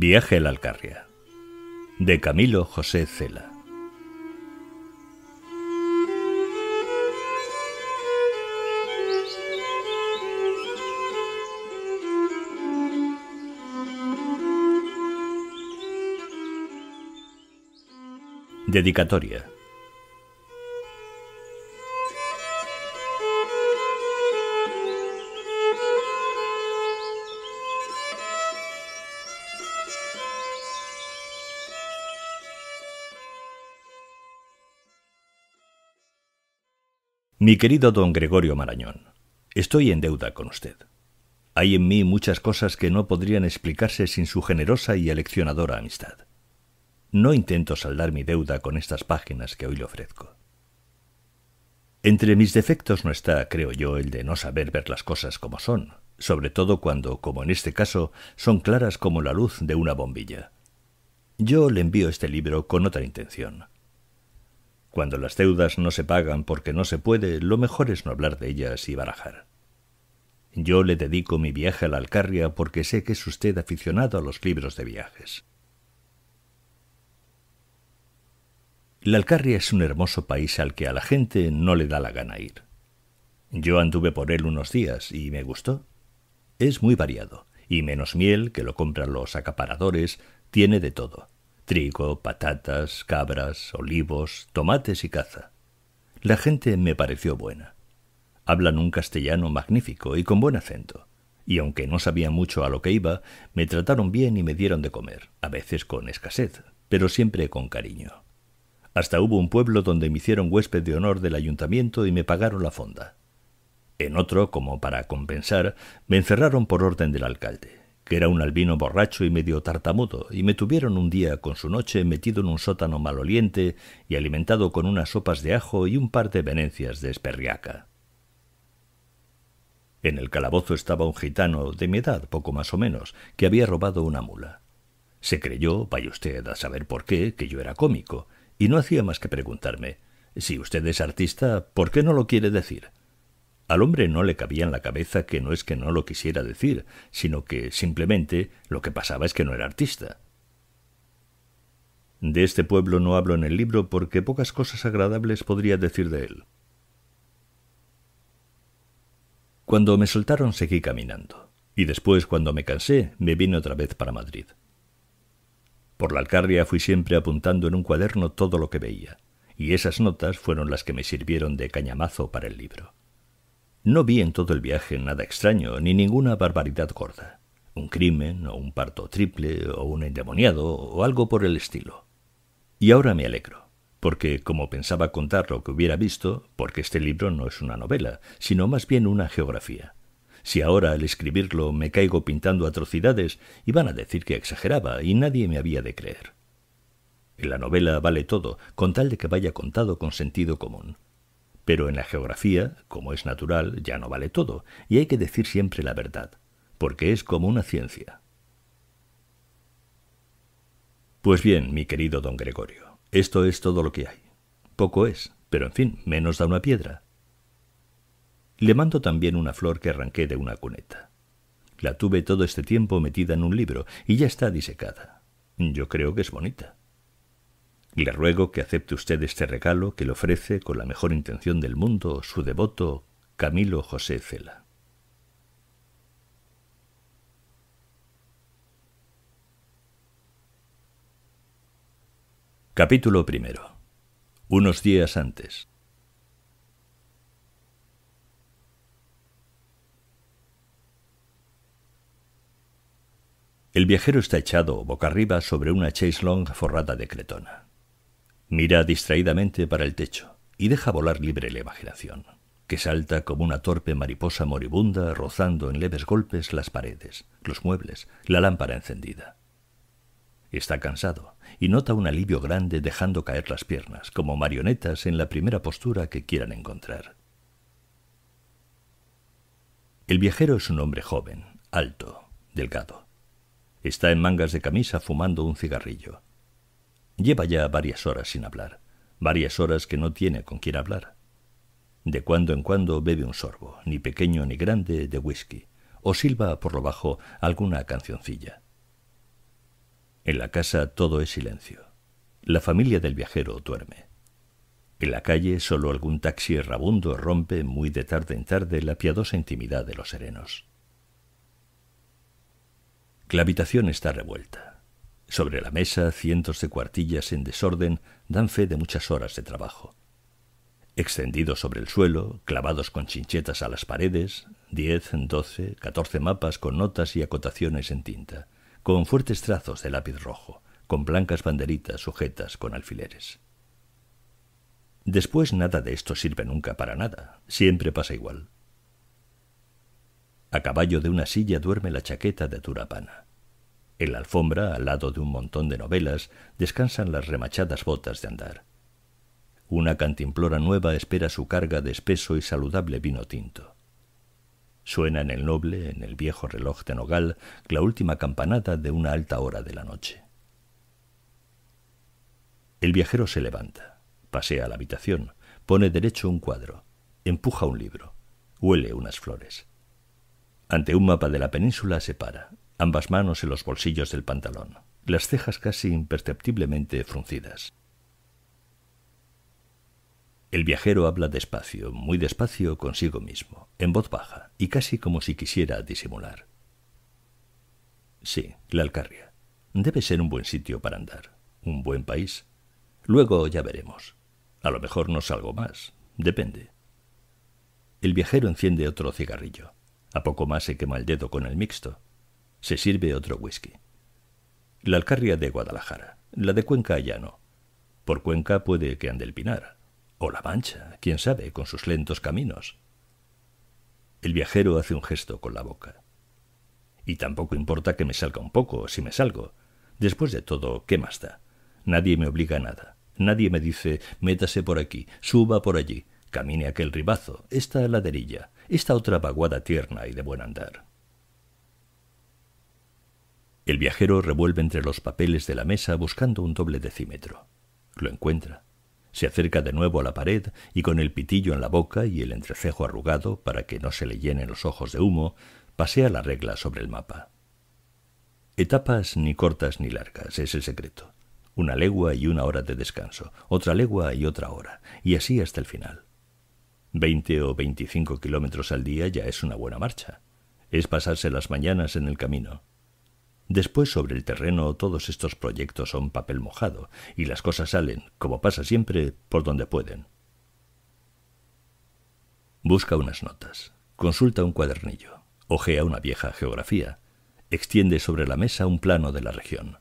Viaje a la Alcarria de Camilo José Cela. Dedicatoria Mi querido don Gregorio Marañón, estoy en deuda con usted. Hay en mí muchas cosas que no podrían explicarse sin su generosa y aleccionadora amistad. No intento saldar mi deuda con estas páginas que hoy le ofrezco. Entre mis defectos no está, creo yo, el de no saber ver las cosas como son, sobre todo cuando, como en este caso, son claras como la luz de una bombilla. Yo le envío este libro con otra intención, cuando las deudas no se pagan porque no se puede, lo mejor es no hablar de ellas y barajar. Yo le dedico mi viaje a la Alcarria porque sé que es usted aficionado a los libros de viajes. La Alcarria es un hermoso país al que a la gente no le da la gana ir. Yo anduve por él unos días y me gustó. Es muy variado, y menos miel, que lo compran los acaparadores, tiene de todo trigo, patatas, cabras, olivos, tomates y caza. La gente me pareció buena. Hablan un castellano magnífico y con buen acento, y aunque no sabía mucho a lo que iba, me trataron bien y me dieron de comer, a veces con escasez, pero siempre con cariño. Hasta hubo un pueblo donde me hicieron huésped de honor del ayuntamiento y me pagaron la fonda. En otro, como para compensar, me encerraron por orden del alcalde que era un albino borracho y medio tartamudo, y me tuvieron un día con su noche metido en un sótano maloliente y alimentado con unas sopas de ajo y un par de venencias de esperriaca. En el calabozo estaba un gitano de mi edad, poco más o menos, que había robado una mula. Se creyó, vaya usted a saber por qué, que yo era cómico, y no hacía más que preguntarme si usted es artista, ¿por qué no lo quiere decir? Al hombre no le cabía en la cabeza que no es que no lo quisiera decir, sino que simplemente lo que pasaba es que no era artista. De este pueblo no hablo en el libro porque pocas cosas agradables podría decir de él. Cuando me soltaron seguí caminando, y después cuando me cansé me vine otra vez para Madrid. Por la Alcarria fui siempre apuntando en un cuaderno todo lo que veía, y esas notas fueron las que me sirvieron de cañamazo para el libro. No vi en todo el viaje nada extraño, ni ninguna barbaridad gorda. Un crimen, o un parto triple, o un endemoniado, o algo por el estilo. Y ahora me alegro, porque como pensaba contar lo que hubiera visto, porque este libro no es una novela, sino más bien una geografía. Si ahora al escribirlo me caigo pintando atrocidades, iban a decir que exageraba y nadie me había de creer. En la novela vale todo, con tal de que vaya contado con sentido común. Pero en la geografía, como es natural, ya no vale todo, y hay que decir siempre la verdad, porque es como una ciencia. Pues bien, mi querido don Gregorio, esto es todo lo que hay. Poco es, pero en fin, menos da una piedra. Le mando también una flor que arranqué de una cuneta. La tuve todo este tiempo metida en un libro y ya está disecada. Yo creo que es bonita le ruego que acepte usted este regalo que le ofrece con la mejor intención del mundo su devoto Camilo José Cela. Capítulo primero. Unos días antes. El viajero está echado boca arriba sobre una chaise longue forrada de cretona. Mira distraídamente para el techo y deja volar libre la imaginación, que salta como una torpe mariposa moribunda rozando en leves golpes las paredes, los muebles, la lámpara encendida. Está cansado y nota un alivio grande dejando caer las piernas, como marionetas en la primera postura que quieran encontrar. El viajero es un hombre joven, alto, delgado. Está en mangas de camisa fumando un cigarrillo Lleva ya varias horas sin hablar, varias horas que no tiene con quién hablar. De cuando en cuando bebe un sorbo, ni pequeño ni grande, de whisky, o silba por lo bajo alguna cancioncilla. En la casa todo es silencio. La familia del viajero duerme. En la calle solo algún taxi rabundo rompe muy de tarde en tarde la piadosa intimidad de los serenos. La habitación está revuelta. Sobre la mesa, cientos de cuartillas en desorden dan fe de muchas horas de trabajo. Extendidos sobre el suelo, clavados con chinchetas a las paredes, diez, doce, catorce mapas con notas y acotaciones en tinta, con fuertes trazos de lápiz rojo, con blancas banderitas sujetas con alfileres. Después nada de esto sirve nunca para nada, siempre pasa igual. A caballo de una silla duerme la chaqueta de Turapana. En la alfombra, al lado de un montón de novelas, descansan las remachadas botas de andar. Una cantimplora nueva espera su carga de espeso y saludable vino tinto. Suena en el noble, en el viejo reloj de nogal, la última campanada de una alta hora de la noche. El viajero se levanta, pasea la habitación, pone derecho un cuadro, empuja un libro, huele unas flores. Ante un mapa de la península se para, ambas manos en los bolsillos del pantalón, las cejas casi imperceptiblemente fruncidas. El viajero habla despacio, muy despacio consigo mismo, en voz baja y casi como si quisiera disimular. Sí, la Alcarria. Debe ser un buen sitio para andar, un buen país. Luego ya veremos. A lo mejor no salgo más, depende. El viajero enciende otro cigarrillo. A poco más se quema el dedo con el mixto. Se sirve otro whisky. La Alcarria de Guadalajara, la de Cuenca ya no. Por Cuenca puede que ande el Pinar, o la Mancha, quién sabe, con sus lentos caminos. El viajero hace un gesto con la boca. Y tampoco importa que me salga un poco, si me salgo. Después de todo, ¿qué más da? Nadie me obliga a nada. Nadie me dice, métase por aquí, suba por allí, camine aquel ribazo, esta laderilla, esta otra vaguada tierna y de buen andar. El viajero revuelve entre los papeles de la mesa buscando un doble decímetro. Lo encuentra. Se acerca de nuevo a la pared y con el pitillo en la boca y el entrecejo arrugado para que no se le llenen los ojos de humo, pasea la regla sobre el mapa. Etapas ni cortas ni largas, es el secreto. Una legua y una hora de descanso, otra legua y otra hora, y así hasta el final. Veinte o veinticinco kilómetros al día ya es una buena marcha. Es pasarse las mañanas en el camino. Después sobre el terreno todos estos proyectos son papel mojado y las cosas salen, como pasa siempre, por donde pueden. Busca unas notas, consulta un cuadernillo, ojea una vieja geografía, extiende sobre la mesa un plano de la región.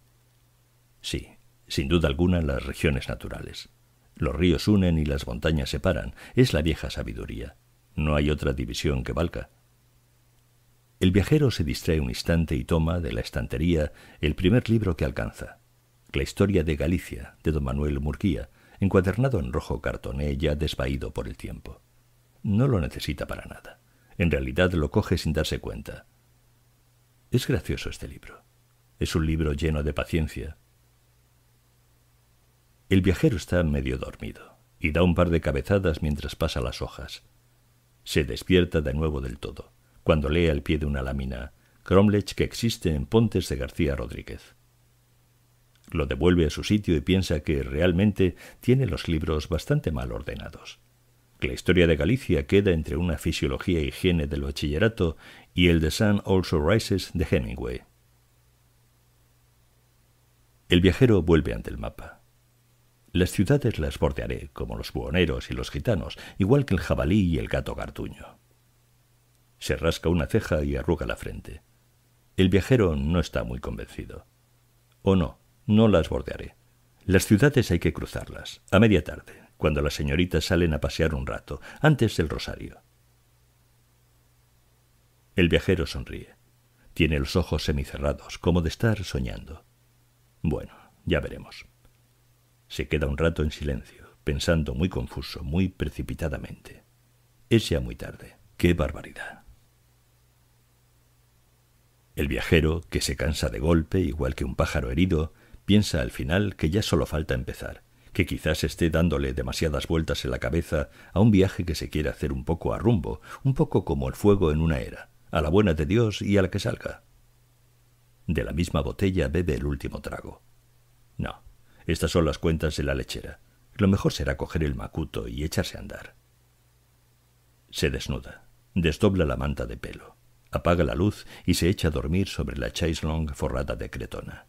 Sí, sin duda alguna las regiones naturales. Los ríos unen y las montañas separan, es la vieja sabiduría. No hay otra división que valga. El viajero se distrae un instante y toma de la estantería el primer libro que alcanza, La historia de Galicia, de don Manuel Murquía, encuadernado en rojo cartoné ya desvaído por el tiempo. No lo necesita para nada. En realidad lo coge sin darse cuenta. Es gracioso este libro. Es un libro lleno de paciencia. El viajero está medio dormido y da un par de cabezadas mientras pasa las hojas. Se despierta de nuevo del todo cuando lee al pie de una lámina Cromlech que existe en Pontes de García Rodríguez. Lo devuelve a su sitio y piensa que realmente tiene los libros bastante mal ordenados. La historia de Galicia queda entre una fisiología e higiene del bachillerato y el de Sun Also Rises de Hemingway. El viajero vuelve ante el mapa. Las ciudades las bordearé, como los buhoneros y los gitanos, igual que el jabalí y el gato gartuño. Se rasca una ceja y arruga la frente. El viajero no está muy convencido. —Oh, no, no las bordearé. Las ciudades hay que cruzarlas, a media tarde, cuando las señoritas salen a pasear un rato, antes del rosario. El viajero sonríe. Tiene los ojos semicerrados, como de estar soñando. Bueno, ya veremos. Se queda un rato en silencio, pensando muy confuso, muy precipitadamente. Es ya muy tarde. ¡Qué barbaridad! El viajero, que se cansa de golpe, igual que un pájaro herido, piensa al final que ya solo falta empezar, que quizás esté dándole demasiadas vueltas en la cabeza a un viaje que se quiere hacer un poco a rumbo, un poco como el fuego en una era, a la buena de Dios y a la que salga. De la misma botella bebe el último trago. No, estas son las cuentas de la lechera. Lo mejor será coger el macuto y echarse a andar. Se desnuda, desdobla la manta de pelo apaga la luz y se echa a dormir sobre la longue forrada de cretona.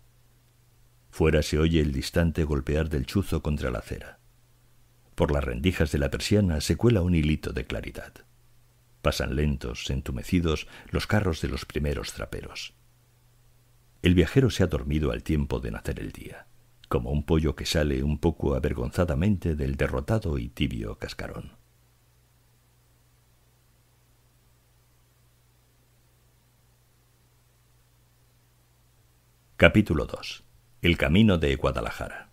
Fuera se oye el distante golpear del chuzo contra la acera. Por las rendijas de la persiana se cuela un hilito de claridad. Pasan lentos, entumecidos, los carros de los primeros traperos. El viajero se ha dormido al tiempo de nacer el día, como un pollo que sale un poco avergonzadamente del derrotado y tibio cascarón. Capítulo 2. El camino de Guadalajara.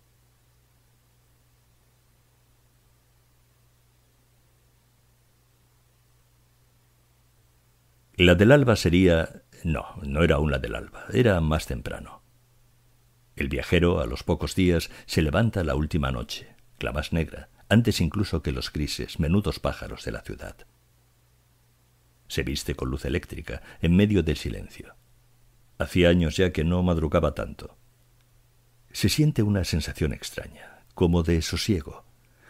La del alba sería... No, no era aún la del alba, era más temprano. El viajero, a los pocos días, se levanta la última noche, la más negra, antes incluso que los grises, menudos pájaros de la ciudad. Se viste con luz eléctrica, en medio del silencio. Hacía años ya que no madrugaba tanto. Se siente una sensación extraña, como de sosiego,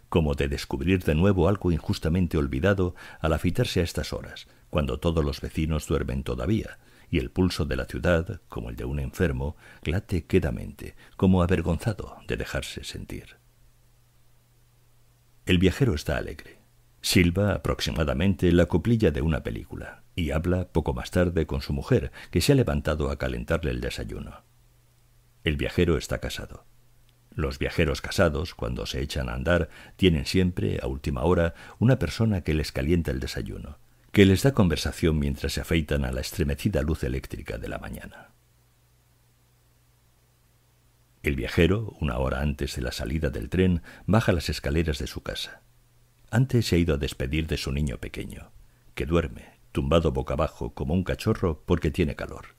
como de descubrir de nuevo algo injustamente olvidado al afitarse a estas horas, cuando todos los vecinos duermen todavía, y el pulso de la ciudad, como el de un enfermo, late quedamente, como avergonzado de dejarse sentir. El viajero está alegre. Silba aproximadamente la coplilla de una película, y habla poco más tarde con su mujer, que se ha levantado a calentarle el desayuno. El viajero está casado. Los viajeros casados, cuando se echan a andar, tienen siempre, a última hora, una persona que les calienta el desayuno, que les da conversación mientras se afeitan a la estremecida luz eléctrica de la mañana. El viajero, una hora antes de la salida del tren, baja las escaleras de su casa. Antes se ha ido a despedir de su niño pequeño, que duerme tumbado boca abajo como un cachorro porque tiene calor.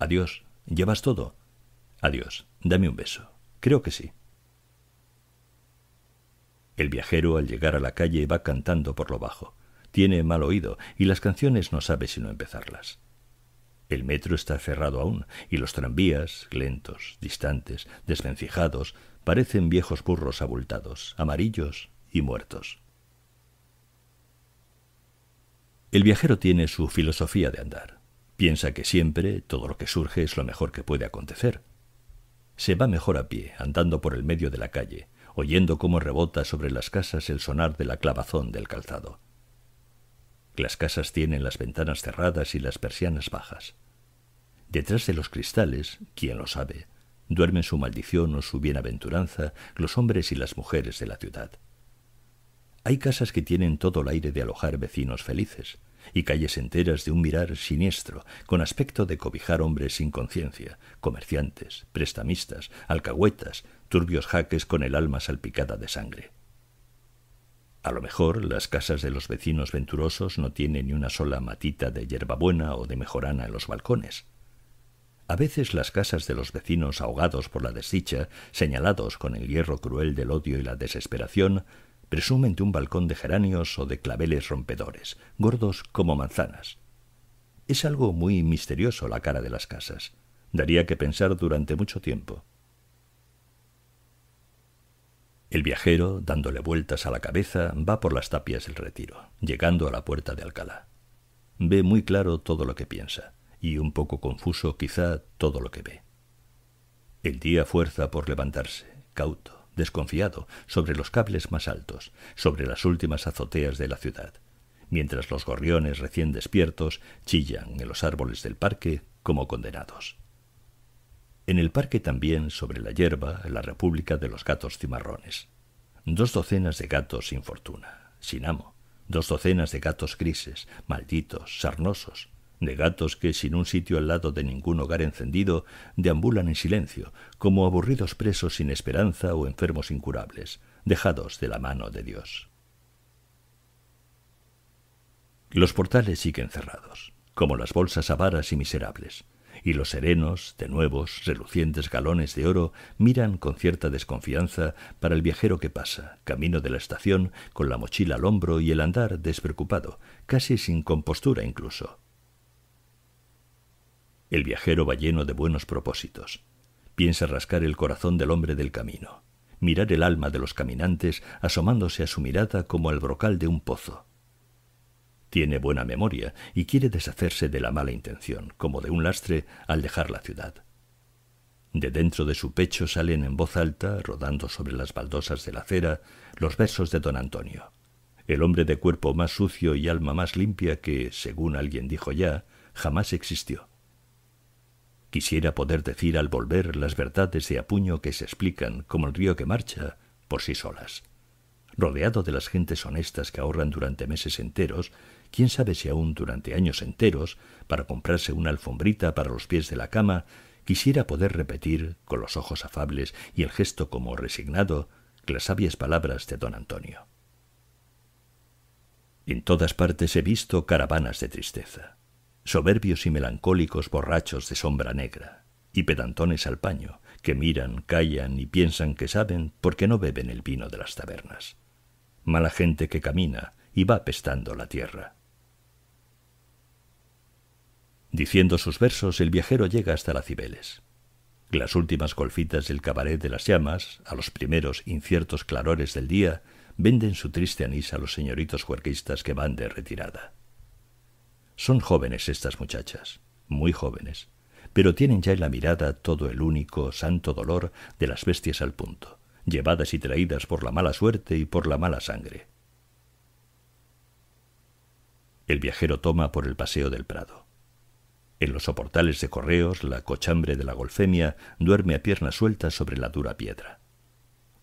Adiós, ¿llevas todo? Adiós, dame un beso. Creo que sí. El viajero al llegar a la calle va cantando por lo bajo. Tiene mal oído y las canciones no sabe sino empezarlas. El metro está cerrado aún y los tranvías, lentos, distantes, desvencijados, parecen viejos burros abultados, amarillos y muertos. El viajero tiene su filosofía de andar. Piensa que siempre todo lo que surge es lo mejor que puede acontecer. Se va mejor a pie, andando por el medio de la calle, oyendo cómo rebota sobre las casas el sonar de la clavazón del calzado. Las casas tienen las ventanas cerradas y las persianas bajas. Detrás de los cristales, quién lo sabe, duermen su maldición o su bienaventuranza los hombres y las mujeres de la ciudad. Hay casas que tienen todo el aire de alojar vecinos felices, y calles enteras de un mirar siniestro, con aspecto de cobijar hombres sin conciencia, comerciantes, prestamistas, alcahuetas, turbios jaques con el alma salpicada de sangre. A lo mejor las casas de los vecinos venturosos no tienen ni una sola matita de hierbabuena o de mejorana en los balcones. A veces las casas de los vecinos ahogados por la desdicha, señalados con el hierro cruel del odio y la desesperación, presumen de un balcón de geranios o de claveles rompedores, gordos como manzanas. Es algo muy misterioso la cara de las casas. Daría que pensar durante mucho tiempo. El viajero, dándole vueltas a la cabeza, va por las tapias del retiro, llegando a la puerta de Alcalá. Ve muy claro todo lo que piensa, y un poco confuso quizá todo lo que ve. El día fuerza por levantarse, cauto desconfiado, sobre los cables más altos, sobre las últimas azoteas de la ciudad, mientras los gorriones recién despiertos chillan en los árboles del parque como condenados. En el parque también, sobre la hierba, la República de los Gatos Cimarrones. Dos docenas de gatos sin fortuna, sin amo, dos docenas de gatos grises, malditos, sarnosos, de gatos que, sin un sitio al lado de ningún hogar encendido, deambulan en silencio, como aburridos presos sin esperanza o enfermos incurables, dejados de la mano de Dios. Los portales siguen cerrados, como las bolsas avaras y miserables, y los serenos, de nuevos, relucientes galones de oro, miran con cierta desconfianza para el viajero que pasa, camino de la estación, con la mochila al hombro y el andar despreocupado, casi sin compostura incluso. El viajero va lleno de buenos propósitos. Piensa rascar el corazón del hombre del camino, mirar el alma de los caminantes asomándose a su mirada como al brocal de un pozo. Tiene buena memoria y quiere deshacerse de la mala intención, como de un lastre, al dejar la ciudad. De dentro de su pecho salen en voz alta, rodando sobre las baldosas de la acera, los versos de don Antonio, el hombre de cuerpo más sucio y alma más limpia que, según alguien dijo ya, jamás existió. Quisiera poder decir al volver las verdades de apuño que se explican, como el río que marcha, por sí solas. Rodeado de las gentes honestas que ahorran durante meses enteros, quién sabe si aún durante años enteros, para comprarse una alfombrita para los pies de la cama, quisiera poder repetir, con los ojos afables y el gesto como resignado, las sabias palabras de don Antonio. En todas partes he visto caravanas de tristeza soberbios y melancólicos borrachos de sombra negra, y pedantones al paño, que miran, callan y piensan que saben porque no beben el vino de las tabernas. Mala gente que camina y va pestando la tierra. Diciendo sus versos, el viajero llega hasta la Cibeles. Las últimas golfitas del cabaret de las llamas, a los primeros inciertos clarores del día, venden su triste anís a los señoritos huerquistas que van de retirada. Son jóvenes estas muchachas, muy jóvenes, pero tienen ya en la mirada todo el único santo dolor de las bestias al punto, llevadas y traídas por la mala suerte y por la mala sangre. El viajero toma por el paseo del Prado. En los soportales de correos, la cochambre de la golfemia duerme a pierna suelta sobre la dura piedra.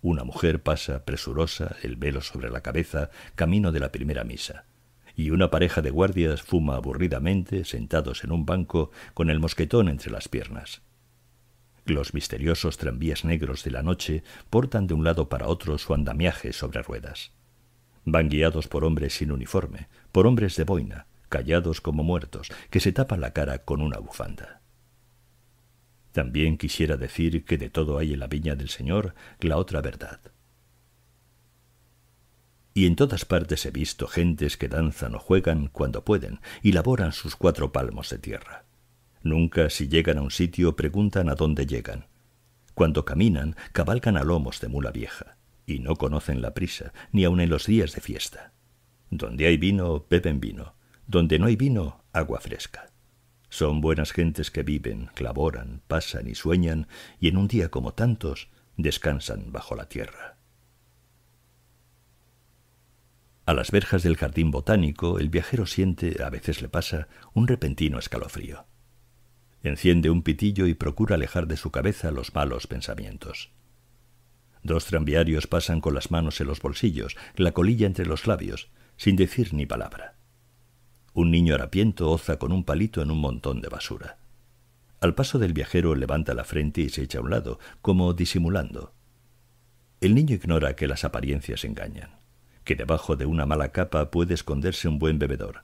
Una mujer pasa, presurosa, el velo sobre la cabeza, camino de la primera misa y una pareja de guardias fuma aburridamente sentados en un banco con el mosquetón entre las piernas. Los misteriosos tranvías negros de la noche portan de un lado para otro su andamiaje sobre ruedas. Van guiados por hombres sin uniforme, por hombres de boina, callados como muertos, que se tapan la cara con una bufanda. También quisiera decir que de todo hay en la viña del Señor la otra verdad, y en todas partes he visto gentes que danzan o juegan cuando pueden y laboran sus cuatro palmos de tierra. Nunca, si llegan a un sitio, preguntan a dónde llegan. Cuando caminan, cabalgan a lomos de mula vieja, y no conocen la prisa, ni aun en los días de fiesta. Donde hay vino, beben vino. Donde no hay vino, agua fresca. Son buenas gentes que viven, laboran, pasan y sueñan, y en un día como tantos, descansan bajo la tierra. A las verjas del jardín botánico el viajero siente, a veces le pasa, un repentino escalofrío. Enciende un pitillo y procura alejar de su cabeza los malos pensamientos. Dos tranviarios pasan con las manos en los bolsillos, la colilla entre los labios, sin decir ni palabra. Un niño harapiento oza con un palito en un montón de basura. Al paso del viajero levanta la frente y se echa a un lado, como disimulando. El niño ignora que las apariencias engañan que debajo de una mala capa puede esconderse un buen bebedor,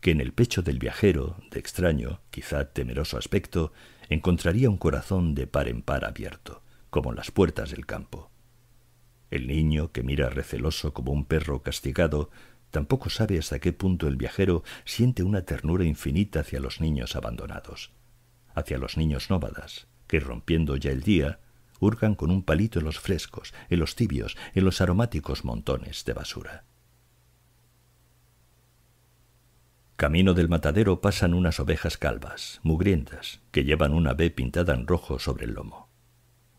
que en el pecho del viajero, de extraño, quizá temeroso aspecto, encontraría un corazón de par en par abierto, como las puertas del campo. El niño, que mira receloso como un perro castigado, tampoco sabe hasta qué punto el viajero siente una ternura infinita hacia los niños abandonados, hacia los niños nómadas, que rompiendo ya el día, hurgan con un palito en los frescos, en los tibios, en los aromáticos montones de basura. Camino del matadero pasan unas ovejas calvas, mugrientas, que llevan una B pintada en rojo sobre el lomo.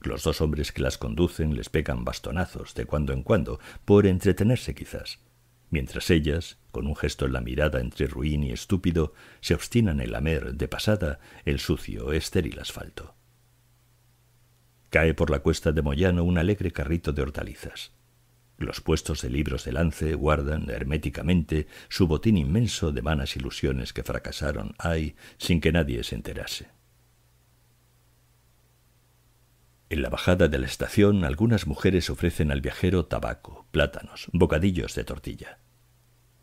Los dos hombres que las conducen les pegan bastonazos de cuando en cuando, por entretenerse quizás, mientras ellas, con un gesto en la mirada entre ruin y estúpido, se obstinan en lamer de pasada el sucio, estéril asfalto. Cae por la cuesta de Moyano un alegre carrito de hortalizas. Los puestos de libros de lance guardan herméticamente su botín inmenso de vanas ilusiones que fracasaron ay, sin que nadie se enterase. En la bajada de la estación algunas mujeres ofrecen al viajero tabaco, plátanos, bocadillos de tortilla.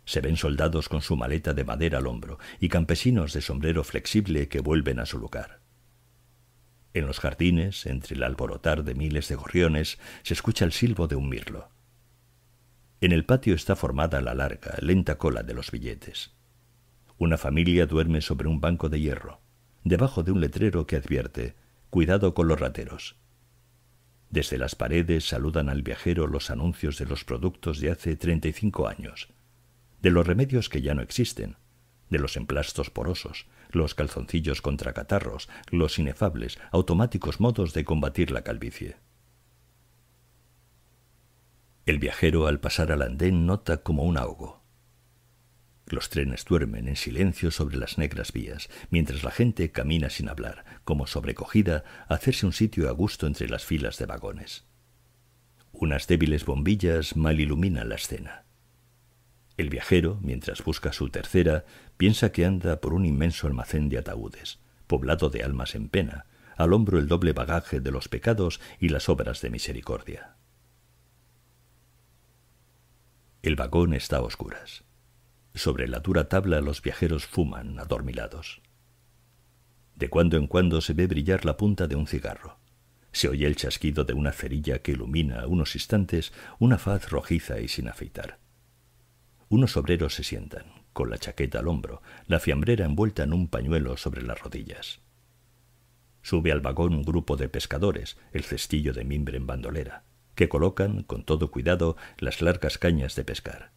Se ven soldados con su maleta de madera al hombro y campesinos de sombrero flexible que vuelven a su lugar. En los jardines, entre el alborotar de miles de gorriones, se escucha el silbo de un mirlo. En el patio está formada la larga, lenta cola de los billetes. Una familia duerme sobre un banco de hierro, debajo de un letrero que advierte Cuidado con los rateros. Desde las paredes saludan al viajero los anuncios de los productos de hace treinta y cinco años, de los remedios que ya no existen, de los emplastos porosos, los calzoncillos contra catarros, los inefables, automáticos modos de combatir la calvicie. El viajero al pasar al andén nota como un ahogo. Los trenes duermen en silencio sobre las negras vías, mientras la gente camina sin hablar, como sobrecogida, a hacerse un sitio a gusto entre las filas de vagones. Unas débiles bombillas mal iluminan la escena. El viajero, mientras busca su tercera, piensa que anda por un inmenso almacén de ataúdes, poblado de almas en pena, al hombro el doble bagaje de los pecados y las obras de misericordia. El vagón está a oscuras. Sobre la dura tabla los viajeros fuman adormilados. De cuando en cuando se ve brillar la punta de un cigarro. Se oye el chasquido de una cerilla que ilumina unos instantes una faz rojiza y sin afeitar. Unos obreros se sientan, con la chaqueta al hombro, la fiambrera envuelta en un pañuelo sobre las rodillas. Sube al vagón un grupo de pescadores, el cestillo de mimbre en bandolera, que colocan, con todo cuidado, las largas cañas de pescar.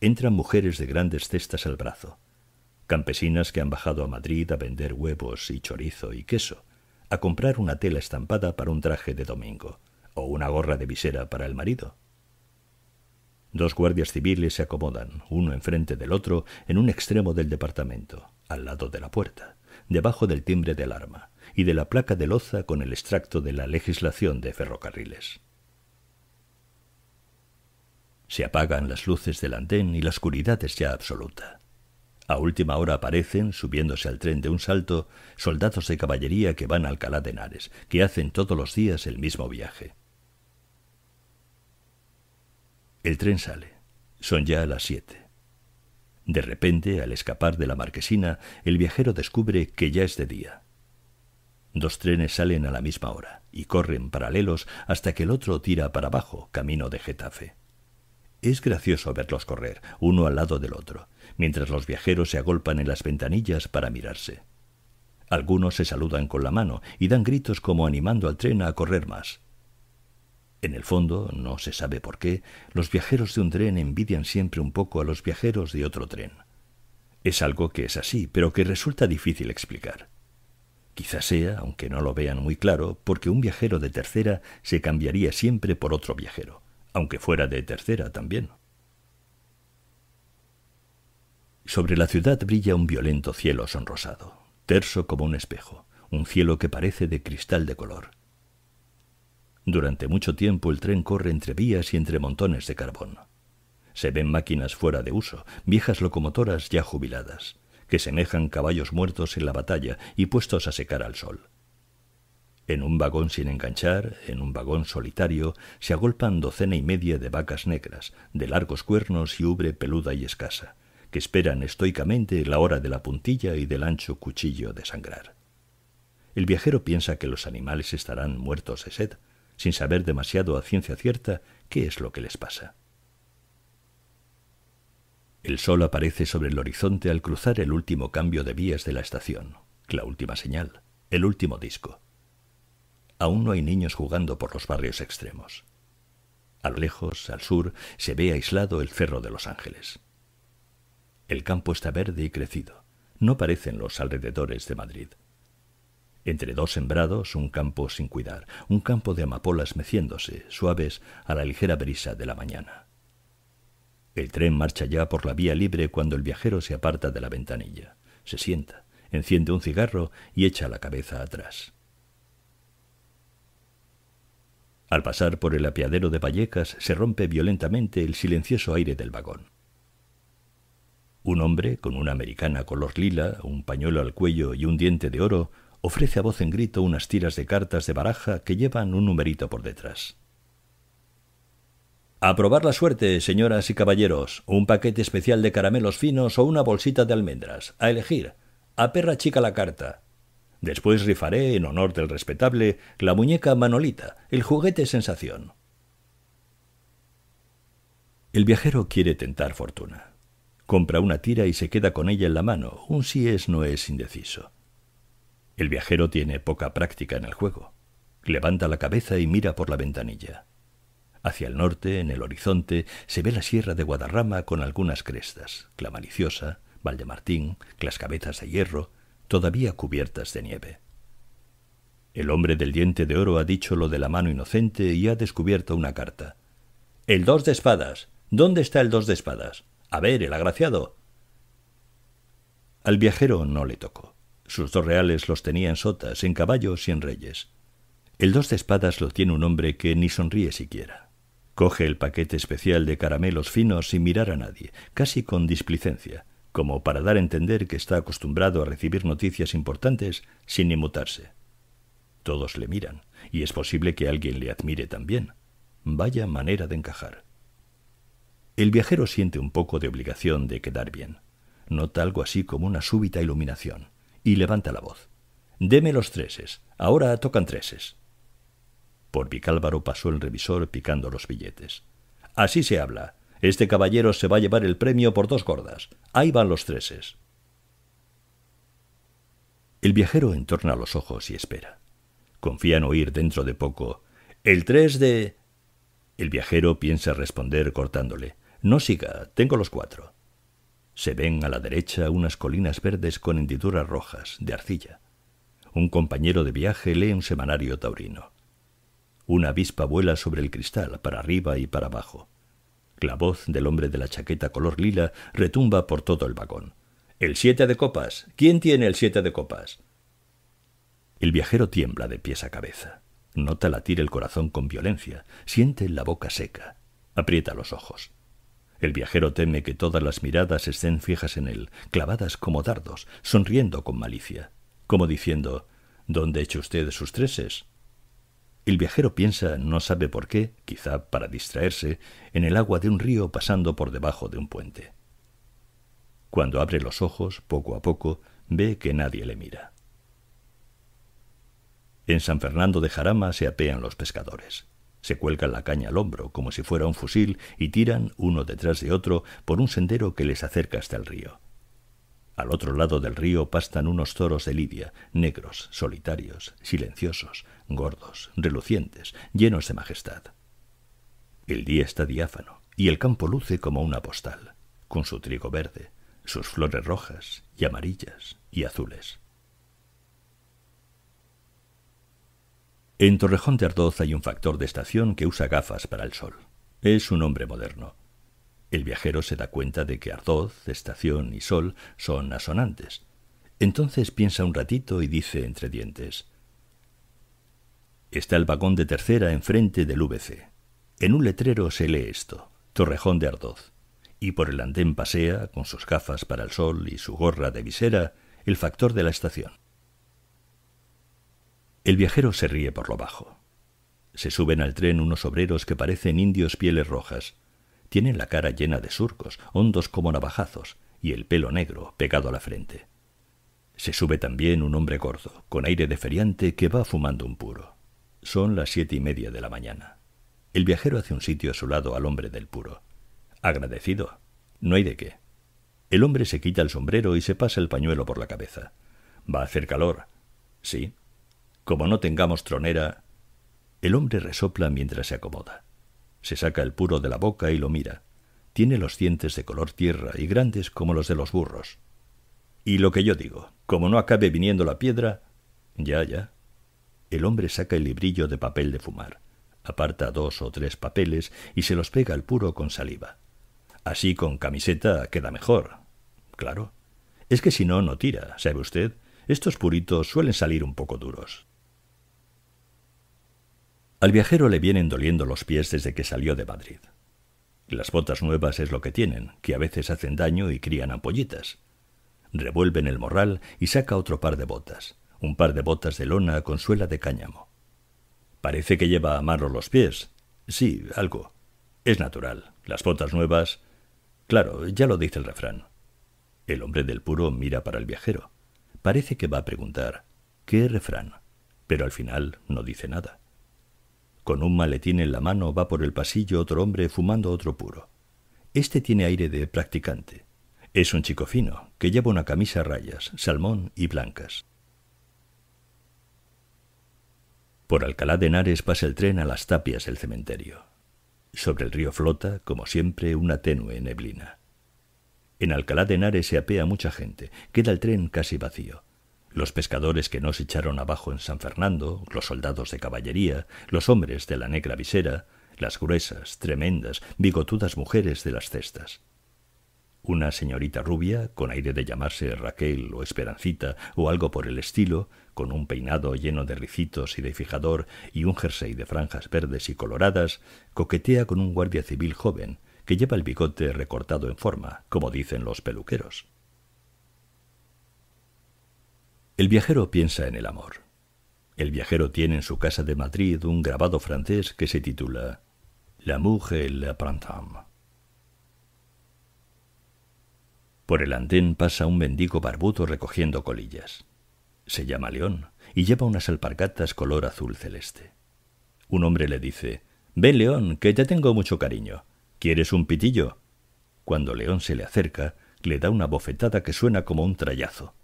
Entran mujeres de grandes cestas al brazo, campesinas que han bajado a Madrid a vender huevos y chorizo y queso, a comprar una tela estampada para un traje de domingo, o una gorra de visera para el marido. Dos guardias civiles se acomodan, uno enfrente del otro, en un extremo del departamento, al lado de la puerta, debajo del timbre de alarma y de la placa de loza con el extracto de la legislación de ferrocarriles. Se apagan las luces del andén y la oscuridad es ya absoluta. A última hora aparecen, subiéndose al tren de un salto, soldados de caballería que van a Alcalá de Henares, que hacen todos los días el mismo viaje. El tren sale. Son ya las siete. De repente, al escapar de la marquesina, el viajero descubre que ya es de día. Dos trenes salen a la misma hora y corren paralelos hasta que el otro tira para abajo, camino de Getafe. Es gracioso verlos correr, uno al lado del otro, mientras los viajeros se agolpan en las ventanillas para mirarse. Algunos se saludan con la mano y dan gritos como animando al tren a correr más. En el fondo, no se sabe por qué, los viajeros de un tren envidian siempre un poco a los viajeros de otro tren. Es algo que es así, pero que resulta difícil explicar. Quizá sea, aunque no lo vean muy claro, porque un viajero de tercera se cambiaría siempre por otro viajero, aunque fuera de tercera también. Sobre la ciudad brilla un violento cielo sonrosado, terso como un espejo, un cielo que parece de cristal de color, durante mucho tiempo el tren corre entre vías y entre montones de carbón. Se ven máquinas fuera de uso, viejas locomotoras ya jubiladas, que semejan caballos muertos en la batalla y puestos a secar al sol. En un vagón sin enganchar, en un vagón solitario, se agolpan docena y media de vacas negras, de largos cuernos y ubre peluda y escasa, que esperan estoicamente la hora de la puntilla y del ancho cuchillo de sangrar. El viajero piensa que los animales estarán muertos de sed, sin saber demasiado a ciencia cierta qué es lo que les pasa. El sol aparece sobre el horizonte al cruzar el último cambio de vías de la estación, la última señal, el último disco. Aún no hay niños jugando por los barrios extremos. A lo lejos, al sur, se ve aislado el Cerro de los Ángeles. El campo está verde y crecido. No parecen los alrededores de Madrid. Entre dos sembrados, un campo sin cuidar, un campo de amapolas meciéndose, suaves, a la ligera brisa de la mañana. El tren marcha ya por la vía libre cuando el viajero se aparta de la ventanilla. Se sienta, enciende un cigarro y echa la cabeza atrás. Al pasar por el apiadero de Vallecas se rompe violentamente el silencioso aire del vagón. Un hombre, con una americana color lila, un pañuelo al cuello y un diente de oro, ofrece a voz en grito unas tiras de cartas de baraja que llevan un numerito por detrás. A probar la suerte, señoras y caballeros, un paquete especial de caramelos finos o una bolsita de almendras, a elegir, a perra chica la carta. Después rifaré, en honor del respetable, la muñeca Manolita, el juguete sensación. El viajero quiere tentar fortuna. Compra una tira y se queda con ella en la mano, un si es no es indeciso. El viajero tiene poca práctica en el juego. Levanta la cabeza y mira por la ventanilla. Hacia el norte, en el horizonte, se ve la sierra de Guadarrama con algunas crestas, clamariciosa, maliciosa, Valdemartín, Cabezas de hierro, todavía cubiertas de nieve. El hombre del diente de oro ha dicho lo de la mano inocente y ha descubierto una carta. El dos de espadas. ¿Dónde está el dos de espadas? A ver, el agraciado. Al viajero no le tocó. Sus dos reales los tenía en sotas, en caballos y en reyes. El dos de espadas lo tiene un hombre que ni sonríe siquiera. Coge el paquete especial de caramelos finos sin mirar a nadie, casi con displicencia, como para dar a entender que está acostumbrado a recibir noticias importantes sin inmutarse. Todos le miran, y es posible que alguien le admire también. Vaya manera de encajar. El viajero siente un poco de obligación de quedar bien. Nota algo así como una súbita iluminación y levanta la voz. Deme los treses. Ahora tocan treses. Por Vicálvaro pasó el revisor picando los billetes. Así se habla. Este caballero se va a llevar el premio por dos gordas. Ahí van los treses. El viajero entorna los ojos y espera. Confía en oír dentro de poco el tres de... El viajero piensa responder cortándole. No siga, tengo los cuatro. Se ven a la derecha unas colinas verdes con hendiduras rojas, de arcilla. Un compañero de viaje lee un semanario taurino. Una avispa vuela sobre el cristal, para arriba y para abajo. La voz del hombre de la chaqueta color lila retumba por todo el vagón. El siete de copas. ¿Quién tiene el siete de copas? El viajero tiembla de pies a cabeza. Nota latir el corazón con violencia. Siente la boca seca. Aprieta los ojos. El viajero teme que todas las miradas estén fijas en él, clavadas como dardos, sonriendo con malicia, como diciendo ¿Dónde echa usted sus treses? El viajero piensa, no sabe por qué, quizá para distraerse, en el agua de un río pasando por debajo de un puente. Cuando abre los ojos, poco a poco, ve que nadie le mira. En San Fernando de Jarama se apean los pescadores. Se cuelgan la caña al hombro, como si fuera un fusil, y tiran, uno detrás de otro, por un sendero que les acerca hasta el río. Al otro lado del río pastan unos toros de lidia, negros, solitarios, silenciosos, gordos, relucientes, llenos de majestad. El día está diáfano, y el campo luce como una postal, con su trigo verde, sus flores rojas y amarillas y azules. En Torrejón de Ardoz hay un factor de estación que usa gafas para el sol. Es un hombre moderno. El viajero se da cuenta de que Ardoz, estación y sol son asonantes. Entonces piensa un ratito y dice entre dientes: Está el vagón de tercera enfrente del VC. En un letrero se lee esto: Torrejón de Ardoz. Y por el andén pasea, con sus gafas para el sol y su gorra de visera, el factor de la estación. El viajero se ríe por lo bajo. Se suben al tren unos obreros que parecen indios pieles rojas. Tienen la cara llena de surcos, hondos como navajazos, y el pelo negro pegado a la frente. Se sube también un hombre gordo, con aire de feriante, que va fumando un puro. Son las siete y media de la mañana. El viajero hace un sitio a su lado al hombre del puro. Agradecido. No hay de qué. El hombre se quita el sombrero y se pasa el pañuelo por la cabeza. Va a hacer calor. Sí, como no tengamos tronera... El hombre resopla mientras se acomoda. Se saca el puro de la boca y lo mira. Tiene los dientes de color tierra y grandes como los de los burros. Y lo que yo digo, como no acabe viniendo la piedra... Ya, ya. El hombre saca el librillo de papel de fumar, aparta dos o tres papeles y se los pega al puro con saliva. Así con camiseta queda mejor. Claro. Es que si no, no tira, ¿sabe usted? Estos puritos suelen salir un poco duros. Al viajero le vienen doliendo los pies desde que salió de Madrid. Las botas nuevas es lo que tienen, que a veces hacen daño y crían ampollitas. Revuelve en el morral y saca otro par de botas, un par de botas de lona con suela de cáñamo. Parece que lleva a amarros los pies. Sí, algo. Es natural. Las botas nuevas. Claro, ya lo dice el refrán. El hombre del puro mira para el viajero. Parece que va a preguntar ¿qué refrán? Pero al final no dice nada. Con un maletín en la mano va por el pasillo otro hombre fumando otro puro. Este tiene aire de practicante. Es un chico fino, que lleva una camisa a rayas, salmón y blancas. Por Alcalá de Henares pasa el tren a las tapias del cementerio. Sobre el río flota, como siempre, una tenue neblina. En Alcalá de Henares se apea mucha gente, queda el tren casi vacío los pescadores que nos echaron abajo en San Fernando, los soldados de caballería, los hombres de la negra visera, las gruesas, tremendas, bigotudas mujeres de las cestas. Una señorita rubia, con aire de llamarse Raquel o Esperancita o algo por el estilo, con un peinado lleno de ricitos y de fijador y un jersey de franjas verdes y coloradas, coquetea con un guardia civil joven que lleva el bigote recortado en forma, como dicen los peluqueros. El viajero piensa en el amor. El viajero tiene en su casa de Madrid un grabado francés que se titula La et le printemps. Por el andén pasa un mendigo barbuto recogiendo colillas. Se llama León y lleva unas alpargatas color azul celeste. Un hombre le dice, ve, León, que te tengo mucho cariño. ¿Quieres un pitillo? Cuando León se le acerca, le da una bofetada que suena como un trallazo.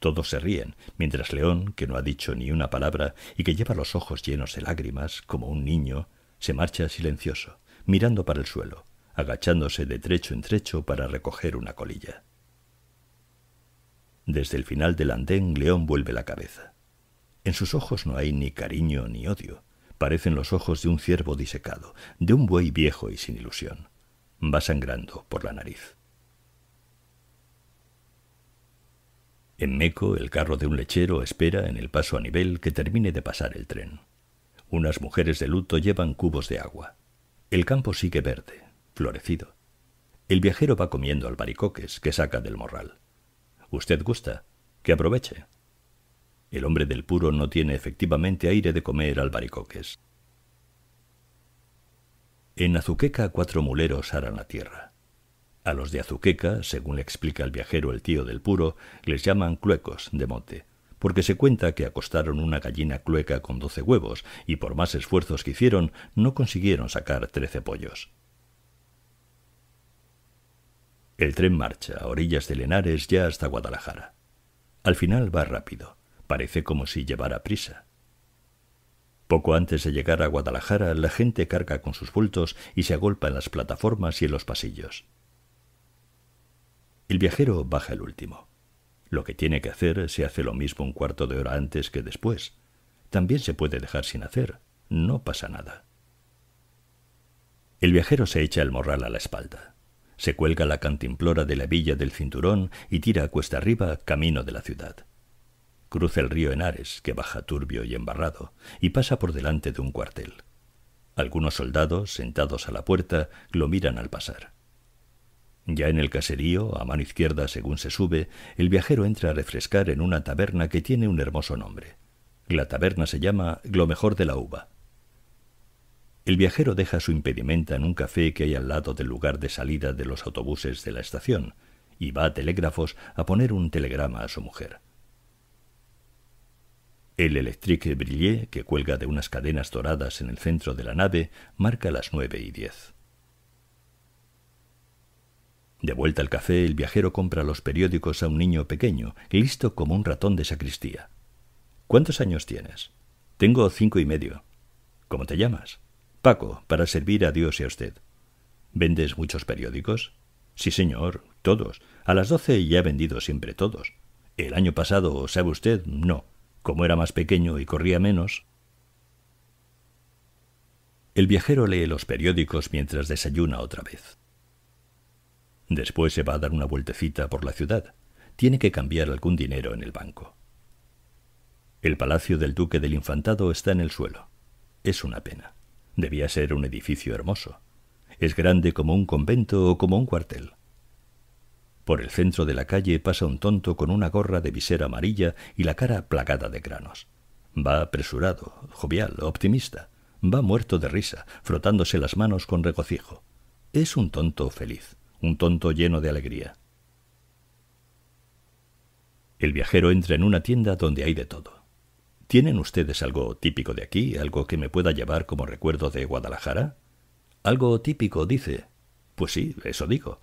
Todos se ríen, mientras León, que no ha dicho ni una palabra y que lleva los ojos llenos de lágrimas, como un niño, se marcha silencioso, mirando para el suelo, agachándose de trecho en trecho para recoger una colilla. Desde el final del andén, León vuelve la cabeza. En sus ojos no hay ni cariño ni odio. Parecen los ojos de un ciervo disecado, de un buey viejo y sin ilusión. Va sangrando por la nariz. En Meco, el carro de un lechero espera en el paso a nivel que termine de pasar el tren. Unas mujeres de luto llevan cubos de agua. El campo sigue verde, florecido. El viajero va comiendo albaricoques que saca del morral. Usted gusta, que aproveche. El hombre del puro no tiene efectivamente aire de comer albaricoques. En Azuqueca cuatro muleros harán la tierra. A los de Azuqueca, según le explica el viajero el tío del puro, les llaman cluecos de mote, porque se cuenta que acostaron una gallina clueca con doce huevos y por más esfuerzos que hicieron no consiguieron sacar trece pollos. El tren marcha a orillas de Lenares ya hasta Guadalajara. Al final va rápido, parece como si llevara prisa. Poco antes de llegar a Guadalajara, la gente carga con sus bultos y se agolpa en las plataformas y en los pasillos. El viajero baja el último. Lo que tiene que hacer se hace lo mismo un cuarto de hora antes que después. También se puede dejar sin hacer. No pasa nada. El viajero se echa el morral a la espalda. Se cuelga la cantimplora de la villa del cinturón y tira a cuesta arriba camino de la ciudad. Cruza el río Henares, que baja turbio y embarrado, y pasa por delante de un cuartel. Algunos soldados, sentados a la puerta, lo miran al pasar. Ya en el caserío, a mano izquierda según se sube, el viajero entra a refrescar en una taberna que tiene un hermoso nombre. La taberna se llama Lo mejor de la uva. El viajero deja su impedimenta en un café que hay al lado del lugar de salida de los autobuses de la estación y va a telégrafos a poner un telegrama a su mujer. El Electrique brillé, que cuelga de unas cadenas doradas en el centro de la nave, marca las nueve y diez. De vuelta al café, el viajero compra los periódicos a un niño pequeño, listo como un ratón de sacristía. ¿Cuántos años tienes? Tengo cinco y medio. ¿Cómo te llamas? Paco, para servir a Dios y a usted. ¿Vendes muchos periódicos? Sí, señor, todos. A las doce ya he vendido siempre todos. El año pasado, sabe usted, no. Como era más pequeño y corría menos. El viajero lee los periódicos mientras desayuna otra vez. Después se va a dar una vueltecita por la ciudad. Tiene que cambiar algún dinero en el banco. El palacio del duque del infantado está en el suelo. Es una pena. Debía ser un edificio hermoso. Es grande como un convento o como un cuartel. Por el centro de la calle pasa un tonto con una gorra de visera amarilla y la cara plagada de granos. Va apresurado, jovial, optimista. Va muerto de risa, frotándose las manos con regocijo. Es un tonto feliz un tonto lleno de alegría. El viajero entra en una tienda donde hay de todo. ¿Tienen ustedes algo típico de aquí, algo que me pueda llevar como recuerdo de Guadalajara? Algo típico, dice. Pues sí, eso digo.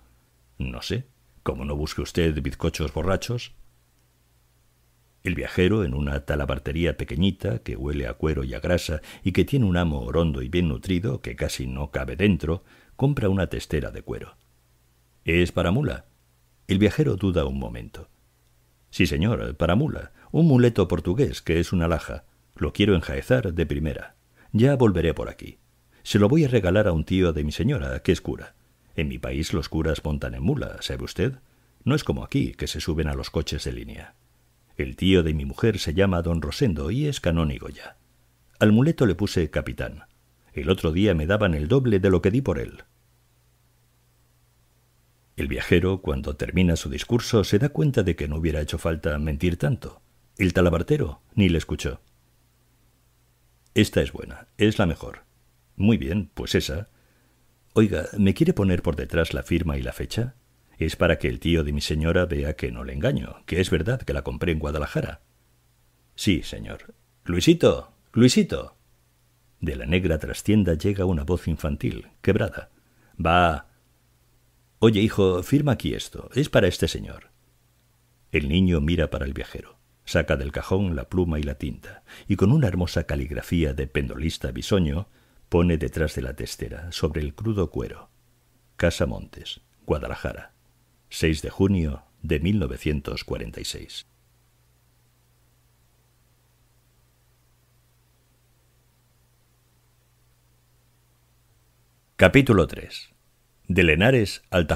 No sé, como no busque usted bizcochos borrachos. El viajero, en una talabartería pequeñita que huele a cuero y a grasa y que tiene un amo orondo y bien nutrido que casi no cabe dentro, compra una testera de cuero. ¿Es para mula? El viajero duda un momento. Sí, señor, para mula. Un muleto portugués que es una laja. Lo quiero enjaezar de primera. Ya volveré por aquí. Se lo voy a regalar a un tío de mi señora, que es cura. En mi país los curas montan en mula, ¿sabe usted? No es como aquí, que se suben a los coches de línea. El tío de mi mujer se llama don Rosendo y es canónigo ya. Al muleto le puse capitán. El otro día me daban el doble de lo que di por él. El viajero, cuando termina su discurso, se da cuenta de que no hubiera hecho falta mentir tanto. El talabartero ni le escuchó. Esta es buena, es la mejor. Muy bien, pues esa. Oiga, ¿me quiere poner por detrás la firma y la fecha? Es para que el tío de mi señora vea que no le engaño, que es verdad que la compré en Guadalajara. Sí, señor. Luisito, Luisito. De la negra trastienda llega una voz infantil, quebrada. Va, Oye, hijo, firma aquí esto. Es para este señor. El niño mira para el viajero, saca del cajón la pluma y la tinta, y con una hermosa caligrafía de pendolista bisoño, pone detrás de la testera, sobre el crudo cuero. Casa Montes, Guadalajara, 6 de junio de 1946. Capítulo 3 de Lenares al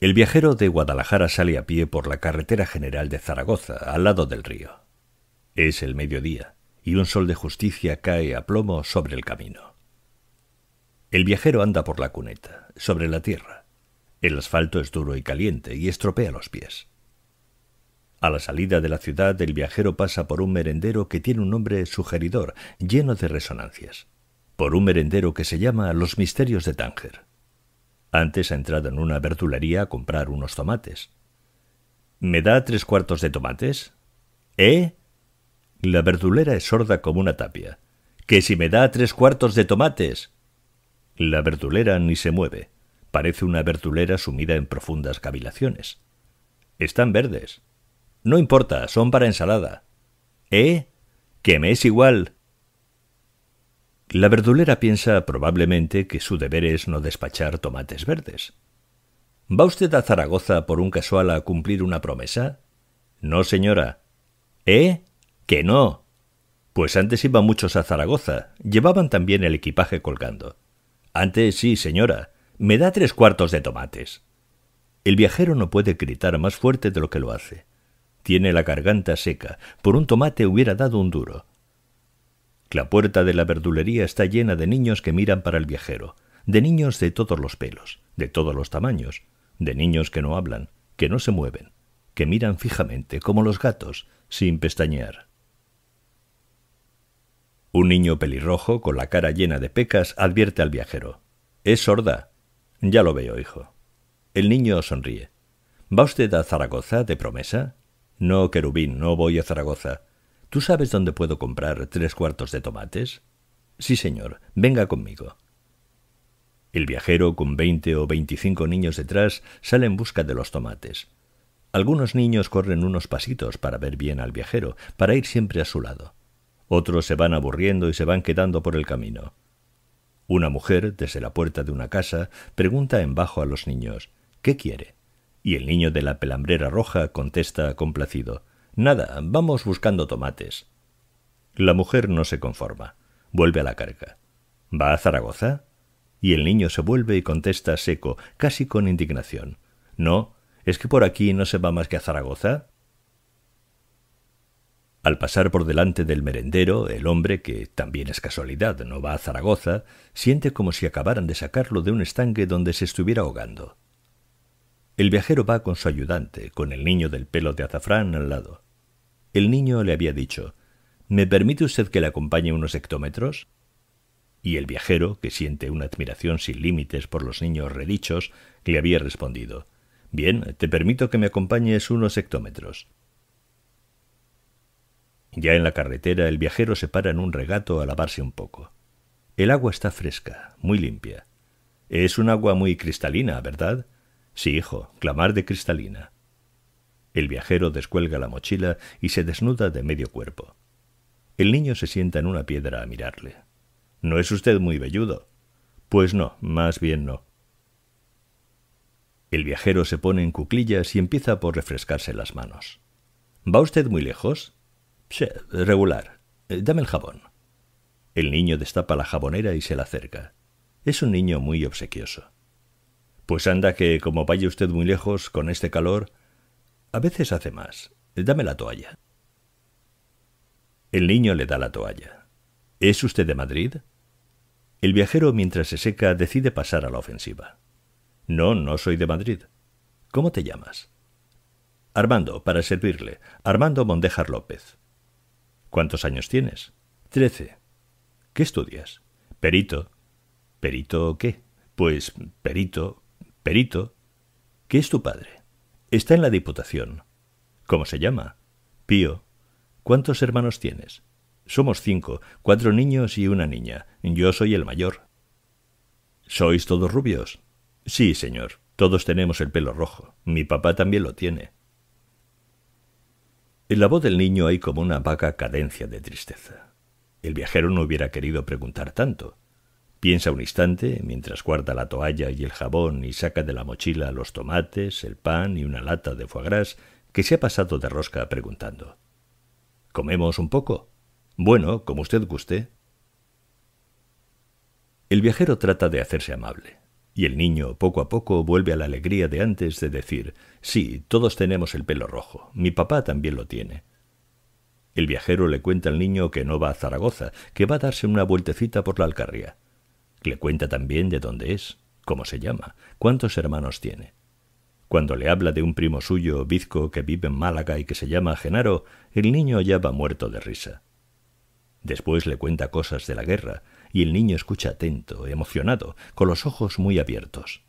El viajero de Guadalajara sale a pie por la carretera general de Zaragoza, al lado del río. Es el mediodía, y un sol de justicia cae a plomo sobre el camino. El viajero anda por la cuneta, sobre la tierra. El asfalto es duro y caliente y estropea los pies. A la salida de la ciudad, el viajero pasa por un merendero que tiene un nombre sugeridor, lleno de resonancias. Por un merendero que se llama Los Misterios de Tánger. Antes ha entrado en una verdulería a comprar unos tomates. ¿Me da tres cuartos de tomates? ¿Eh? La verdulera es sorda como una tapia. ¿Que si me da tres cuartos de tomates? La verdulera ni se mueve. Parece una verdulera sumida en profundas cavilaciones. Están verdes, no importa, son para ensalada. ¿Eh? Que me es igual. La verdulera piensa probablemente que su deber es no despachar tomates verdes. ¿Va usted a Zaragoza por un casual a cumplir una promesa? No, señora. ¿Eh? Que no. Pues antes iba muchos a Zaragoza. Llevaban también el equipaje colgando. Antes sí, señora. Me da tres cuartos de tomates. El viajero no puede gritar más fuerte de lo que lo hace. Tiene la garganta seca. Por un tomate hubiera dado un duro. La puerta de la verdulería está llena de niños que miran para el viajero, de niños de todos los pelos, de todos los tamaños, de niños que no hablan, que no se mueven, que miran fijamente, como los gatos, sin pestañear. Un niño pelirrojo, con la cara llena de pecas, advierte al viajero. ¿Es sorda? Ya lo veo, hijo. El niño sonríe. ¿Va usted a Zaragoza de promesa? No, querubín, no voy a Zaragoza. ¿Tú sabes dónde puedo comprar tres cuartos de tomates? Sí, señor, venga conmigo. El viajero, con veinte o veinticinco niños detrás, sale en busca de los tomates. Algunos niños corren unos pasitos para ver bien al viajero, para ir siempre a su lado. Otros se van aburriendo y se van quedando por el camino. Una mujer, desde la puerta de una casa, pregunta en bajo a los niños ¿Qué quiere? Y el niño de la pelambrera roja contesta complacido Nada, vamos buscando tomates. La mujer no se conforma, vuelve a la carga. ¿Va a Zaragoza? Y el niño se vuelve y contesta seco, casi con indignación. No, es que por aquí no se va más que a Zaragoza. Al pasar por delante del merendero, el hombre, que también es casualidad, no va a Zaragoza, siente como si acabaran de sacarlo de un estanque donde se estuviera ahogando. El viajero va con su ayudante, con el niño del pelo de azafrán al lado. El niño le había dicho ¿Me permite usted que le acompañe unos hectómetros? Y el viajero, que siente una admiración sin límites por los niños redichos, le había respondido Bien, te permito que me acompañes unos hectómetros. Ya en la carretera el viajero se para en un regato a lavarse un poco. El agua está fresca, muy limpia. Es un agua muy cristalina, ¿verdad? Sí, hijo, clamar de cristalina. El viajero descuelga la mochila y se desnuda de medio cuerpo. El niño se sienta en una piedra a mirarle. ¿No es usted muy velludo? Pues no, más bien no. El viajero se pone en cuclillas y empieza por refrescarse las manos. ¿Va usted muy lejos? Sí, regular. Eh, dame el jabón. El niño destapa la jabonera y se la acerca. Es un niño muy obsequioso. Pues anda que como vaya usted muy lejos con este calor, a veces hace más. Dame la toalla. El niño le da la toalla. ¿Es usted de Madrid? El viajero, mientras se seca, decide pasar a la ofensiva. No, no soy de Madrid. ¿Cómo te llamas? Armando, para servirle. Armando Mondejar López. ¿Cuántos años tienes? Trece. ¿Qué estudias? Perito. ¿Perito qué? Pues perito, Perito, ¿qué es tu padre. Está en la Diputación. ¿Cómo se llama? Pío. ¿Cuántos hermanos tienes? Somos cinco, cuatro niños y una niña. Yo soy el mayor. ¿Sois todos rubios? Sí, señor. Todos tenemos el pelo rojo. Mi papá también lo tiene. En la voz del niño hay como una vaga cadencia de tristeza. El viajero no hubiera querido preguntar tanto, Piensa un instante, mientras guarda la toalla y el jabón y saca de la mochila los tomates, el pan y una lata de foie gras, que se ha pasado de rosca preguntando. ¿Comemos un poco? Bueno, como usted guste. El viajero trata de hacerse amable, y el niño poco a poco vuelve a la alegría de antes de decir Sí, todos tenemos el pelo rojo, mi papá también lo tiene. El viajero le cuenta al niño que no va a Zaragoza, que va a darse una vueltecita por la Alcarria. Le cuenta también de dónde es, cómo se llama, cuántos hermanos tiene. Cuando le habla de un primo suyo, bizco, que vive en Málaga y que se llama Genaro, el niño ya va muerto de risa. Después le cuenta cosas de la guerra, y el niño escucha atento, emocionado, con los ojos muy abiertos.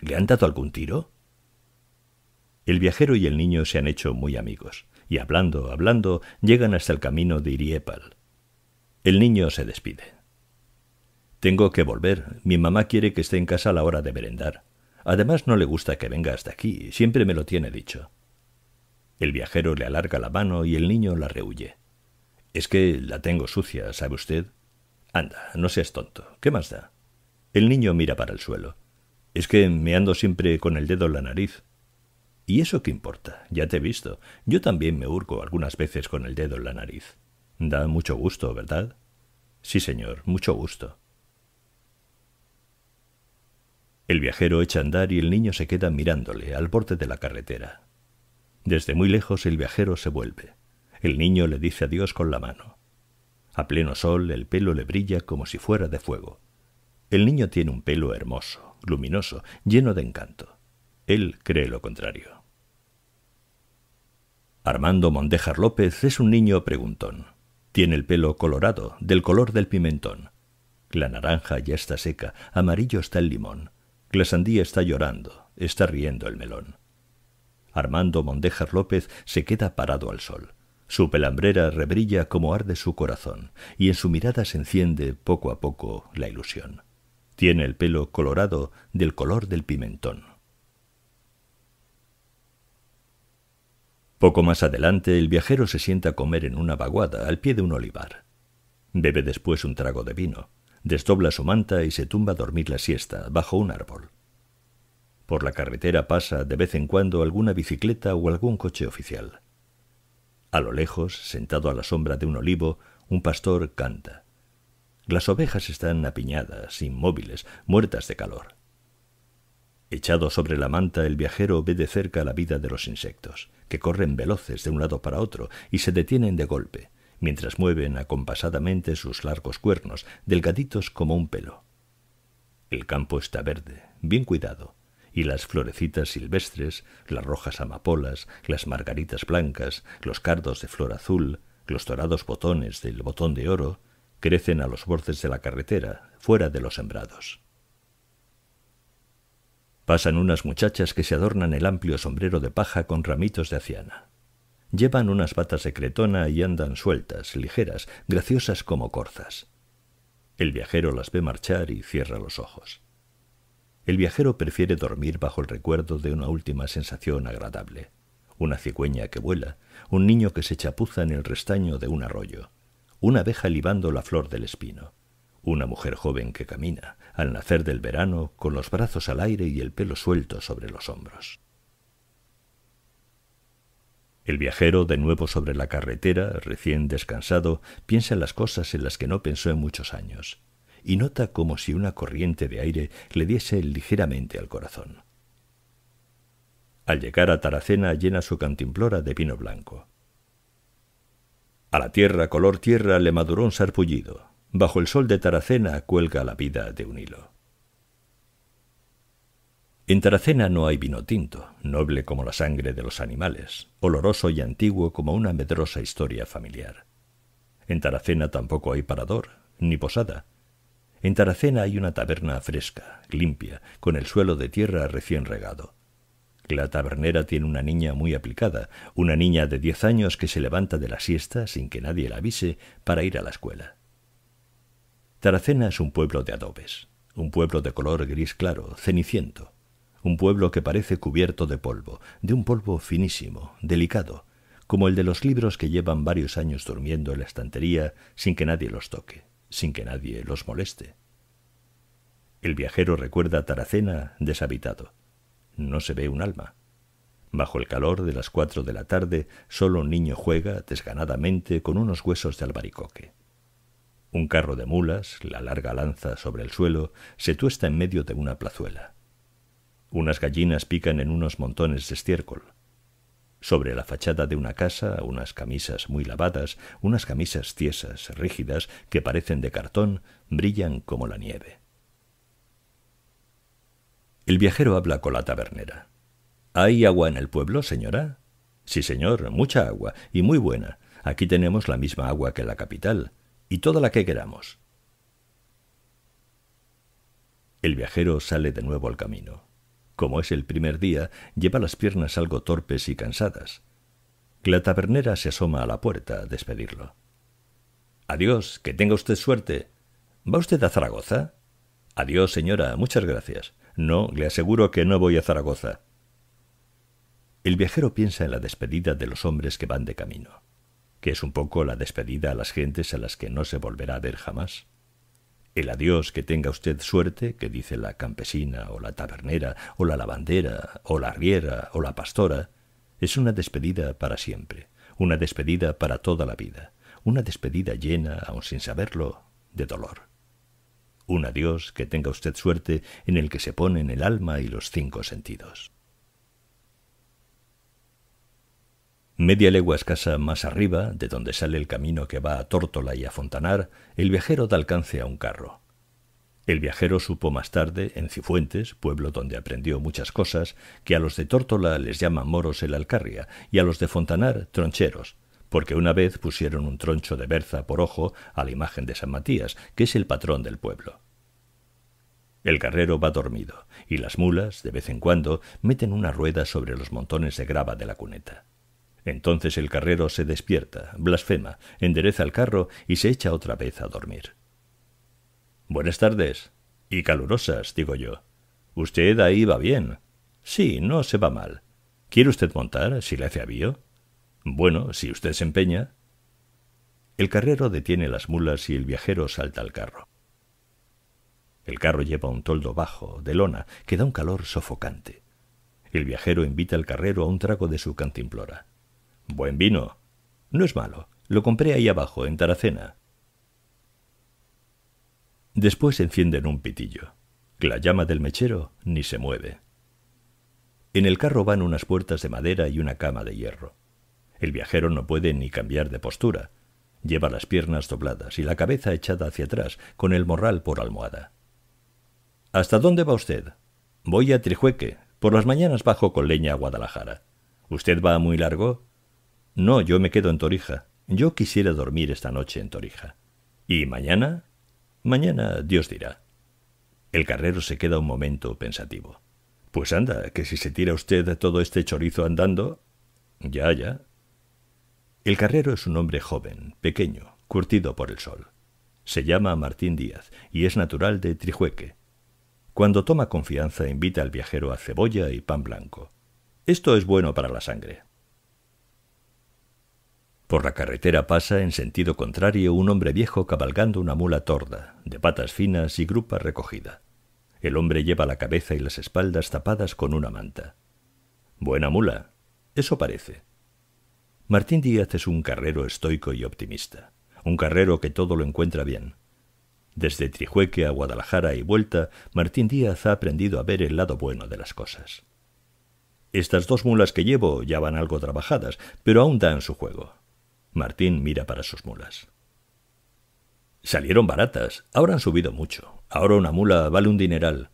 ¿Le han dado algún tiro? El viajero y el niño se han hecho muy amigos, y hablando, hablando, llegan hasta el camino de Iriepal. El niño se despide. Tengo que volver. Mi mamá quiere que esté en casa a la hora de merendar. Además no le gusta que venga hasta aquí. Siempre me lo tiene dicho. El viajero le alarga la mano y el niño la rehuye. Es que la tengo sucia, ¿sabe usted? Anda, no seas tonto. ¿Qué más da? El niño mira para el suelo. Es que me ando siempre con el dedo en la nariz. ¿Y eso qué importa? Ya te he visto. Yo también me hurgo algunas veces con el dedo en la nariz. Da mucho gusto, ¿verdad? Sí, señor, mucho gusto. El viajero echa a andar y el niño se queda mirándole al borde de la carretera. Desde muy lejos el viajero se vuelve. El niño le dice adiós con la mano. A pleno sol el pelo le brilla como si fuera de fuego. El niño tiene un pelo hermoso, luminoso, lleno de encanto. Él cree lo contrario. Armando Mondejar López es un niño preguntón. Tiene el pelo colorado, del color del pimentón. La naranja ya está seca, amarillo está el limón, Glasandía está llorando, está riendo el melón. Armando Mondejar López se queda parado al sol. Su pelambrera rebrilla como arde su corazón, y en su mirada se enciende poco a poco la ilusión. Tiene el pelo colorado del color del pimentón. Poco más adelante el viajero se sienta a comer en una vaguada al pie de un olivar. Bebe después un trago de vino desdobla su manta y se tumba a dormir la siesta bajo un árbol. Por la carretera pasa de vez en cuando alguna bicicleta o algún coche oficial. A lo lejos, sentado a la sombra de un olivo, un pastor canta. Las ovejas están apiñadas, inmóviles, muertas de calor. Echado sobre la manta, el viajero ve de cerca la vida de los insectos, que corren veloces de un lado para otro y se detienen de golpe, mientras mueven acompasadamente sus largos cuernos, delgaditos como un pelo. El campo está verde, bien cuidado, y las florecitas silvestres, las rojas amapolas, las margaritas blancas, los cardos de flor azul, los dorados botones del botón de oro, crecen a los bordes de la carretera, fuera de los sembrados. Pasan unas muchachas que se adornan el amplio sombrero de paja con ramitos de aciana. Llevan unas patas de cretona y andan sueltas, ligeras, graciosas como corzas. El viajero las ve marchar y cierra los ojos. El viajero prefiere dormir bajo el recuerdo de una última sensación agradable. Una cigüeña que vuela, un niño que se chapuza en el restaño de un arroyo, una abeja libando la flor del espino, una mujer joven que camina, al nacer del verano, con los brazos al aire y el pelo suelto sobre los hombros. El viajero, de nuevo sobre la carretera, recién descansado, piensa en las cosas en las que no pensó en muchos años, y nota como si una corriente de aire le diese ligeramente al corazón. Al llegar a Taracena llena su cantimplora de vino blanco. A la tierra color tierra le maduró un sarpullido. Bajo el sol de Taracena cuelga la vida de un hilo. En Taracena no hay vino tinto, noble como la sangre de los animales, oloroso y antiguo como una medrosa historia familiar. En Taracena tampoco hay parador, ni posada. En Taracena hay una taberna fresca, limpia, con el suelo de tierra recién regado. La tabernera tiene una niña muy aplicada, una niña de diez años que se levanta de la siesta sin que nadie la avise para ir a la escuela. Taracena es un pueblo de adobes, un pueblo de color gris claro, ceniciento un pueblo que parece cubierto de polvo, de un polvo finísimo, delicado, como el de los libros que llevan varios años durmiendo en la estantería sin que nadie los toque, sin que nadie los moleste. El viajero recuerda Taracena deshabitado. No se ve un alma. Bajo el calor de las cuatro de la tarde, solo un niño juega desganadamente con unos huesos de albaricoque. Un carro de mulas, la larga lanza sobre el suelo, se tuesta en medio de una plazuela. Unas gallinas pican en unos montones de estiércol. Sobre la fachada de una casa, unas camisas muy lavadas, unas camisas tiesas, rígidas, que parecen de cartón, brillan como la nieve. El viajero habla con la tabernera. ¿Hay agua en el pueblo, señora? Sí, señor, mucha agua, y muy buena. Aquí tenemos la misma agua que la capital, y toda la que queramos. El viajero sale de nuevo al camino como es el primer día, lleva las piernas algo torpes y cansadas. La tabernera se asoma a la puerta a despedirlo. Adiós, que tenga usted suerte. ¿Va usted a Zaragoza? Adiós, señora, muchas gracias. No, le aseguro que no voy a Zaragoza. El viajero piensa en la despedida de los hombres que van de camino, que es un poco la despedida a las gentes a las que no se volverá a ver jamás. El adiós que tenga usted suerte, que dice la campesina o la tabernera o la lavandera o la riera o la pastora, es una despedida para siempre, una despedida para toda la vida, una despedida llena, aun sin saberlo, de dolor. Un adiós que tenga usted suerte en el que se ponen el alma y los cinco sentidos. Media legua escasa más arriba, de donde sale el camino que va a Tórtola y a Fontanar, el viajero da alcance a un carro. El viajero supo más tarde, en Cifuentes, pueblo donde aprendió muchas cosas, que a los de Tórtola les llaman moros el Alcarria y a los de Fontanar troncheros, porque una vez pusieron un troncho de berza por ojo a la imagen de San Matías, que es el patrón del pueblo. El carrero va dormido, y las mulas, de vez en cuando, meten una rueda sobre los montones de grava de la cuneta. Entonces el carrero se despierta, blasfema, endereza el carro y se echa otra vez a dormir. Buenas tardes. Y calurosas, digo yo. Usted ahí va bien. Sí, no se va mal. ¿Quiere usted montar, si le hace avío? Bueno, si usted se empeña. El carrero detiene las mulas y el viajero salta al carro. El carro lleva un toldo bajo, de lona, que da un calor sofocante. El viajero invita al carrero a un trago de su cantimplora. Buen vino. No es malo. Lo compré ahí abajo, en Taracena. Después encienden un pitillo. La llama del mechero ni se mueve. En el carro van unas puertas de madera y una cama de hierro. El viajero no puede ni cambiar de postura. Lleva las piernas dobladas y la cabeza echada hacia atrás, con el morral por almohada. ¿Hasta dónde va usted? Voy a Trijueque. Por las mañanas bajo con leña a Guadalajara. ¿Usted va muy largo? No, yo me quedo en Torija. Yo quisiera dormir esta noche en Torija. ¿Y mañana? Mañana Dios dirá. El carrero se queda un momento pensativo. Pues anda, que si se tira usted todo este chorizo andando. Ya, ya. El carrero es un hombre joven, pequeño, curtido por el sol. Se llama Martín Díaz y es natural de Trijueque. Cuando toma confianza invita al viajero a cebolla y pan blanco. Esto es bueno para la sangre. Por la carretera pasa en sentido contrario un hombre viejo cabalgando una mula torda, de patas finas y grupa recogida. El hombre lleva la cabeza y las espaldas tapadas con una manta. Buena mula, eso parece. Martín Díaz es un carrero estoico y optimista, un carrero que todo lo encuentra bien. Desde Trijueque a Guadalajara y vuelta, Martín Díaz ha aprendido a ver el lado bueno de las cosas. Estas dos mulas que llevo ya van algo trabajadas, pero aún dan su juego. Martín mira para sus mulas. Salieron baratas, ahora han subido mucho. Ahora una mula vale un dineral.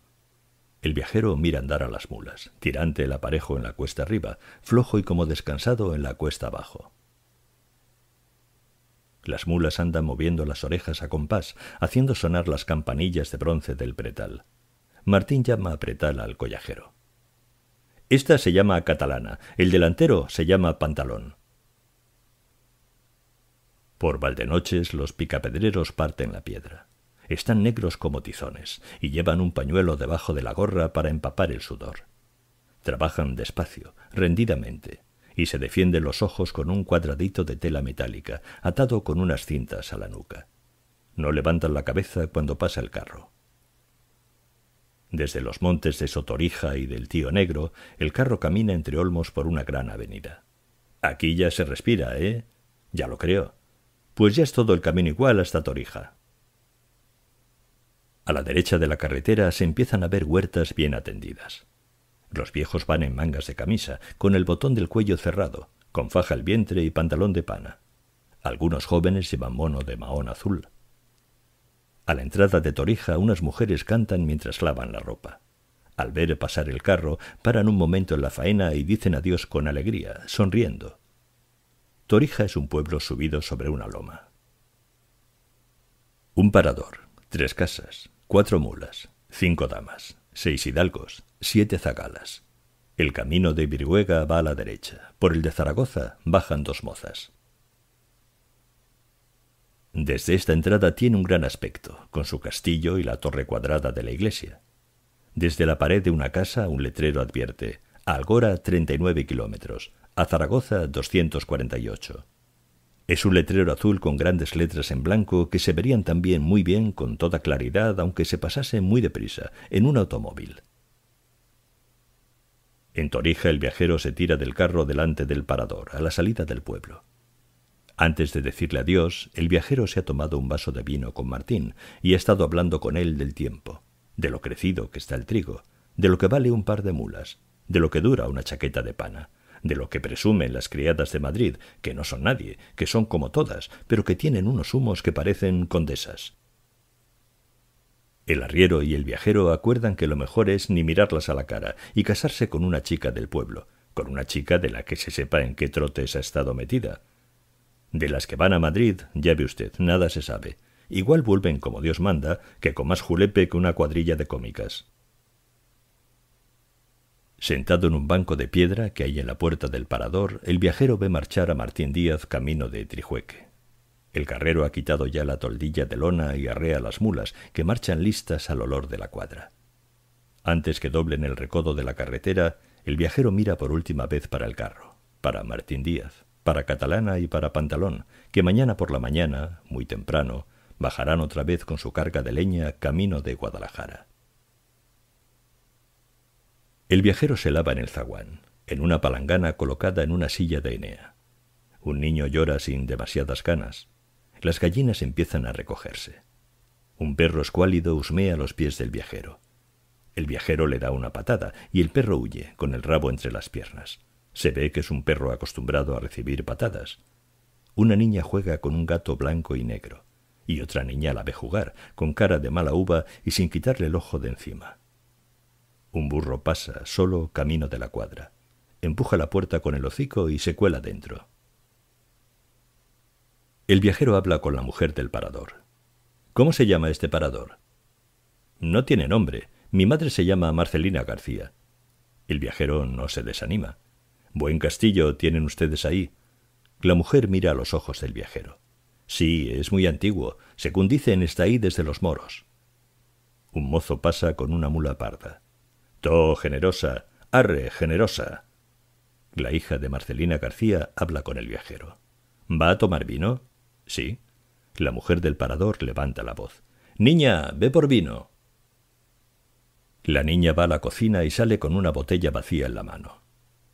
El viajero mira andar a las mulas, tirante el aparejo en la cuesta arriba, flojo y como descansado en la cuesta abajo. Las mulas andan moviendo las orejas a compás, haciendo sonar las campanillas de bronce del pretal. Martín llama a pretal al collajero. Esta se llama catalana, el delantero se llama pantalón. Por Valdenoches los picapedreros parten la piedra. Están negros como tizones y llevan un pañuelo debajo de la gorra para empapar el sudor. Trabajan despacio, rendidamente, y se defienden los ojos con un cuadradito de tela metálica atado con unas cintas a la nuca. No levantan la cabeza cuando pasa el carro. Desde los montes de Sotorija y del Tío Negro, el carro camina entre olmos por una gran avenida. Aquí ya se respira, ¿eh? Ya lo creo pues ya es todo el camino igual hasta Torija. A la derecha de la carretera se empiezan a ver huertas bien atendidas. Los viejos van en mangas de camisa, con el botón del cuello cerrado, con faja al vientre y pantalón de pana. Algunos jóvenes llevan mono de mahón azul. A la entrada de Torija unas mujeres cantan mientras lavan la ropa. Al ver pasar el carro, paran un momento en la faena y dicen adiós con alegría, sonriendo. Torija es un pueblo subido sobre una loma. Un parador, tres casas, cuatro mulas, cinco damas, seis hidalgos, siete zagalas. El camino de Viruega va a la derecha. Por el de Zaragoza bajan dos mozas. Desde esta entrada tiene un gran aspecto, con su castillo y la torre cuadrada de la iglesia. Desde la pared de una casa un letrero advierte Algora 39 kilómetros, a Zaragoza 248. Es un letrero azul con grandes letras en blanco que se verían también muy bien con toda claridad, aunque se pasase muy deprisa, en un automóvil. En Torija el viajero se tira del carro delante del parador, a la salida del pueblo. Antes de decirle adiós, el viajero se ha tomado un vaso de vino con Martín y ha estado hablando con él del tiempo, de lo crecido que está el trigo, de lo que vale un par de mulas, de lo que dura una chaqueta de pana, de lo que presumen las criadas de Madrid, que no son nadie, que son como todas, pero que tienen unos humos que parecen condesas. El arriero y el viajero acuerdan que lo mejor es ni mirarlas a la cara y casarse con una chica del pueblo, con una chica de la que se sepa en qué trotes ha estado metida. De las que van a Madrid, ya ve usted, nada se sabe. Igual vuelven como Dios manda, que con más julepe que una cuadrilla de cómicas. Sentado en un banco de piedra que hay en la puerta del parador, el viajero ve marchar a Martín Díaz camino de Trijueque. El carrero ha quitado ya la toldilla de lona y arrea las mulas, que marchan listas al olor de la cuadra. Antes que doblen el recodo de la carretera, el viajero mira por última vez para el carro, para Martín Díaz, para Catalana y para Pantalón, que mañana por la mañana, muy temprano, bajarán otra vez con su carga de leña camino de Guadalajara. El viajero se lava en el zaguán, en una palangana colocada en una silla de Enea. Un niño llora sin demasiadas ganas. Las gallinas empiezan a recogerse. Un perro escuálido husmea los pies del viajero. El viajero le da una patada y el perro huye, con el rabo entre las piernas. Se ve que es un perro acostumbrado a recibir patadas. Una niña juega con un gato blanco y negro, y otra niña la ve jugar, con cara de mala uva y sin quitarle el ojo de encima. Un burro pasa, solo, camino de la cuadra. Empuja la puerta con el hocico y se cuela dentro. El viajero habla con la mujer del parador. ¿Cómo se llama este parador? No tiene nombre. Mi madre se llama Marcelina García. El viajero no se desanima. Buen castillo tienen ustedes ahí. La mujer mira a los ojos del viajero. Sí, es muy antiguo. Según dicen, está ahí desde los moros. Un mozo pasa con una mula parda. To generosa, arre generosa. La hija de Marcelina García habla con el viajero. ¿Va a tomar vino? Sí. La mujer del parador levanta la voz. Niña, ve por vino. La niña va a la cocina y sale con una botella vacía en la mano.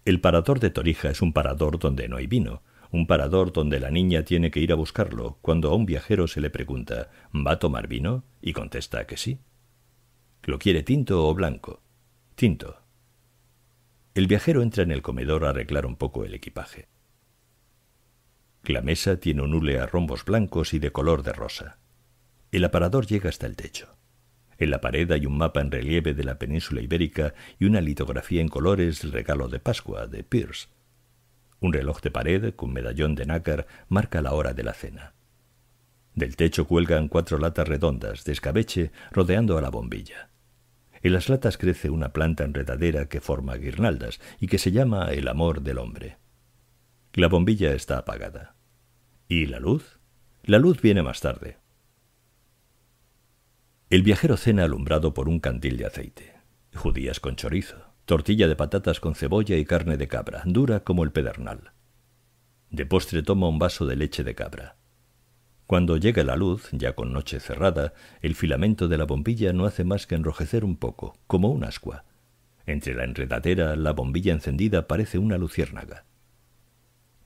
El parador de Torija es un parador donde no hay vino, un parador donde la niña tiene que ir a buscarlo cuando a un viajero se le pregunta ¿va a tomar vino? y contesta que sí. ¿Lo quiere tinto o blanco? El viajero entra en el comedor a arreglar un poco el equipaje. La mesa tiene un hule a rombos blancos y de color de rosa. El aparador llega hasta el techo. En la pared hay un mapa en relieve de la península ibérica y una litografía en colores del regalo de Pascua de Pierce. Un reloj de pared con medallón de nácar marca la hora de la cena. Del techo cuelgan cuatro latas redondas de escabeche rodeando a la bombilla. En las latas crece una planta enredadera que forma guirnaldas y que se llama el amor del hombre. La bombilla está apagada. ¿Y la luz? La luz viene más tarde. El viajero cena alumbrado por un candil de aceite, judías con chorizo, tortilla de patatas con cebolla y carne de cabra, dura como el pedernal. De postre toma un vaso de leche de cabra. Cuando llega la luz, ya con noche cerrada, el filamento de la bombilla no hace más que enrojecer un poco, como un ascua. Entre la enredadera, la bombilla encendida parece una luciérnaga.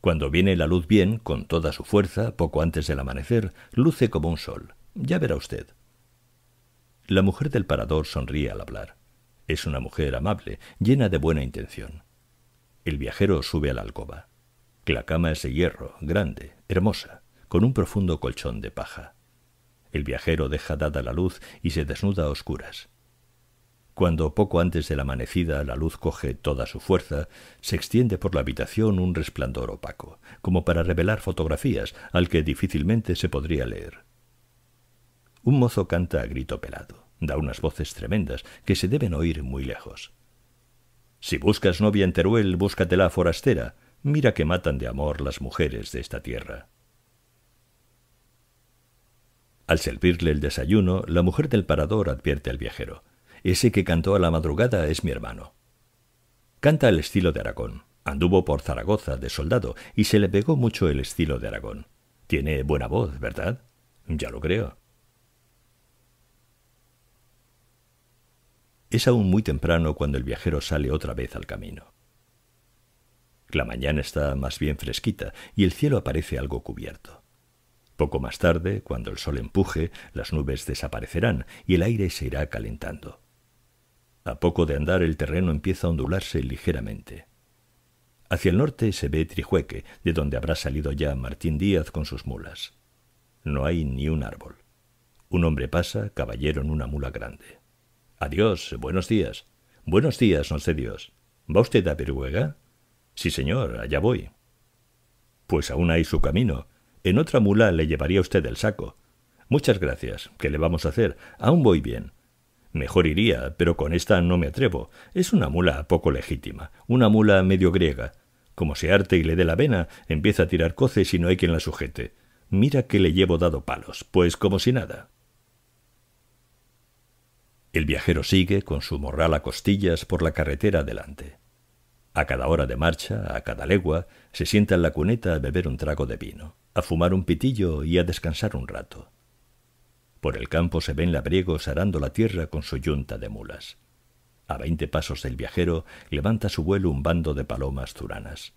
Cuando viene la luz bien, con toda su fuerza, poco antes del amanecer, luce como un sol. Ya verá usted. La mujer del parador sonríe al hablar. Es una mujer amable, llena de buena intención. El viajero sube a la alcoba. La cama es de hierro, grande, hermosa con un profundo colchón de paja. El viajero deja dada la luz y se desnuda a oscuras. Cuando poco antes del amanecida la luz coge toda su fuerza, se extiende por la habitación un resplandor opaco, como para revelar fotografías al que difícilmente se podría leer. Un mozo canta a grito pelado, da unas voces tremendas que se deben oír muy lejos. Si buscas novia en Teruel, búscatela forastera, mira que matan de amor las mujeres de esta tierra. Al servirle el desayuno, la mujer del parador advierte al viajero. Ese que cantó a la madrugada es mi hermano. Canta al estilo de Aragón. Anduvo por Zaragoza de soldado y se le pegó mucho el estilo de Aragón. Tiene buena voz, ¿verdad? Ya lo creo. Es aún muy temprano cuando el viajero sale otra vez al camino. La mañana está más bien fresquita y el cielo aparece algo cubierto. Poco más tarde, cuando el sol empuje, las nubes desaparecerán y el aire se irá calentando. A poco de andar el terreno empieza a ondularse ligeramente. Hacia el norte se ve Trijueque, de donde habrá salido ya Martín Díaz con sus mulas. No hay ni un árbol. Un hombre pasa, caballero en una mula grande. Adiós, buenos días. Buenos días, sé Dios. ¿Va usted a Peruega? Sí, señor, allá voy. Pues aún hay su camino, en otra mula le llevaría usted el saco. Muchas gracias. ¿Qué le vamos a hacer? Aún voy bien. Mejor iría, pero con esta no me atrevo. Es una mula poco legítima, una mula medio griega. Como se arte y le dé la vena, empieza a tirar coces y no hay quien la sujete. Mira que le llevo dado palos, pues como si nada. El viajero sigue con su morral a costillas por la carretera adelante. A cada hora de marcha, a cada legua, se sienta en la cuneta a beber un trago de vino a fumar un pitillo y a descansar un rato. Por el campo se ven labriegos arando la tierra con su yunta de mulas. A veinte pasos del viajero levanta su vuelo un bando de palomas zuranas.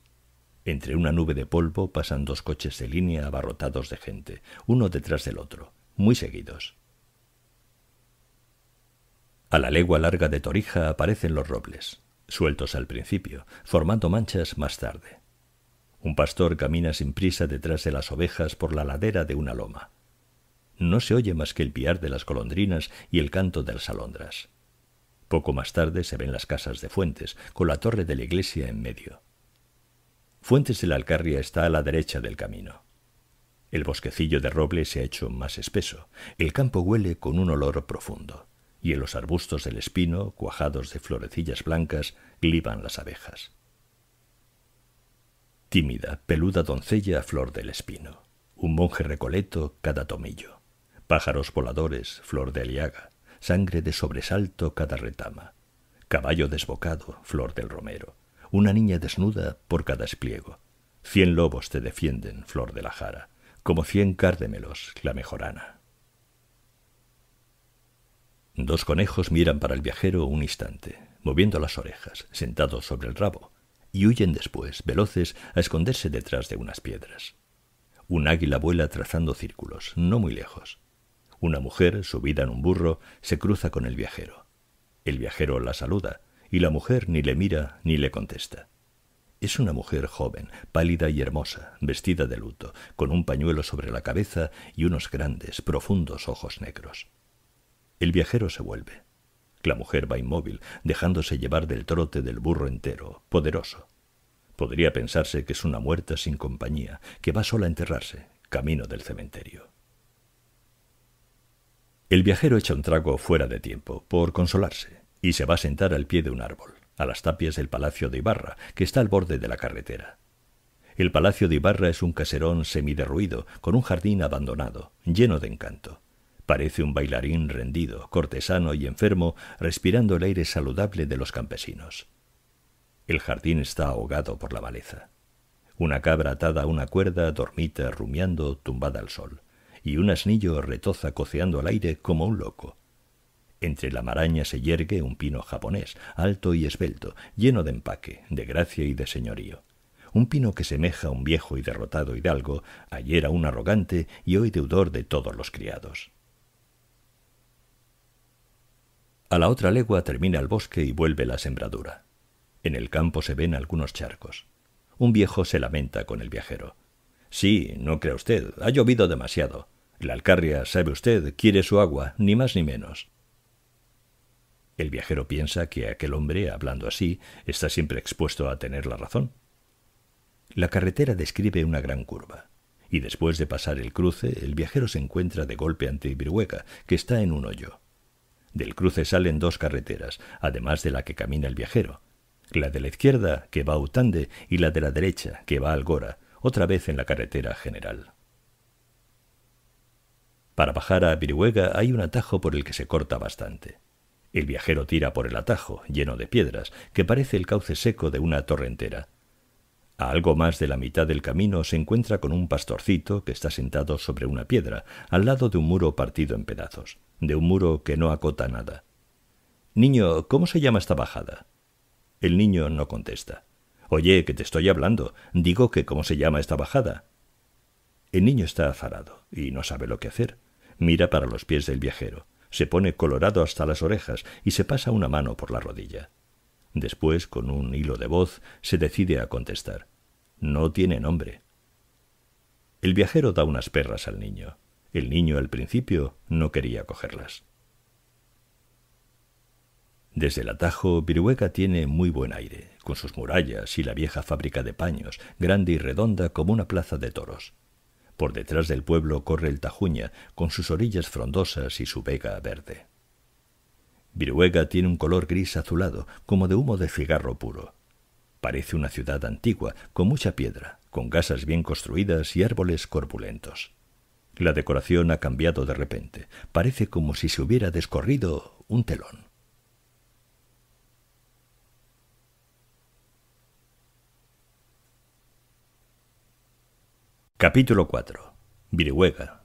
Entre una nube de polvo pasan dos coches de línea abarrotados de gente, uno detrás del otro, muy seguidos. A la legua larga de Torija aparecen los robles, sueltos al principio, formando manchas más tarde. Un pastor camina sin prisa detrás de las ovejas por la ladera de una loma. No se oye más que el piar de las golondrinas y el canto de las alondras. Poco más tarde se ven las casas de Fuentes, con la torre de la iglesia en medio. Fuentes de la Alcarria está a la derecha del camino. El bosquecillo de roble se ha hecho más espeso, el campo huele con un olor profundo, y en los arbustos del espino, cuajados de florecillas blancas, gliban las abejas tímida, peluda doncella flor del espino, un monje recoleto cada tomillo, pájaros voladores, flor de aliaga, sangre de sobresalto cada retama, caballo desbocado, flor del romero, una niña desnuda por cada espliego, cien lobos te defienden, flor de la jara, como cien cárdemelos, la mejorana. Dos conejos miran para el viajero un instante, moviendo las orejas, sentados sobre el rabo, y huyen después, veloces, a esconderse detrás de unas piedras. Un águila vuela trazando círculos, no muy lejos. Una mujer, subida en un burro, se cruza con el viajero. El viajero la saluda, y la mujer ni le mira ni le contesta. Es una mujer joven, pálida y hermosa, vestida de luto, con un pañuelo sobre la cabeza y unos grandes, profundos ojos negros. El viajero se vuelve. La mujer va inmóvil, dejándose llevar del trote del burro entero, poderoso. Podría pensarse que es una muerta sin compañía, que va sola a enterrarse, camino del cementerio. El viajero echa un trago fuera de tiempo, por consolarse, y se va a sentar al pie de un árbol, a las tapias del Palacio de Ibarra, que está al borde de la carretera. El Palacio de Ibarra es un caserón semiderruido, con un jardín abandonado, lleno de encanto. Parece un bailarín rendido, cortesano y enfermo, respirando el aire saludable de los campesinos. El jardín está ahogado por la maleza. Una cabra atada a una cuerda dormita rumiando tumbada al sol, y un asnillo retoza coceando al aire como un loco. Entre la maraña se yergue un pino japonés, alto y esbelto, lleno de empaque, de gracia y de señorío. Un pino que semeja a un viejo y derrotado hidalgo, ayer aún un arrogante y hoy deudor de todos los criados. A la otra legua termina el bosque y vuelve la sembradura. En el campo se ven algunos charcos. Un viejo se lamenta con el viajero. Sí, no crea usted, ha llovido demasiado. La alcarria, sabe usted, quiere su agua, ni más ni menos. El viajero piensa que aquel hombre, hablando así, está siempre expuesto a tener la razón. La carretera describe una gran curva, y después de pasar el cruce, el viajero se encuentra de golpe ante Viruega, que está en un hoyo. Del cruce salen dos carreteras, además de la que camina el viajero. La de la izquierda, que va a Utande, y la de la derecha, que va a Algora, otra vez en la carretera general. Para bajar a Viruega hay un atajo por el que se corta bastante. El viajero tira por el atajo, lleno de piedras, que parece el cauce seco de una torrentera. A algo más de la mitad del camino se encuentra con un pastorcito que está sentado sobre una piedra, al lado de un muro partido en pedazos, de un muro que no acota nada. Niño, ¿cómo se llama esta bajada? El niño no contesta. Oye, que te estoy hablando. Digo que cómo se llama esta bajada. El niño está azarado y no sabe lo que hacer. Mira para los pies del viajero, se pone colorado hasta las orejas y se pasa una mano por la rodilla. Después, con un hilo de voz, se decide a contestar. No tiene nombre. El viajero da unas perras al niño. El niño al principio no quería cogerlas. Desde el atajo, Virueca tiene muy buen aire, con sus murallas y la vieja fábrica de paños, grande y redonda como una plaza de toros. Por detrás del pueblo corre el Tajuña, con sus orillas frondosas y su vega verde. Viruega tiene un color gris azulado, como de humo de cigarro puro. Parece una ciudad antigua, con mucha piedra, con casas bien construidas y árboles corpulentos. La decoración ha cambiado de repente. Parece como si se hubiera descorrido un telón. Capítulo 4. Viruega,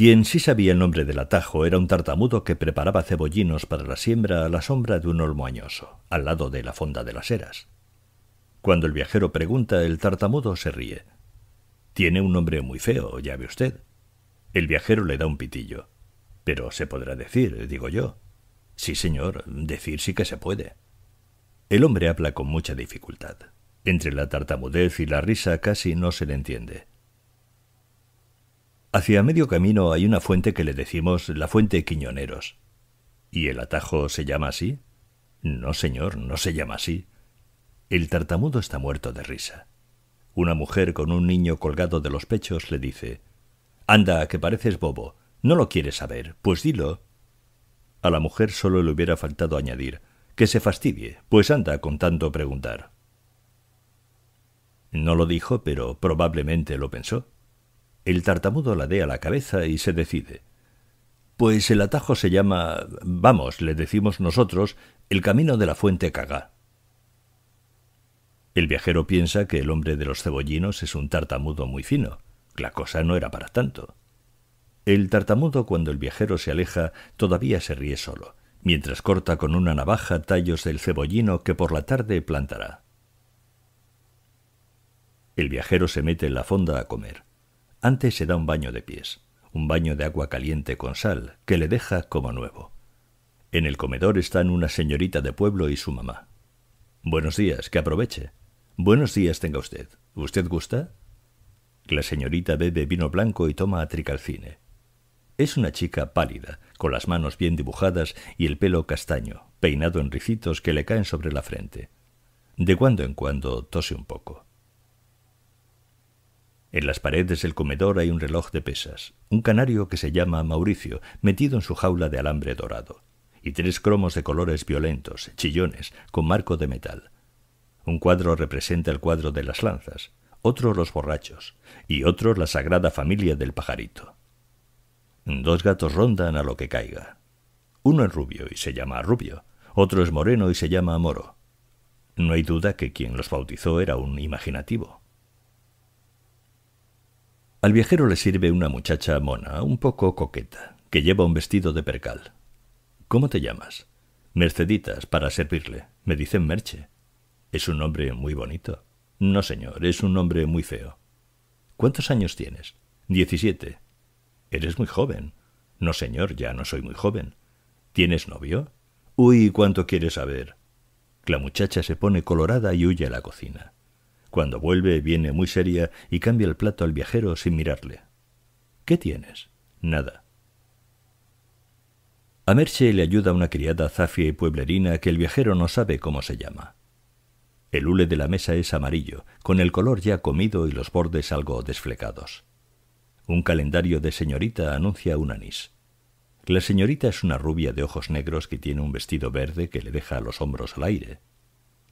Quien sí sabía el nombre del atajo era un tartamudo que preparaba cebollinos para la siembra a la sombra de un olmo añoso, al lado de la fonda de las eras. Cuando el viajero pregunta, el tartamudo se ríe. Tiene un nombre muy feo, ya ve usted. El viajero le da un pitillo. Pero se podrá decir, digo yo. Sí, señor, decir sí que se puede. El hombre habla con mucha dificultad. Entre la tartamudez y la risa casi no se le entiende. Hacia medio camino hay una fuente que le decimos la fuente Quiñoneros. ¿Y el atajo se llama así? No, señor, no se llama así. El tartamudo está muerto de risa. Una mujer con un niño colgado de los pechos le dice Anda, que pareces bobo. No lo quieres saber. Pues dilo. A la mujer solo le hubiera faltado añadir que se fastidie, pues anda con tanto preguntar. No lo dijo, pero probablemente lo pensó. El tartamudo ladea la cabeza y se decide. Pues el atajo se llama, vamos, le decimos nosotros, el camino de la fuente Caga. El viajero piensa que el hombre de los cebollinos es un tartamudo muy fino. La cosa no era para tanto. El tartamudo, cuando el viajero se aleja, todavía se ríe solo, mientras corta con una navaja tallos del cebollino que por la tarde plantará. El viajero se mete en la fonda a comer. Antes se da un baño de pies, un baño de agua caliente con sal, que le deja como nuevo. En el comedor están una señorita de pueblo y su mamá. Buenos días, que aproveche. Buenos días tenga usted. ¿Usted gusta? La señorita bebe vino blanco y toma tricalcine. Es una chica pálida, con las manos bien dibujadas y el pelo castaño, peinado en ricitos que le caen sobre la frente. De cuando en cuando tose un poco. En las paredes del comedor hay un reloj de pesas, un canario que se llama Mauricio, metido en su jaula de alambre dorado, y tres cromos de colores violentos, chillones, con marco de metal. Un cuadro representa el cuadro de las lanzas, otro los borrachos, y otro la sagrada familia del pajarito. Dos gatos rondan a lo que caiga. Uno es rubio y se llama Rubio, otro es moreno y se llama Moro. No hay duda que quien los bautizó era un imaginativo. Al viajero le sirve una muchacha mona, un poco coqueta, que lleva un vestido de percal. ¿Cómo te llamas? Merceditas, para servirle. Me dicen Merche. Es un hombre muy bonito. No, señor, es un hombre muy feo. ¿Cuántos años tienes? Diecisiete. Eres muy joven. No, señor, ya no soy muy joven. ¿Tienes novio? Uy, cuánto quieres saber. La muchacha se pone colorada y huye a la cocina. Cuando vuelve, viene muy seria y cambia el plato al viajero sin mirarle. ¿Qué tienes? Nada. A Merche le ayuda una criada zafia y pueblerina que el viajero no sabe cómo se llama. El hule de la mesa es amarillo, con el color ya comido y los bordes algo desflecados. Un calendario de señorita anuncia un anís. La señorita es una rubia de ojos negros que tiene un vestido verde que le deja los hombros al aire.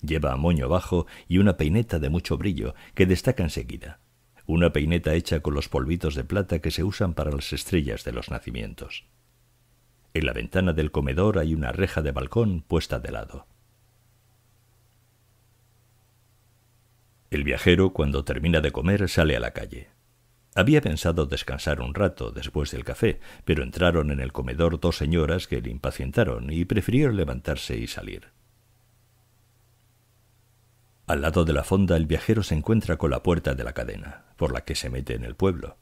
Lleva moño bajo y una peineta de mucho brillo, que destaca enseguida. Una peineta hecha con los polvitos de plata que se usan para las estrellas de los nacimientos. En la ventana del comedor hay una reja de balcón puesta de lado. El viajero, cuando termina de comer, sale a la calle. Había pensado descansar un rato después del café, pero entraron en el comedor dos señoras que le impacientaron y prefirió levantarse y salir. Al lado de la fonda el viajero se encuentra con la puerta de la cadena, por la que se mete en el pueblo.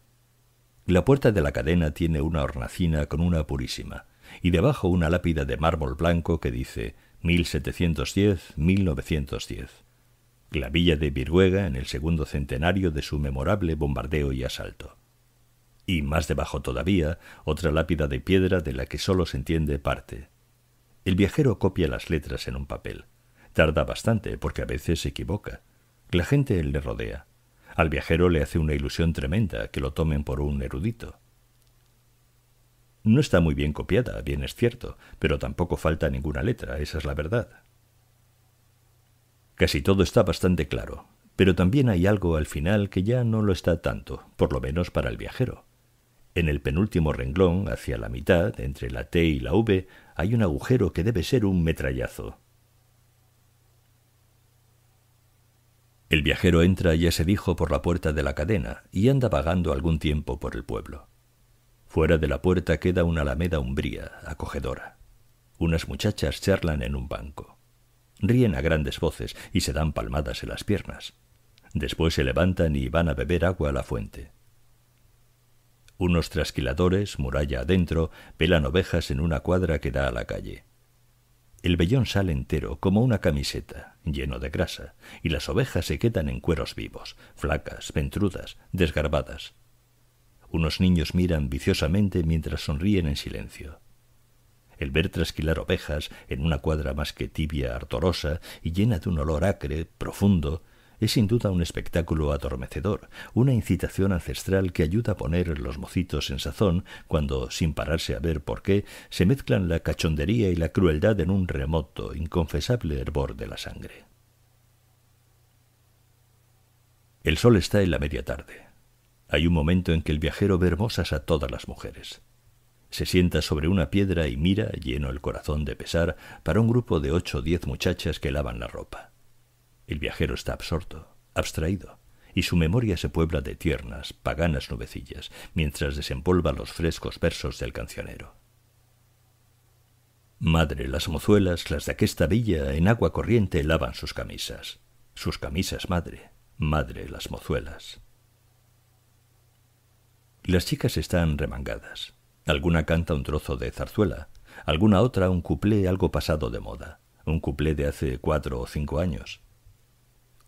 La puerta de la cadena tiene una hornacina con una purísima, y debajo una lápida de mármol blanco que dice 1710-1910. La villa de Viruega en el segundo centenario de su memorable bombardeo y asalto. Y más debajo todavía, otra lápida de piedra de la que solo se entiende parte. El viajero copia las letras en un papel Tarda bastante, porque a veces se equivoca. La gente le rodea. Al viajero le hace una ilusión tremenda que lo tomen por un erudito. No está muy bien copiada, bien es cierto, pero tampoco falta ninguna letra, esa es la verdad. Casi todo está bastante claro, pero también hay algo al final que ya no lo está tanto, por lo menos para el viajero. En el penúltimo renglón, hacia la mitad, entre la T y la V, hay un agujero que debe ser un metrallazo. El viajero entra y se dijo por la puerta de la cadena y anda vagando algún tiempo por el pueblo. Fuera de la puerta queda una alameda umbría, acogedora. Unas muchachas charlan en un banco. Ríen a grandes voces y se dan palmadas en las piernas. Después se levantan y van a beber agua a la fuente. Unos trasquiladores, muralla adentro, pelan ovejas en una cuadra que da a la calle. El vellón sale entero, como una camiseta, lleno de grasa, y las ovejas se quedan en cueros vivos, flacas, ventrudas, desgarbadas. Unos niños miran viciosamente mientras sonríen en silencio. El ver trasquilar ovejas en una cuadra más que tibia, ardorosa y llena de un olor acre, profundo, es sin duda un espectáculo adormecedor, una incitación ancestral que ayuda a poner los mocitos en sazón cuando, sin pararse a ver por qué, se mezclan la cachondería y la crueldad en un remoto, inconfesable hervor de la sangre. El sol está en la media tarde. Hay un momento en que el viajero ve hermosas a todas las mujeres. Se sienta sobre una piedra y mira, lleno el corazón de pesar, para un grupo de ocho o diez muchachas que lavan la ropa. El viajero está absorto, abstraído, y su memoria se puebla de tiernas, paganas nubecillas, mientras desempolva los frescos versos del cancionero. Madre, las mozuelas, las de aquesta villa, en agua corriente lavan sus camisas. Sus camisas, madre, madre, las mozuelas. Las chicas están remangadas. Alguna canta un trozo de zarzuela, alguna otra un cuplé algo pasado de moda, un cuplé de hace cuatro o cinco años,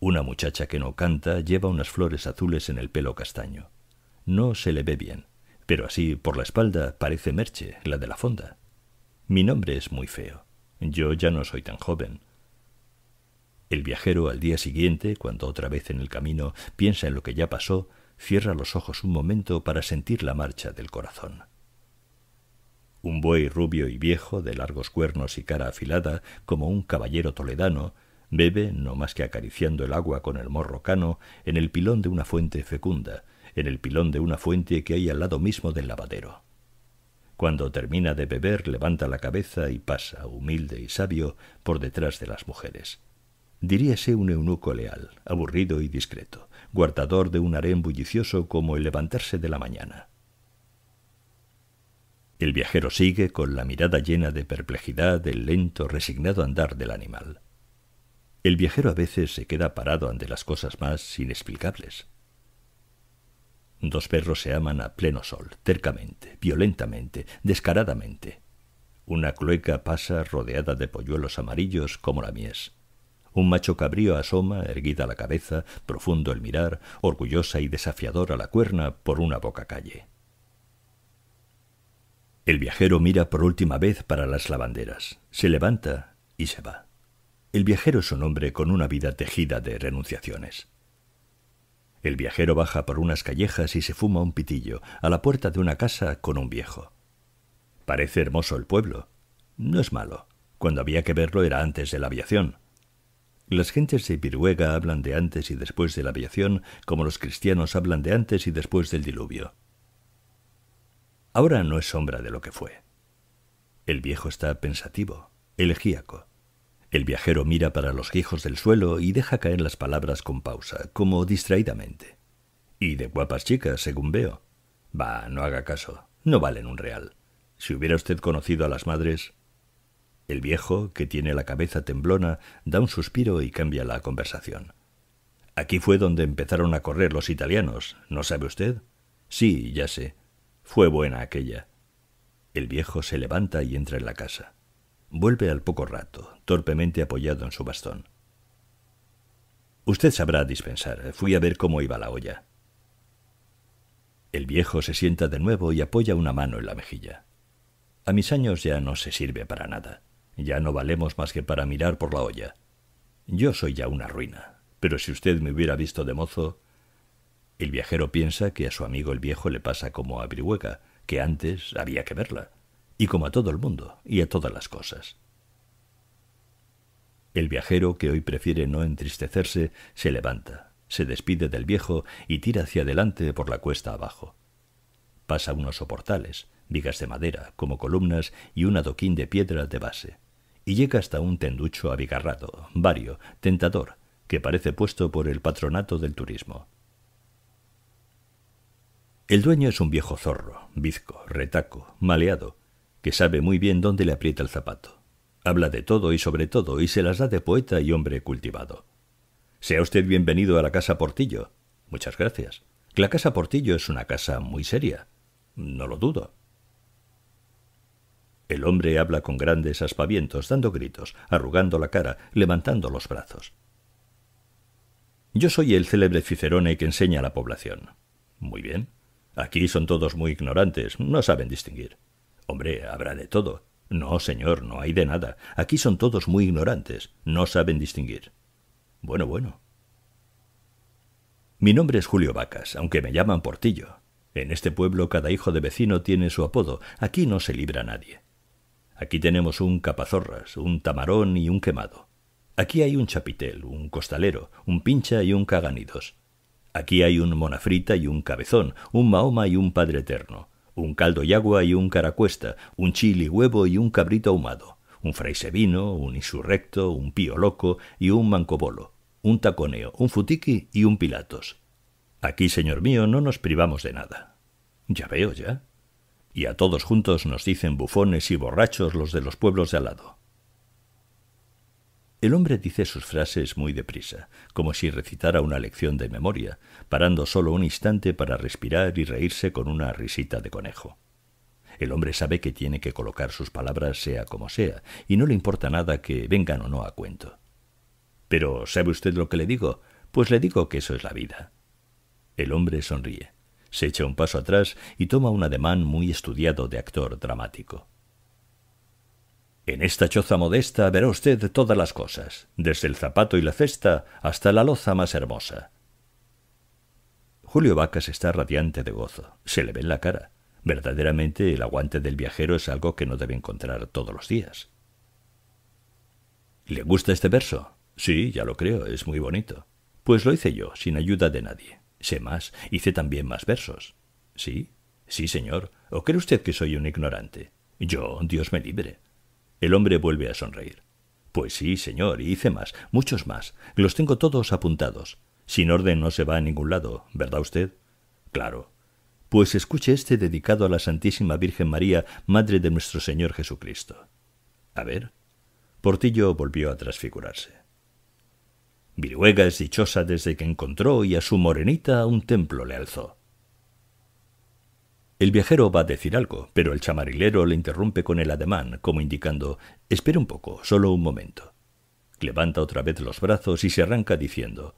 una muchacha que no canta lleva unas flores azules en el pelo castaño. No se le ve bien, pero así por la espalda parece Merche, la de la fonda. Mi nombre es muy feo. Yo ya no soy tan joven. El viajero al día siguiente, cuando otra vez en el camino piensa en lo que ya pasó, cierra los ojos un momento para sentir la marcha del corazón. Un buey rubio y viejo, de largos cuernos y cara afilada, como un caballero toledano, Bebe, no más que acariciando el agua con el morro cano, en el pilón de una fuente fecunda, en el pilón de una fuente que hay al lado mismo del lavadero. Cuando termina de beber, levanta la cabeza y pasa, humilde y sabio, por detrás de las mujeres. Diríase un eunuco leal, aburrido y discreto, guardador de un harén bullicioso como el levantarse de la mañana. El viajero sigue con la mirada llena de perplejidad el lento, resignado andar del animal. El viajero a veces se queda parado ante las cosas más inexplicables. Dos perros se aman a pleno sol, tercamente, violentamente, descaradamente. Una clueca pasa rodeada de polluelos amarillos como la mies. Un macho cabrío asoma, erguida la cabeza, profundo el mirar, orgullosa y desafiadora la cuerna por una boca calle. El viajero mira por última vez para las lavanderas, se levanta y se va. El viajero es un hombre con una vida tejida de renunciaciones. El viajero baja por unas callejas y se fuma un pitillo a la puerta de una casa con un viejo. Parece hermoso el pueblo. No es malo. Cuando había que verlo era antes de la aviación. Las gentes de Viruega hablan de antes y después de la aviación como los cristianos hablan de antes y después del diluvio. Ahora no es sombra de lo que fue. El viejo está pensativo, elegíaco. El viajero mira para los gijos del suelo y deja caer las palabras con pausa, como distraídamente. Y de guapas chicas, según veo. Bah, no haga caso. No valen un real. Si hubiera usted conocido a las madres. El viejo, que tiene la cabeza temblona, da un suspiro y cambia la conversación. Aquí fue donde empezaron a correr los italianos, ¿no sabe usted? Sí, ya sé. Fue buena aquella. El viejo se levanta y entra en la casa. Vuelve al poco rato, torpemente apoyado en su bastón. Usted sabrá dispensar. Fui a ver cómo iba la olla. El viejo se sienta de nuevo y apoya una mano en la mejilla. A mis años ya no se sirve para nada. Ya no valemos más que para mirar por la olla. Yo soy ya una ruina, pero si usted me hubiera visto de mozo... El viajero piensa que a su amigo el viejo le pasa como a Brihuega, que antes había que verla y como a todo el mundo y a todas las cosas. El viajero que hoy prefiere no entristecerse se levanta, se despide del viejo y tira hacia adelante por la cuesta abajo. Pasa unos soportales, vigas de madera como columnas y un adoquín de piedra de base, y llega hasta un tenducho abigarrado, vario, tentador, que parece puesto por el patronato del turismo. El dueño es un viejo zorro, bizco, retaco, maleado, que sabe muy bien dónde le aprieta el zapato. Habla de todo y sobre todo y se las da de poeta y hombre cultivado. Sea usted bienvenido a la Casa Portillo. Muchas gracias. La Casa Portillo es una casa muy seria. No lo dudo. El hombre habla con grandes aspavientos, dando gritos, arrugando la cara, levantando los brazos. Yo soy el célebre Cicerone que enseña a la población. Muy bien. Aquí son todos muy ignorantes, no saben distinguir. Hombre, habrá de todo. No, señor, no hay de nada. Aquí son todos muy ignorantes. No saben distinguir. Bueno, bueno. Mi nombre es Julio Vacas, aunque me llaman Portillo. En este pueblo cada hijo de vecino tiene su apodo. Aquí no se libra nadie. Aquí tenemos un capazorras, un tamarón y un quemado. Aquí hay un chapitel, un costalero, un pincha y un caganidos. Aquí hay un monafrita y un cabezón, un mahoma y un padre eterno, un caldo y agua y un caracuesta, un chili huevo y un cabrito ahumado, un fraisevino, un insurrecto, un pío loco y un mancobolo, un taconeo, un futiqui y un pilatos. Aquí, señor mío, no nos privamos de nada. Ya veo, ya. Y a todos juntos nos dicen bufones y borrachos los de los pueblos de al lado. El hombre dice sus frases muy deprisa, como si recitara una lección de memoria, parando solo un instante para respirar y reírse con una risita de conejo. El hombre sabe que tiene que colocar sus palabras sea como sea, y no le importa nada que vengan o no a cuento. Pero ¿sabe usted lo que le digo? Pues le digo que eso es la vida. El hombre sonríe, se echa un paso atrás y toma un ademán muy estudiado de actor dramático. En esta choza modesta verá usted todas las cosas, desde el zapato y la cesta hasta la loza más hermosa. Julio Vacas está radiante de gozo. Se le ve en la cara. Verdaderamente el aguante del viajero es algo que no debe encontrar todos los días. ¿Le gusta este verso? Sí, ya lo creo, es muy bonito. Pues lo hice yo, sin ayuda de nadie. Sé más, hice también más versos. ¿Sí? Sí, señor. ¿O cree usted que soy un ignorante? Yo, Dios me libre. El hombre vuelve a sonreír. Pues sí, señor, y hice más, muchos más. Los tengo todos apuntados. Sin orden no se va a ningún lado, ¿verdad usted? Claro. Pues escuche este dedicado a la Santísima Virgen María, Madre de nuestro Señor Jesucristo. A ver. Portillo volvió a transfigurarse. Viruega es dichosa desde que encontró y a su morenita un templo le alzó. El viajero va a decir algo, pero el chamarilero le interrumpe con el ademán, como indicando Espera un poco, solo un momento. Levanta otra vez los brazos y se arranca diciendo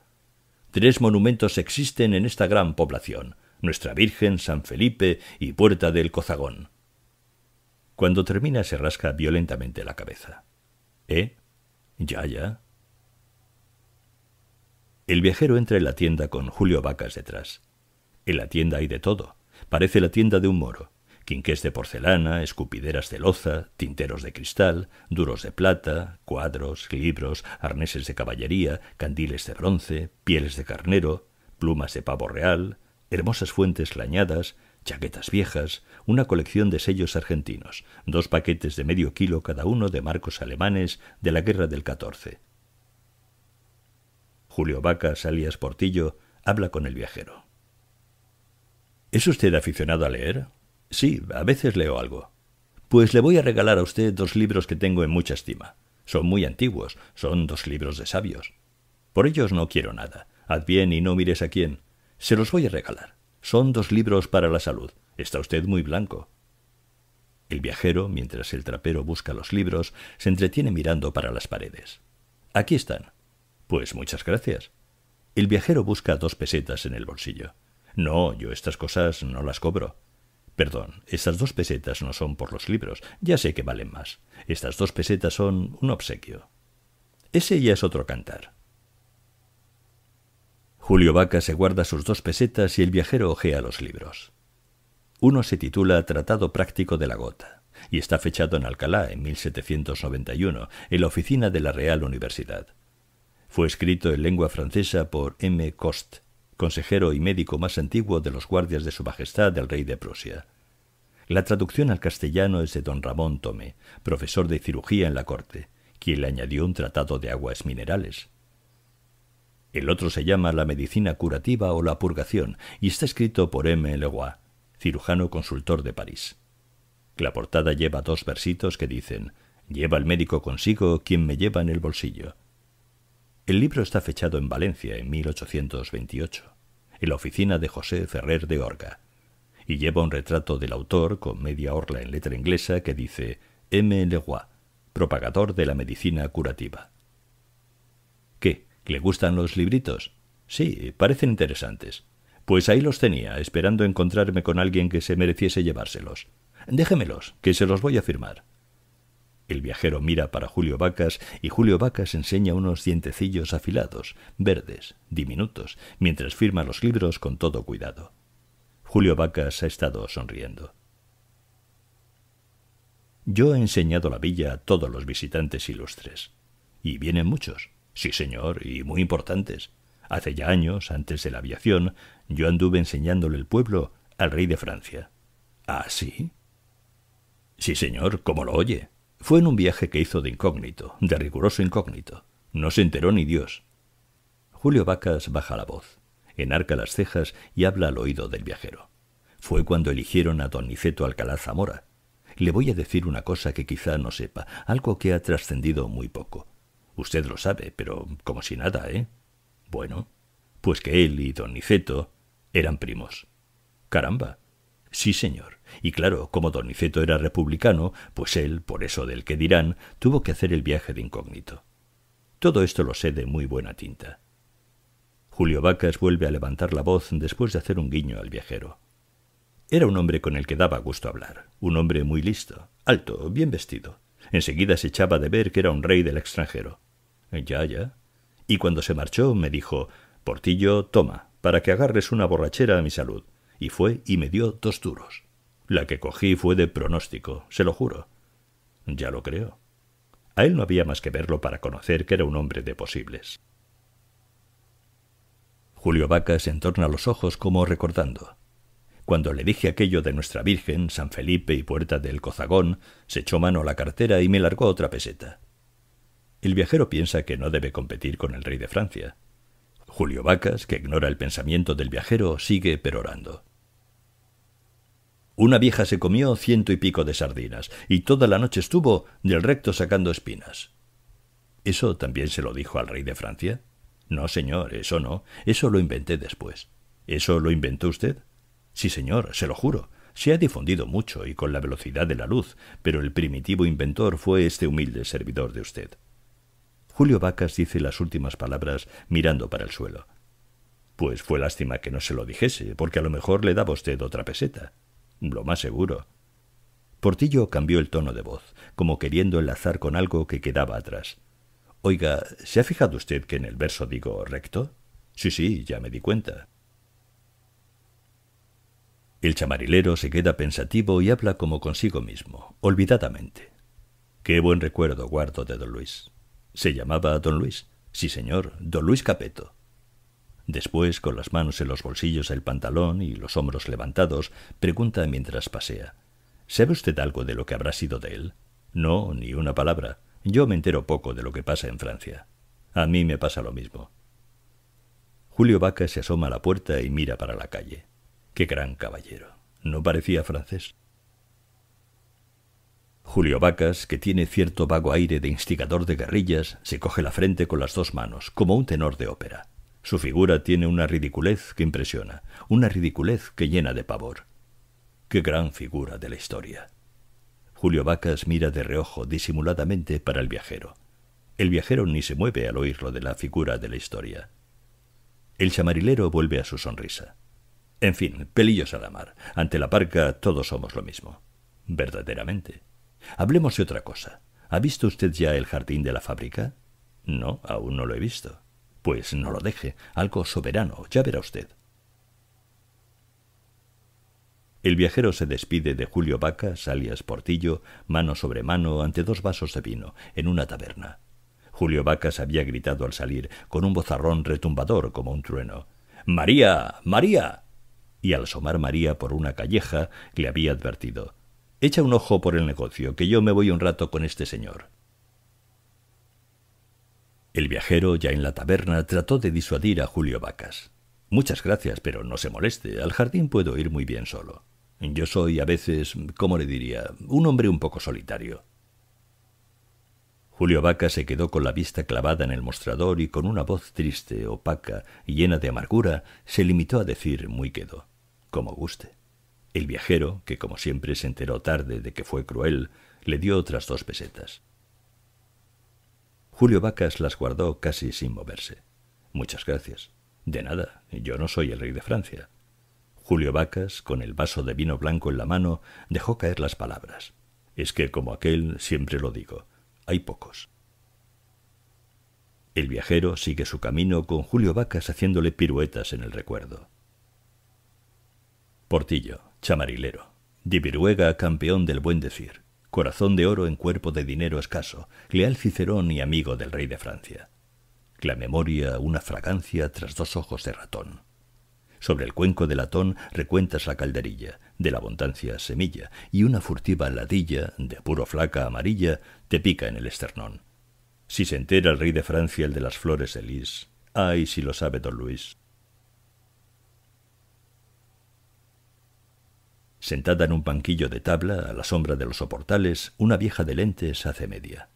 Tres monumentos existen en esta gran población, Nuestra Virgen, San Felipe y Puerta del Cozagón. Cuando termina se rasca violentamente la cabeza. ¿Eh? Ya, ya. El viajero entra en la tienda con Julio Vacas detrás. En la tienda hay de todo parece la tienda de un moro. Quinqués de porcelana, escupideras de loza, tinteros de cristal, duros de plata, cuadros, libros, arneses de caballería, candiles de bronce, pieles de carnero, plumas de pavo real, hermosas fuentes lañadas, chaquetas viejas, una colección de sellos argentinos, dos paquetes de medio kilo cada uno de marcos alemanes de la guerra del 14. Julio Vacas, alias Portillo, habla con el viajero. ¿Es usted aficionado a leer? Sí, a veces leo algo. Pues le voy a regalar a usted dos libros que tengo en mucha estima. Son muy antiguos, son dos libros de sabios. Por ellos no quiero nada. Haz bien y no mires a quién. Se los voy a regalar. Son dos libros para la salud. Está usted muy blanco. El viajero, mientras el trapero busca los libros, se entretiene mirando para las paredes. Aquí están. Pues muchas gracias. El viajero busca dos pesetas en el bolsillo. No, yo estas cosas no las cobro. Perdón, estas dos pesetas no son por los libros, ya sé que valen más. Estas dos pesetas son un obsequio. Ese ya es otro cantar. Julio Vaca se guarda sus dos pesetas y el viajero ojea los libros. Uno se titula Tratado Práctico de la Gota y está fechado en Alcalá en 1791, en la oficina de la Real Universidad. Fue escrito en lengua francesa por M. Coste consejero y médico más antiguo de los guardias de Su Majestad el Rey de Prusia. La traducción al castellano es de don Ramón Tome, profesor de cirugía en la corte, quien le añadió un tratado de aguas minerales. El otro se llama La medicina curativa o la purgación y está escrito por M. Leroy, cirujano consultor de París. La portada lleva dos versitos que dicen: Lleva el médico consigo quien me lleva en el bolsillo. El libro está fechado en Valencia en 1828 en la oficina de José Ferrer de Orga, y lleva un retrato del autor con media orla en letra inglesa que dice M. Leroy, propagador de la medicina curativa. ¿Qué? ¿Le gustan los libritos? Sí, parecen interesantes. Pues ahí los tenía, esperando encontrarme con alguien que se mereciese llevárselos. Déjemelos, que se los voy a firmar. El viajero mira para Julio Vacas y Julio Vacas enseña unos dientecillos afilados, verdes, diminutos, mientras firma los libros con todo cuidado. Julio Vacas ha estado sonriendo. Yo he enseñado la villa a todos los visitantes ilustres. Y vienen muchos. Sí, señor, y muy importantes. Hace ya años, antes de la aviación, yo anduve enseñándole el pueblo al rey de Francia. ¿Ah, sí? Sí, señor, cómo lo oye. Fue en un viaje que hizo de incógnito, de riguroso incógnito. No se enteró ni Dios. Julio Vacas baja la voz, enarca las cejas y habla al oído del viajero. Fue cuando eligieron a don Niceto Alcalá Zamora. Le voy a decir una cosa que quizá no sepa, algo que ha trascendido muy poco. Usted lo sabe, pero como si nada, ¿eh? Bueno, pues que él y don Niceto eran primos. Caramba. Sí, señor. Y claro, como Don niceto era republicano, pues él, por eso del que dirán, tuvo que hacer el viaje de incógnito. Todo esto lo sé de muy buena tinta. Julio Vacas vuelve a levantar la voz después de hacer un guiño al viajero. Era un hombre con el que daba gusto hablar, un hombre muy listo, alto, bien vestido. Enseguida se echaba de ver que era un rey del extranjero. Ya, ya. Y cuando se marchó me dijo Portillo, toma, para que agarres una borrachera a mi salud. Y fue y me dio dos duros. La que cogí fue de pronóstico, se lo juro. Ya lo creo. A él no había más que verlo para conocer que era un hombre de posibles. Julio Vacas entorna los ojos como recordando. Cuando le dije aquello de Nuestra Virgen, San Felipe y Puerta del Cozagón, se echó mano a la cartera y me largó otra peseta. El viajero piensa que no debe competir con el rey de Francia. Julio Vacas, que ignora el pensamiento del viajero, sigue perorando. Una vieja se comió ciento y pico de sardinas, y toda la noche estuvo del recto sacando espinas. ¿Eso también se lo dijo al rey de Francia? No, señor, eso no. Eso lo inventé después. ¿Eso lo inventó usted? Sí, señor, se lo juro. Se ha difundido mucho y con la velocidad de la luz, pero el primitivo inventor fue este humilde servidor de usted. Julio Vacas dice las últimas palabras mirando para el suelo. Pues fue lástima que no se lo dijese, porque a lo mejor le daba usted otra peseta lo más seguro. Portillo cambió el tono de voz, como queriendo enlazar con algo que quedaba atrás. Oiga, ¿se ha fijado usted que en el verso digo recto? Sí, sí, ya me di cuenta. El chamarilero se queda pensativo y habla como consigo mismo, olvidadamente. Qué buen recuerdo guardo de don Luis. Se llamaba don Luis. Sí, señor, don Luis Capeto. Después, con las manos en los bolsillos del pantalón y los hombros levantados, pregunta mientras pasea ¿Sabe usted algo de lo que habrá sido de él? No, ni una palabra. Yo me entero poco de lo que pasa en Francia. A mí me pasa lo mismo. Julio Vacas se asoma a la puerta y mira para la calle. Qué gran caballero. No parecía francés. Julio Vacas, que tiene cierto vago aire de instigador de guerrillas, se coge la frente con las dos manos, como un tenor de ópera. Su figura tiene una ridiculez que impresiona, una ridiculez que llena de pavor. ¡Qué gran figura de la historia! Julio Vacas mira de reojo disimuladamente para el viajero. El viajero ni se mueve al oírlo de la figura de la historia. El chamarilero vuelve a su sonrisa. En fin, pelillos a la mar. Ante la parca todos somos lo mismo. Verdaderamente. Hablemos de otra cosa. ¿Ha visto usted ya el jardín de la fábrica? No, aún no lo he visto. Pues no lo deje, algo soberano, ya verá usted. El viajero se despide de Julio Vacas, alias Portillo, mano sobre mano ante dos vasos de vino, en una taberna. Julio Vacas había gritado al salir, con un bozarrón retumbador como un trueno. María. María. y al asomar María por una calleja le había advertido Echa un ojo por el negocio, que yo me voy un rato con este señor. El viajero, ya en la taberna, trató de disuadir a Julio Vacas. Muchas gracias, pero no se moleste. Al jardín puedo ir muy bien solo. Yo soy a veces, ¿cómo le diría?, un hombre un poco solitario. Julio Vacas se quedó con la vista clavada en el mostrador y con una voz triste, opaca y llena de amargura, se limitó a decir muy quedo, como guste. El viajero, que como siempre se enteró tarde de que fue cruel, le dio otras dos pesetas. Julio Vacas las guardó casi sin moverse. Muchas gracias. De nada, yo no soy el rey de Francia. Julio Vacas, con el vaso de vino blanco en la mano, dejó caer las palabras. Es que, como aquel, siempre lo digo, hay pocos. El viajero sigue su camino con Julio Vacas haciéndole piruetas en el recuerdo. Portillo, chamarilero, de campeón del buen decir corazón de oro en cuerpo de dinero escaso, leal Cicerón y amigo del rey de Francia. La memoria una fragancia tras dos ojos de ratón. Sobre el cuenco de latón recuentas la calderilla, de la abundancia semilla, y una furtiva ladilla, de puro flaca amarilla, te pica en el esternón. Si se entera el rey de Francia el de las flores de lis, ay si lo sabe don Luis, Sentada en un banquillo de tabla, a la sombra de los soportales, una vieja de lentes hace media.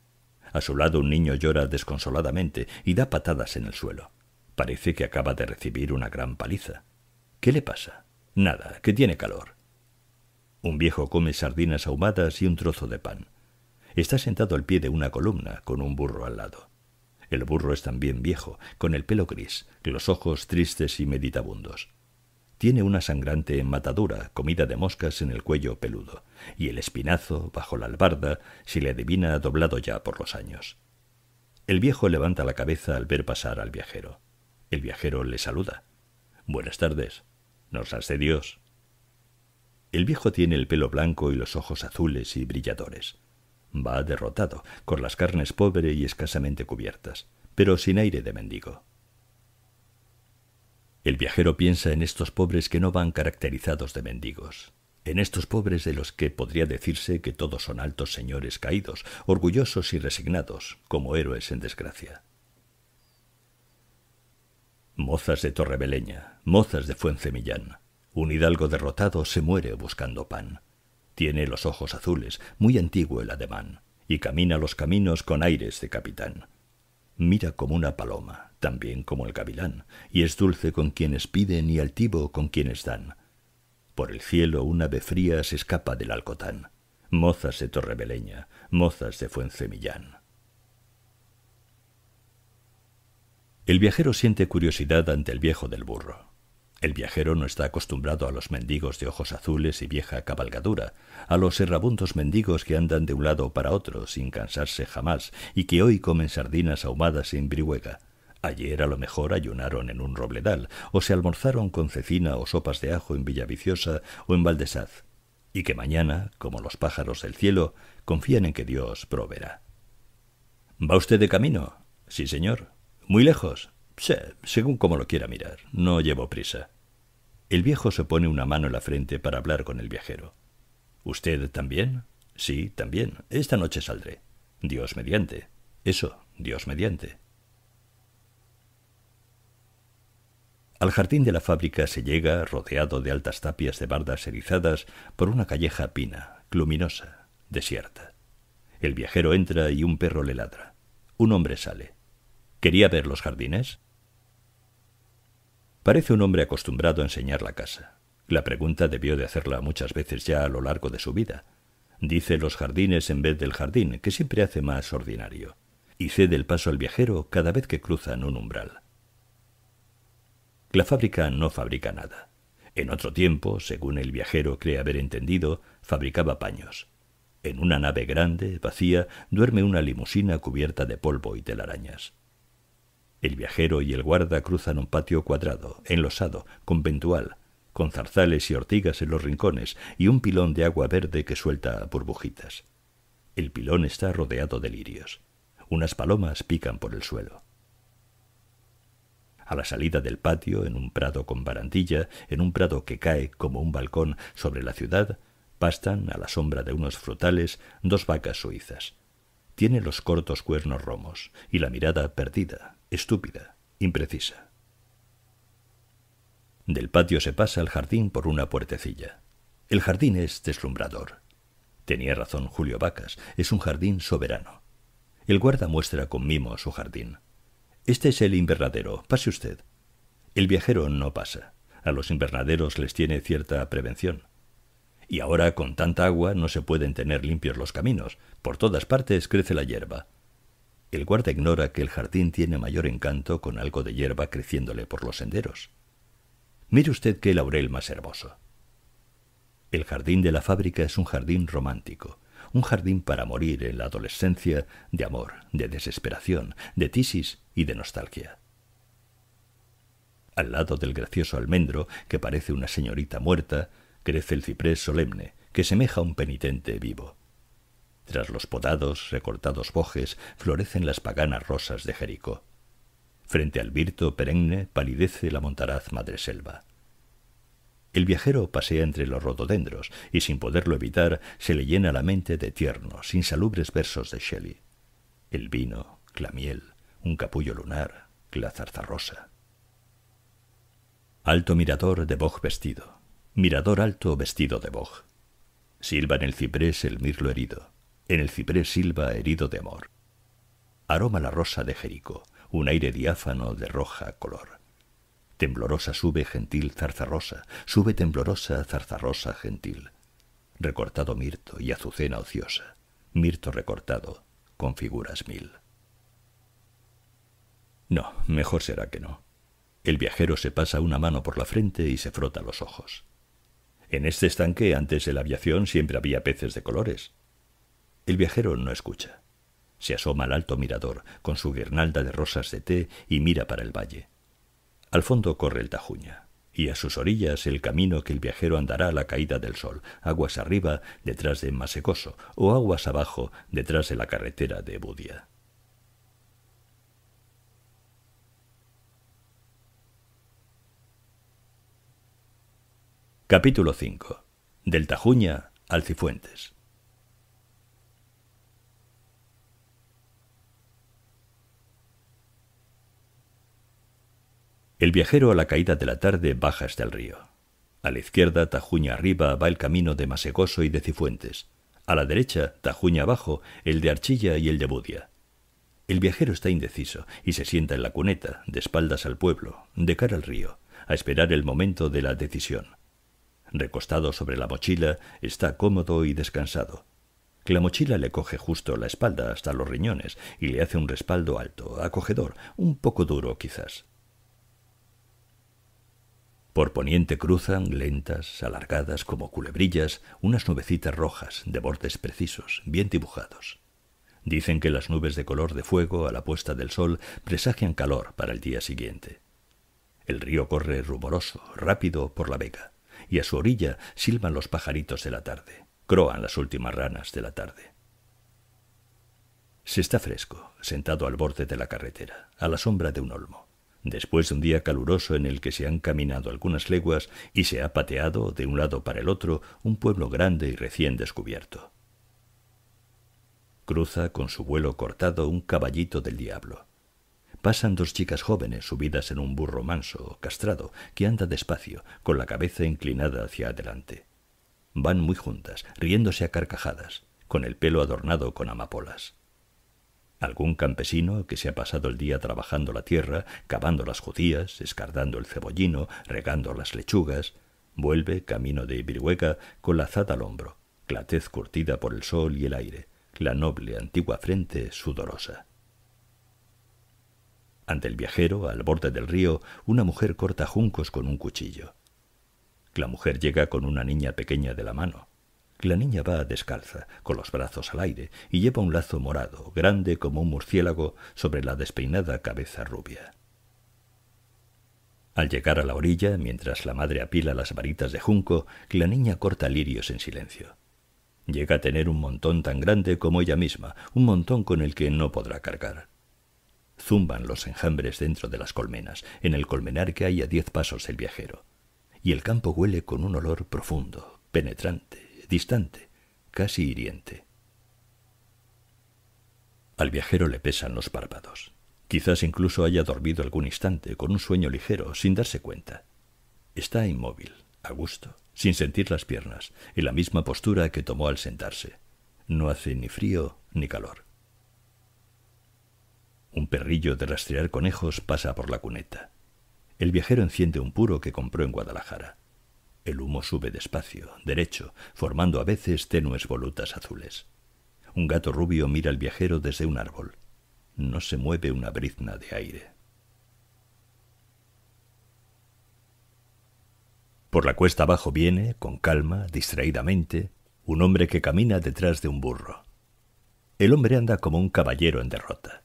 A su lado un niño llora desconsoladamente y da patadas en el suelo. Parece que acaba de recibir una gran paliza. ¿Qué le pasa? Nada, que tiene calor. Un viejo come sardinas ahumadas y un trozo de pan. Está sentado al pie de una columna, con un burro al lado. El burro es también viejo, con el pelo gris, los ojos tristes y meditabundos. Tiene una sangrante matadura, comida de moscas en el cuello peludo, y el espinazo, bajo la albarda, se le adivina doblado ya por los años. El viejo levanta la cabeza al ver pasar al viajero. El viajero le saluda. Buenas tardes. Nos hace Dios. El viejo tiene el pelo blanco y los ojos azules y brilladores. Va derrotado, con las carnes pobre y escasamente cubiertas, pero sin aire de mendigo. El viajero piensa en estos pobres que no van caracterizados de mendigos, en estos pobres de los que podría decirse que todos son altos señores caídos, orgullosos y resignados, como héroes en desgracia. Mozas de Torrebeleña, mozas de Fuencemillán. Un hidalgo derrotado se muere buscando pan. Tiene los ojos azules, muy antiguo el ademán, y camina los caminos con aires de capitán. Mira como una paloma, también como el gavilán, y es dulce con quienes piden y altivo con quienes dan. Por el cielo una ave fría se escapa del alcotán, mozas de Torrebeleña, mozas de Fuencemillán. El viajero siente curiosidad ante el viejo del burro. El viajero no está acostumbrado a los mendigos de ojos azules y vieja cabalgadura, a los errabundos mendigos que andan de un lado para otro sin cansarse jamás y que hoy comen sardinas ahumadas en brihuega, Ayer a lo mejor ayunaron en un robledal, o se almorzaron con cecina o sopas de ajo en Villaviciosa o en Valdesaz, y que mañana, como los pájaros del cielo, confían en que Dios proveerá. ¿Va usted de camino? Sí, señor. ¿Muy lejos? Sí, según como lo quiera mirar. No llevo prisa. El viejo se pone una mano en la frente para hablar con el viajero. ¿Usted también? Sí, también. Esta noche saldré. Dios mediante. Eso, Dios mediante. Al jardín de la fábrica se llega rodeado de altas tapias de bardas erizadas por una calleja pina, luminosa, desierta. El viajero entra y un perro le ladra. Un hombre sale. ¿Quería ver los jardines? Parece un hombre acostumbrado a enseñar la casa. La pregunta debió de hacerla muchas veces ya a lo largo de su vida. Dice los jardines en vez del jardín, que siempre hace más ordinario, y cede el paso al viajero cada vez que cruzan un umbral. La fábrica no fabrica nada. En otro tiempo, según el viajero cree haber entendido, fabricaba paños. En una nave grande, vacía, duerme una limusina cubierta de polvo y telarañas. El viajero y el guarda cruzan un patio cuadrado, enlosado, conventual, con zarzales y ortigas en los rincones y un pilón de agua verde que suelta burbujitas. El pilón está rodeado de lirios. Unas palomas pican por el suelo. A la salida del patio, en un prado con barandilla, en un prado que cae como un balcón sobre la ciudad, pastan, a la sombra de unos frutales, dos vacas suizas. Tiene los cortos cuernos romos y la mirada perdida, estúpida, imprecisa. Del patio se pasa al jardín por una puertecilla. El jardín es deslumbrador. Tenía razón Julio Vacas, es un jardín soberano. El guarda muestra con mimo su jardín. Este es el invernadero. Pase usted. El viajero no pasa. A los invernaderos les tiene cierta prevención. Y ahora con tanta agua no se pueden tener limpios los caminos. Por todas partes crece la hierba. El guarda ignora que el jardín tiene mayor encanto con algo de hierba creciéndole por los senderos. Mire usted qué laurel más hermoso. El jardín de la fábrica es un jardín romántico un jardín para morir en la adolescencia de amor, de desesperación, de tisis y de nostalgia. Al lado del gracioso almendro, que parece una señorita muerta, crece el ciprés solemne, que semeja a un penitente vivo. Tras los podados, recortados bojes, florecen las paganas rosas de Jericó. Frente al virto perenne palidece la montaraz madreselva. El viajero pasea entre los rododendros y sin poderlo evitar se le llena la mente de tiernos, insalubres versos de Shelley. El vino, la miel, un capullo lunar, la rosa. Alto mirador de boj vestido. Mirador alto vestido de boj. Silba en el ciprés el mirlo herido. En el ciprés silba herido de amor. Aroma la rosa de Jerico, un aire diáfano de roja color. Temblorosa sube gentil zarzarrosa, sube temblorosa zarzarrosa gentil. Recortado mirto y azucena ociosa, mirto recortado, con figuras mil. No, mejor será que no. El viajero se pasa una mano por la frente y se frota los ojos. En este estanque, antes de la aviación, siempre había peces de colores. El viajero no escucha. Se asoma al alto mirador, con su guirnalda de rosas de té, y mira para el valle. Al fondo corre el Tajuña, y a sus orillas el camino que el viajero andará a la caída del sol, aguas arriba detrás de Masecoso, o aguas abajo detrás de la carretera de Budia. Capítulo 5. Del Tajuña al Cifuentes. El viajero a la caída de la tarde baja hasta el río. A la izquierda, Tajuña arriba, va el camino de Masegoso y de Cifuentes. A la derecha, Tajuña abajo, el de Archilla y el de Budia. El viajero está indeciso y se sienta en la cuneta, de espaldas al pueblo, de cara al río, a esperar el momento de la decisión. Recostado sobre la mochila, está cómodo y descansado. La mochila le coge justo la espalda hasta los riñones y le hace un respaldo alto, acogedor, un poco duro quizás. Por poniente cruzan, lentas, alargadas como culebrillas, unas nubecitas rojas, de bordes precisos, bien dibujados. Dicen que las nubes de color de fuego a la puesta del sol presagian calor para el día siguiente. El río corre rumoroso, rápido por la vega, y a su orilla silban los pajaritos de la tarde, croan las últimas ranas de la tarde. Se está fresco, sentado al borde de la carretera, a la sombra de un olmo. Después de un día caluroso en el que se han caminado algunas leguas y se ha pateado de un lado para el otro un pueblo grande y recién descubierto. Cruza con su vuelo cortado un caballito del diablo. Pasan dos chicas jóvenes subidas en un burro manso, castrado, que anda despacio, con la cabeza inclinada hacia adelante. Van muy juntas, riéndose a carcajadas, con el pelo adornado con amapolas algún campesino que se ha pasado el día trabajando la tierra, cavando las judías, escardando el cebollino, regando las lechugas, vuelve camino de Virhueca con la azada al hombro, clatez curtida por el sol y el aire, la noble antigua frente sudorosa. Ante el viajero, al borde del río, una mujer corta juncos con un cuchillo. La mujer llega con una niña pequeña de la mano. La niña va descalza, con los brazos al aire, y lleva un lazo morado, grande como un murciélago, sobre la despeinada cabeza rubia. Al llegar a la orilla, mientras la madre apila las varitas de junco, la niña corta lirios en silencio. Llega a tener un montón tan grande como ella misma, un montón con el que no podrá cargar. Zumban los enjambres dentro de las colmenas, en el colmenar que hay a diez pasos del viajero, y el campo huele con un olor profundo, penetrante, distante, casi hiriente. Al viajero le pesan los párpados. Quizás incluso haya dormido algún instante, con un sueño ligero, sin darse cuenta. Está inmóvil, a gusto, sin sentir las piernas, en la misma postura que tomó al sentarse. No hace ni frío ni calor. Un perrillo de rastrear conejos pasa por la cuneta. El viajero enciende un puro que compró en Guadalajara. El humo sube despacio, derecho, formando a veces tenues volutas azules. Un gato rubio mira al viajero desde un árbol. No se mueve una brizna de aire. Por la cuesta abajo viene, con calma, distraídamente, un hombre que camina detrás de un burro. El hombre anda como un caballero en derrota.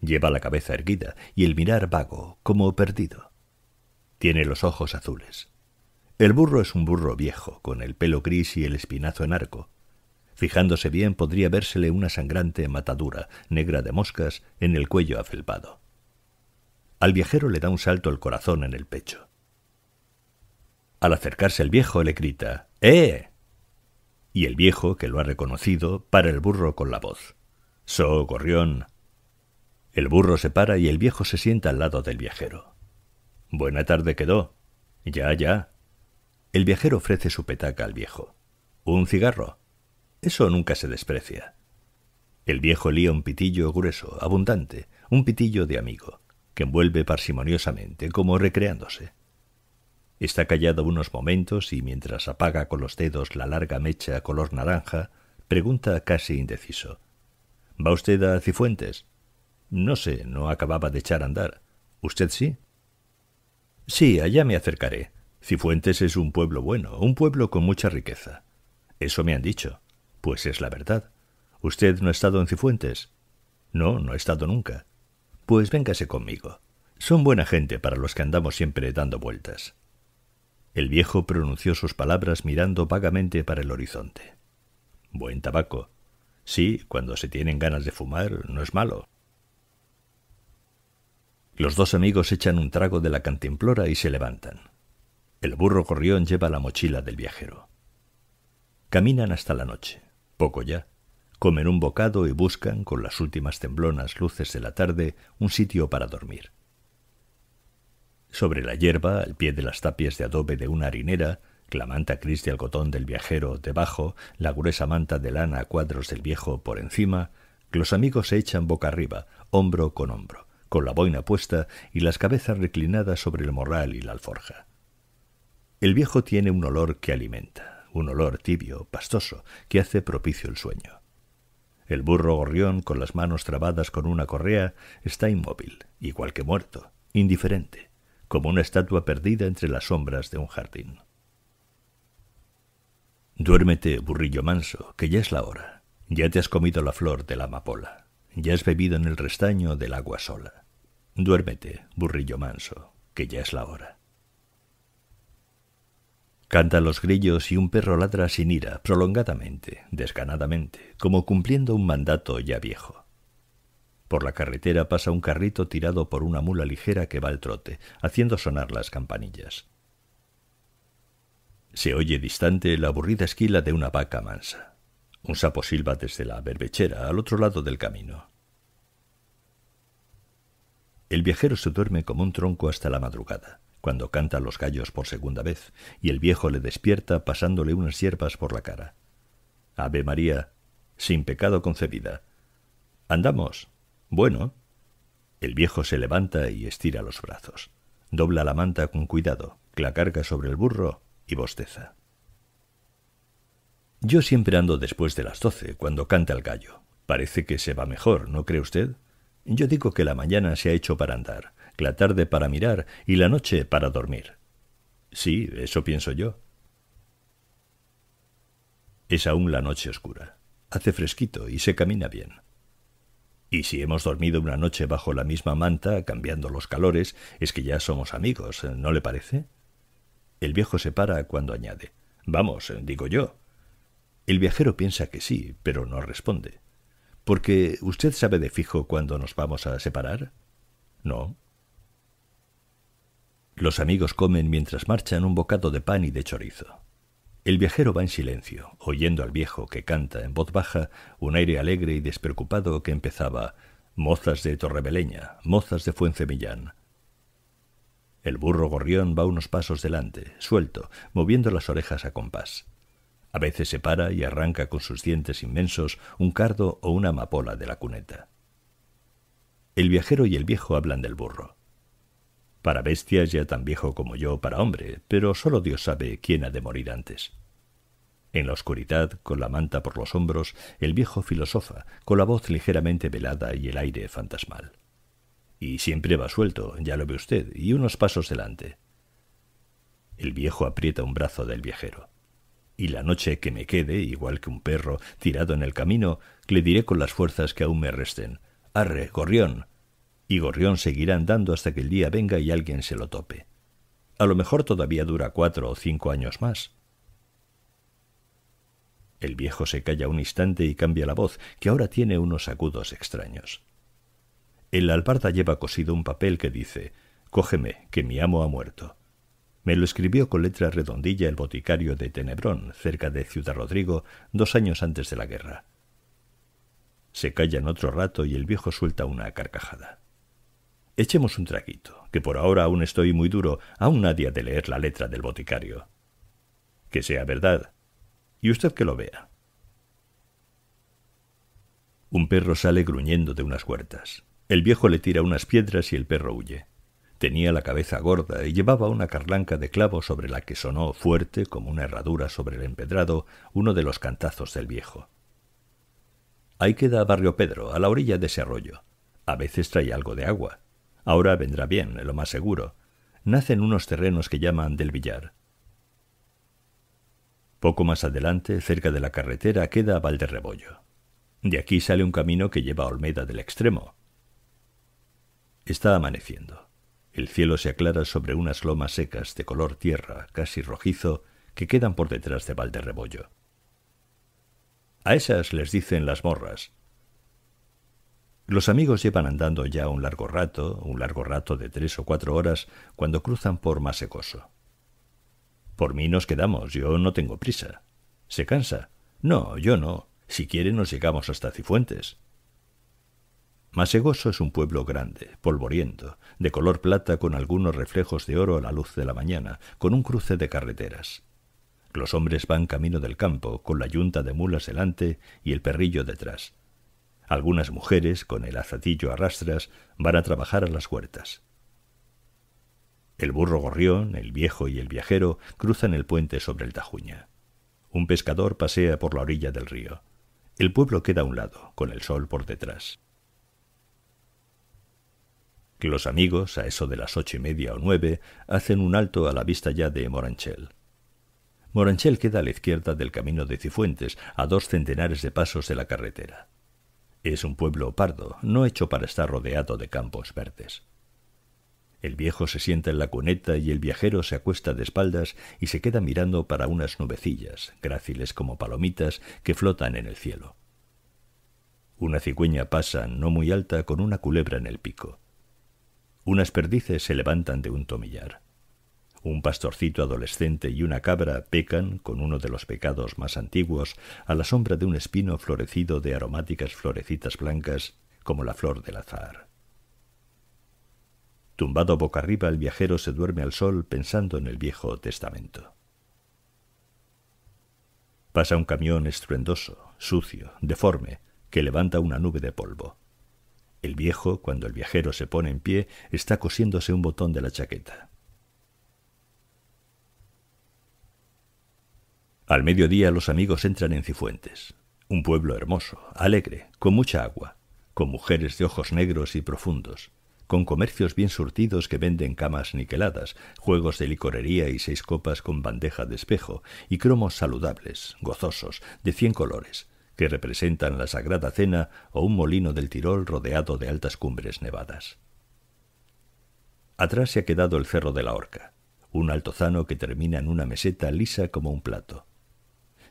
Lleva la cabeza erguida y el mirar vago, como perdido. Tiene los ojos azules. El burro es un burro viejo, con el pelo gris y el espinazo en arco. Fijándose bien podría vérsele una sangrante matadura, negra de moscas, en el cuello afelpado. Al viajero le da un salto el corazón en el pecho. Al acercarse el viejo le grita ¡Eh! Y el viejo, que lo ha reconocido, para el burro con la voz. ¡So, gorrión! El burro se para y el viejo se sienta al lado del viajero. Buena tarde quedó. Ya, ya, el viajero ofrece su petaca al viejo. ¿Un cigarro? Eso nunca se desprecia. El viejo lía un pitillo grueso, abundante, un pitillo de amigo, que envuelve parsimoniosamente, como recreándose. Está callado unos momentos y mientras apaga con los dedos la larga mecha color naranja, pregunta casi indeciso. ¿Va usted a Cifuentes? No sé, no acababa de echar a andar. ¿Usted sí? Sí, allá me acercaré. Cifuentes es un pueblo bueno, un pueblo con mucha riqueza. Eso me han dicho. Pues es la verdad. ¿Usted no ha estado en Cifuentes? No, no he estado nunca. Pues véngase conmigo. Son buena gente para los que andamos siempre dando vueltas. El viejo pronunció sus palabras mirando vagamente para el horizonte. Buen tabaco. Sí, cuando se tienen ganas de fumar, no es malo. Los dos amigos echan un trago de la cantimplora y se levantan. El burro corrión lleva la mochila del viajero. Caminan hasta la noche, poco ya. Comen un bocado y buscan, con las últimas temblonas luces de la tarde, un sitio para dormir. Sobre la hierba, al pie de las tapias de adobe de una harinera, la manta gris de algodón del viajero debajo, la gruesa manta de lana a cuadros del viejo por encima, los amigos se echan boca arriba, hombro con hombro, con la boina puesta y las cabezas reclinadas sobre el morral y la alforja. El viejo tiene un olor que alimenta, un olor tibio, pastoso, que hace propicio el sueño. El burro gorrión, con las manos trabadas con una correa, está inmóvil, igual que muerto, indiferente, como una estatua perdida entre las sombras de un jardín. Duérmete, burrillo manso, que ya es la hora. Ya te has comido la flor de la amapola. Ya has bebido en el restaño del agua sola. Duérmete, burrillo manso, que ya es la hora. Canta los grillos y un perro ladra sin ira, prolongadamente, desganadamente, como cumpliendo un mandato ya viejo. Por la carretera pasa un carrito tirado por una mula ligera que va al trote, haciendo sonar las campanillas. Se oye distante la aburrida esquila de una vaca mansa. Un sapo silba desde la berbechera al otro lado del camino. El viajero se duerme como un tronco hasta la madrugada cuando canta los gallos por segunda vez, y el viejo le despierta pasándole unas hierbas por la cara. Ave María, sin pecado concebida. Andamos. Bueno. El viejo se levanta y estira los brazos. Dobla la manta con cuidado, la carga sobre el burro y bosteza. Yo siempre ando después de las doce, cuando canta el gallo. Parece que se va mejor, ¿no cree usted? Yo digo que la mañana se ha hecho para andar, la tarde para mirar y la noche para dormir. Sí, eso pienso yo. Es aún la noche oscura. Hace fresquito y se camina bien. Y si hemos dormido una noche bajo la misma manta, cambiando los calores, es que ya somos amigos, ¿no le parece? El viejo se para cuando añade. Vamos, digo yo. El viajero piensa que sí, pero no responde. Porque usted sabe de fijo cuándo nos vamos a separar? No. Los amigos comen mientras marchan un bocado de pan y de chorizo. El viajero va en silencio, oyendo al viejo que canta en voz baja un aire alegre y despreocupado que empezaba Mozas de Torrebeleña, mozas de Fuencemillán. El burro gorrión va unos pasos delante, suelto, moviendo las orejas a compás. A veces se para y arranca con sus dientes inmensos un cardo o una amapola de la cuneta. El viajero y el viejo hablan del burro para bestias ya tan viejo como yo para hombre, pero solo Dios sabe quién ha de morir antes. En la oscuridad, con la manta por los hombros, el viejo filosofa, con la voz ligeramente velada y el aire fantasmal. Y siempre va suelto, ya lo ve usted, y unos pasos delante. El viejo aprieta un brazo del viajero. Y la noche que me quede, igual que un perro tirado en el camino, le diré con las fuerzas que aún me resten: Arre, gorrión, y Gorrión seguirá andando hasta que el día venga y alguien se lo tope. A lo mejor todavía dura cuatro o cinco años más. El viejo se calla un instante y cambia la voz, que ahora tiene unos agudos extraños. El la albarda lleva cosido un papel que dice Cógeme, que mi amo ha muerto. Me lo escribió con letra redondilla el boticario de Tenebrón, cerca de Ciudad Rodrigo, dos años antes de la guerra. Se callan otro rato y el viejo suelta una carcajada. Echemos un traquito, que por ahora aún estoy muy duro, aún nadie ha de leer la letra del boticario. Que sea verdad. Y usted que lo vea. Un perro sale gruñendo de unas huertas. El viejo le tira unas piedras y el perro huye. Tenía la cabeza gorda y llevaba una carlanca de clavo sobre la que sonó fuerte, como una herradura sobre el empedrado, uno de los cantazos del viejo. Ahí queda Barrio Pedro, a la orilla de ese arroyo. A veces trae algo de agua. Ahora vendrá bien, lo más seguro. Nacen unos terrenos que llaman del Villar. Poco más adelante, cerca de la carretera, queda Valderrebollo. De aquí sale un camino que lleva a Olmeda del extremo. Está amaneciendo. El cielo se aclara sobre unas lomas secas de color tierra, casi rojizo, que quedan por detrás de Valderrebollo. A esas les dicen las morras, los amigos llevan andando ya un largo rato, un largo rato de tres o cuatro horas, cuando cruzan por Masecoso. Por mí nos quedamos, yo no tengo prisa. ¿Se cansa? No, yo no. Si quiere nos llegamos hasta Cifuentes. Masegoso es un pueblo grande, polvoriento, de color plata con algunos reflejos de oro a la luz de la mañana, con un cruce de carreteras. Los hombres van camino del campo, con la yunta de mulas delante y el perrillo detrás. Algunas mujeres, con el azatillo a rastras, van a trabajar a las huertas. El burro gorrión, el viejo y el viajero cruzan el puente sobre el Tajuña. Un pescador pasea por la orilla del río. El pueblo queda a un lado, con el sol por detrás. Los amigos, a eso de las ocho y media o nueve, hacen un alto a la vista ya de Moranchel. Moranchel queda a la izquierda del camino de Cifuentes, a dos centenares de pasos de la carretera. Es un pueblo pardo, no hecho para estar rodeado de campos verdes. El viejo se sienta en la cuneta y el viajero se acuesta de espaldas y se queda mirando para unas nubecillas, gráciles como palomitas, que flotan en el cielo. Una cigüeña pasa, no muy alta, con una culebra en el pico. Unas perdices se levantan de un tomillar un pastorcito adolescente y una cabra pecan, con uno de los pecados más antiguos, a la sombra de un espino florecido de aromáticas florecitas blancas como la flor del azar. Tumbado boca arriba, el viajero se duerme al sol pensando en el Viejo Testamento. Pasa un camión estruendoso, sucio, deforme, que levanta una nube de polvo. El viejo, cuando el viajero se pone en pie, está cosiéndose un botón de la chaqueta. Al mediodía los amigos entran en Cifuentes, un pueblo hermoso, alegre, con mucha agua, con mujeres de ojos negros y profundos, con comercios bien surtidos que venden camas niqueladas, juegos de licorería y seis copas con bandeja de espejo, y cromos saludables, gozosos, de cien colores, que representan la Sagrada Cena o un molino del Tirol rodeado de altas cumbres nevadas. Atrás se ha quedado el Cerro de la Horca, un altozano que termina en una meseta lisa como un plato,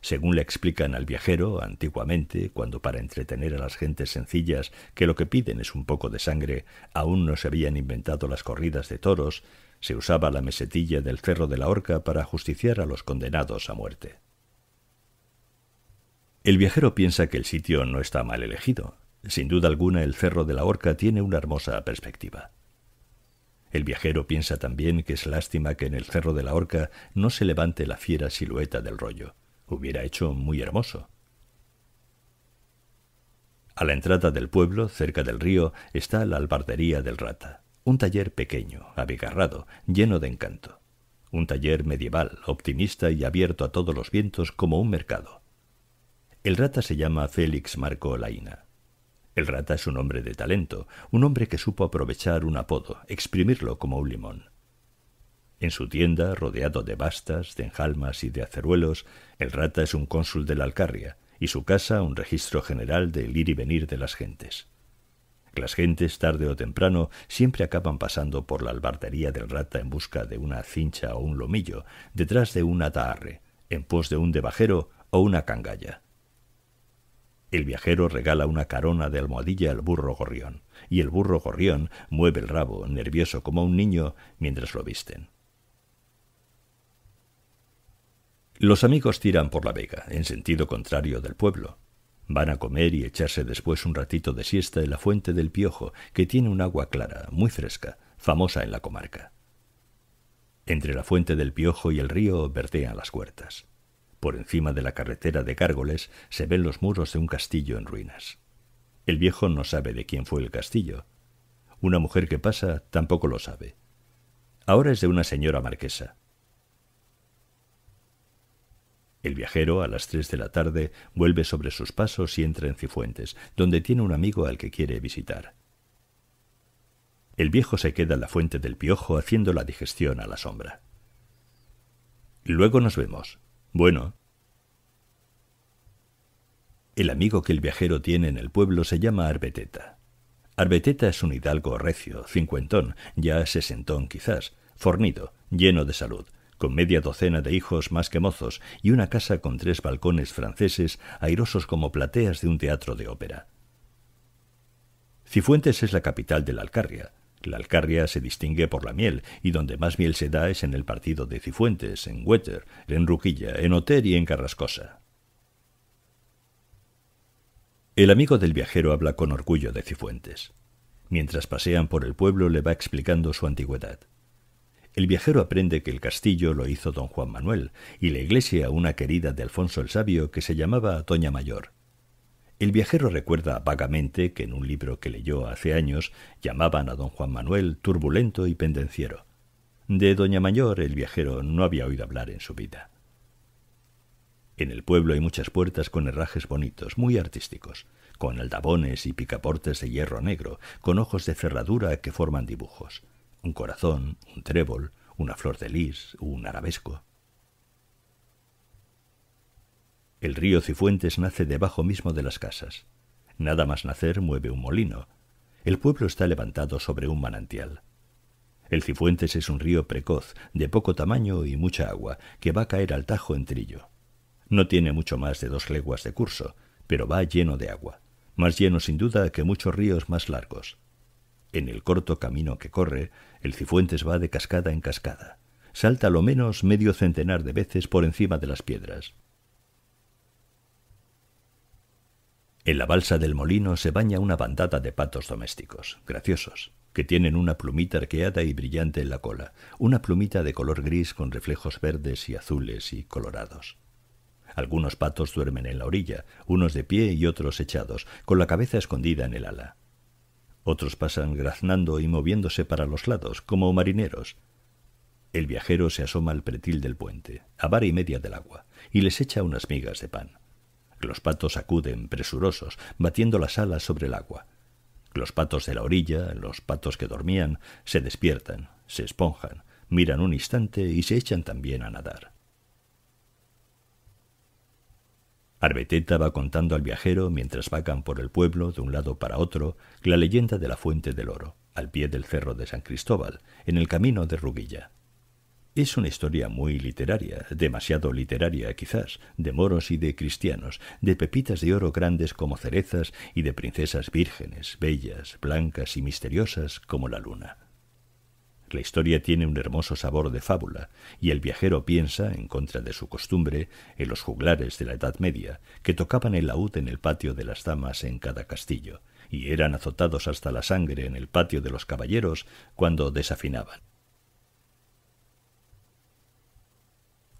según le explican al viajero, antiguamente, cuando para entretener a las gentes sencillas que lo que piden es un poco de sangre, aún no se habían inventado las corridas de toros, se usaba la mesetilla del cerro de la horca para justiciar a los condenados a muerte. El viajero piensa que el sitio no está mal elegido. Sin duda alguna el cerro de la horca tiene una hermosa perspectiva. El viajero piensa también que es lástima que en el cerro de la horca no se levante la fiera silueta del rollo hubiera hecho muy hermoso. A la entrada del pueblo, cerca del río, está la albardería del Rata, un taller pequeño, abigarrado, lleno de encanto. Un taller medieval, optimista y abierto a todos los vientos como un mercado. El Rata se llama Félix Marco Laina. El Rata es un hombre de talento, un hombre que supo aprovechar un apodo, exprimirlo como un limón. En su tienda, rodeado de bastas, de enjalmas y de aceruelos, el rata es un cónsul de la Alcarria, y su casa un registro general del ir y venir de las gentes. Las gentes, tarde o temprano, siempre acaban pasando por la albardería del rata en busca de una cincha o un lomillo, detrás de un atarre, en pos de un debajero o una cangalla. El viajero regala una carona de almohadilla al burro gorrión, y el burro gorrión mueve el rabo, nervioso como un niño, mientras lo visten. Los amigos tiran por la vega, en sentido contrario del pueblo. Van a comer y echarse después un ratito de siesta en la fuente del Piojo, que tiene un agua clara, muy fresca, famosa en la comarca. Entre la fuente del Piojo y el río verdean las huertas. Por encima de la carretera de Gárgoles se ven los muros de un castillo en ruinas. El viejo no sabe de quién fue el castillo. Una mujer que pasa tampoco lo sabe. Ahora es de una señora marquesa, el viajero, a las tres de la tarde, vuelve sobre sus pasos y entra en Cifuentes, donde tiene un amigo al que quiere visitar. El viejo se queda en la fuente del piojo haciendo la digestión a la sombra. Luego nos vemos. Bueno. El amigo que el viajero tiene en el pueblo se llama Arbeteta. Arbeteta es un hidalgo recio, cincuentón, ya sesentón quizás, fornido, lleno de salud, con media docena de hijos más que mozos y una casa con tres balcones franceses airosos como plateas de un teatro de ópera. Cifuentes es la capital de la Alcarria. La Alcarria se distingue por la miel, y donde más miel se da es en el partido de Cifuentes, en Wetter, en Ruquilla, en Oter y en Carrascosa. El amigo del viajero habla con orgullo de Cifuentes. Mientras pasean por el pueblo le va explicando su antigüedad. El viajero aprende que el castillo lo hizo don Juan Manuel y la iglesia una querida de Alfonso el Sabio que se llamaba Doña Mayor. El viajero recuerda vagamente que en un libro que leyó hace años llamaban a don Juan Manuel turbulento y pendenciero. De Doña Mayor el viajero no había oído hablar en su vida. En el pueblo hay muchas puertas con herrajes bonitos, muy artísticos, con aldabones y picaportes de hierro negro, con ojos de cerradura que forman dibujos un corazón, un trébol, una flor de lis, un arabesco. El río Cifuentes nace debajo mismo de las casas. Nada más nacer mueve un molino. El pueblo está levantado sobre un manantial. El Cifuentes es un río precoz, de poco tamaño y mucha agua, que va a caer al Tajo en Trillo. No tiene mucho más de dos leguas de curso, pero va lleno de agua, más lleno sin duda que muchos ríos más largos. En el corto camino que corre el Cifuentes va de cascada en cascada. Salta lo menos medio centenar de veces por encima de las piedras. En la balsa del molino se baña una bandada de patos domésticos, graciosos, que tienen una plumita arqueada y brillante en la cola, una plumita de color gris con reflejos verdes y azules y colorados. Algunos patos duermen en la orilla, unos de pie y otros echados, con la cabeza escondida en el ala. Otros pasan graznando y moviéndose para los lados, como marineros. El viajero se asoma al pretil del puente, a vara y media del agua, y les echa unas migas de pan. Los patos acuden, presurosos, batiendo las alas sobre el agua. Los patos de la orilla, los patos que dormían, se despiertan, se esponjan, miran un instante y se echan también a nadar. Arbeteta va contando al viajero, mientras vagan por el pueblo de un lado para otro, la leyenda de la Fuente del Oro, al pie del cerro de San Cristóbal, en el camino de Ruguilla. Es una historia muy literaria, demasiado literaria quizás, de moros y de cristianos, de pepitas de oro grandes como cerezas y de princesas vírgenes, bellas, blancas y misteriosas como la luna. La historia tiene un hermoso sabor de fábula, y el viajero piensa, en contra de su costumbre, en los juglares de la Edad Media, que tocaban el laúd en el patio de las damas en cada castillo, y eran azotados hasta la sangre en el patio de los caballeros cuando desafinaban.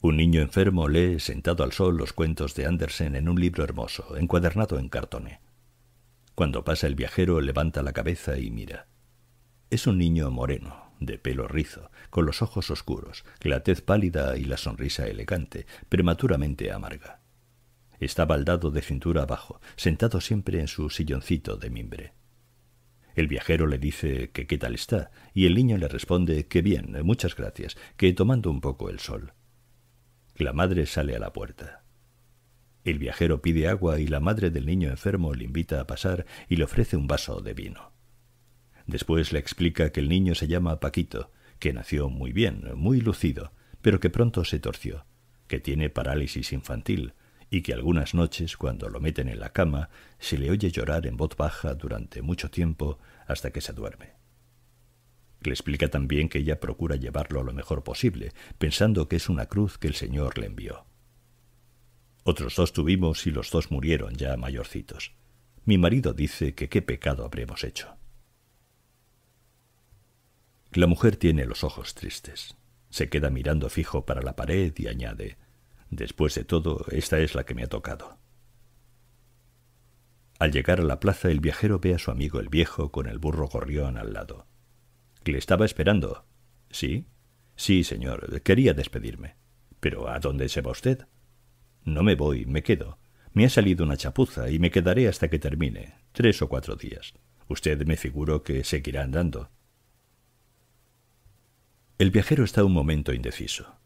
Un niño enfermo lee sentado al sol los cuentos de Andersen en un libro hermoso, encuadernado en cartone. Cuando pasa el viajero levanta la cabeza y mira. Es un niño moreno, de pelo rizo, con los ojos oscuros, la tez pálida y la sonrisa elegante, prematuramente amarga. Está baldado dado de cintura abajo, sentado siempre en su silloncito de mimbre. El viajero le dice que qué tal está, y el niño le responde que bien, muchas gracias, que tomando un poco el sol. La madre sale a la puerta. El viajero pide agua y la madre del niño enfermo le invita a pasar y le ofrece un vaso de vino. Después le explica que el niño se llama Paquito, que nació muy bien, muy lucido, pero que pronto se torció, que tiene parálisis infantil y que algunas noches, cuando lo meten en la cama, se le oye llorar en voz baja durante mucho tiempo hasta que se duerme. Le explica también que ella procura llevarlo lo mejor posible, pensando que es una cruz que el Señor le envió. Otros dos tuvimos y los dos murieron ya mayorcitos. Mi marido dice que qué pecado habremos hecho. La mujer tiene los ojos tristes. Se queda mirando fijo para la pared y añade Después de todo, esta es la que me ha tocado. Al llegar a la plaza, el viajero ve a su amigo el viejo con el burro gorrión al lado. Le estaba esperando. ¿Sí? Sí, señor. Quería despedirme. Pero ¿a dónde se va usted? No me voy, me quedo. Me ha salido una chapuza y me quedaré hasta que termine, tres o cuatro días. Usted me figuro que seguirá andando. El viajero está un momento indeciso.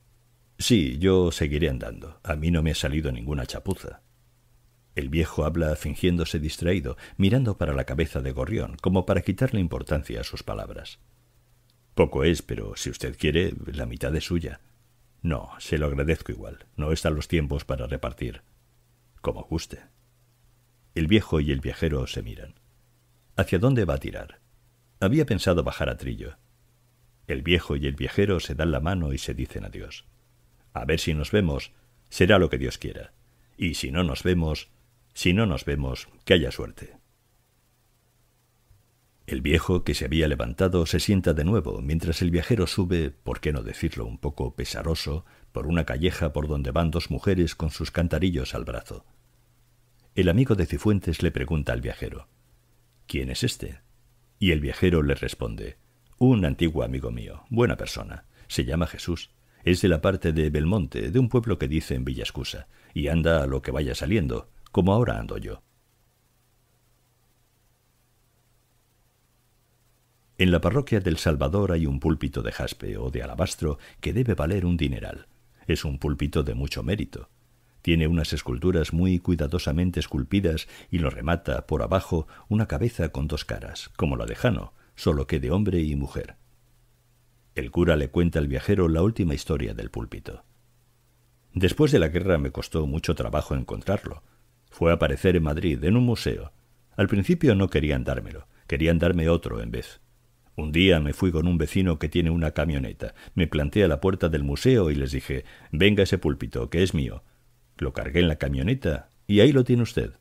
Sí, yo seguiré andando. A mí no me ha salido ninguna chapuza. El viejo habla fingiéndose distraído, mirando para la cabeza de Gorrión, como para quitarle importancia a sus palabras. Poco es, pero si usted quiere, la mitad es suya. No, se lo agradezco igual. No están los tiempos para repartir. Como guste. El viejo y el viajero se miran. ¿Hacia dónde va a tirar? Había pensado bajar a Trillo, el viejo y el viajero se dan la mano y se dicen adiós. A ver si nos vemos, será lo que Dios quiera. Y si no nos vemos, si no nos vemos, que haya suerte. El viejo, que se había levantado, se sienta de nuevo, mientras el viajero sube, por qué no decirlo un poco pesaroso, por una calleja por donde van dos mujeres con sus cantarillos al brazo. El amigo de Cifuentes le pregunta al viajero, ¿Quién es este? Y el viajero le responde, un antiguo amigo mío, buena persona. Se llama Jesús. Es de la parte de Belmonte, de un pueblo que dice en Villascusa, y anda a lo que vaya saliendo, como ahora ando yo. En la parroquia del Salvador hay un púlpito de jaspe o de alabastro que debe valer un dineral. Es un púlpito de mucho mérito. Tiene unas esculturas muy cuidadosamente esculpidas y lo remata, por abajo, una cabeza con dos caras, como la de Jano, solo que de hombre y mujer. El cura le cuenta al viajero la última historia del púlpito. Después de la guerra me costó mucho trabajo encontrarlo. Fue a aparecer en Madrid, en un museo. Al principio no querían dármelo, querían darme otro en vez. Un día me fui con un vecino que tiene una camioneta, me planté a la puerta del museo y les dije Venga ese púlpito, que es mío. Lo cargué en la camioneta, y ahí lo tiene usted.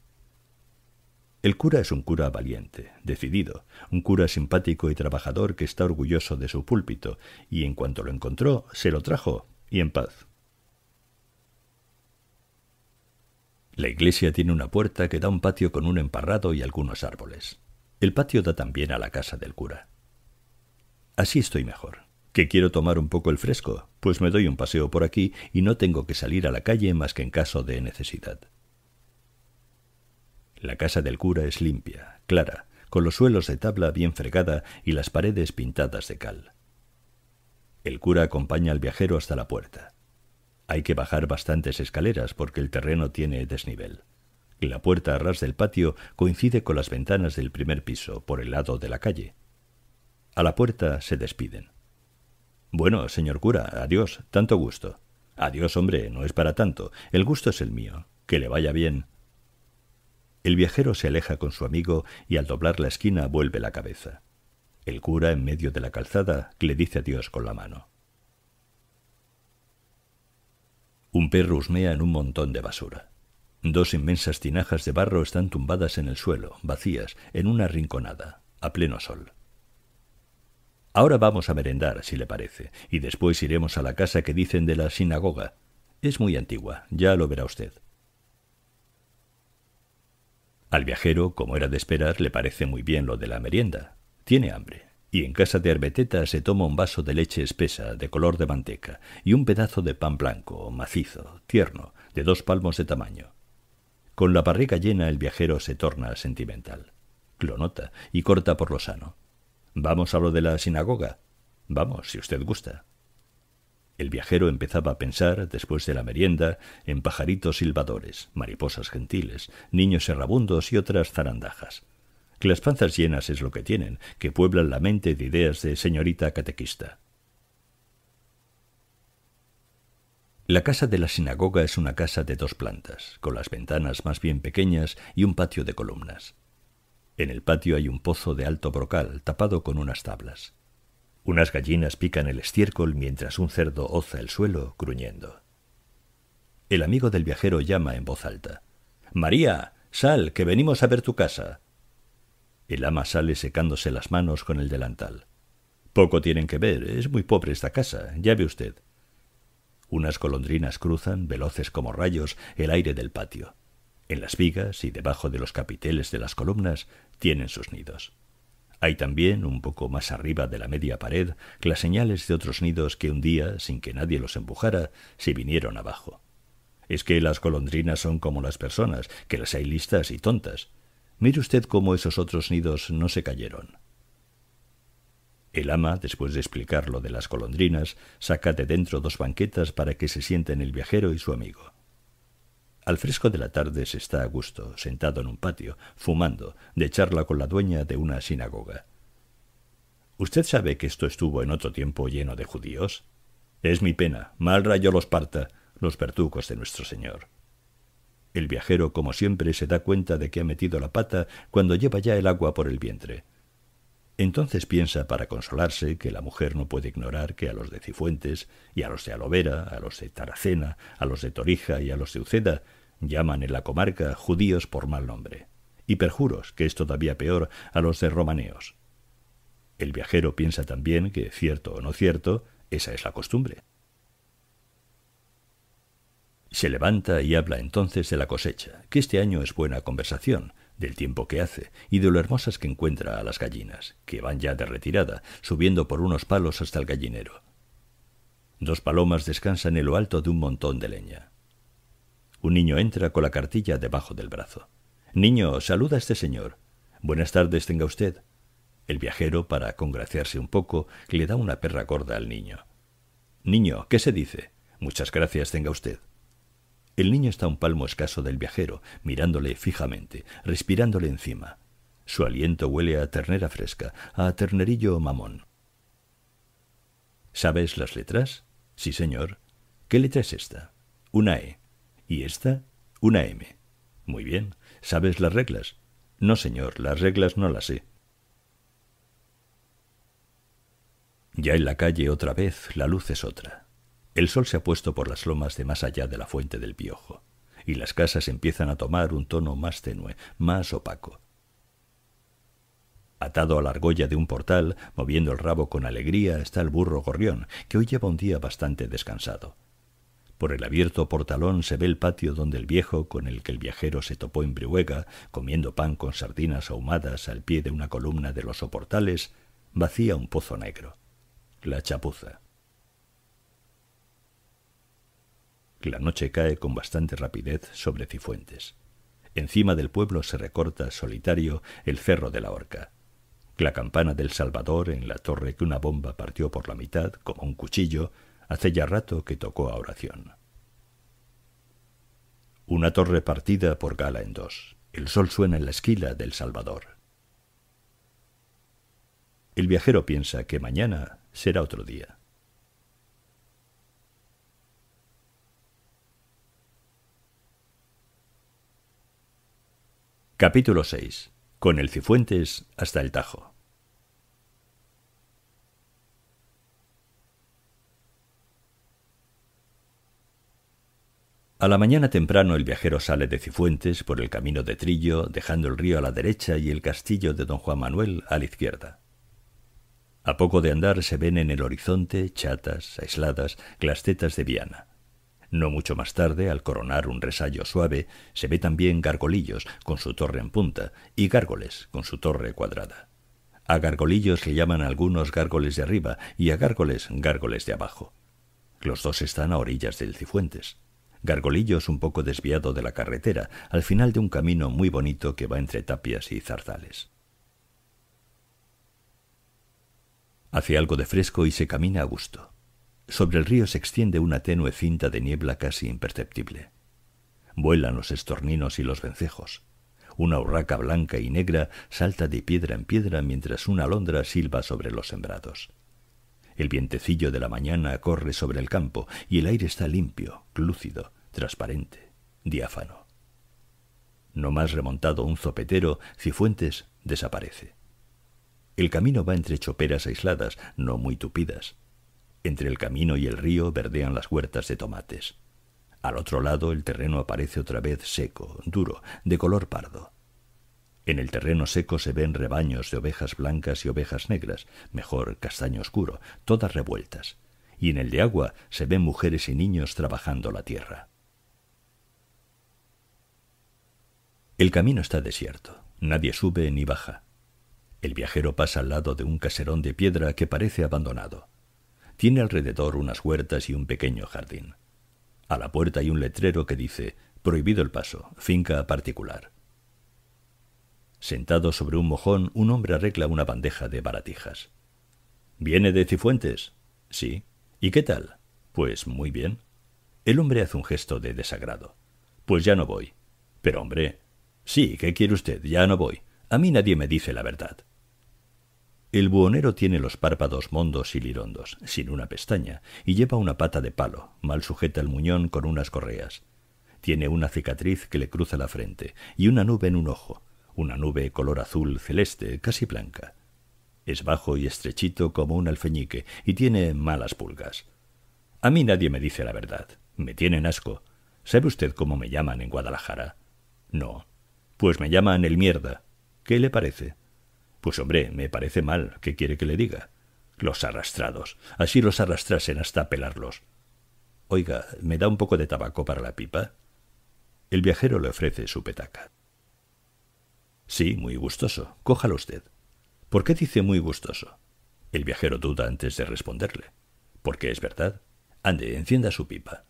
El cura es un cura valiente, decidido, un cura simpático y trabajador que está orgulloso de su púlpito, y en cuanto lo encontró, se lo trajo, y en paz. La iglesia tiene una puerta que da un patio con un emparrado y algunos árboles. El patio da también a la casa del cura. Así estoy mejor. Que quiero tomar un poco el fresco, pues me doy un paseo por aquí y no tengo que salir a la calle más que en caso de necesidad. La casa del cura es limpia, clara, con los suelos de tabla bien fregada y las paredes pintadas de cal. El cura acompaña al viajero hasta la puerta. Hay que bajar bastantes escaleras porque el terreno tiene desnivel. La puerta a ras del patio coincide con las ventanas del primer piso por el lado de la calle. A la puerta se despiden. Bueno, señor cura, adiós, tanto gusto. Adiós, hombre, no es para tanto. El gusto es el mío. Que le vaya bien. El viajero se aleja con su amigo y al doblar la esquina vuelve la cabeza. El cura, en medio de la calzada, le dice adiós con la mano. Un perro husmea en un montón de basura. Dos inmensas tinajas de barro están tumbadas en el suelo, vacías, en una rinconada, a pleno sol. Ahora vamos a merendar, si le parece, y después iremos a la casa que dicen de la sinagoga. Es muy antigua, ya lo verá usted. Al viajero, como era de esperar, le parece muy bien lo de la merienda. Tiene hambre, y en casa de Arbeteta se toma un vaso de leche espesa, de color de manteca, y un pedazo de pan blanco, macizo, tierno, de dos palmos de tamaño. Con la barriga llena el viajero se torna sentimental. Lo nota y corta por lo sano. Vamos a lo de la sinagoga. Vamos, si usted gusta. El viajero empezaba a pensar, después de la merienda, en pajaritos silbadores, mariposas gentiles, niños errabundos y otras zarandajas. Las panzas llenas es lo que tienen, que pueblan la mente de ideas de señorita catequista. La casa de la sinagoga es una casa de dos plantas, con las ventanas más bien pequeñas y un patio de columnas. En el patio hay un pozo de alto brocal tapado con unas tablas. Unas gallinas pican el estiércol mientras un cerdo oza el suelo gruñendo. El amigo del viajero llama en voz alta. María, sal, que venimos a ver tu casa. El ama sale secándose las manos con el delantal. Poco tienen que ver, es muy pobre esta casa, ya ve usted. Unas golondrinas cruzan, veloces como rayos, el aire del patio. En las vigas y debajo de los capiteles de las columnas tienen sus nidos. Hay también, un poco más arriba de la media pared, las señales de otros nidos que un día, sin que nadie los empujara, se vinieron abajo. Es que las golondrinas son como las personas, que las hay listas y tontas. Mire usted cómo esos otros nidos no se cayeron. El ama, después de explicar lo de las golondrinas, saca de dentro dos banquetas para que se sienten el viajero y su amigo. Al fresco de la tarde se está a gusto, sentado en un patio, fumando, de charla con la dueña de una sinagoga. ¿Usted sabe que esto estuvo en otro tiempo lleno de judíos? Es mi pena, mal rayo los parta, los vertucos de nuestro Señor. El viajero, como siempre, se da cuenta de que ha metido la pata cuando lleva ya el agua por el vientre. Entonces piensa para consolarse que la mujer no puede ignorar que a los de Cifuentes, y a los de Alovera, a los de Taracena, a los de Torija y a los de Uceda Llaman en la comarca judíos por mal nombre. Y perjuros, que es todavía peor, a los de romaneos. El viajero piensa también que, cierto o no cierto, esa es la costumbre. Se levanta y habla entonces de la cosecha, que este año es buena conversación, del tiempo que hace y de lo hermosas que encuentra a las gallinas, que van ya de retirada, subiendo por unos palos hasta el gallinero. Dos palomas descansan en lo alto de un montón de leña. Un niño entra con la cartilla debajo del brazo. Niño, saluda a este señor. Buenas tardes tenga usted. El viajero, para congraciarse un poco, le da una perra gorda al niño. Niño, ¿qué se dice? Muchas gracias tenga usted. El niño está un palmo escaso del viajero, mirándole fijamente, respirándole encima. Su aliento huele a ternera fresca, a ternerillo mamón. ¿Sabes las letras? Sí, señor. ¿Qué letra es esta? Una E y esta una M. Muy bien. ¿Sabes las reglas? No, señor, las reglas no las sé. Ya en la calle otra vez la luz es otra. El sol se ha puesto por las lomas de más allá de la fuente del Piojo, y las casas empiezan a tomar un tono más tenue, más opaco. Atado a la argolla de un portal, moviendo el rabo con alegría, está el burro gorrión, que hoy lleva un día bastante descansado. Por el abierto portalón se ve el patio donde el viejo, con el que el viajero se topó en Brihuega, comiendo pan con sardinas ahumadas al pie de una columna de los soportales, vacía un pozo negro. La chapuza. La noche cae con bastante rapidez sobre Cifuentes. Encima del pueblo se recorta solitario el cerro de la horca. La campana del Salvador en la torre que una bomba partió por la mitad, como un cuchillo, Hace ya rato que tocó a oración. Una torre partida por gala en dos. El sol suena en la esquila del Salvador. El viajero piensa que mañana será otro día. Capítulo 6. Con el Cifuentes hasta el Tajo. A la mañana temprano el viajero sale de Cifuentes por el camino de Trillo, dejando el río a la derecha y el castillo de don Juan Manuel a la izquierda. A poco de andar se ven en el horizonte chatas, aisladas, clastetas de Viana. No mucho más tarde, al coronar un resayo suave, se ve también Gargolillos, con su torre en punta, y Gárgoles, con su torre cuadrada. A Gargolillos le llaman algunos Gárgoles de arriba y a Gárgoles Gárgoles de abajo. Los dos están a orillas del Cifuentes. Gargolillos un poco desviado de la carretera, al final de un camino muy bonito que va entre tapias y zarzales. Hace algo de fresco y se camina a gusto. Sobre el río se extiende una tenue cinta de niebla casi imperceptible. Vuelan los estorninos y los vencejos. Una urraca blanca y negra salta de piedra en piedra mientras una alondra silba sobre los sembrados. El vientecillo de la mañana corre sobre el campo y el aire está limpio, lúcido, transparente, diáfano. No más remontado un zopetero, Cifuentes desaparece. El camino va entre choperas aisladas, no muy tupidas. Entre el camino y el río verdean las huertas de tomates. Al otro lado el terreno aparece otra vez seco, duro, de color pardo. En el terreno seco se ven rebaños de ovejas blancas y ovejas negras, mejor castaño oscuro, todas revueltas, y en el de agua se ven mujeres y niños trabajando la tierra. El camino está desierto, nadie sube ni baja. El viajero pasa al lado de un caserón de piedra que parece abandonado. Tiene alrededor unas huertas y un pequeño jardín. A la puerta hay un letrero que dice Prohibido el paso, finca particular. Sentado sobre un mojón, un hombre arregla una bandeja de baratijas. ¿Viene de Cifuentes? Sí. ¿Y qué tal? Pues muy bien. El hombre hace un gesto de desagrado. Pues ya no voy. Pero hombre, Sí, ¿qué quiere usted? Ya no voy. A mí nadie me dice la verdad. El buhonero tiene los párpados mondos y lirondos, sin una pestaña, y lleva una pata de palo, mal sujeta el muñón con unas correas. Tiene una cicatriz que le cruza la frente y una nube en un ojo, una nube color azul celeste, casi blanca. Es bajo y estrechito como un alfeñique y tiene malas pulgas. A mí nadie me dice la verdad. Me tienen asco. ¿Sabe usted cómo me llaman en Guadalajara? No, pues me llaman el mierda. ¿Qué le parece? Pues hombre, me parece mal. ¿Qué quiere que le diga? Los arrastrados. Así los arrastrasen hasta pelarlos. Oiga, ¿me da un poco de tabaco para la pipa? El viajero le ofrece su petaca. Sí, muy gustoso. Cójalo usted. ¿Por qué dice muy gustoso? El viajero duda antes de responderle. Porque es verdad. Ande, encienda su pipa.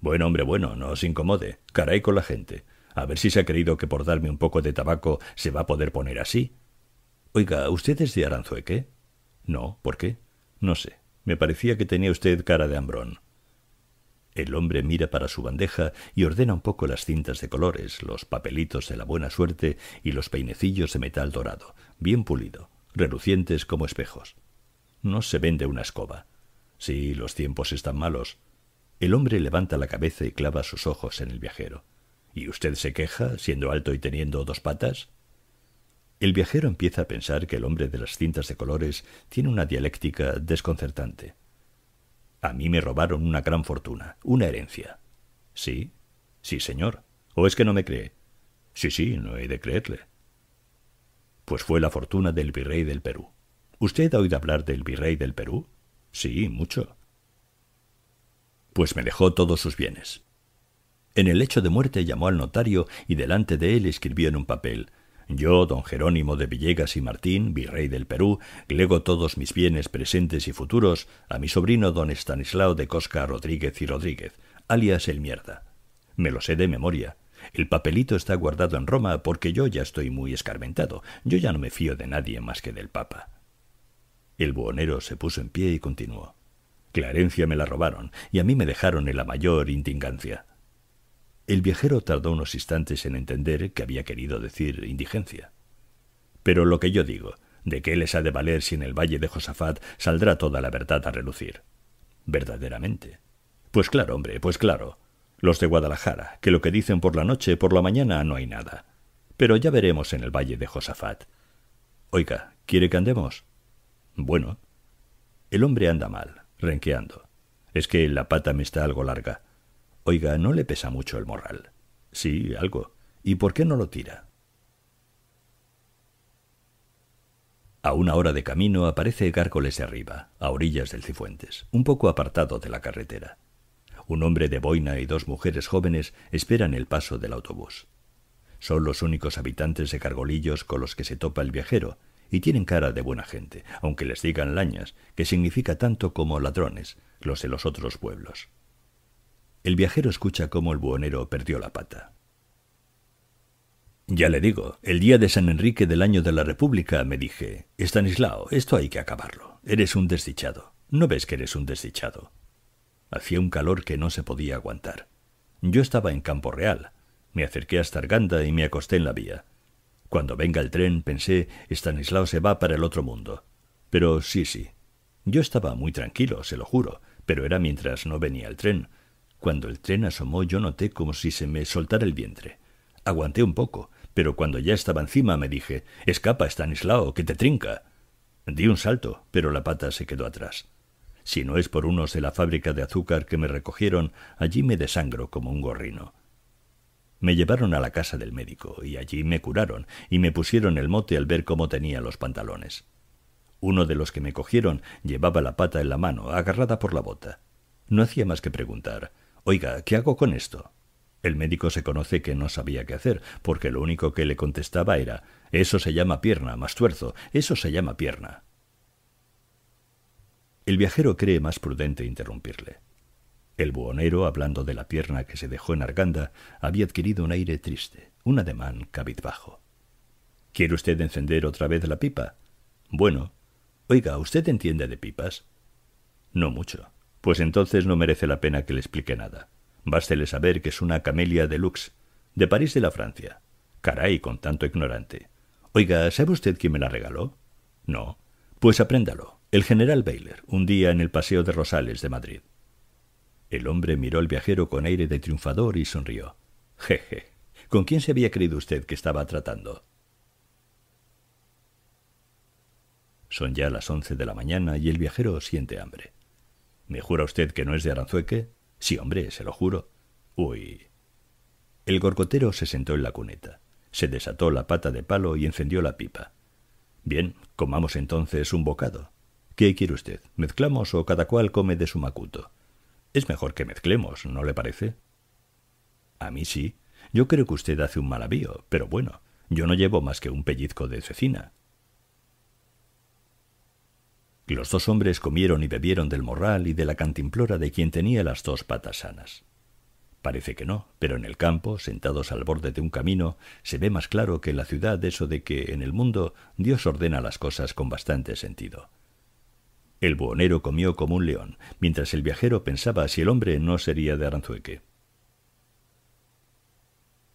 Buen hombre, bueno, no os incomode. Caray con la gente. A ver si se ha creído que por darme un poco de tabaco se va a poder poner así. Oiga, ¿usted es de Aranzueque? No, ¿por qué? No sé. Me parecía que tenía usted cara de hambrón. El hombre mira para su bandeja y ordena un poco las cintas de colores, los papelitos de la buena suerte y los peinecillos de metal dorado, bien pulido, relucientes como espejos. No se vende una escoba. Sí, los tiempos están malos. El hombre levanta la cabeza y clava sus ojos en el viajero. ¿Y usted se queja, siendo alto y teniendo dos patas? El viajero empieza a pensar que el hombre de las cintas de colores tiene una dialéctica desconcertante. A mí me robaron una gran fortuna, una herencia. ¿Sí? Sí, señor. ¿O es que no me cree? Sí, sí, no he de creerle. Pues fue la fortuna del virrey del Perú. ¿Usted ha oído hablar del virrey del Perú? Sí, mucho. Pues me dejó todos sus bienes. En el hecho de muerte llamó al notario y delante de él escribió en un papel yo, don Jerónimo de Villegas y Martín, virrey del Perú, lego todos mis bienes presentes y futuros a mi sobrino don Estanislao de Cosca Rodríguez y Rodríguez, alias el Mierda. Me lo sé de memoria. El papelito está guardado en Roma porque yo ya estoy muy escarmentado. Yo ya no me fío de nadie más que del Papa. El buhonero se puso en pie y continuó. Clarencia me la robaron y a mí me dejaron en la mayor intingancia. El viajero tardó unos instantes en entender que había querido decir indigencia. Pero lo que yo digo, de qué les ha de valer si en el valle de Josafat saldrá toda la verdad a relucir. Verdaderamente. Pues claro, hombre, pues claro. Los de Guadalajara, que lo que dicen por la noche, por la mañana no hay nada. Pero ya veremos en el valle de Josafat. Oiga, ¿quiere que andemos? Bueno. El hombre anda mal, renqueando. Es que la pata me está algo larga. Oiga, ¿no le pesa mucho el morral? Sí, algo. ¿Y por qué no lo tira? A una hora de camino aparece Gárcoles de arriba, a orillas del Cifuentes, un poco apartado de la carretera. Un hombre de boina y dos mujeres jóvenes esperan el paso del autobús. Son los únicos habitantes de Cargolillos con los que se topa el viajero, y tienen cara de buena gente, aunque les digan lañas, que significa tanto como ladrones, los de los otros pueblos. El viajero escucha cómo el buhonero perdió la pata. Ya le digo, el día de San Enrique del año de la República me dije, Estanislao, esto hay que acabarlo. Eres un desdichado. ¿No ves que eres un desdichado? Hacía un calor que no se podía aguantar. Yo estaba en Campo Real. Me acerqué hasta Arganda y me acosté en la vía. Cuando venga el tren, pensé, Estanislao se va para el otro mundo. Pero sí, sí. Yo estaba muy tranquilo, se lo juro, pero era mientras no venía el tren. Cuando el tren asomó yo noté como si se me soltara el vientre. Aguanté un poco, pero cuando ya estaba encima me dije Escapa, Stanislao, que te trinca. Di un salto, pero la pata se quedó atrás. Si no es por unos de la fábrica de azúcar que me recogieron, allí me desangro como un gorrino. Me llevaron a la casa del médico, y allí me curaron, y me pusieron el mote al ver cómo tenía los pantalones. Uno de los que me cogieron llevaba la pata en la mano, agarrada por la bota. No hacía más que preguntar Oiga, ¿qué hago con esto? El médico se conoce que no sabía qué hacer, porque lo único que le contestaba era Eso se llama pierna, más tuerzo, eso se llama pierna. El viajero cree más prudente interrumpirle. El buhonero, hablando de la pierna que se dejó en Arganda, había adquirido un aire triste, un ademán cabizbajo. ¿Quiere usted encender otra vez la pipa? Bueno. Oiga, ¿usted entiende de pipas? No mucho pues entonces no merece la pena que le explique nada. Bástele saber que es una camelia deluxe, de París de la Francia. Caray, con tanto ignorante. Oiga, ¿sabe usted quién me la regaló? No. Pues apréndalo. El general Baylor, un día en el Paseo de Rosales de Madrid. El hombre miró al viajero con aire de triunfador y sonrió. Jeje. ¿Con quién se había creído usted que estaba tratando? Son ya las once de la mañana y el viajero siente hambre. ¿Me jura usted que no es de Aranzueque? Sí, hombre, se lo juro. Uy. El gorcotero se sentó en la cuneta, se desató la pata de palo y encendió la pipa. Bien, comamos entonces un bocado. ¿Qué quiere usted? ¿Mezclamos o cada cual come de su macuto? Es mejor que mezclemos, ¿no le parece? A mí sí. Yo creo que usted hace un malavío, pero bueno, yo no llevo más que un pellizco de cecina los dos hombres comieron y bebieron del morral y de la cantimplora de quien tenía las dos patas sanas. Parece que no, pero en el campo, sentados al borde de un camino, se ve más claro que en la ciudad eso de que en el mundo Dios ordena las cosas con bastante sentido. El buhonero comió como un león, mientras el viajero pensaba si el hombre no sería de Aranzueque.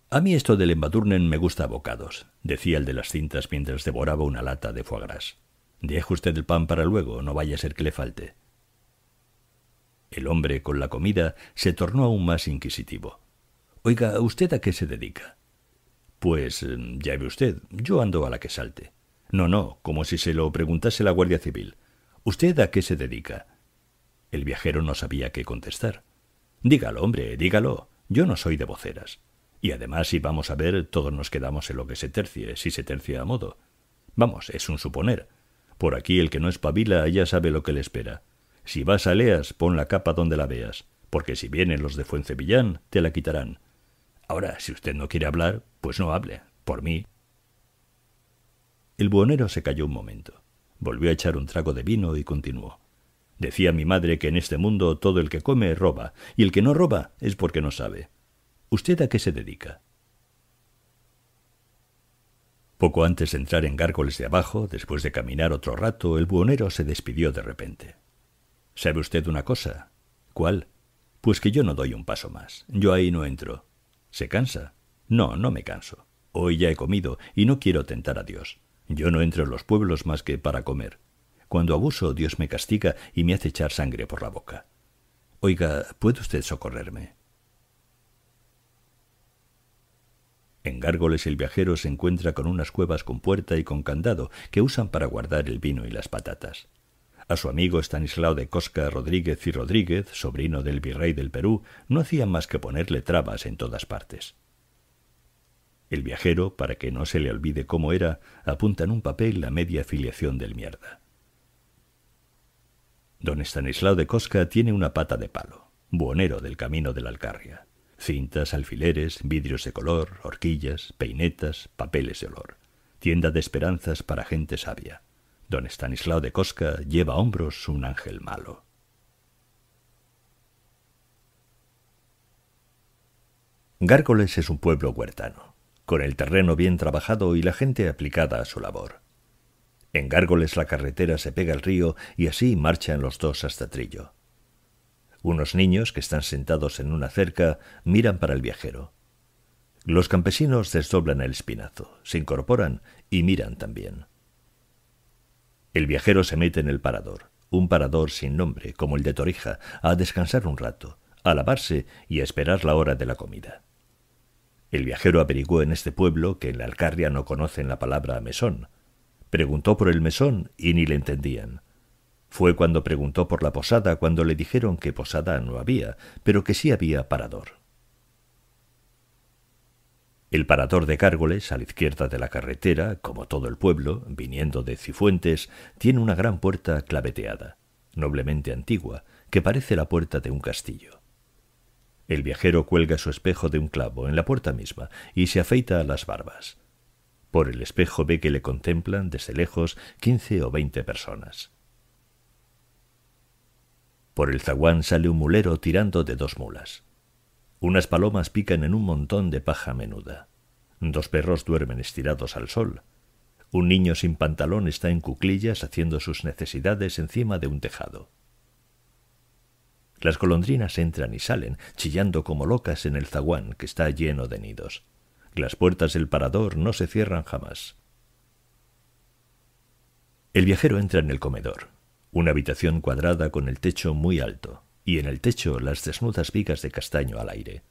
A mí esto del embadurnen me gusta a bocados, decía el de las cintas mientras devoraba una lata de foie gras. Deje usted el pan para luego, no vaya a ser que le falte. El hombre con la comida se tornó aún más inquisitivo. Oiga, ¿usted a qué se dedica? Pues eh, ya ve usted, yo ando a la que salte. No, no, como si se lo preguntase la Guardia Civil. ¿Usted a qué se dedica? El viajero no sabía qué contestar. Dígalo, hombre, dígalo. Yo no soy de voceras. Y además, si vamos a ver, todos nos quedamos en lo que se tercie, si se tercia a modo. Vamos, es un suponer. Por aquí el que no espabila ya sabe lo que le espera. Si vas a Leas, pon la capa donde la veas, porque si vienen los de Fuencevillán, te la quitarán. Ahora, si usted no quiere hablar, pues no hable, por mí. El buhonero se calló un momento, volvió a echar un trago de vino y continuó. Decía mi madre que en este mundo todo el que come roba, y el que no roba es porque no sabe. ¿Usted a qué se dedica? Poco antes de entrar en Gárgoles de Abajo, después de caminar otro rato, el buhonero se despidió de repente. ¿Sabe usted una cosa? ¿Cuál? Pues que yo no doy un paso más. Yo ahí no entro. ¿Se cansa? No, no me canso. Hoy ya he comido y no quiero tentar a Dios. Yo no entro en los pueblos más que para comer. Cuando abuso, Dios me castiga y me hace echar sangre por la boca. Oiga, ¿puede usted socorrerme? En Gárgoles el viajero se encuentra con unas cuevas con puerta y con candado que usan para guardar el vino y las patatas. A su amigo Stanislao de Cosca Rodríguez y Rodríguez, sobrino del virrey del Perú, no hacían más que ponerle trabas en todas partes. El viajero, para que no se le olvide cómo era, apunta en un papel la media filiación del mierda. Don Stanislao de Cosca tiene una pata de palo, buonero del camino de la Alcarria cintas, alfileres, vidrios de color, horquillas, peinetas, papeles de olor. Tienda de esperanzas para gente sabia. Don Stanislao de Cosca lleva a hombros un ángel malo. Gárgoles es un pueblo huertano, con el terreno bien trabajado y la gente aplicada a su labor. En Gárgoles la carretera se pega al río y así marchan los dos hasta Trillo. Unos niños que están sentados en una cerca miran para el viajero. Los campesinos desdoblan el espinazo, se incorporan y miran también. El viajero se mete en el parador, un parador sin nombre, como el de Torija, a descansar un rato, a lavarse y a esperar la hora de la comida. El viajero averiguó en este pueblo que en la Alcarria no conocen la palabra mesón. Preguntó por el mesón y ni le entendían. Fue cuando preguntó por la posada, cuando le dijeron que posada no había, pero que sí había parador. El parador de Cárgoles, a la izquierda de la carretera, como todo el pueblo, viniendo de Cifuentes, tiene una gran puerta claveteada, noblemente antigua, que parece la puerta de un castillo. El viajero cuelga su espejo de un clavo en la puerta misma y se afeita a las barbas. Por el espejo ve que le contemplan desde lejos quince o veinte personas. Por el zaguán sale un mulero tirando de dos mulas. Unas palomas pican en un montón de paja menuda. Dos perros duermen estirados al sol. Un niño sin pantalón está en cuclillas haciendo sus necesidades encima de un tejado. Las golondrinas entran y salen, chillando como locas en el zaguán que está lleno de nidos. Las puertas del parador no se cierran jamás. El viajero entra en el comedor. Una habitación cuadrada con el techo muy alto, y en el techo las desnudas vigas de castaño al aire.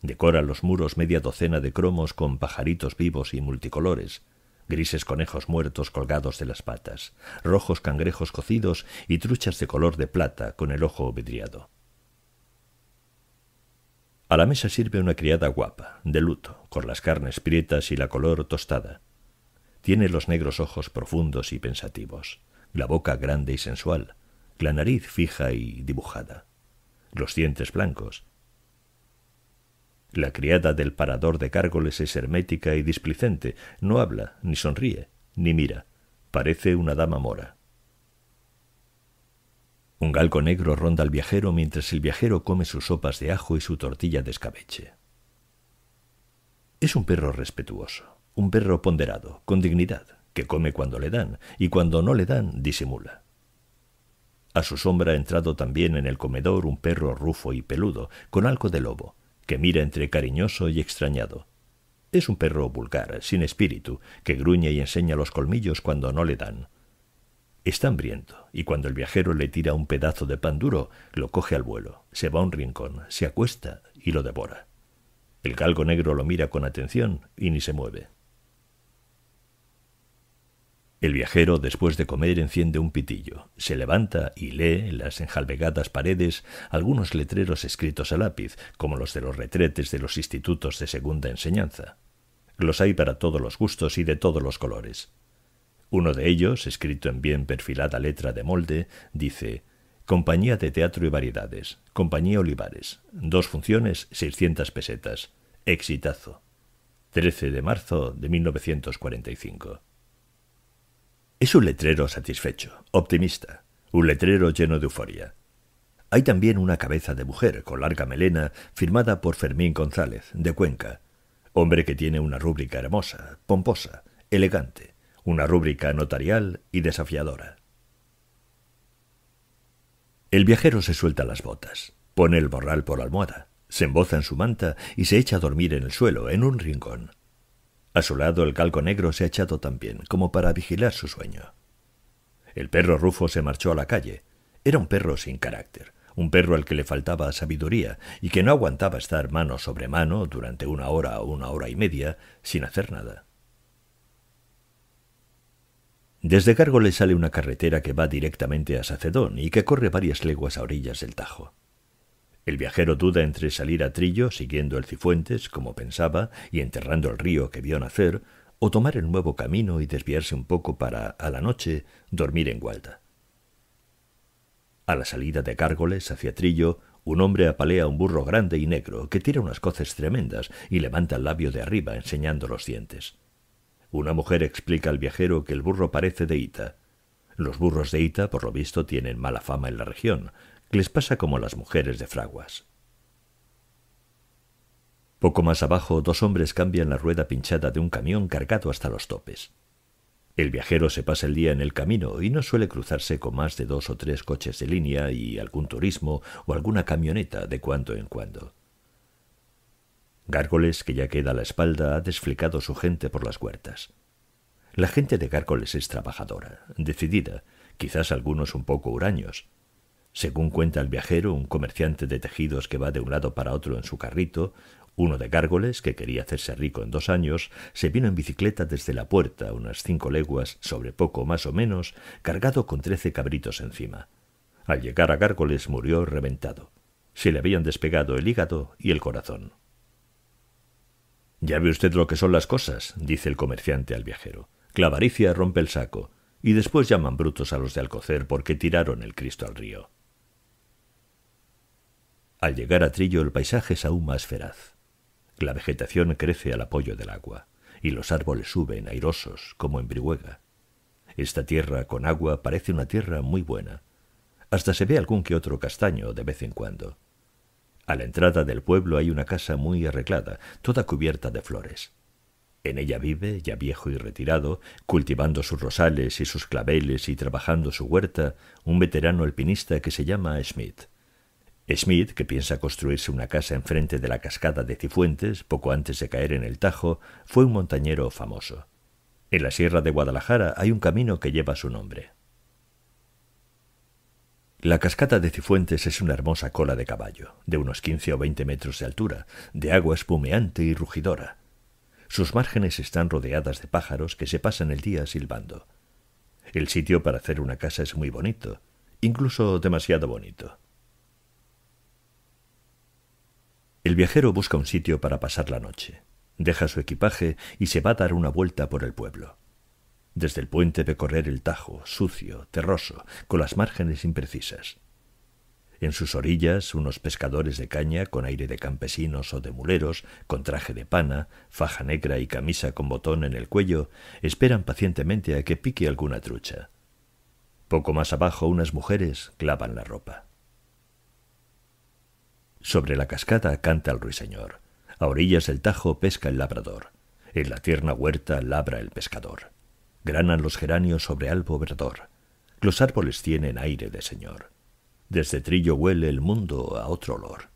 Decora los muros media docena de cromos con pajaritos vivos y multicolores, grises conejos muertos colgados de las patas, rojos cangrejos cocidos y truchas de color de plata con el ojo vidriado. A la mesa sirve una criada guapa, de luto, con las carnes prietas y la color tostada. Tiene los negros ojos profundos y pensativos la boca grande y sensual, la nariz fija y dibujada, los dientes blancos. La criada del parador de cárgoles es hermética y displicente, no habla, ni sonríe, ni mira, parece una dama mora. Un galgo negro ronda al viajero mientras el viajero come sus sopas de ajo y su tortilla de escabeche. Es un perro respetuoso, un perro ponderado, con dignidad, que come cuando le dan, y cuando no le dan, disimula. A su sombra ha entrado también en el comedor un perro rufo y peludo, con algo de lobo, que mira entre cariñoso y extrañado. Es un perro vulgar, sin espíritu, que gruñe y enseña los colmillos cuando no le dan. Está hambriento, y cuando el viajero le tira un pedazo de pan duro, lo coge al vuelo, se va a un rincón, se acuesta y lo devora. El galgo negro lo mira con atención y ni se mueve. El viajero, después de comer, enciende un pitillo, se levanta y lee en las enjalbegadas paredes algunos letreros escritos a lápiz, como los de los retretes de los institutos de segunda enseñanza. Los hay para todos los gustos y de todos los colores. Uno de ellos, escrito en bien perfilada letra de molde, dice Compañía de Teatro y Variedades, Compañía Olivares, dos funciones, 600 pesetas, exitazo. 13 de marzo de 1945. Es un letrero satisfecho, optimista, un letrero lleno de euforia. Hay también una cabeza de mujer con larga melena firmada por Fermín González, de Cuenca, hombre que tiene una rúbrica hermosa, pomposa, elegante, una rúbrica notarial y desafiadora. El viajero se suelta las botas, pone el borral por la almohada, se emboza en su manta y se echa a dormir en el suelo, en un rincón. A su lado el calco negro se ha echado también, como para vigilar su sueño. El perro Rufo se marchó a la calle. Era un perro sin carácter, un perro al que le faltaba sabiduría y que no aguantaba estar mano sobre mano durante una hora o una hora y media sin hacer nada. Desde Cargo le sale una carretera que va directamente a Sacedón y que corre varias leguas a orillas del Tajo. El viajero duda entre salir a trillo, siguiendo el Cifuentes, como pensaba, y enterrando el río que vio nacer, o tomar el nuevo camino y desviarse un poco para, a la noche, dormir en Gualda. A la salida de Cárgoles hacia Trillo, un hombre apalea un burro grande y negro que tira unas coces tremendas y levanta el labio de arriba enseñando los dientes. Una mujer explica al viajero que el burro parece de Ita. Los burros de Ita, por lo visto, tienen mala fama en la región, les pasa como a las mujeres de fraguas. Poco más abajo, dos hombres cambian la rueda pinchada de un camión cargado hasta los topes. El viajero se pasa el día en el camino y no suele cruzarse con más de dos o tres coches de línea y algún turismo o alguna camioneta de cuando en cuando. Gárgoles, que ya queda a la espalda, ha desflicado su gente por las huertas. La gente de Gárgoles es trabajadora, decidida, quizás algunos un poco huraños, según cuenta el viajero, un comerciante de tejidos que va de un lado para otro en su carrito, uno de gárgoles, que quería hacerse rico en dos años, se vino en bicicleta desde la puerta, unas cinco leguas, sobre poco más o menos, cargado con trece cabritos encima. Al llegar a gárgoles murió reventado. Se le habían despegado el hígado y el corazón. Ya ve usted lo que son las cosas, dice el comerciante al viajero. Clavaricia rompe el saco, y después llaman brutos a los de Alcocer porque tiraron el Cristo al río. Al llegar a Trillo el paisaje es aún más feraz. La vegetación crece al apoyo del agua, y los árboles suben airosos como en Brihuega. Esta tierra con agua parece una tierra muy buena. Hasta se ve algún que otro castaño de vez en cuando. A la entrada del pueblo hay una casa muy arreglada, toda cubierta de flores. En ella vive, ya viejo y retirado, cultivando sus rosales y sus claveles y trabajando su huerta, un veterano alpinista que se llama Smith. Smith, que piensa construirse una casa enfrente de la cascada de Cifuentes, poco antes de caer en el Tajo, fue un montañero famoso. En la sierra de Guadalajara hay un camino que lleva su nombre. La cascada de Cifuentes es una hermosa cola de caballo, de unos 15 o veinte metros de altura, de agua espumeante y rugidora. Sus márgenes están rodeadas de pájaros que se pasan el día silbando. El sitio para hacer una casa es muy bonito, incluso demasiado bonito. El viajero busca un sitio para pasar la noche, deja su equipaje y se va a dar una vuelta por el pueblo. Desde el puente ve correr el Tajo, sucio, terroso, con las márgenes imprecisas. En sus orillas, unos pescadores de caña con aire de campesinos o de muleros, con traje de pana, faja negra y camisa con botón en el cuello, esperan pacientemente a que pique alguna trucha. Poco más abajo, unas mujeres clavan la ropa. Sobre la cascada canta el ruiseñor. A orillas del Tajo pesca el labrador. En la tierna huerta labra el pescador. Granan los geranios sobre albo verdor. Los árboles tienen aire de señor. Desde trillo huele el mundo a otro olor.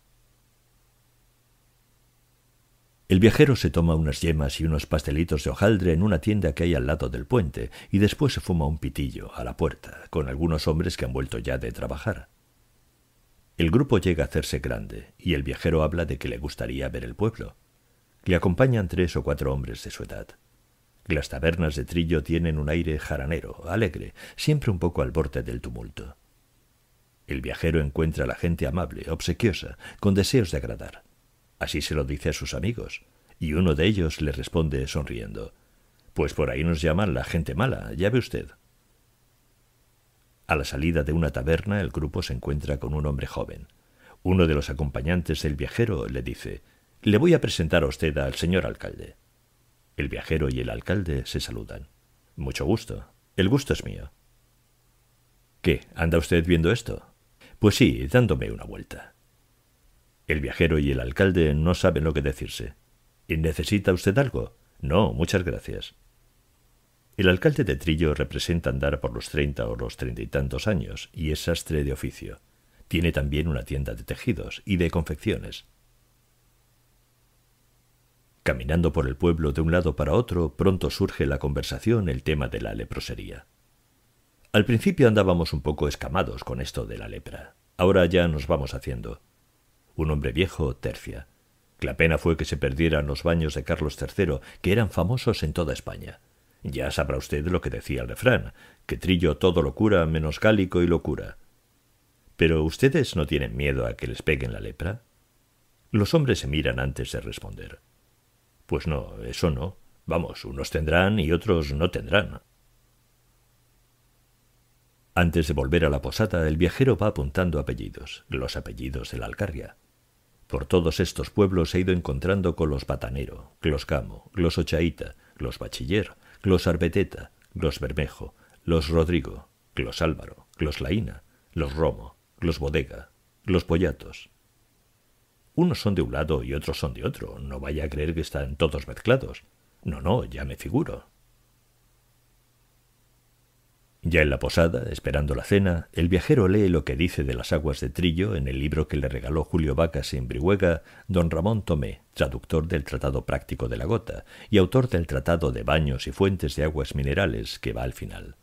El viajero se toma unas yemas y unos pastelitos de hojaldre en una tienda que hay al lado del puente y después se fuma un pitillo a la puerta, con algunos hombres que han vuelto ya de trabajar. El grupo llega a hacerse grande, y el viajero habla de que le gustaría ver el pueblo. Le acompañan tres o cuatro hombres de su edad. Las tabernas de Trillo tienen un aire jaranero, alegre, siempre un poco al borde del tumulto. El viajero encuentra a la gente amable, obsequiosa, con deseos de agradar. Así se lo dice a sus amigos, y uno de ellos le responde sonriendo Pues por ahí nos llaman la gente mala, ya ve usted. A la salida de una taberna el grupo se encuentra con un hombre joven. Uno de los acompañantes del viajero le dice Le voy a presentar a usted al señor alcalde. El viajero y el alcalde se saludan. Mucho gusto. El gusto es mío. ¿Qué? ¿Anda usted viendo esto? Pues sí, dándome una vuelta. El viajero y el alcalde no saben lo que decirse. ¿Necesita usted algo? No, muchas gracias. El alcalde de Trillo representa andar por los treinta o los treinta y tantos años y es sastre de oficio. Tiene también una tienda de tejidos y de confecciones. Caminando por el pueblo de un lado para otro, pronto surge la conversación el tema de la leprosería. Al principio andábamos un poco escamados con esto de la lepra. Ahora ya nos vamos haciendo. Un hombre viejo tercia. La pena fue que se perdieran los baños de Carlos III, que eran famosos en toda España. Ya sabrá usted lo que decía el refrán, que trillo todo locura menos cálico y locura. Pero ustedes no tienen miedo a que les peguen la lepra. Los hombres se miran antes de responder. Pues no, eso no. Vamos, unos tendrán y otros no tendrán. Antes de volver a la posada, el viajero va apuntando apellidos, los apellidos de la Alcarria. Por todos estos pueblos he ido encontrando con los Batanero, los Camo, los Ochaíta, los Bachiller, los Arbeteta, los Bermejo, los Rodrigo, los Álvaro, los Laína, los Romo, los Bodega, los Pollatos. Unos son de un lado y otros son de otro. No vaya a creer que están todos mezclados. No, no, ya me figuro. Ya en la posada, esperando la cena, el viajero lee lo que dice de las aguas de Trillo en el libro que le regaló Julio Vacas en Brihuega don Ramón Tomé, traductor del Tratado Práctico de la Gota y autor del Tratado de Baños y Fuentes de Aguas Minerales que va al final.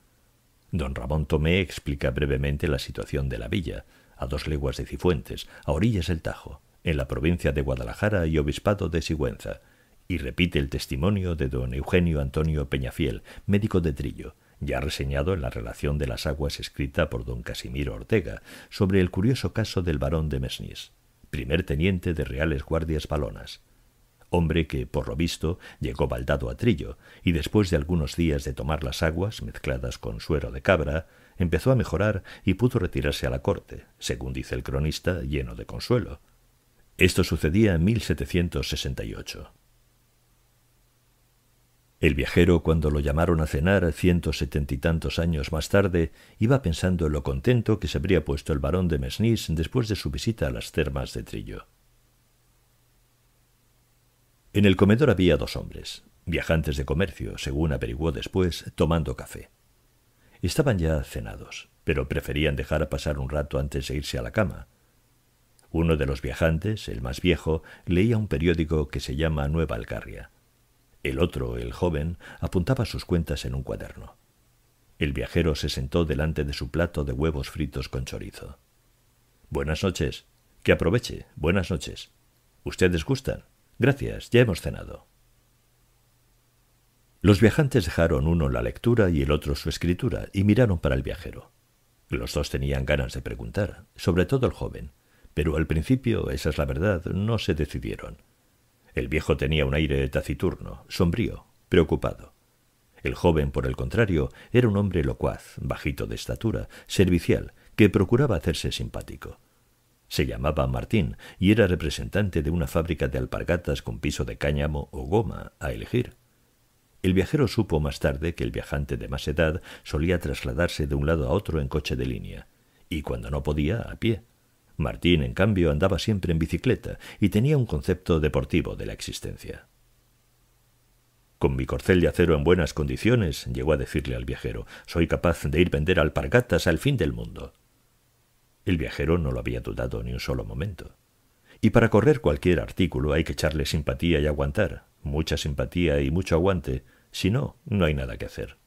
Don Ramón Tomé explica brevemente la situación de la villa, a dos leguas de Cifuentes, a orillas del Tajo, en la provincia de Guadalajara y obispado de Sigüenza, y repite el testimonio de don Eugenio Antonio Peñafiel, médico de Trillo, ya reseñado en la relación de las aguas escrita por don Casimiro Ortega sobre el curioso caso del barón de Mesnis, primer teniente de Reales Guardias Palonas, hombre que, por lo visto, llegó baldado a Trillo y después de algunos días de tomar las aguas mezcladas con suero de cabra, empezó a mejorar y pudo retirarse a la corte, según dice el cronista, lleno de consuelo. Esto sucedía en 1768. El viajero, cuando lo llamaron a cenar ciento setenta y tantos años más tarde, iba pensando en lo contento que se habría puesto el barón de Mesnís después de su visita a las termas de Trillo. En el comedor había dos hombres, viajantes de comercio, según averiguó después, tomando café. Estaban ya cenados, pero preferían dejar pasar un rato antes de irse a la cama. Uno de los viajantes, el más viejo, leía un periódico que se llama Nueva Alcarria. El otro, el joven, apuntaba sus cuentas en un cuaderno. El viajero se sentó delante de su plato de huevos fritos con chorizo. Buenas noches. Que aproveche. Buenas noches. ¿Ustedes gustan? Gracias, ya hemos cenado. Los viajantes dejaron uno la lectura y el otro su escritura y miraron para el viajero. Los dos tenían ganas de preguntar, sobre todo el joven, pero al principio, esa es la verdad, no se decidieron. El viejo tenía un aire taciturno, sombrío, preocupado. El joven, por el contrario, era un hombre locuaz, bajito de estatura, servicial, que procuraba hacerse simpático. Se llamaba Martín y era representante de una fábrica de alpargatas con piso de cáñamo o goma a elegir. El viajero supo más tarde que el viajante de más edad solía trasladarse de un lado a otro en coche de línea, y cuando no podía, a pie. Martín, en cambio, andaba siempre en bicicleta y tenía un concepto deportivo de la existencia. Con mi corcel de acero en buenas condiciones, llegó a decirle al viajero, soy capaz de ir vender alpargatas al fin del mundo. El viajero no lo había dudado ni un solo momento. Y para correr cualquier artículo hay que echarle simpatía y aguantar, mucha simpatía y mucho aguante, si no, no hay nada que hacer.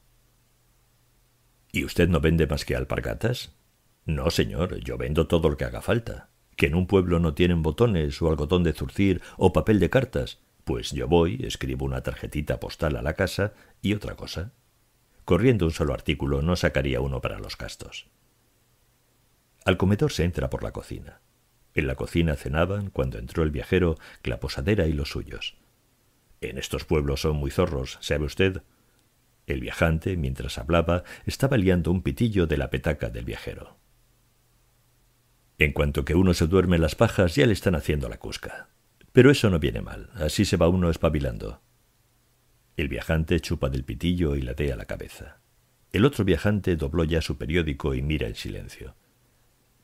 ¿Y usted no vende más que alpargatas? No, señor, yo vendo todo lo que haga falta. ¿Que en un pueblo no tienen botones o algodón de zurcir o papel de cartas? Pues yo voy, escribo una tarjetita postal a la casa y otra cosa. Corriendo un solo artículo no sacaría uno para los gastos. Al comedor se entra por la cocina. En la cocina cenaban cuando entró el viajero, la posadera y los suyos. En estos pueblos son muy zorros, ¿sabe usted? El viajante, mientras hablaba, estaba liando un pitillo de la petaca del viajero. En cuanto que uno se duerme las pajas, ya le están haciendo la cusca. Pero eso no viene mal, así se va uno espabilando. El viajante chupa del pitillo y latea la cabeza. El otro viajante dobló ya su periódico y mira en silencio.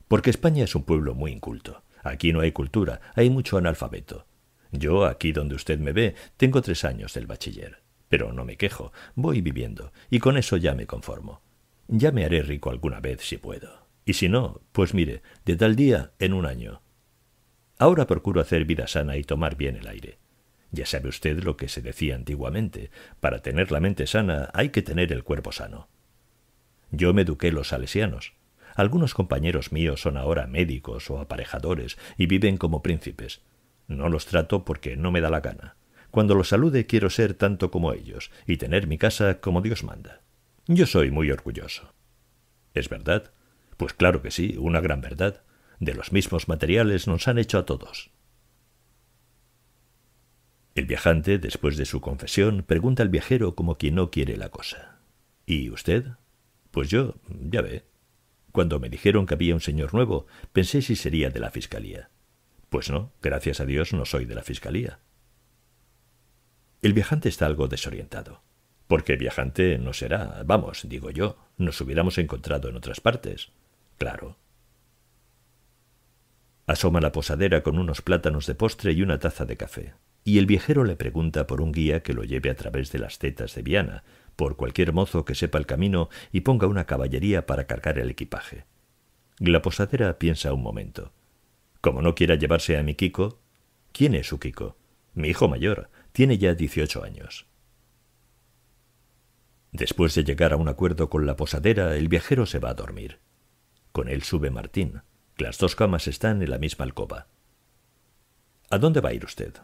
Porque España es un pueblo muy inculto. Aquí no hay cultura, hay mucho analfabeto. Yo, aquí donde usted me ve, tengo tres años del bachiller. Pero no me quejo, voy viviendo, y con eso ya me conformo. Ya me haré rico alguna vez si puedo. Y si no, pues mire, de tal día en un año. Ahora procuro hacer vida sana y tomar bien el aire. Ya sabe usted lo que se decía antiguamente, para tener la mente sana hay que tener el cuerpo sano. Yo me eduqué los salesianos. Algunos compañeros míos son ahora médicos o aparejadores y viven como príncipes. No los trato porque no me da la gana. Cuando los salude quiero ser tanto como ellos y tener mi casa como Dios manda. Yo soy muy orgulloso. Es verdad, pues claro que sí, una gran verdad. De los mismos materiales nos han hecho a todos. El viajante, después de su confesión, pregunta al viajero como quien no quiere la cosa. ¿Y usted? Pues yo, ya ve. Cuando me dijeron que había un señor nuevo, pensé si sería de la Fiscalía. Pues no, gracias a Dios no soy de la Fiscalía. El viajante está algo desorientado. Porque viajante no será, vamos, digo yo, nos hubiéramos encontrado en otras partes. Claro. Asoma la posadera con unos plátanos de postre y una taza de café, y el viajero le pregunta por un guía que lo lleve a través de las tetas de Viana, por cualquier mozo que sepa el camino y ponga una caballería para cargar el equipaje. La posadera piensa un momento. Como no quiera llevarse a mi Kiko, ¿quién es su Kiko? Mi hijo mayor, tiene ya dieciocho años. Después de llegar a un acuerdo con la posadera, el viajero se va a dormir. Con él sube Martín. Las dos camas están en la misma alcoba. ¿A dónde va a ir usted?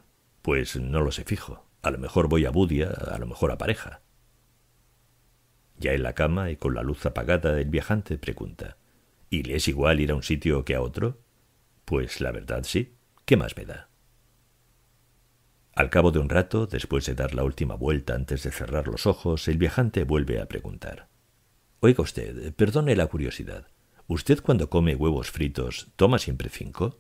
Pues no lo sé fijo. A lo mejor voy a Budia, a lo mejor a pareja. Ya en la cama y con la luz apagada, el viajante pregunta: ¿Y le es igual ir a un sitio que a otro? Pues la verdad sí. ¿Qué más me da? Al cabo de un rato, después de dar la última vuelta antes de cerrar los ojos, el viajante vuelve a preguntar. Oiga usted, perdone la curiosidad. ¿Usted cuando come huevos fritos toma siempre cinco?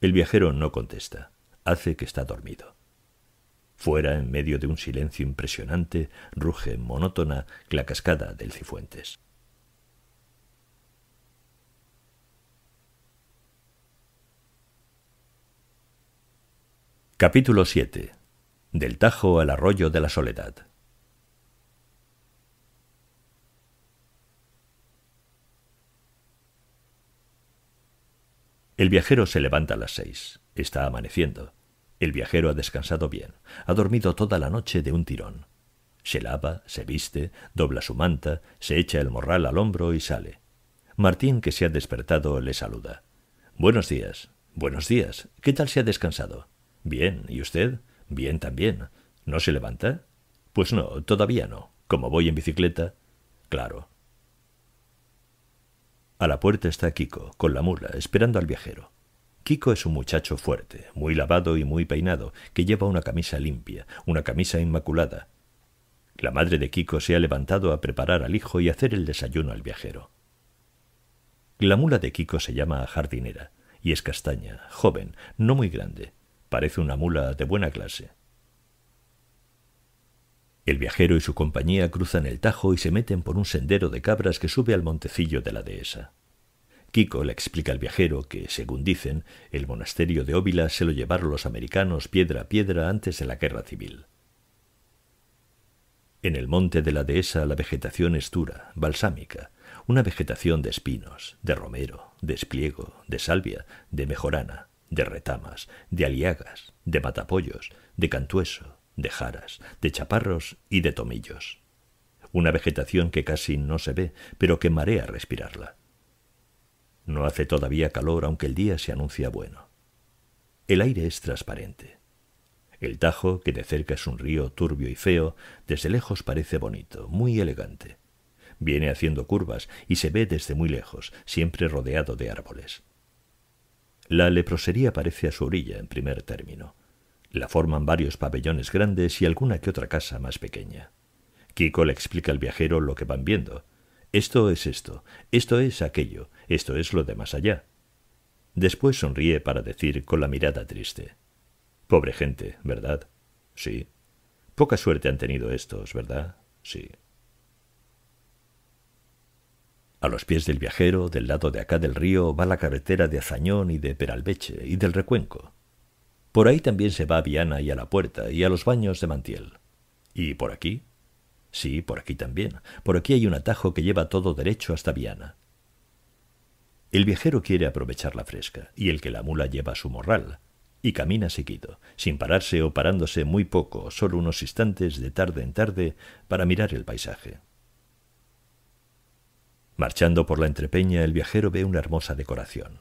El viajero no contesta, hace que está dormido. Fuera, en medio de un silencio impresionante, ruge monótona la cascada del Cifuentes. Capítulo 7. Del Tajo al Arroyo de la Soledad. El viajero se levanta a las seis. Está amaneciendo. El viajero ha descansado bien. Ha dormido toda la noche de un tirón. Se lava, se viste, dobla su manta, se echa el morral al hombro y sale. Martín, que se ha despertado, le saluda. Buenos días. Buenos días. ¿Qué tal se ha descansado? Bien. ¿Y usted? Bien también. ¿No se levanta? Pues no, todavía no. Como voy en bicicleta. Claro. A la puerta está Kiko, con la mula, esperando al viajero. Kiko es un muchacho fuerte, muy lavado y muy peinado, que lleva una camisa limpia, una camisa inmaculada. La madre de Kiko se ha levantado a preparar al hijo y hacer el desayuno al viajero. La mula de Kiko se llama jardinera, y es castaña, joven, no muy grande. Parece una mula de buena clase. El viajero y su compañía cruzan el Tajo y se meten por un sendero de cabras que sube al montecillo de la dehesa. Kiko le explica al viajero que, según dicen, el monasterio de Óvila se lo llevaron los americanos piedra a piedra antes de la guerra civil. En el monte de la dehesa la vegetación es dura, balsámica, una vegetación de espinos, de romero, de espliego, de salvia, de mejorana, de retamas, de aliagas, de matapollos, de cantueso, de jaras, de chaparros y de tomillos. Una vegetación que casi no se ve, pero que marea respirarla. No hace todavía calor, aunque el día se anuncia bueno. El aire es transparente. El Tajo, que de cerca es un río turbio y feo, desde lejos parece bonito, muy elegante. Viene haciendo curvas y se ve desde muy lejos, siempre rodeado de árboles. La leprosería parece a su orilla en primer término. La forman varios pabellones grandes y alguna que otra casa más pequeña. Kiko le explica al viajero lo que van viendo. Esto es esto, esto es aquello, esto es lo de más allá. Después sonríe para decir con la mirada triste. Pobre gente, ¿verdad? Sí. Poca suerte han tenido estos, ¿verdad? Sí. A los pies del viajero, del lado de acá del río, va la carretera de Azañón y de Peralbeche y del Recuenco. Por ahí también se va a Viana y a la puerta y a los baños de Mantiel. ¿Y por aquí? Sí, por aquí también. Por aquí hay un atajo que lleva todo derecho hasta Viana. El viajero quiere aprovechar la fresca, y el que la mula lleva su morral, y camina seguido, sin pararse o parándose muy poco, solo unos instantes de tarde en tarde, para mirar el paisaje. Marchando por la entrepeña, el viajero ve una hermosa decoración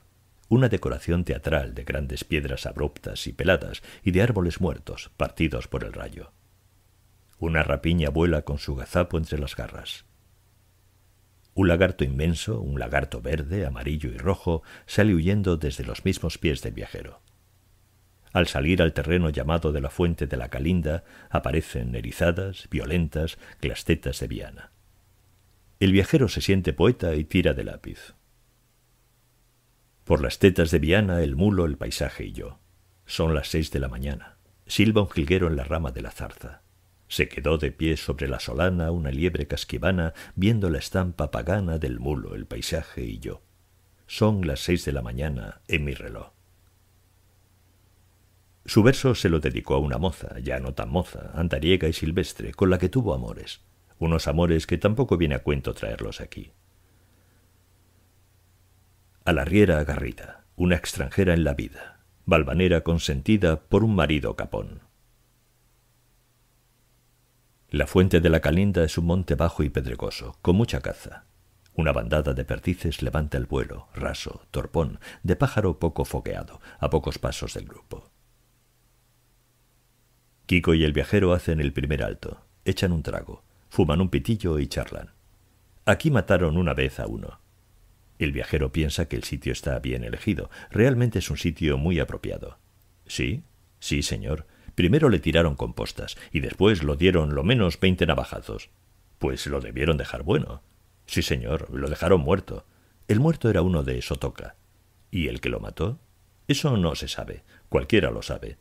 una decoración teatral de grandes piedras abruptas y peladas y de árboles muertos partidos por el rayo. Una rapiña vuela con su gazapo entre las garras. Un lagarto inmenso, un lagarto verde, amarillo y rojo, sale huyendo desde los mismos pies del viajero. Al salir al terreno llamado de la fuente de la Calinda, aparecen erizadas, violentas, clastetas de Viana. El viajero se siente poeta y tira de lápiz. Por las tetas de Viana, el mulo, el paisaje y yo. Son las seis de la mañana. Silba un jilguero en la rama de la zarza. Se quedó de pie sobre la solana una liebre casquivana viendo la estampa pagana del mulo, el paisaje y yo. Son las seis de la mañana en mi reloj. Su verso se lo dedicó a una moza, ya no tan moza, andariega y silvestre, con la que tuvo amores. Unos amores que tampoco viene a cuento traerlos aquí a la riera agarrida, una extranjera en la vida, balvanera consentida por un marido capón. La fuente de la Calinda es un monte bajo y pedregoso, con mucha caza. Una bandada de perdices levanta el vuelo, raso, torpón, de pájaro poco foqueado, a pocos pasos del grupo. Kiko y el viajero hacen el primer alto, echan un trago, fuman un pitillo y charlan. Aquí mataron una vez a uno. El viajero piensa que el sitio está bien elegido. Realmente es un sitio muy apropiado. ¿Sí? Sí, señor. Primero le tiraron compostas y después lo dieron lo menos veinte navajazos. Pues lo debieron dejar bueno. Sí, señor, lo dejaron muerto. El muerto era uno de Sotoca. ¿Y el que lo mató? Eso no se sabe. Cualquiera lo sabe.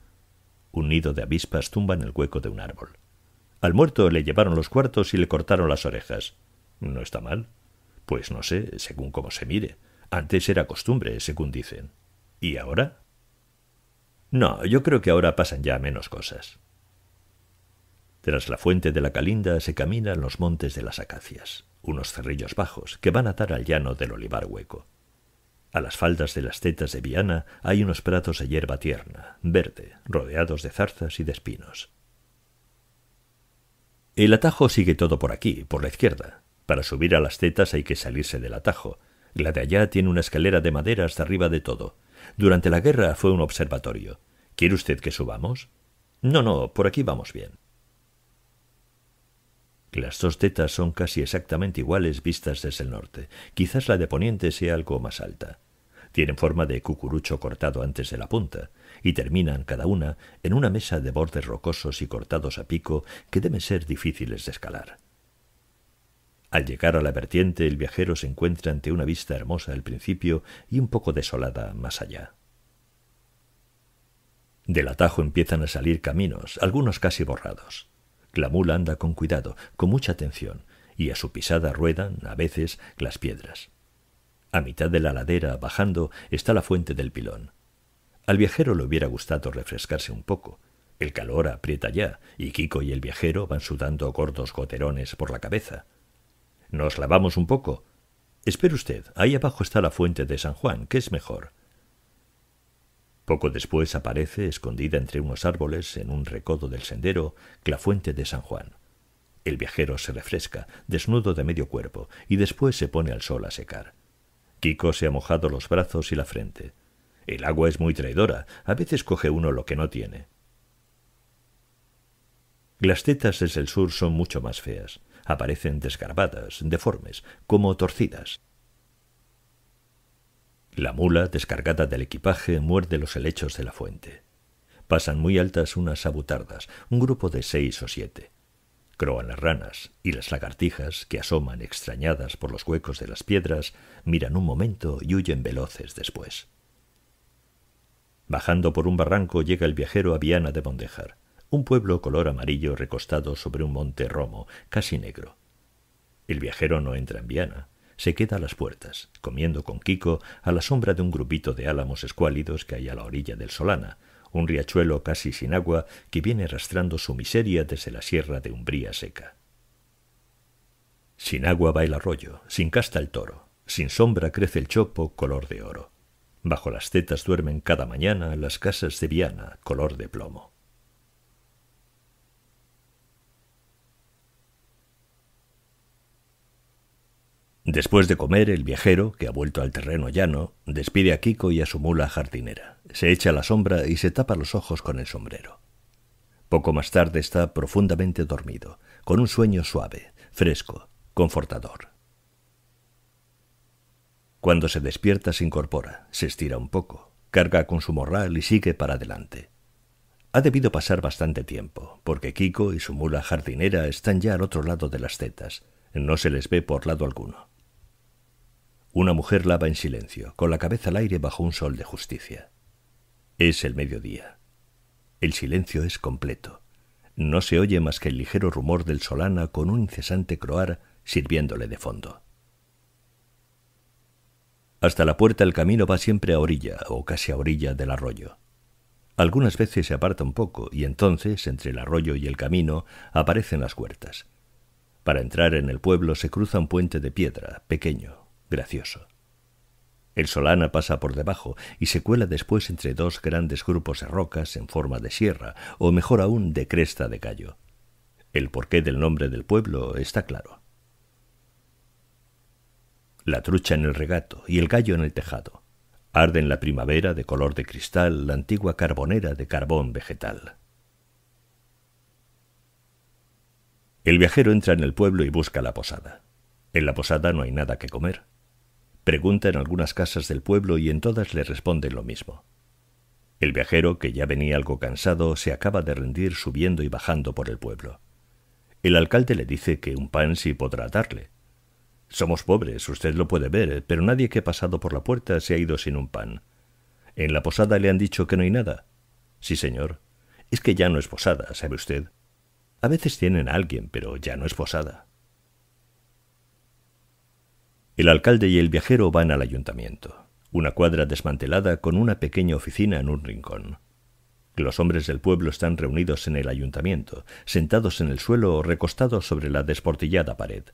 Un nido de avispas tumba en el hueco de un árbol. Al muerto le llevaron los cuartos y le cortaron las orejas. No está mal. Pues no sé, según cómo se mire. Antes era costumbre, según dicen. ¿Y ahora? No, yo creo que ahora pasan ya menos cosas. Tras la fuente de la Calinda se caminan los montes de las acacias, unos cerrillos bajos que van a dar al llano del olivar hueco. A las faldas de las tetas de Viana hay unos prados de hierba tierna, verde, rodeados de zarzas y de espinos. El atajo sigue todo por aquí, por la izquierda, para subir a las tetas hay que salirse del atajo. La de allá tiene una escalera de madera hasta arriba de todo. Durante la guerra fue un observatorio. ¿Quiere usted que subamos? No, no, por aquí vamos bien. Las dos tetas son casi exactamente iguales vistas desde el norte. Quizás la de poniente sea algo más alta. Tienen forma de cucurucho cortado antes de la punta y terminan cada una en una mesa de bordes rocosos y cortados a pico que deben ser difíciles de escalar. Al llegar a la vertiente, el viajero se encuentra ante una vista hermosa al principio y un poco desolada más allá. Del atajo empiezan a salir caminos, algunos casi borrados. La mula anda con cuidado, con mucha atención, y a su pisada ruedan, a veces, las piedras. A mitad de la ladera, bajando, está la fuente del pilón. Al viajero le hubiera gustado refrescarse un poco. El calor aprieta ya, y Kiko y el viajero van sudando gordos goterones por la cabeza. Nos lavamos un poco. Espere usted, ahí abajo está la fuente de San Juan, que es mejor. Poco después aparece, escondida entre unos árboles, en un recodo del sendero, la fuente de San Juan. El viajero se refresca, desnudo de medio cuerpo, y después se pone al sol a secar. Kiko se ha mojado los brazos y la frente. El agua es muy traidora, a veces coge uno lo que no tiene. Las tetas desde el sur son mucho más feas aparecen desgarbadas, deformes, como torcidas. La mula, descargada del equipaje, muerde los helechos de la fuente. Pasan muy altas unas abutardas, un grupo de seis o siete. Croan las ranas, y las lagartijas, que asoman extrañadas por los huecos de las piedras, miran un momento y huyen veloces después. Bajando por un barranco llega el viajero a Viana de Bondejar un pueblo color amarillo recostado sobre un monte romo, casi negro. El viajero no entra en Viana, se queda a las puertas, comiendo con Kiko a la sombra de un grupito de álamos escuálidos que hay a la orilla del Solana, un riachuelo casi sin agua que viene arrastrando su miseria desde la sierra de Umbría seca. Sin agua va el arroyo, sin casta el toro, sin sombra crece el chopo color de oro. Bajo las tetas duermen cada mañana las casas de Viana, color de plomo. Después de comer, el viajero, que ha vuelto al terreno llano, despide a Kiko y a su mula jardinera, se echa a la sombra y se tapa los ojos con el sombrero. Poco más tarde está profundamente dormido, con un sueño suave, fresco, confortador. Cuando se despierta se incorpora, se estira un poco, carga con su morral y sigue para adelante. Ha debido pasar bastante tiempo, porque Kiko y su mula jardinera están ya al otro lado de las zetas, no se les ve por lado alguno. Una mujer lava en silencio, con la cabeza al aire bajo un sol de justicia. Es el mediodía. El silencio es completo. No se oye más que el ligero rumor del solana con un incesante croar sirviéndole de fondo. Hasta la puerta el camino va siempre a orilla o casi a orilla del arroyo. Algunas veces se aparta un poco y entonces, entre el arroyo y el camino, aparecen las huertas. Para entrar en el pueblo se cruza un puente de piedra, pequeño, gracioso. El Solana pasa por debajo y se cuela después entre dos grandes grupos de rocas en forma de sierra, o mejor aún de cresta de gallo. El porqué del nombre del pueblo está claro. La trucha en el regato y el gallo en el tejado. Arde en la primavera de color de cristal la antigua carbonera de carbón vegetal. El viajero entra en el pueblo y busca la posada. En la posada no hay nada que comer. Pregunta en algunas casas del pueblo y en todas le responden lo mismo. El viajero, que ya venía algo cansado, se acaba de rendir subiendo y bajando por el pueblo. El alcalde le dice que un pan sí podrá darle. Somos pobres, usted lo puede ver, pero nadie que ha pasado por la puerta se ha ido sin un pan. En la posada le han dicho que no hay nada. Sí, señor. Es que ya no es posada, ¿sabe usted? A veces tienen a alguien, pero ya no es posada. El alcalde y el viajero van al ayuntamiento, una cuadra desmantelada con una pequeña oficina en un rincón. Los hombres del pueblo están reunidos en el ayuntamiento, sentados en el suelo o recostados sobre la desportillada pared.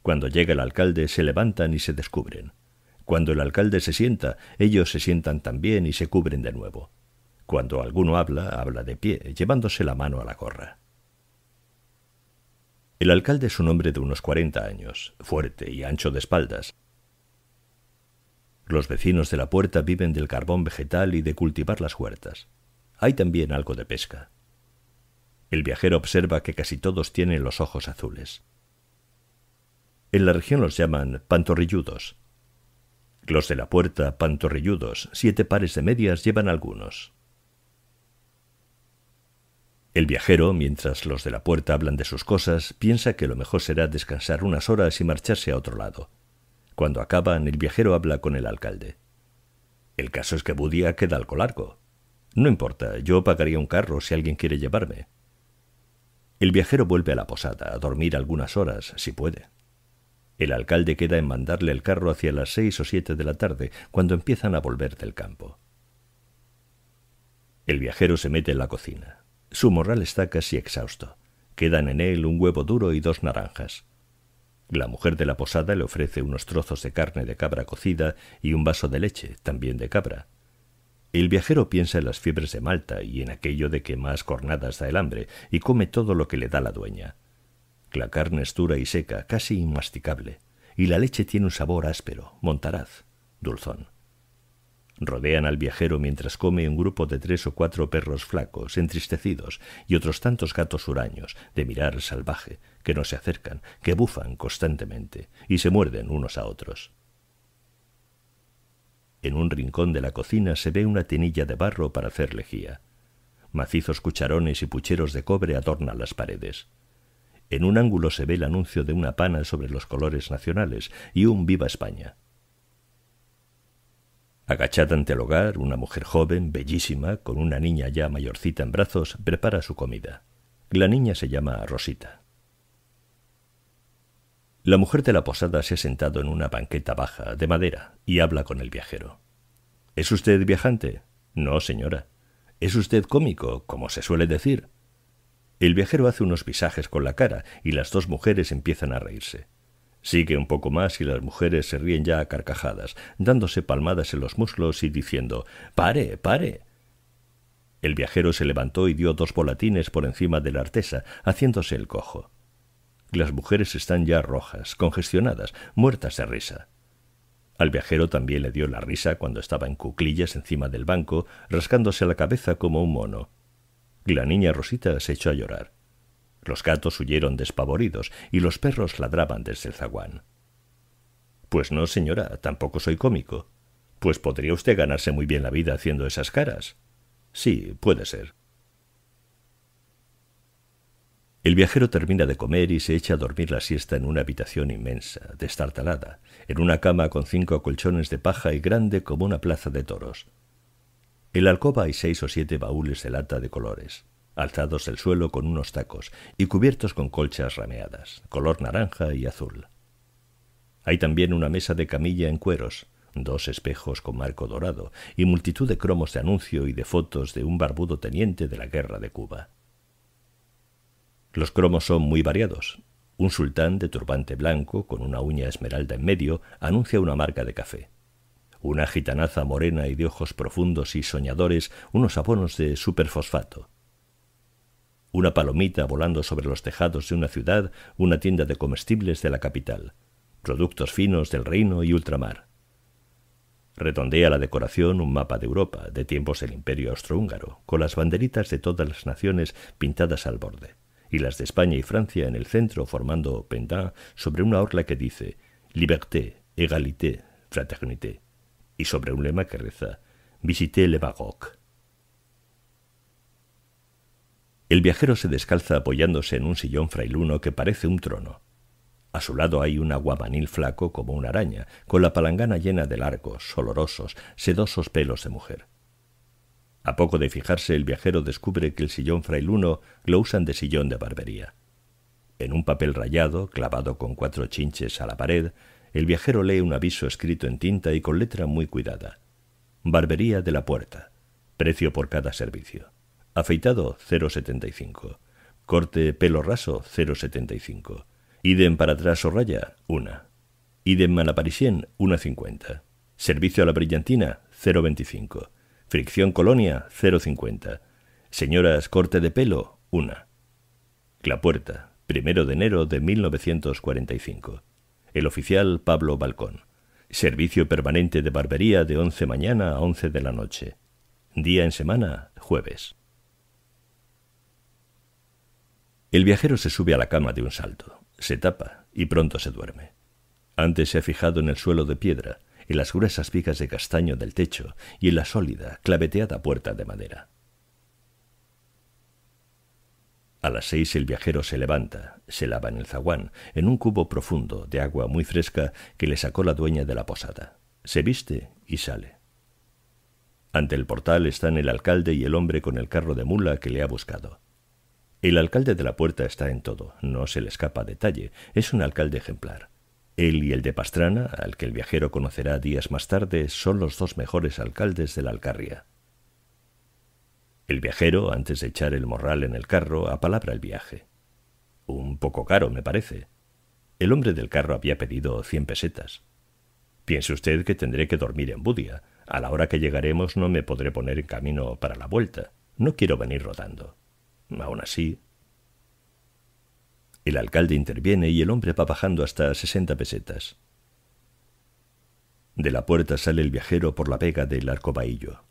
Cuando llega el alcalde se levantan y se descubren. Cuando el alcalde se sienta, ellos se sientan también y se cubren de nuevo. Cuando alguno habla, habla de pie, llevándose la mano a la gorra. El alcalde es un hombre de unos 40 años, fuerte y ancho de espaldas. Los vecinos de la puerta viven del carbón vegetal y de cultivar las huertas. Hay también algo de pesca. El viajero observa que casi todos tienen los ojos azules. En la región los llaman pantorrilludos. Los de la puerta, pantorrilludos, siete pares de medias llevan algunos. El viajero, mientras los de la puerta hablan de sus cosas, piensa que lo mejor será descansar unas horas y marcharse a otro lado. Cuando acaban, el viajero habla con el alcalde. El caso es que Budia queda al colarco. No importa, yo pagaría un carro si alguien quiere llevarme. El viajero vuelve a la posada, a dormir algunas horas, si puede. El alcalde queda en mandarle el carro hacia las seis o siete de la tarde, cuando empiezan a volver del campo. El viajero se mete en la cocina. Su morral está casi exhausto. Quedan en él un huevo duro y dos naranjas. La mujer de la posada le ofrece unos trozos de carne de cabra cocida y un vaso de leche, también de cabra. El viajero piensa en las fiebres de Malta y en aquello de que más cornadas da el hambre, y come todo lo que le da la dueña. La carne es dura y seca, casi inmasticable, y la leche tiene un sabor áspero, montaraz, dulzón. Rodean al viajero mientras come un grupo de tres o cuatro perros flacos, entristecidos, y otros tantos gatos huraños, de mirar salvaje, que no se acercan, que bufan constantemente, y se muerden unos a otros. En un rincón de la cocina se ve una tinilla de barro para hacer lejía. Macizos cucharones y pucheros de cobre adornan las paredes. En un ángulo se ve el anuncio de una pana sobre los colores nacionales y un Viva España. Agachada ante el hogar, una mujer joven, bellísima, con una niña ya mayorcita en brazos, prepara su comida. La niña se llama Rosita. La mujer de la posada se ha sentado en una banqueta baja, de madera, y habla con el viajero. ¿Es usted viajante? No, señora. ¿Es usted cómico, como se suele decir? El viajero hace unos visajes con la cara y las dos mujeres empiezan a reírse. Sigue un poco más y las mujeres se ríen ya a carcajadas, dándose palmadas en los muslos y diciendo Pare, pare. El viajero se levantó y dio dos volatines por encima de la artesa, haciéndose el cojo. Las mujeres están ya rojas, congestionadas, muertas de risa. Al viajero también le dio la risa cuando estaba en cuclillas encima del banco, rascándose la cabeza como un mono. la niña Rosita se echó a llorar. Los gatos huyeron despavoridos y los perros ladraban desde el zaguán. Pues no, señora, tampoco soy cómico. Pues podría usted ganarse muy bien la vida haciendo esas caras. Sí, puede ser. El viajero termina de comer y se echa a dormir la siesta en una habitación inmensa, destartalada, en una cama con cinco colchones de paja y grande como una plaza de toros. En la alcoba hay seis o siete baúles de lata de colores alzados del suelo con unos tacos y cubiertos con colchas rameadas, color naranja y azul. Hay también una mesa de camilla en cueros, dos espejos con marco dorado y multitud de cromos de anuncio y de fotos de un barbudo teniente de la guerra de Cuba. Los cromos son muy variados. Un sultán de turbante blanco con una uña esmeralda en medio anuncia una marca de café. Una gitanaza morena y de ojos profundos y soñadores unos abonos de superfosfato una palomita volando sobre los tejados de una ciudad, una tienda de comestibles de la capital, productos finos del reino y ultramar. Redondea la decoración un mapa de Europa, de tiempos del Imperio Austrohúngaro, con las banderitas de todas las naciones pintadas al borde, y las de España y Francia en el centro formando pendant sobre una orla que dice Liberté, Égalité, Fraternité, y sobre un lema que reza visité le Maroc. El viajero se descalza apoyándose en un sillón frailuno que parece un trono. A su lado hay un aguamanil flaco como una araña, con la palangana llena de largos, olorosos, sedosos pelos de mujer. A poco de fijarse, el viajero descubre que el sillón frailuno lo usan de sillón de barbería. En un papel rayado, clavado con cuatro chinches a la pared, el viajero lee un aviso escrito en tinta y con letra muy cuidada. Barbería de la puerta. Precio por cada servicio. Afeitado 0,75. Corte pelo raso 0,75. Idem para atrás o raya 1. Idem parisien 1,50. Servicio a la brillantina 0,25. Fricción colonia 0,50. Señoras corte de pelo 1. La puerta, primero de enero de 1945. El oficial Pablo Balcón. Servicio permanente de barbería de 11 mañana a 11 de la noche. Día en semana, jueves. El viajero se sube a la cama de un salto, se tapa y pronto se duerme. Antes se ha fijado en el suelo de piedra, en las gruesas vigas de castaño del techo y en la sólida, claveteada puerta de madera. A las seis el viajero se levanta, se lava en el zaguán, en un cubo profundo de agua muy fresca que le sacó la dueña de la posada. Se viste y sale. Ante el portal están el alcalde y el hombre con el carro de mula que le ha buscado. El alcalde de la puerta está en todo, no se le escapa detalle, es un alcalde ejemplar. Él y el de Pastrana, al que el viajero conocerá días más tarde, son los dos mejores alcaldes de la Alcarria. El viajero, antes de echar el morral en el carro, apalabra el viaje. Un poco caro, me parece. El hombre del carro había pedido cien pesetas. Piense usted que tendré que dormir en Budia. A la hora que llegaremos no me podré poner en camino para la vuelta. No quiero venir rodando. Aún así, el alcalde interviene y el hombre va bajando hasta sesenta pesetas. De la puerta sale el viajero por la vega del arcobaillo.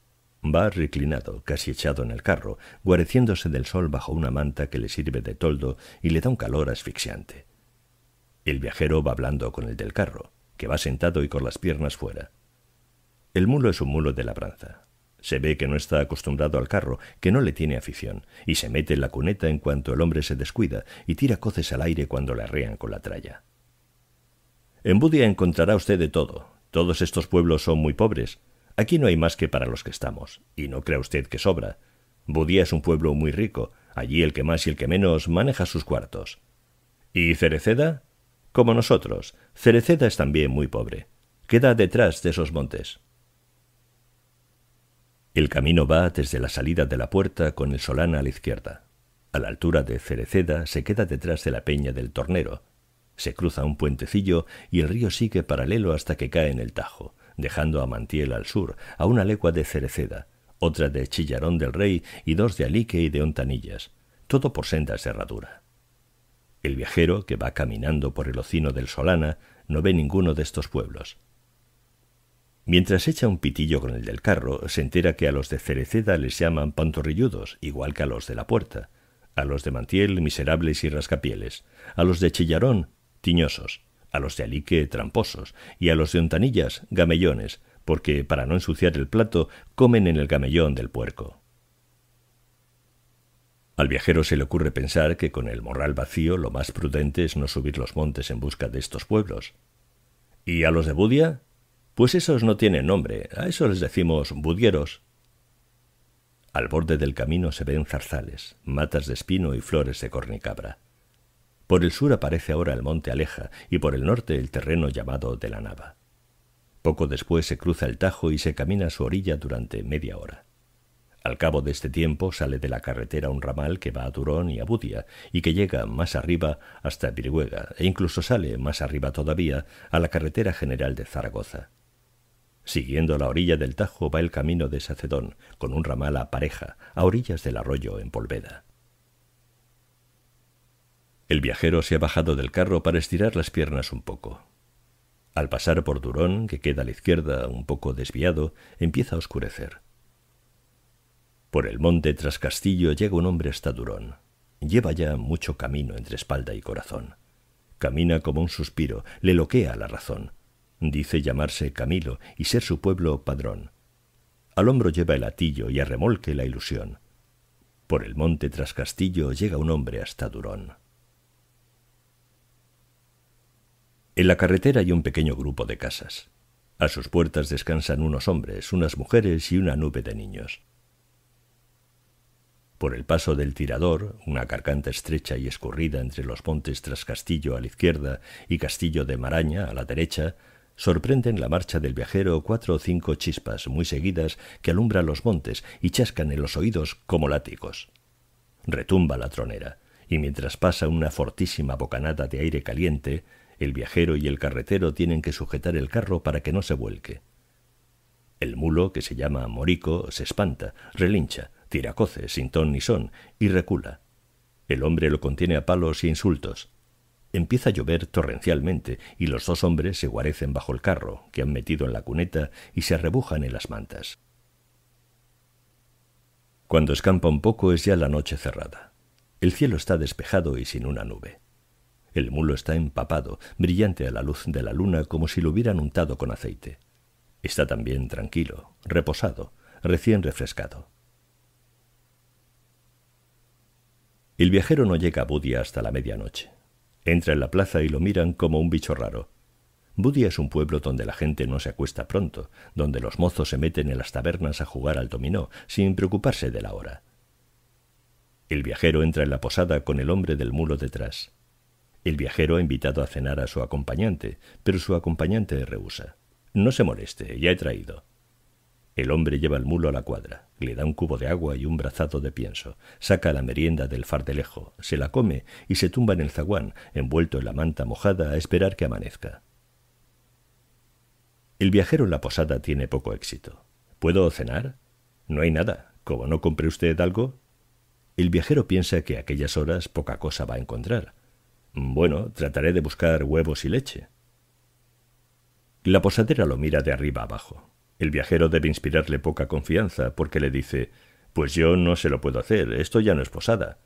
Va reclinado, casi echado en el carro, guareciéndose del sol bajo una manta que le sirve de toldo y le da un calor asfixiante. El viajero va hablando con el del carro, que va sentado y con las piernas fuera. El mulo es un mulo de labranza, se ve que no está acostumbrado al carro, que no le tiene afición, y se mete en la cuneta en cuanto el hombre se descuida y tira coces al aire cuando le arrean con la tralla. En Budia encontrará usted de todo. Todos estos pueblos son muy pobres. Aquí no hay más que para los que estamos, y no crea usted que sobra. Budia es un pueblo muy rico, allí el que más y el que menos maneja sus cuartos. ¿Y Cereceda? Como nosotros, Cereceda es también muy pobre. Queda detrás de esos montes. El camino va desde la salida de la puerta con el Solana a la izquierda. A la altura de Cereceda se queda detrás de la peña del Tornero. Se cruza un puentecillo y el río sigue paralelo hasta que cae en el Tajo, dejando a Mantiel al sur, a una legua de Cereceda, otra de Chillarón del Rey y dos de Alique y de Ontanillas, todo por senda de El viajero, que va caminando por el hocino del Solana, no ve ninguno de estos pueblos. Mientras echa un pitillo con el del carro, se entera que a los de Cereceda les llaman pantorrilludos, igual que a los de la puerta, a los de Mantiel miserables y rascapieles, a los de Chillarón tiñosos, a los de Alique tramposos y a los de Ontanillas gamellones, porque para no ensuciar el plato comen en el gamellón del puerco. Al viajero se le ocurre pensar que con el morral vacío lo más prudente es no subir los montes en busca de estos pueblos. ¿Y a los de Budia? Pues esos no tienen nombre, a esos les decimos budieros. Al borde del camino se ven zarzales, matas de espino y flores de cornicabra. Por el sur aparece ahora el monte Aleja y por el norte el terreno llamado de la Nava. Poco después se cruza el Tajo y se camina a su orilla durante media hora. Al cabo de este tiempo sale de la carretera un ramal que va a Durón y a Budia y que llega más arriba hasta Virhuega e incluso sale más arriba todavía a la carretera general de Zaragoza. Siguiendo la orilla del Tajo va el camino de Sacedón, con un ramal a pareja, a orillas del arroyo en Polveda. El viajero se ha bajado del carro para estirar las piernas un poco. Al pasar por Durón, que queda a la izquierda, un poco desviado, empieza a oscurecer. Por el monte tras Castillo llega un hombre hasta Durón. Lleva ya mucho camino entre espalda y corazón. Camina como un suspiro, le loquea la razón. Dice llamarse Camilo y ser su pueblo padrón. Al hombro lleva el atillo y a remolque la ilusión. Por el monte tras castillo llega un hombre hasta Durón. En la carretera hay un pequeño grupo de casas. A sus puertas descansan unos hombres, unas mujeres y una nube de niños. Por el paso del tirador, una carcanta estrecha y escurrida entre los montes tras Castillo a la izquierda y Castillo de Maraña a la derecha, sorprenden la marcha del viajero cuatro o cinco chispas muy seguidas que alumbran los montes y chascan en los oídos como látigos. Retumba la tronera, y mientras pasa una fortísima bocanada de aire caliente, el viajero y el carretero tienen que sujetar el carro para que no se vuelque. El mulo, que se llama Morico, se espanta, relincha, tira coces sin ton ni son, y recula. El hombre lo contiene a palos y e insultos. Empieza a llover torrencialmente y los dos hombres se guarecen bajo el carro que han metido en la cuneta y se arrebujan en las mantas. Cuando escampa un poco es ya la noche cerrada. El cielo está despejado y sin una nube. El mulo está empapado, brillante a la luz de la luna como si lo hubieran untado con aceite. Está también tranquilo, reposado, recién refrescado. El viajero no llega a Budia hasta la medianoche. Entra en la plaza y lo miran como un bicho raro. Budia es un pueblo donde la gente no se acuesta pronto, donde los mozos se meten en las tabernas a jugar al dominó, sin preocuparse de la hora. El viajero entra en la posada con el hombre del mulo detrás. El viajero ha invitado a cenar a su acompañante, pero su acompañante rehúsa. No se moleste, ya he traído. El hombre lleva el mulo a la cuadra, le da un cubo de agua y un brazado de pienso, saca la merienda del fardelejo, se la come y se tumba en el zaguán, envuelto en la manta mojada, a esperar que amanezca. El viajero en la posada tiene poco éxito. ¿Puedo cenar? No hay nada. Como no compre usted algo, el viajero piensa que a aquellas horas poca cosa va a encontrar. Bueno, trataré de buscar huevos y leche. La posadera lo mira de arriba abajo. El viajero debe inspirarle poca confianza porque le dice Pues yo no se lo puedo hacer, esto ya no es posada.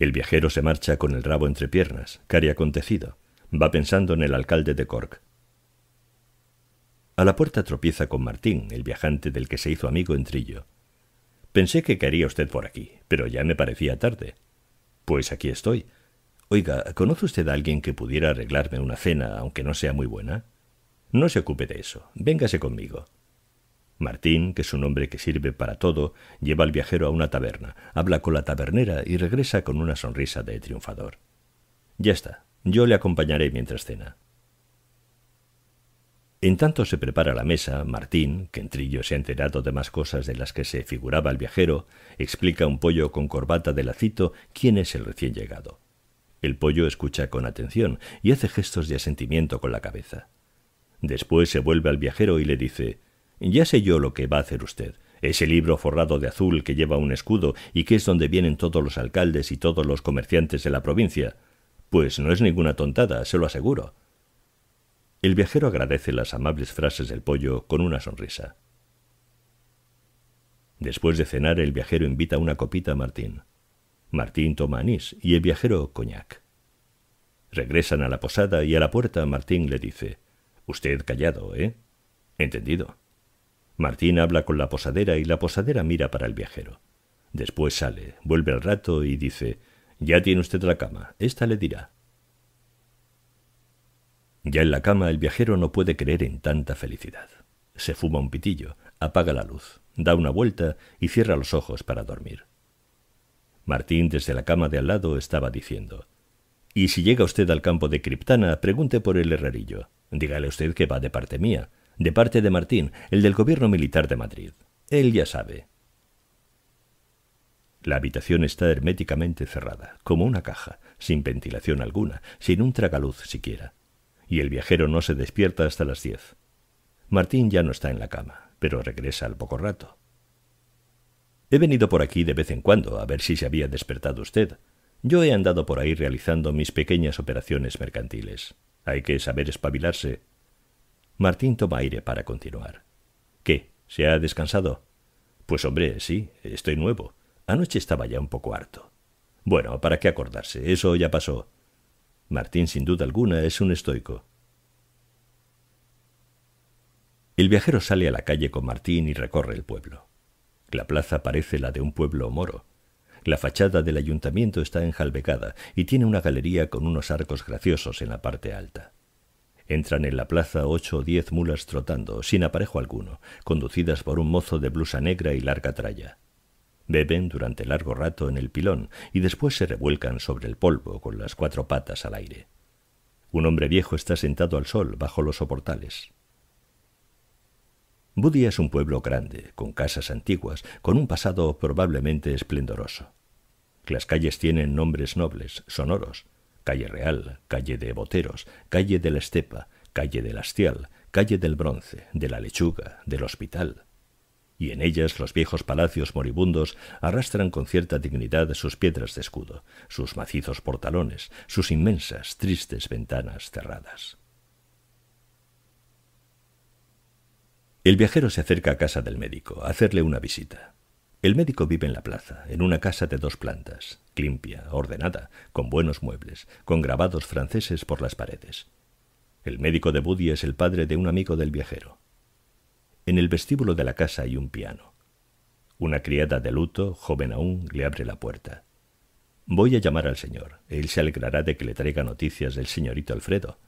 El viajero se marcha con el rabo entre piernas, cari acontecido. Va pensando en el alcalde de Cork. A la puerta tropieza con Martín, el viajante del que se hizo amigo en Trillo. Pensé que caería usted por aquí, pero ya me parecía tarde. Pues aquí estoy. Oiga, ¿conoce usted a alguien que pudiera arreglarme una cena, aunque no sea muy buena? No se ocupe de eso. Véngase conmigo. Martín, que es un hombre que sirve para todo, lleva al viajero a una taberna, habla con la tabernera y regresa con una sonrisa de triunfador. Ya está, yo le acompañaré mientras cena. En tanto se prepara la mesa, Martín, que en trillo se ha enterado de más cosas de las que se figuraba el viajero, explica a un pollo con corbata de lacito quién es el recién llegado. El pollo escucha con atención y hace gestos de asentimiento con la cabeza. Después se vuelve al viajero y le dice Ya sé yo lo que va a hacer usted. Ese libro forrado de azul que lleva un escudo y que es donde vienen todos los alcaldes y todos los comerciantes de la provincia. Pues no es ninguna tontada, se lo aseguro. El viajero agradece las amables frases del pollo con una sonrisa. Después de cenar, el viajero invita una copita a Martín. Martín toma anís y el viajero coñac. Regresan a la posada y a la puerta Martín le dice Usted callado, ¿eh? Entendido. Martín habla con la posadera y la posadera mira para el viajero. Después sale, vuelve al rato y dice Ya tiene usted la cama, esta le dirá. Ya en la cama el viajero no puede creer en tanta felicidad. Se fuma un pitillo, apaga la luz, da una vuelta y cierra los ojos para dormir. Martín desde la cama de al lado estaba diciendo Y si llega usted al campo de Criptana, pregunte por el herrerillo. Dígale usted que va de parte mía, de parte de Martín, el del gobierno militar de Madrid. Él ya sabe. La habitación está herméticamente cerrada, como una caja, sin ventilación alguna, sin un tragaluz siquiera. Y el viajero no se despierta hasta las diez. Martín ya no está en la cama, pero regresa al poco rato. He venido por aquí de vez en cuando a ver si se había despertado usted. Yo he andado por ahí realizando mis pequeñas operaciones mercantiles. Hay que saber espabilarse. Martín toma aire para continuar. ¿Qué? ¿Se ha descansado? Pues hombre, sí, estoy nuevo. Anoche estaba ya un poco harto. Bueno, ¿para qué acordarse? Eso ya pasó. Martín, sin duda alguna, es un estoico. El viajero sale a la calle con Martín y recorre el pueblo. La plaza parece la de un pueblo moro, la fachada del ayuntamiento está enjalbegada y tiene una galería con unos arcos graciosos en la parte alta. Entran en la plaza ocho o diez mulas trotando, sin aparejo alguno, conducidas por un mozo de blusa negra y larga tralla. Beben durante largo rato en el pilón y después se revuelcan sobre el polvo con las cuatro patas al aire. Un hombre viejo está sentado al sol bajo los soportales. Budia es un pueblo grande, con casas antiguas, con un pasado probablemente esplendoroso las calles tienen nombres nobles, sonoros, calle Real, calle de Boteros, calle de la Estepa, calle del Astial, calle del Bronce, de la Lechuga, del Hospital. Y en ellas los viejos palacios moribundos arrastran con cierta dignidad sus piedras de escudo, sus macizos portalones, sus inmensas, tristes ventanas cerradas. El viajero se acerca a casa del médico a hacerle una visita. El médico vive en la plaza, en una casa de dos plantas, limpia, ordenada, con buenos muebles, con grabados franceses por las paredes. El médico de Buddy es el padre de un amigo del viajero. En el vestíbulo de la casa hay un piano. Una criada de luto, joven aún, le abre la puerta. Voy a llamar al señor. Él se alegrará de que le traiga noticias del señorito Alfredo.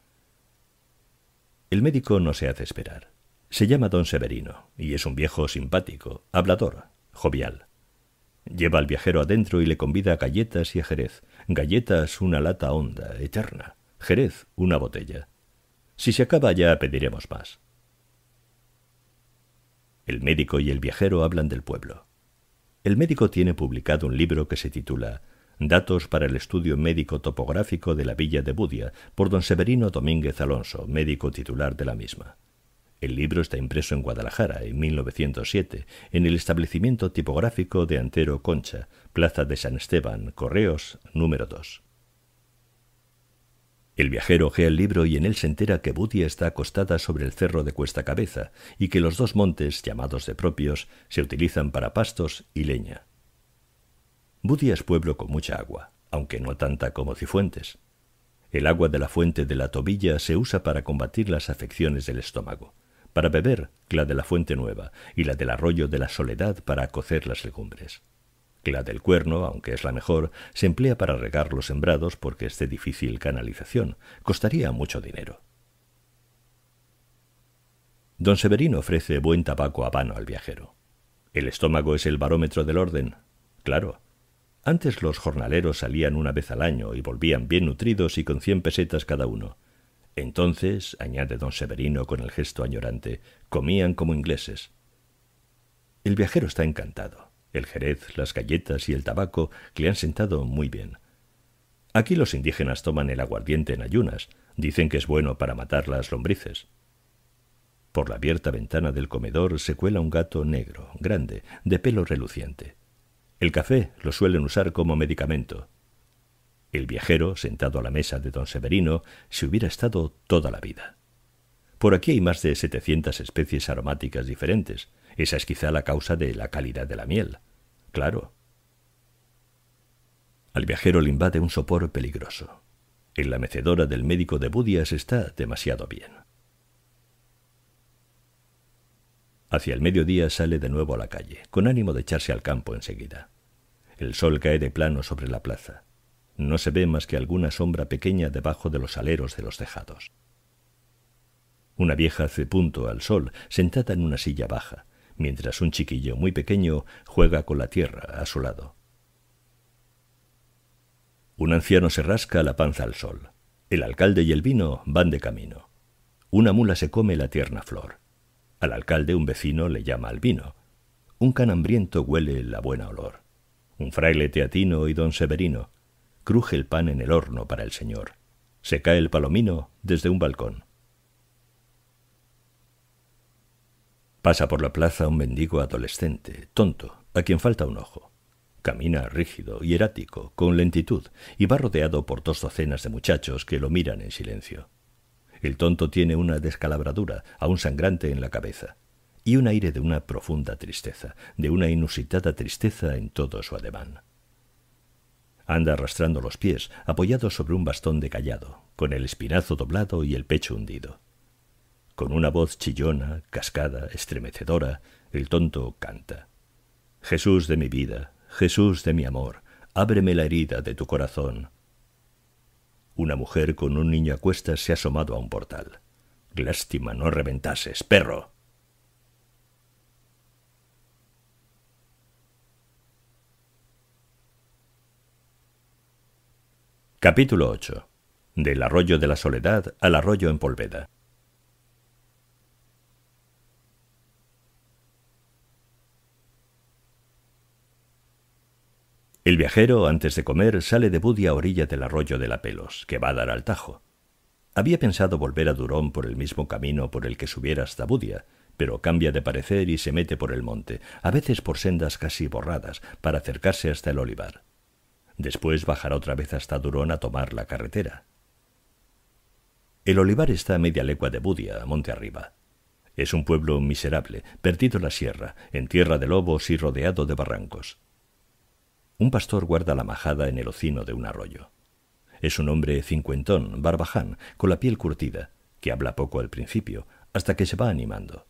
El médico no se hace esperar. Se llama don Severino, y es un viejo simpático, hablador, jovial. Lleva al viajero adentro y le convida a galletas y a jerez. Galletas una lata honda, eterna. Jerez una botella. Si se acaba ya pediremos más. El médico y el viajero hablan del pueblo. El médico tiene publicado un libro que se titula Datos para el estudio médico topográfico de la villa de Budia por don Severino Domínguez Alonso, médico titular de la misma. El libro está impreso en Guadalajara, en 1907, en el establecimiento tipográfico de Antero Concha, Plaza de San Esteban, Correos, número 2. El viajero ojea el libro y en él se entera que Budia está acostada sobre el cerro de Cuesta Cabeza y que los dos montes, llamados de propios, se utilizan para pastos y leña. Butia es pueblo con mucha agua, aunque no tanta como Cifuentes. El agua de la fuente de la tobilla se usa para combatir las afecciones del estómago para beber la de la Fuente Nueva y la del Arroyo de la Soledad para cocer las legumbres. La del Cuerno, aunque es la mejor, se emplea para regar los sembrados porque es de difícil canalización, costaría mucho dinero. Don Severino ofrece buen tabaco a pano al viajero. El estómago es el barómetro del orden. Claro. Antes los jornaleros salían una vez al año y volvían bien nutridos y con cien pesetas cada uno. Entonces, añade don Severino con el gesto añorante, comían como ingleses. El viajero está encantado. El jerez, las galletas y el tabaco le han sentado muy bien. Aquí los indígenas toman el aguardiente en ayunas, dicen que es bueno para matar las lombrices. Por la abierta ventana del comedor se cuela un gato negro, grande, de pelo reluciente. El café lo suelen usar como medicamento. El viajero, sentado a la mesa de don Severino, se hubiera estado toda la vida. Por aquí hay más de 700 especies aromáticas diferentes. Esa es quizá la causa de la calidad de la miel. Claro. Al viajero le invade un sopor peligroso. En la mecedora del médico de Budias está demasiado bien. Hacia el mediodía sale de nuevo a la calle, con ánimo de echarse al campo enseguida. El sol cae de plano sobre la plaza. No se ve más que alguna sombra pequeña debajo de los aleros de los tejados. Una vieja hace punto al sol, sentada en una silla baja, mientras un chiquillo muy pequeño juega con la tierra a su lado. Un anciano se rasca la panza al sol. El alcalde y el vino van de camino. Una mula se come la tierna flor. Al alcalde un vecino le llama al vino. Un canambriento huele la buena olor. Un fraile teatino y don Severino cruje el pan en el horno para el Señor, se cae el palomino desde un balcón. Pasa por la plaza un mendigo adolescente, tonto, a quien falta un ojo. Camina rígido, hierático, con lentitud, y va rodeado por dos docenas de muchachos que lo miran en silencio. El tonto tiene una descalabradura, aún sangrante en la cabeza, y un aire de una profunda tristeza, de una inusitada tristeza en todo su ademán. Anda arrastrando los pies, apoyado sobre un bastón de callado, con el espinazo doblado y el pecho hundido. Con una voz chillona, cascada, estremecedora, el tonto canta. Jesús de mi vida, Jesús de mi amor, ábreme la herida de tu corazón. Una mujer con un niño a cuestas se ha asomado a un portal. Lástima no reventases, perro. Capítulo 8. Del arroyo de la soledad al arroyo en Polveda. El viajero, antes de comer, sale de Budia a orilla del arroyo de la Pelos, que va a dar al Tajo. Había pensado volver a Durón por el mismo camino por el que subiera hasta Budia, pero cambia de parecer y se mete por el monte, a veces por sendas casi borradas, para acercarse hasta el olivar. Después bajará otra vez hasta Durón a tomar la carretera. El olivar está a media legua de Budia, monte arriba. Es un pueblo miserable, perdido en la sierra, en tierra de lobos y rodeado de barrancos. Un pastor guarda la majada en el ocino de un arroyo. Es un hombre cincuentón, barbaján, con la piel curtida, que habla poco al principio, hasta que se va animando.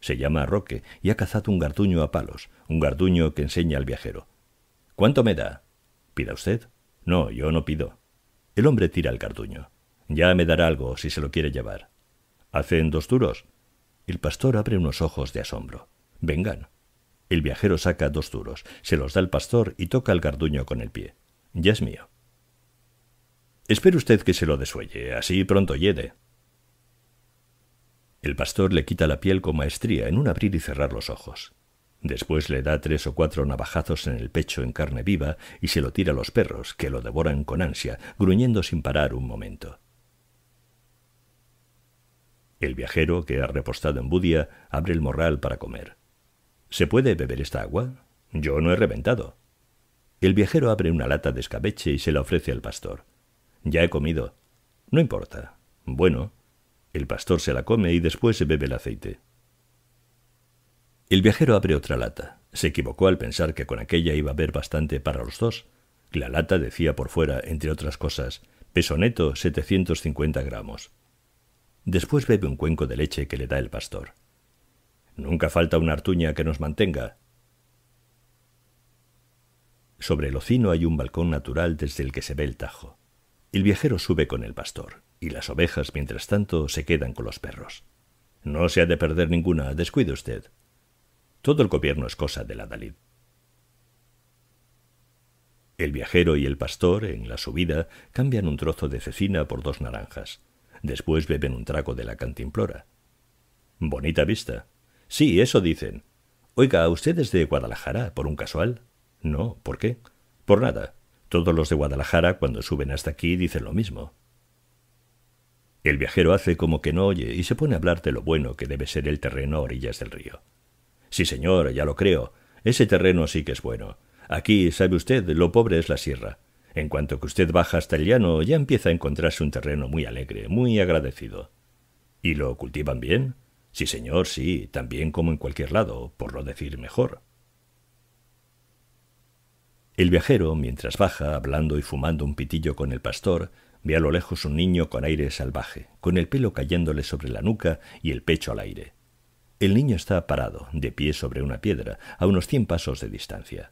Se llama Roque y ha cazado un garduño a palos, un garduño que enseña al viajero. ¿Cuánto me da? ¿Pida usted? No, yo no pido. El hombre tira el carduño. Ya me dará algo si se lo quiere llevar. ¿Hacen dos duros? El pastor abre unos ojos de asombro. Vengan. El viajero saca dos duros, se los da el pastor y toca el carduño con el pie. Ya es mío. Espere usted que se lo desuelle, así pronto llegue. El pastor le quita la piel con maestría en un abrir y cerrar los ojos. Después le da tres o cuatro navajazos en el pecho en carne viva y se lo tira a los perros, que lo devoran con ansia, gruñendo sin parar un momento. El viajero, que ha repostado en Budia, abre el morral para comer. ¿Se puede beber esta agua? Yo no he reventado. El viajero abre una lata de escabeche y se la ofrece al pastor. Ya he comido. No importa. Bueno. El pastor se la come y después se bebe el aceite. El viajero abre otra lata. Se equivocó al pensar que con aquella iba a haber bastante para los dos. La lata decía por fuera, entre otras cosas, peso neto 750 gramos. Después bebe un cuenco de leche que le da el pastor. Nunca falta una artuña que nos mantenga. Sobre el ocino hay un balcón natural desde el que se ve el tajo. El viajero sube con el pastor, y las ovejas, mientras tanto, se quedan con los perros. No se ha de perder ninguna, descuide usted, todo el gobierno es cosa de la El viajero y el pastor, en la subida, cambian un trozo de cecina por dos naranjas. Después beben un trago de la cantimplora. Bonita vista. Sí, eso dicen. Oiga, ¿usted es de Guadalajara, por un casual? No, ¿por qué? Por nada. Todos los de Guadalajara, cuando suben hasta aquí, dicen lo mismo. El viajero hace como que no oye y se pone a hablar de lo bueno que debe ser el terreno a orillas del río. Sí, señor, ya lo creo. Ese terreno sí que es bueno. Aquí, sabe usted, lo pobre es la sierra. En cuanto que usted baja hasta el llano, ya empieza a encontrarse un terreno muy alegre, muy agradecido. ¿Y lo cultivan bien? Sí, señor, sí, también como en cualquier lado, por lo decir mejor. El viajero, mientras baja, hablando y fumando un pitillo con el pastor, ve a lo lejos un niño con aire salvaje, con el pelo cayéndole sobre la nuca y el pecho al aire. El niño está parado, de pie sobre una piedra, a unos cien pasos de distancia.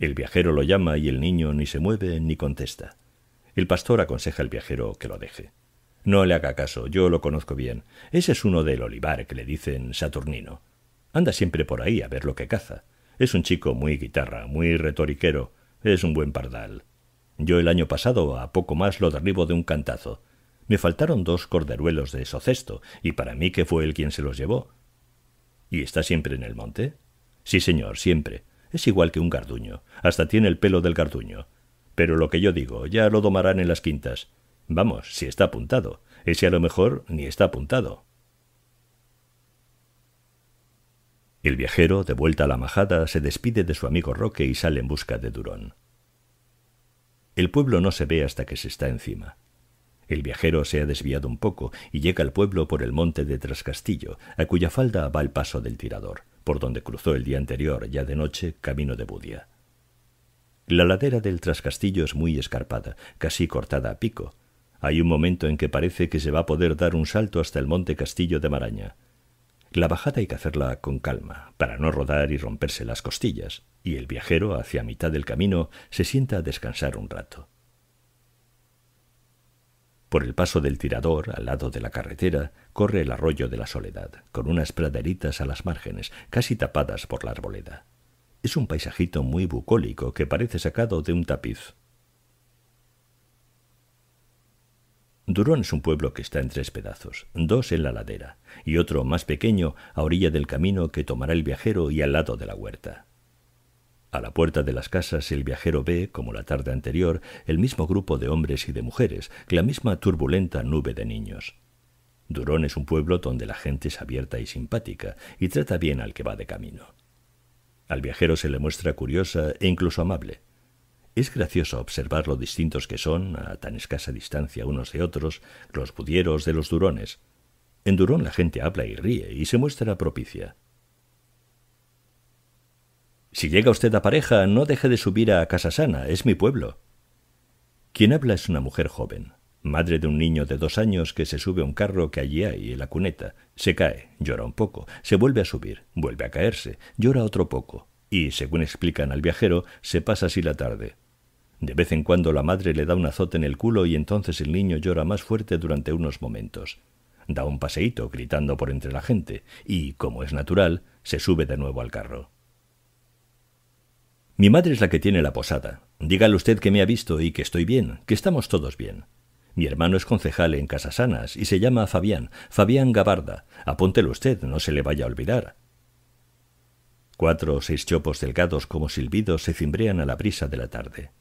El viajero lo llama y el niño ni se mueve ni contesta. El pastor aconseja al viajero que lo deje. No le haga caso, yo lo conozco bien. Ese es uno del olivar que le dicen Saturnino. Anda siempre por ahí a ver lo que caza. Es un chico muy guitarra, muy retoriquero, es un buen pardal. Yo el año pasado a poco más lo derribo de un cantazo. Me faltaron dos corderuelos de Socesto, y para mí que fue él quien se los llevó. ¿Y está siempre en el monte? Sí, señor, siempre. Es igual que un garduño. Hasta tiene el pelo del garduño. Pero lo que yo digo, ya lo domarán en las quintas. Vamos, si está apuntado. Ese a lo mejor ni está apuntado. El viajero, de vuelta a la majada, se despide de su amigo Roque y sale en busca de Durón. El pueblo no se ve hasta que se está encima. El viajero se ha desviado un poco y llega al pueblo por el monte de Trascastillo, a cuya falda va el paso del tirador, por donde cruzó el día anterior, ya de noche, camino de Budia. La ladera del Trascastillo es muy escarpada, casi cortada a pico. Hay un momento en que parece que se va a poder dar un salto hasta el monte Castillo de Maraña. La bajada hay que hacerla con calma, para no rodar y romperse las costillas, y el viajero, hacia mitad del camino, se sienta a descansar un rato. Por el paso del tirador, al lado de la carretera, corre el arroyo de la soledad, con unas praderitas a las márgenes, casi tapadas por la arboleda. Es un paisajito muy bucólico que parece sacado de un tapiz. Durón es un pueblo que está en tres pedazos, dos en la ladera y otro más pequeño a orilla del camino que tomará el viajero y al lado de la huerta. A la puerta de las casas el viajero ve, como la tarde anterior, el mismo grupo de hombres y de mujeres, la misma turbulenta nube de niños. Durón es un pueblo donde la gente es abierta y simpática, y trata bien al que va de camino. Al viajero se le muestra curiosa e incluso amable. Es gracioso observar lo distintos que son, a tan escasa distancia unos de otros, los budieros de los durones. En Durón la gente habla y ríe y se muestra propicia. Si llega usted a pareja, no deje de subir a Casa Sana, es mi pueblo. Quien habla es una mujer joven, madre de un niño de dos años que se sube a un carro que allí hay, en la cuneta, se cae, llora un poco, se vuelve a subir, vuelve a caerse, llora otro poco, y, según explican al viajero, se pasa así la tarde. De vez en cuando la madre le da un azote en el culo y entonces el niño llora más fuerte durante unos momentos. Da un paseíto gritando por entre la gente y, como es natural, se sube de nuevo al carro. Mi madre es la que tiene la posada. Dígale usted que me ha visto y que estoy bien, que estamos todos bien. Mi hermano es concejal en Casasanas y se llama Fabián, Fabián Gabarda. Apóntelo usted, no se le vaya a olvidar. Cuatro o seis chopos delgados como silbidos se cimbrean a la brisa de la tarde.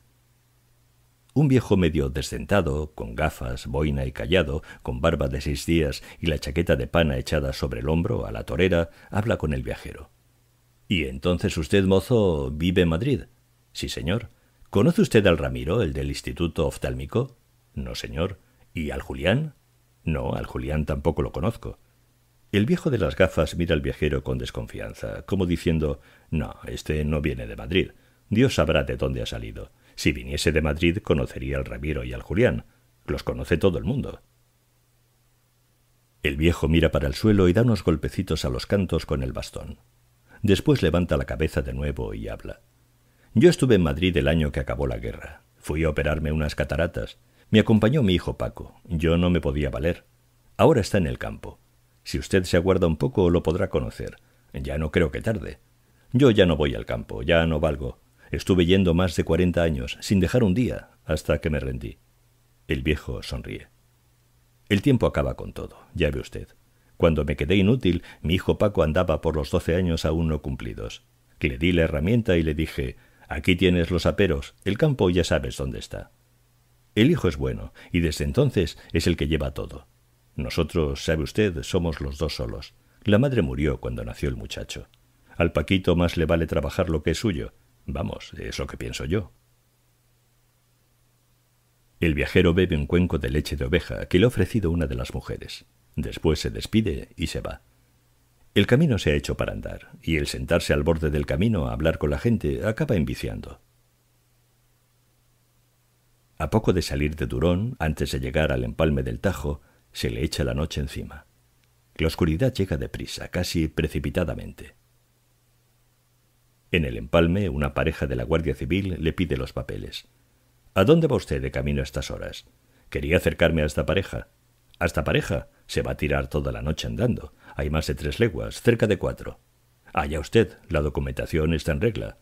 Un viejo medio desdentado, con gafas, boina y callado, con barba de seis días y la chaqueta de pana echada sobre el hombro a la torera, habla con el viajero. Y entonces usted, mozo, vive en Madrid. Sí, señor. ¿Conoce usted al Ramiro, el del Instituto Oftálmico? No, señor. ¿Y al Julián? No, al Julián tampoco lo conozco. El viejo de las gafas mira al viajero con desconfianza, como diciendo No, este no viene de Madrid. Dios sabrá de dónde ha salido. Si viniese de Madrid conocería al Ramiro y al Julián. Los conoce todo el mundo. El viejo mira para el suelo y da unos golpecitos a los cantos con el bastón. Después levanta la cabeza de nuevo y habla. Yo estuve en Madrid el año que acabó la guerra. Fui a operarme unas cataratas. Me acompañó mi hijo Paco. Yo no me podía valer. Ahora está en el campo. Si usted se aguarda un poco lo podrá conocer. Ya no creo que tarde. Yo ya no voy al campo, ya no valgo. Estuve yendo más de cuarenta años, sin dejar un día, hasta que me rendí. El viejo sonríe. El tiempo acaba con todo, ya ve usted. Cuando me quedé inútil, mi hijo Paco andaba por los doce años aún no cumplidos. Le di la herramienta y le dije Aquí tienes los aperos, el campo ya sabes dónde está. El hijo es bueno, y desde entonces es el que lleva todo. Nosotros, sabe usted, somos los dos solos. La madre murió cuando nació el muchacho. Al Paquito más le vale trabajar lo que es suyo. Vamos, es lo que pienso yo. El viajero bebe un cuenco de leche de oveja que le ha ofrecido una de las mujeres. Después se despide y se va. El camino se ha hecho para andar, y el sentarse al borde del camino a hablar con la gente acaba enviciando. A poco de salir de Durón, antes de llegar al empalme del Tajo, se le echa la noche encima. La oscuridad llega deprisa, casi precipitadamente. En el empalme, una pareja de la Guardia Civil le pide los papeles. ¿A dónde va usted de camino a estas horas? Quería acercarme a esta pareja. ¿A esta pareja? Se va a tirar toda la noche andando. Hay más de tres leguas, cerca de cuatro. Allá usted, la documentación está en regla.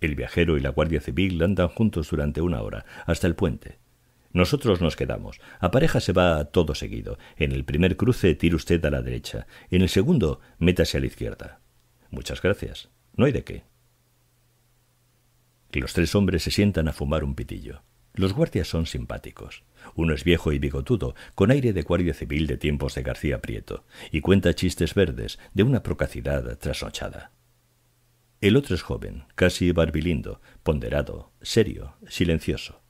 El viajero y la Guardia Civil andan juntos durante una hora, hasta el puente. Nosotros nos quedamos. A pareja se va todo seguido. En el primer cruce tire usted a la derecha. En el segundo, métase a la izquierda. Muchas gracias. No hay de qué. Los tres hombres se sientan a fumar un pitillo. Los guardias son simpáticos. Uno es viejo y bigotudo, con aire de guardia civil de tiempos de García Prieto, y cuenta chistes verdes de una procacidad trasnochada. El otro es joven, casi barbilindo, ponderado, serio, silencioso.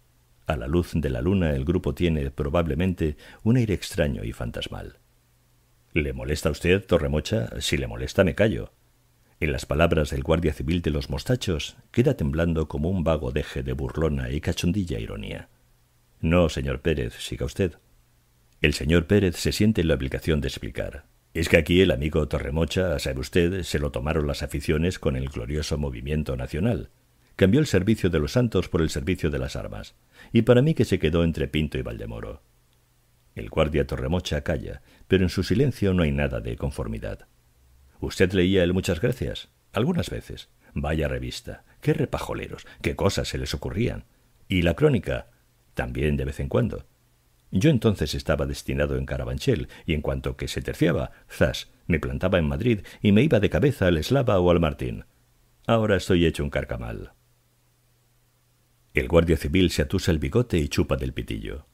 A la luz de la luna el grupo tiene probablemente un aire extraño y fantasmal. ¿Le molesta a usted, Torremocha? Si le molesta me callo. En las palabras del guardia civil de los mostachos, queda temblando como un vago deje de burlona y cachondilla ironía. No, señor Pérez, siga usted. El señor Pérez se siente en la obligación de explicar. Es que aquí el amigo Torremocha, sabe usted, se lo tomaron las aficiones con el glorioso movimiento nacional. Cambió el servicio de los santos por el servicio de las armas, y para mí que se quedó entre Pinto y Valdemoro. El guardia Torremocha calla, pero en su silencio no hay nada de conformidad. ¿Usted leía el Muchas Gracias? Algunas veces. Vaya revista. Qué repajoleros. Qué cosas se les ocurrían. Y la crónica. También de vez en cuando. Yo entonces estaba destinado en Carabanchel, y en cuanto que se terciaba, zas, me plantaba en Madrid y me iba de cabeza al Eslava o al Martín. Ahora estoy hecho un carcamal. El guardia civil se atusa el bigote y chupa del pitillo.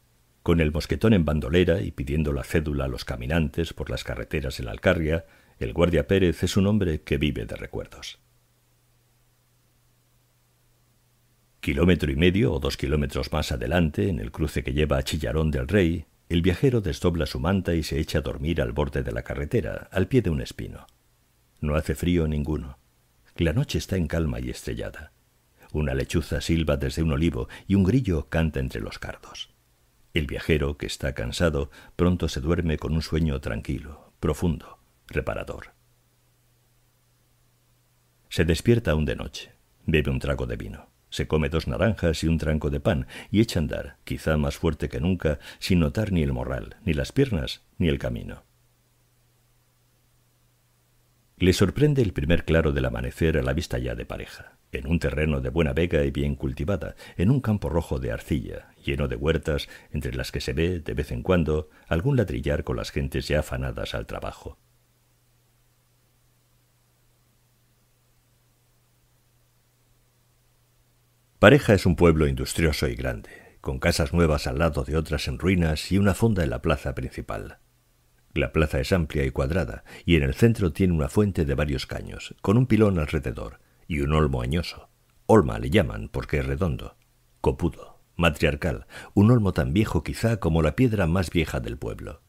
Con el mosquetón en bandolera y pidiendo la cédula a los caminantes por las carreteras de la Alcarria, el guardia Pérez es un hombre que vive de recuerdos. Kilómetro y medio o dos kilómetros más adelante, en el cruce que lleva a Chillarón del Rey, el viajero desdobla su manta y se echa a dormir al borde de la carretera, al pie de un espino. No hace frío ninguno. La noche está en calma y estrellada. Una lechuza silba desde un olivo y un grillo canta entre los cardos. El viajero, que está cansado, pronto se duerme con un sueño tranquilo, profundo, reparador. Se despierta aún de noche, bebe un trago de vino, se come dos naranjas y un tranco de pan y echa a andar, quizá más fuerte que nunca, sin notar ni el morral, ni las piernas, ni el camino. Le sorprende el primer claro del amanecer a la vista ya de pareja, en un terreno de buena vega y bien cultivada, en un campo rojo de arcilla, lleno de huertas, entre las que se ve, de vez en cuando, algún ladrillar con las gentes ya afanadas al trabajo. Pareja es un pueblo industrioso y grande, con casas nuevas al lado de otras en ruinas y una fonda en la plaza principal. La plaza es amplia y cuadrada, y en el centro tiene una fuente de varios caños, con un pilón alrededor, y un olmo añoso. Olma le llaman porque es redondo. Copudo, matriarcal, un olmo tan viejo quizá como la piedra más vieja del pueblo.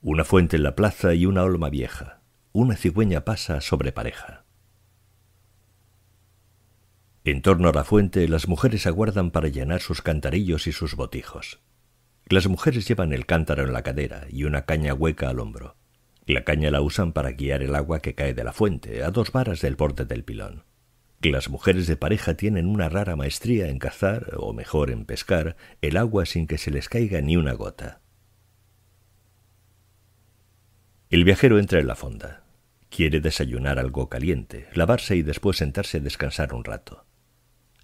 Una fuente en la plaza y una olma vieja. Una cigüeña pasa sobre pareja. En torno a la fuente las mujeres aguardan para llenar sus cantarillos y sus botijos. Las mujeres llevan el cántaro en la cadera y una caña hueca al hombro. La caña la usan para guiar el agua que cae de la fuente, a dos varas del borde del pilón. Las mujeres de pareja tienen una rara maestría en cazar, o mejor en pescar, el agua sin que se les caiga ni una gota. El viajero entra en la fonda. Quiere desayunar algo caliente, lavarse y después sentarse a descansar un rato.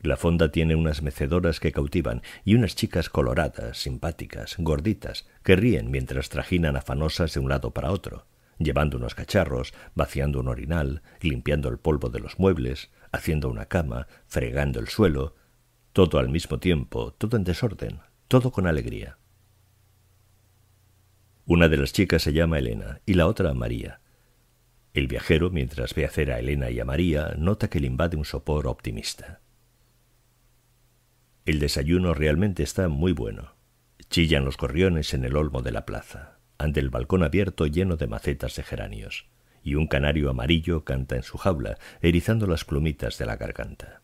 La fonda tiene unas mecedoras que cautivan y unas chicas coloradas, simpáticas, gorditas, que ríen mientras trajinan afanosas de un lado para otro, llevando unos cacharros, vaciando un orinal, limpiando el polvo de los muebles, haciendo una cama, fregando el suelo, todo al mismo tiempo, todo en desorden, todo con alegría. Una de las chicas se llama Elena y la otra María. El viajero, mientras ve hacer a Elena y a María, nota que le invade un sopor optimista. El desayuno realmente está muy bueno. Chillan los gorriones en el olmo de la plaza, ante el balcón abierto lleno de macetas de geranios, y un canario amarillo canta en su jaula, erizando las plumitas de la garganta.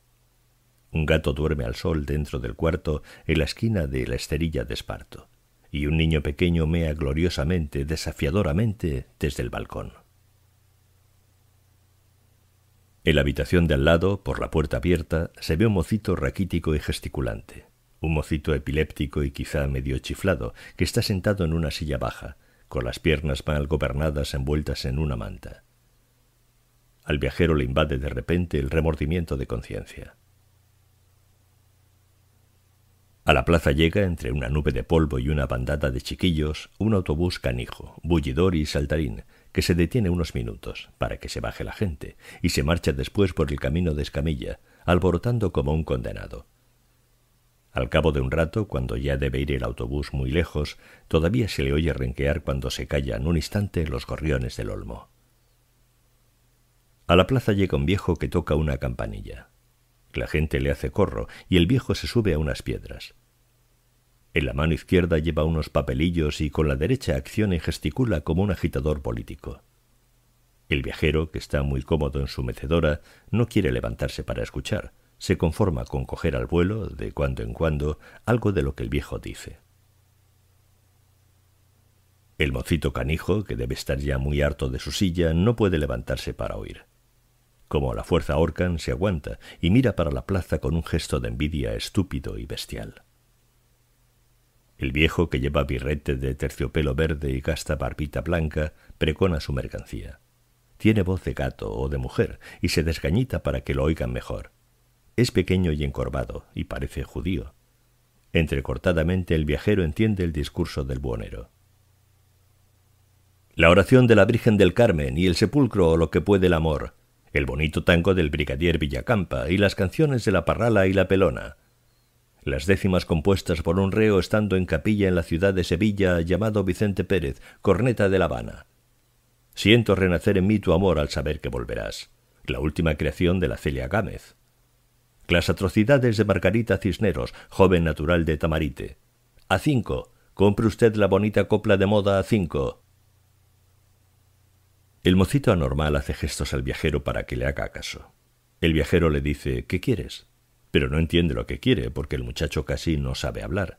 Un gato duerme al sol dentro del cuarto, en la esquina de la esterilla de esparto, y un niño pequeño mea gloriosamente, desafiadoramente, desde el balcón. En la habitación de al lado, por la puerta abierta, se ve un mocito raquítico y gesticulante. Un mocito epiléptico y quizá medio chiflado, que está sentado en una silla baja, con las piernas mal gobernadas envueltas en una manta. Al viajero le invade de repente el remordimiento de conciencia. A la plaza llega, entre una nube de polvo y una bandada de chiquillos, un autobús canijo, bullidor y saltarín, que se detiene unos minutos para que se baje la gente y se marcha después por el camino de escamilla, alborotando como un condenado. Al cabo de un rato, cuando ya debe ir el autobús muy lejos, todavía se le oye renquear cuando se callan un instante los gorriones del olmo. A la plaza llega un viejo que toca una campanilla. La gente le hace corro y el viejo se sube a unas piedras. En la mano izquierda lleva unos papelillos y con la derecha acciona y gesticula como un agitador político. El viajero, que está muy cómodo en su mecedora, no quiere levantarse para escuchar, se conforma con coger al vuelo, de cuando en cuando, algo de lo que el viejo dice. El mocito canijo, que debe estar ya muy harto de su silla, no puede levantarse para oír. Como la fuerza ahorcan, se aguanta y mira para la plaza con un gesto de envidia estúpido y bestial. El viejo, que lleva birrete de terciopelo verde y casta barbita blanca, precona su mercancía. Tiene voz de gato o de mujer y se desgañita para que lo oigan mejor. Es pequeño y encorvado y parece judío. Entrecortadamente el viajero entiende el discurso del buonero. La oración de la Virgen del Carmen y el sepulcro o lo que puede el amor, el bonito tango del brigadier Villacampa y las canciones de la parrala y la pelona, las décimas compuestas por un reo estando en capilla en la ciudad de Sevilla llamado Vicente Pérez, corneta de La Habana. Siento renacer en mí tu amor al saber que volverás. La última creación de la Celia Gámez. Las atrocidades de Margarita Cisneros, joven natural de Tamarite. A cinco. Compre usted la bonita copla de moda a cinco. El mocito anormal hace gestos al viajero para que le haga caso. El viajero le dice ¿Qué quieres? pero no entiende lo que quiere, porque el muchacho casi no sabe hablar.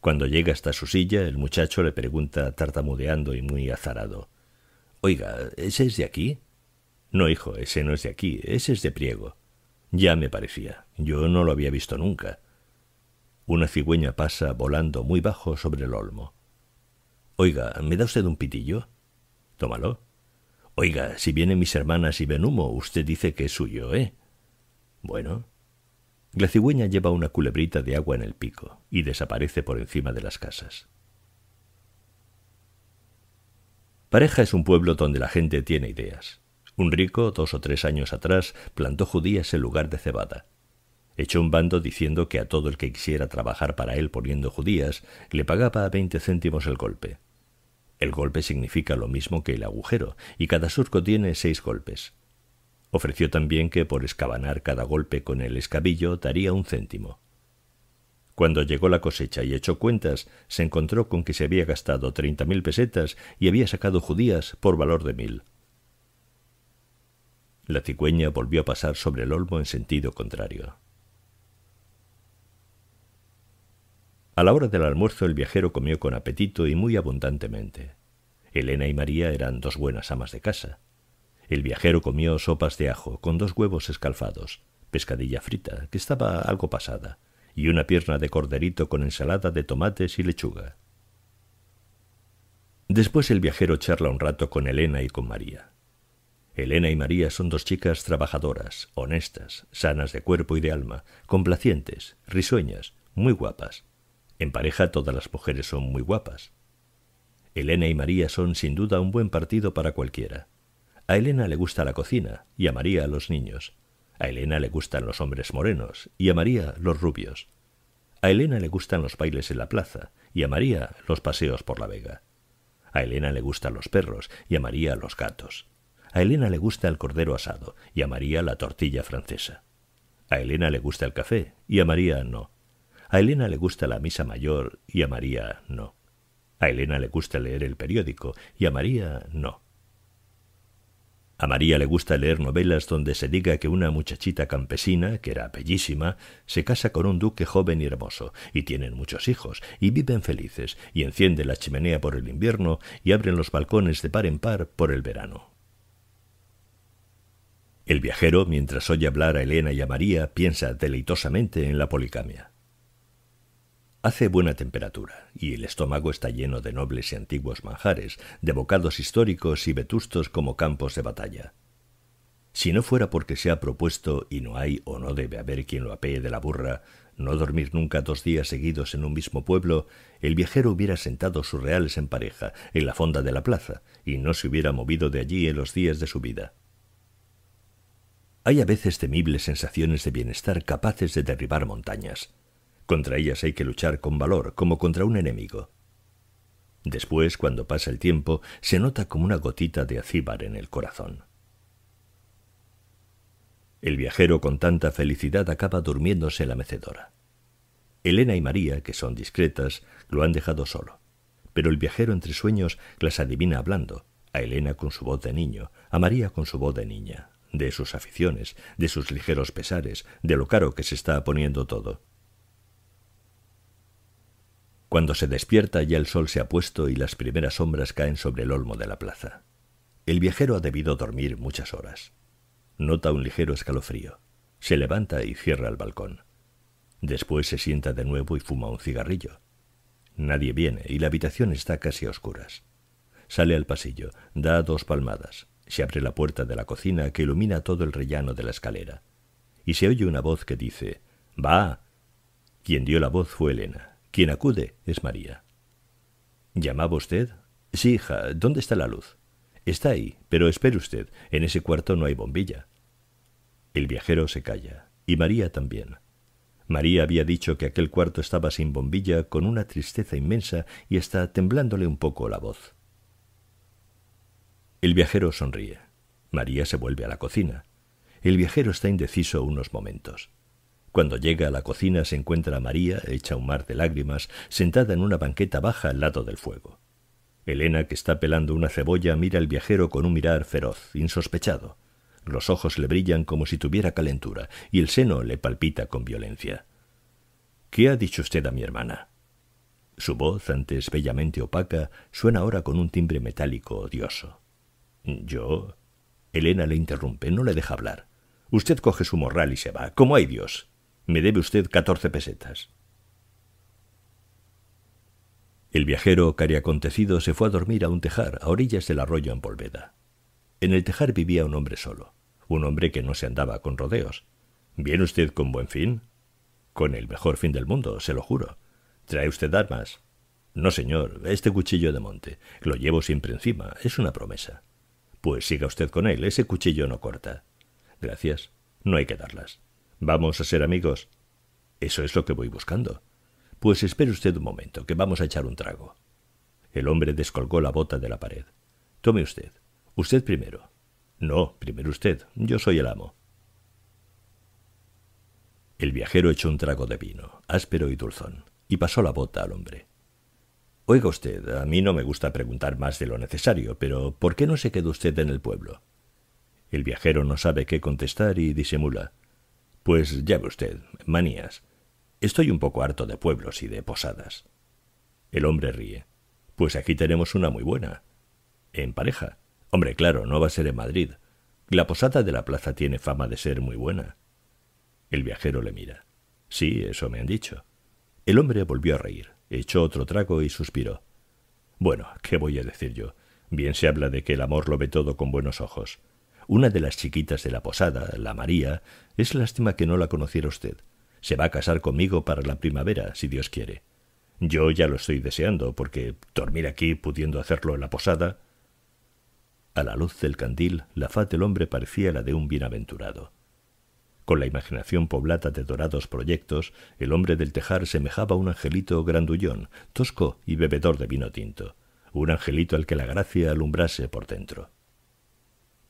Cuando llega hasta su silla, el muchacho le pregunta tartamudeando y muy azarado Oiga, ¿ese es de aquí? No, hijo, ese no es de aquí, ese es de Priego. Ya me parecía, yo no lo había visto nunca. Una cigüeña pasa volando muy bajo sobre el olmo. Oiga, ¿me da usted un pitillo? Tómalo. Oiga, si vienen mis hermanas y ven humo, usted dice que es suyo, ¿eh? Bueno. La cigüeña lleva una culebrita de agua en el pico y desaparece por encima de las casas. Pareja es un pueblo donde la gente tiene ideas. Un rico, dos o tres años atrás, plantó judías en lugar de cebada. Echó un bando diciendo que a todo el que quisiera trabajar para él poniendo judías le pagaba veinte céntimos el golpe. El golpe significa lo mismo que el agujero, y cada surco tiene seis golpes. Ofreció también que por escabanar cada golpe con el escabillo daría un céntimo. Cuando llegó la cosecha y echó cuentas, se encontró con que se había gastado treinta mil pesetas y había sacado judías por valor de mil. La cigüeña volvió a pasar sobre el olmo en sentido contrario. A la hora del almuerzo el viajero comió con apetito y muy abundantemente. Elena y María eran dos buenas amas de casa. El viajero comió sopas de ajo con dos huevos escalfados, pescadilla frita, que estaba algo pasada, y una pierna de corderito con ensalada de tomates y lechuga. Después el viajero charla un rato con Elena y con María. Elena y María son dos chicas trabajadoras, honestas, sanas de cuerpo y de alma, complacientes, risueñas, muy guapas. En pareja todas las mujeres son muy guapas. Elena y María son sin duda un buen partido para cualquiera. A Elena le gusta la cocina y a María los niños. A Elena le gustan los hombres morenos y a María los rubios. A Elena le gustan los bailes en la plaza y a María los paseos por la vega. A Elena le gustan los perros y a María los gatos. A Elena le gusta el cordero asado y a María la tortilla francesa. A Elena le gusta el café y a María no. A Elena le gusta la misa mayor y a María no. A Elena le gusta leer el periódico y a María no. A María le gusta leer novelas donde se diga que una muchachita campesina, que era bellísima, se casa con un duque joven y hermoso, y tienen muchos hijos, y viven felices, y enciende la chimenea por el invierno, y abren los balcones de par en par por el verano. El viajero, mientras oye hablar a Elena y a María, piensa deleitosamente en la policamia. Hace buena temperatura, y el estómago está lleno de nobles y antiguos manjares, de bocados históricos y vetustos como campos de batalla. Si no fuera porque se ha propuesto, y no hay o no debe haber quien lo apee de la burra, no dormir nunca dos días seguidos en un mismo pueblo, el viajero hubiera sentado sus reales en pareja, en la fonda de la plaza, y no se hubiera movido de allí en los días de su vida. Hay a veces temibles sensaciones de bienestar capaces de derribar montañas, contra ellas hay que luchar con valor, como contra un enemigo. Después, cuando pasa el tiempo, se nota como una gotita de acíbar en el corazón. El viajero con tanta felicidad acaba durmiéndose en la mecedora. Elena y María, que son discretas, lo han dejado solo. Pero el viajero entre sueños las adivina hablando, a Elena con su voz de niño, a María con su voz de niña, de sus aficiones, de sus ligeros pesares, de lo caro que se está poniendo todo. Cuando se despierta ya el sol se ha puesto y las primeras sombras caen sobre el olmo de la plaza. El viajero ha debido dormir muchas horas. Nota un ligero escalofrío. Se levanta y cierra el balcón. Después se sienta de nuevo y fuma un cigarrillo. Nadie viene y la habitación está casi a oscuras. Sale al pasillo, da dos palmadas, se abre la puerta de la cocina que ilumina todo el rellano de la escalera, y se oye una voz que dice, ¡Va! Quien dio la voz fue Elena. Quien acude es María. ¿Llamaba usted? Sí, hija, ¿dónde está la luz? Está ahí, pero espere usted, en ese cuarto no hay bombilla. El viajero se calla, y María también. María había dicho que aquel cuarto estaba sin bombilla, con una tristeza inmensa y hasta temblándole un poco la voz. El viajero sonríe. María se vuelve a la cocina. El viajero está indeciso unos momentos. Cuando llega a la cocina se encuentra a María, hecha un mar de lágrimas, sentada en una banqueta baja al lado del fuego. Elena, que está pelando una cebolla, mira al viajero con un mirar feroz, insospechado. Los ojos le brillan como si tuviera calentura, y el seno le palpita con violencia. ¿Qué ha dicho usted a mi hermana? Su voz, antes bellamente opaca, suena ahora con un timbre metálico odioso. Yo. Elena le interrumpe, no le deja hablar. Usted coge su morral y se va. ¿Cómo hay Dios? Me debe usted catorce pesetas. El viajero cariacontecido se fue a dormir a un tejar a orillas del arroyo en Polveda. En el tejar vivía un hombre solo, un hombre que no se andaba con rodeos. ¿Viene usted con buen fin? Con el mejor fin del mundo, se lo juro. ¿Trae usted armas? No, señor, este cuchillo de monte. Lo llevo siempre encima, es una promesa. Pues siga usted con él, ese cuchillo no corta. Gracias, no hay que darlas. Vamos a ser amigos. Eso es lo que voy buscando. Pues espere usted un momento, que vamos a echar un trago. El hombre descolgó la bota de la pared. Tome usted. Usted primero. No, primero usted. Yo soy el amo. El viajero echó un trago de vino, áspero y dulzón, y pasó la bota al hombre. Oiga usted, a mí no me gusta preguntar más de lo necesario, pero ¿por qué no se queda usted en el pueblo? El viajero no sabe qué contestar y disimula. Pues ya ve usted, manías. Estoy un poco harto de pueblos y de posadas. El hombre ríe. Pues aquí tenemos una muy buena. En pareja. Hombre, claro, no va a ser en Madrid. La posada de la plaza tiene fama de ser muy buena. El viajero le mira. Sí, eso me han dicho. El hombre volvió a reír, echó otro trago y suspiró. Bueno, ¿qué voy a decir yo? Bien se habla de que el amor lo ve todo con buenos ojos. Una de las chiquitas de la posada, la María, es lástima que no la conociera usted. Se va a casar conmigo para la primavera, si Dios quiere. Yo ya lo estoy deseando, porque dormir aquí pudiendo hacerlo en la posada. A la luz del candil, la faz del hombre parecía la de un bienaventurado. Con la imaginación poblada de dorados proyectos, el hombre del tejar semejaba un angelito grandullón, tosco y bebedor de vino tinto, un angelito al que la gracia alumbrase por dentro.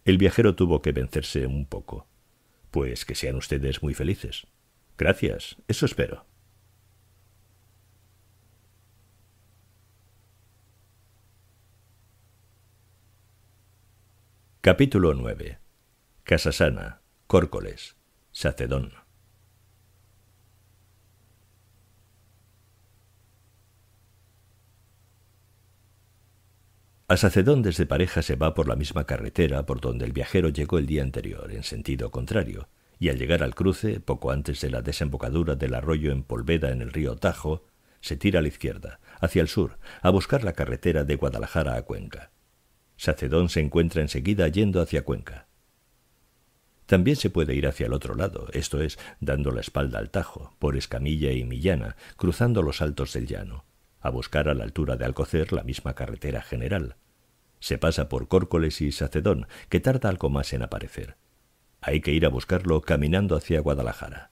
El viajero tuvo que vencerse un poco. Pues que sean ustedes muy felices. Gracias, eso espero. Capítulo 9. Casasana, Córcoles, Sacedón. A Sacedón desde Pareja se va por la misma carretera por donde el viajero llegó el día anterior, en sentido contrario, y al llegar al cruce, poco antes de la desembocadura del arroyo en Polveda en el río Tajo, se tira a la izquierda, hacia el sur, a buscar la carretera de Guadalajara a Cuenca. Sacedón se encuentra enseguida yendo hacia Cuenca. También se puede ir hacia el otro lado, esto es, dando la espalda al Tajo, por Escamilla y Millana, cruzando los altos del llano a buscar a la altura de Alcocer la misma carretera general. Se pasa por Córcoles y Sacedón, que tarda algo más en aparecer. Hay que ir a buscarlo caminando hacia Guadalajara.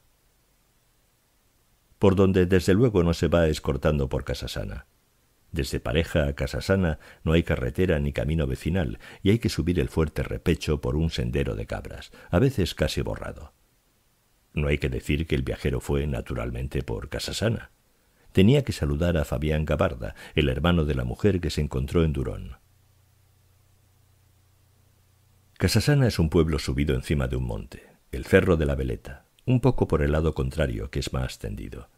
Por donde desde luego no se va escortando por Casasana. Desde Pareja a Casasana no hay carretera ni camino vecinal y hay que subir el fuerte repecho por un sendero de cabras, a veces casi borrado. No hay que decir que el viajero fue naturalmente por Casasana tenía que saludar a Fabián Gabarda, el hermano de la mujer que se encontró en Durón. Casasana es un pueblo subido encima de un monte, el Cerro de la Veleta, un poco por el lado contrario, que es más tendido.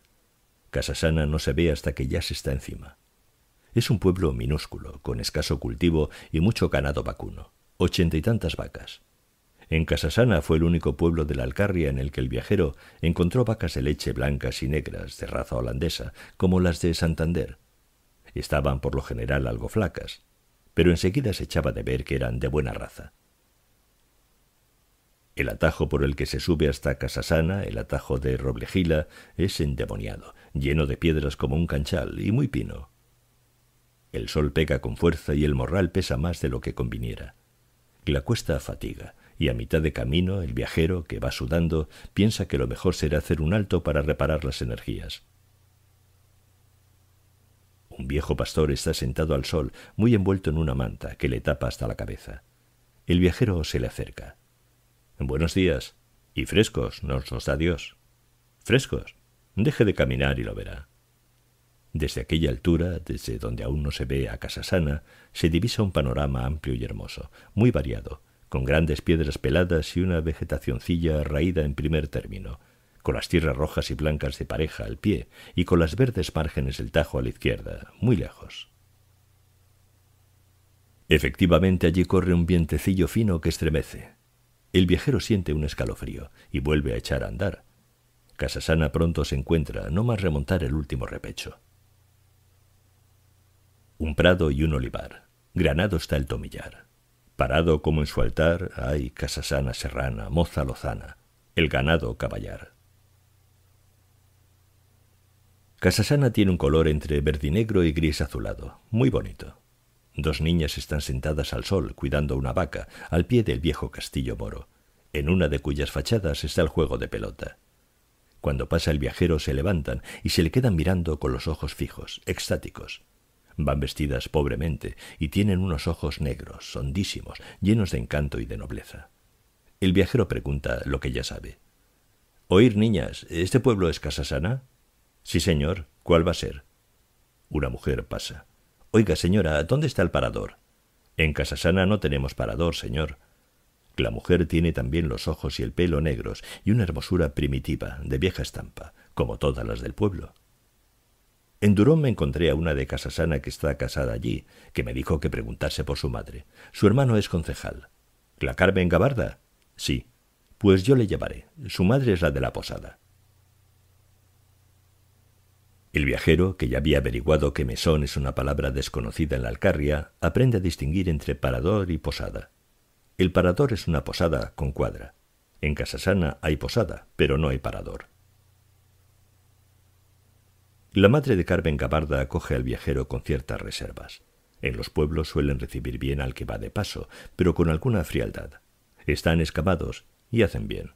Casasana no se ve hasta que ya se está encima. Es un pueblo minúsculo, con escaso cultivo y mucho ganado vacuno, ochenta y tantas vacas, en Casasana fue el único pueblo de la Alcarria en el que el viajero encontró vacas de leche blancas y negras de raza holandesa, como las de Santander. Estaban por lo general algo flacas, pero enseguida se echaba de ver que eran de buena raza. El atajo por el que se sube hasta Casasana, el atajo de Roblejila, es endemoniado, lleno de piedras como un canchal y muy pino. El sol pega con fuerza y el morral pesa más de lo que conviniera. La cuesta fatiga, y a mitad de camino el viajero, que va sudando, piensa que lo mejor será hacer un alto para reparar las energías. Un viejo pastor está sentado al sol, muy envuelto en una manta que le tapa hasta la cabeza. El viajero se le acerca. Buenos días. Y frescos, nos los da Dios. Frescos. Deje de caminar y lo verá. Desde aquella altura, desde donde aún no se ve a casa sana, se divisa un panorama amplio y hermoso, muy variado, con grandes piedras peladas y una vegetacioncilla raída en primer término, con las tierras rojas y blancas de pareja al pie y con las verdes márgenes del Tajo a la izquierda, muy lejos. Efectivamente allí corre un vientecillo fino que estremece. El viajero siente un escalofrío y vuelve a echar a andar. Casasana pronto se encuentra, no más remontar el último repecho. Un prado y un olivar. Granado está el tomillar. Parado como en su altar hay casasana serrana, moza lozana, el ganado caballar. Casasana tiene un color entre verdinegro y gris azulado, muy bonito. Dos niñas están sentadas al sol cuidando una vaca al pie del viejo castillo moro, en una de cuyas fachadas está el juego de pelota. Cuando pasa el viajero se levantan y se le quedan mirando con los ojos fijos, extáticos. Van vestidas pobremente y tienen unos ojos negros, hondísimos, llenos de encanto y de nobleza. El viajero pregunta lo que ya sabe. Oír, niñas, ¿este pueblo es Casasana? Sí, señor. ¿Cuál va a ser? Una mujer pasa. Oiga, señora, ¿dónde está el parador? En Casasana no tenemos parador, señor. La mujer tiene también los ojos y el pelo negros y una hermosura primitiva, de vieja estampa, como todas las del pueblo. En Durón me encontré a una de Casasana que está casada allí, que me dijo que preguntase por su madre. Su hermano es concejal. ¿La Carmen Gabarda? Sí. Pues yo le llevaré. Su madre es la de la posada. El viajero, que ya había averiguado que mesón es una palabra desconocida en la Alcarria, aprende a distinguir entre parador y posada. El parador es una posada con cuadra. En Casasana hay posada, pero no hay parador. La madre de Carmen Gabarda acoge al viajero con ciertas reservas. En los pueblos suelen recibir bien al que va de paso, pero con alguna frialdad. Están escamados y hacen bien.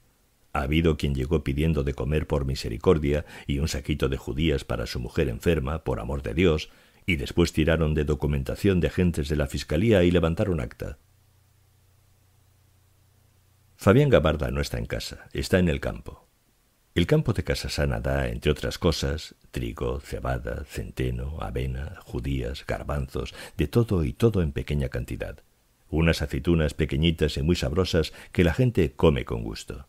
Ha habido quien llegó pidiendo de comer por misericordia y un saquito de judías para su mujer enferma, por amor de Dios, y después tiraron de documentación de agentes de la Fiscalía y levantaron acta. Fabián Gabarda no está en casa, está en el campo. El campo de Casasana da, entre otras cosas, trigo, cebada, centeno, avena, judías, garbanzos, de todo y todo en pequeña cantidad. Unas aceitunas pequeñitas y muy sabrosas que la gente come con gusto.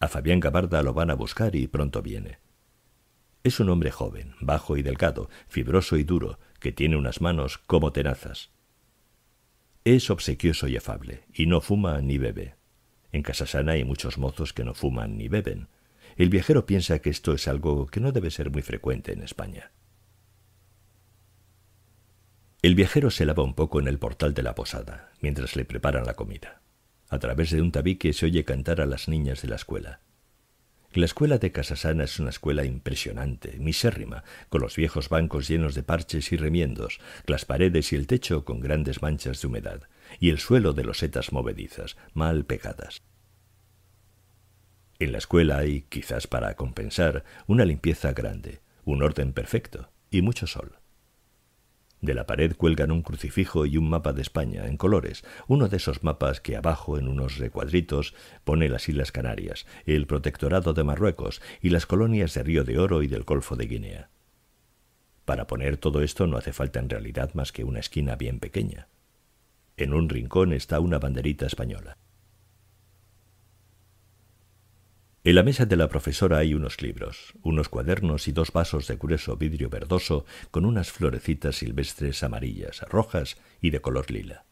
A Fabián Gabarda lo van a buscar y pronto viene. Es un hombre joven, bajo y delgado, fibroso y duro, que tiene unas manos como tenazas. Es obsequioso y afable, y no fuma ni bebe. En Casasana hay muchos mozos que no fuman ni beben. El viajero piensa que esto es algo que no debe ser muy frecuente en España. El viajero se lava un poco en el portal de la posada, mientras le preparan la comida. A través de un tabique se oye cantar a las niñas de la escuela. La escuela de Casasana es una escuela impresionante, misérrima, con los viejos bancos llenos de parches y remiendos, las paredes y el techo con grandes manchas de humedad, y el suelo de losetas movedizas, mal pegadas. En la escuela hay, quizás para compensar, una limpieza grande, un orden perfecto y mucho sol. De la pared cuelgan un crucifijo y un mapa de España en colores, uno de esos mapas que abajo en unos recuadritos pone las Islas Canarias, el protectorado de Marruecos y las colonias de Río de Oro y del Golfo de Guinea. Para poner todo esto no hace falta en realidad más que una esquina bien pequeña. En un rincón está una banderita española. En la mesa de la profesora hay unos libros, unos cuadernos y dos vasos de grueso vidrio verdoso con unas florecitas silvestres amarillas, rojas y de color lila.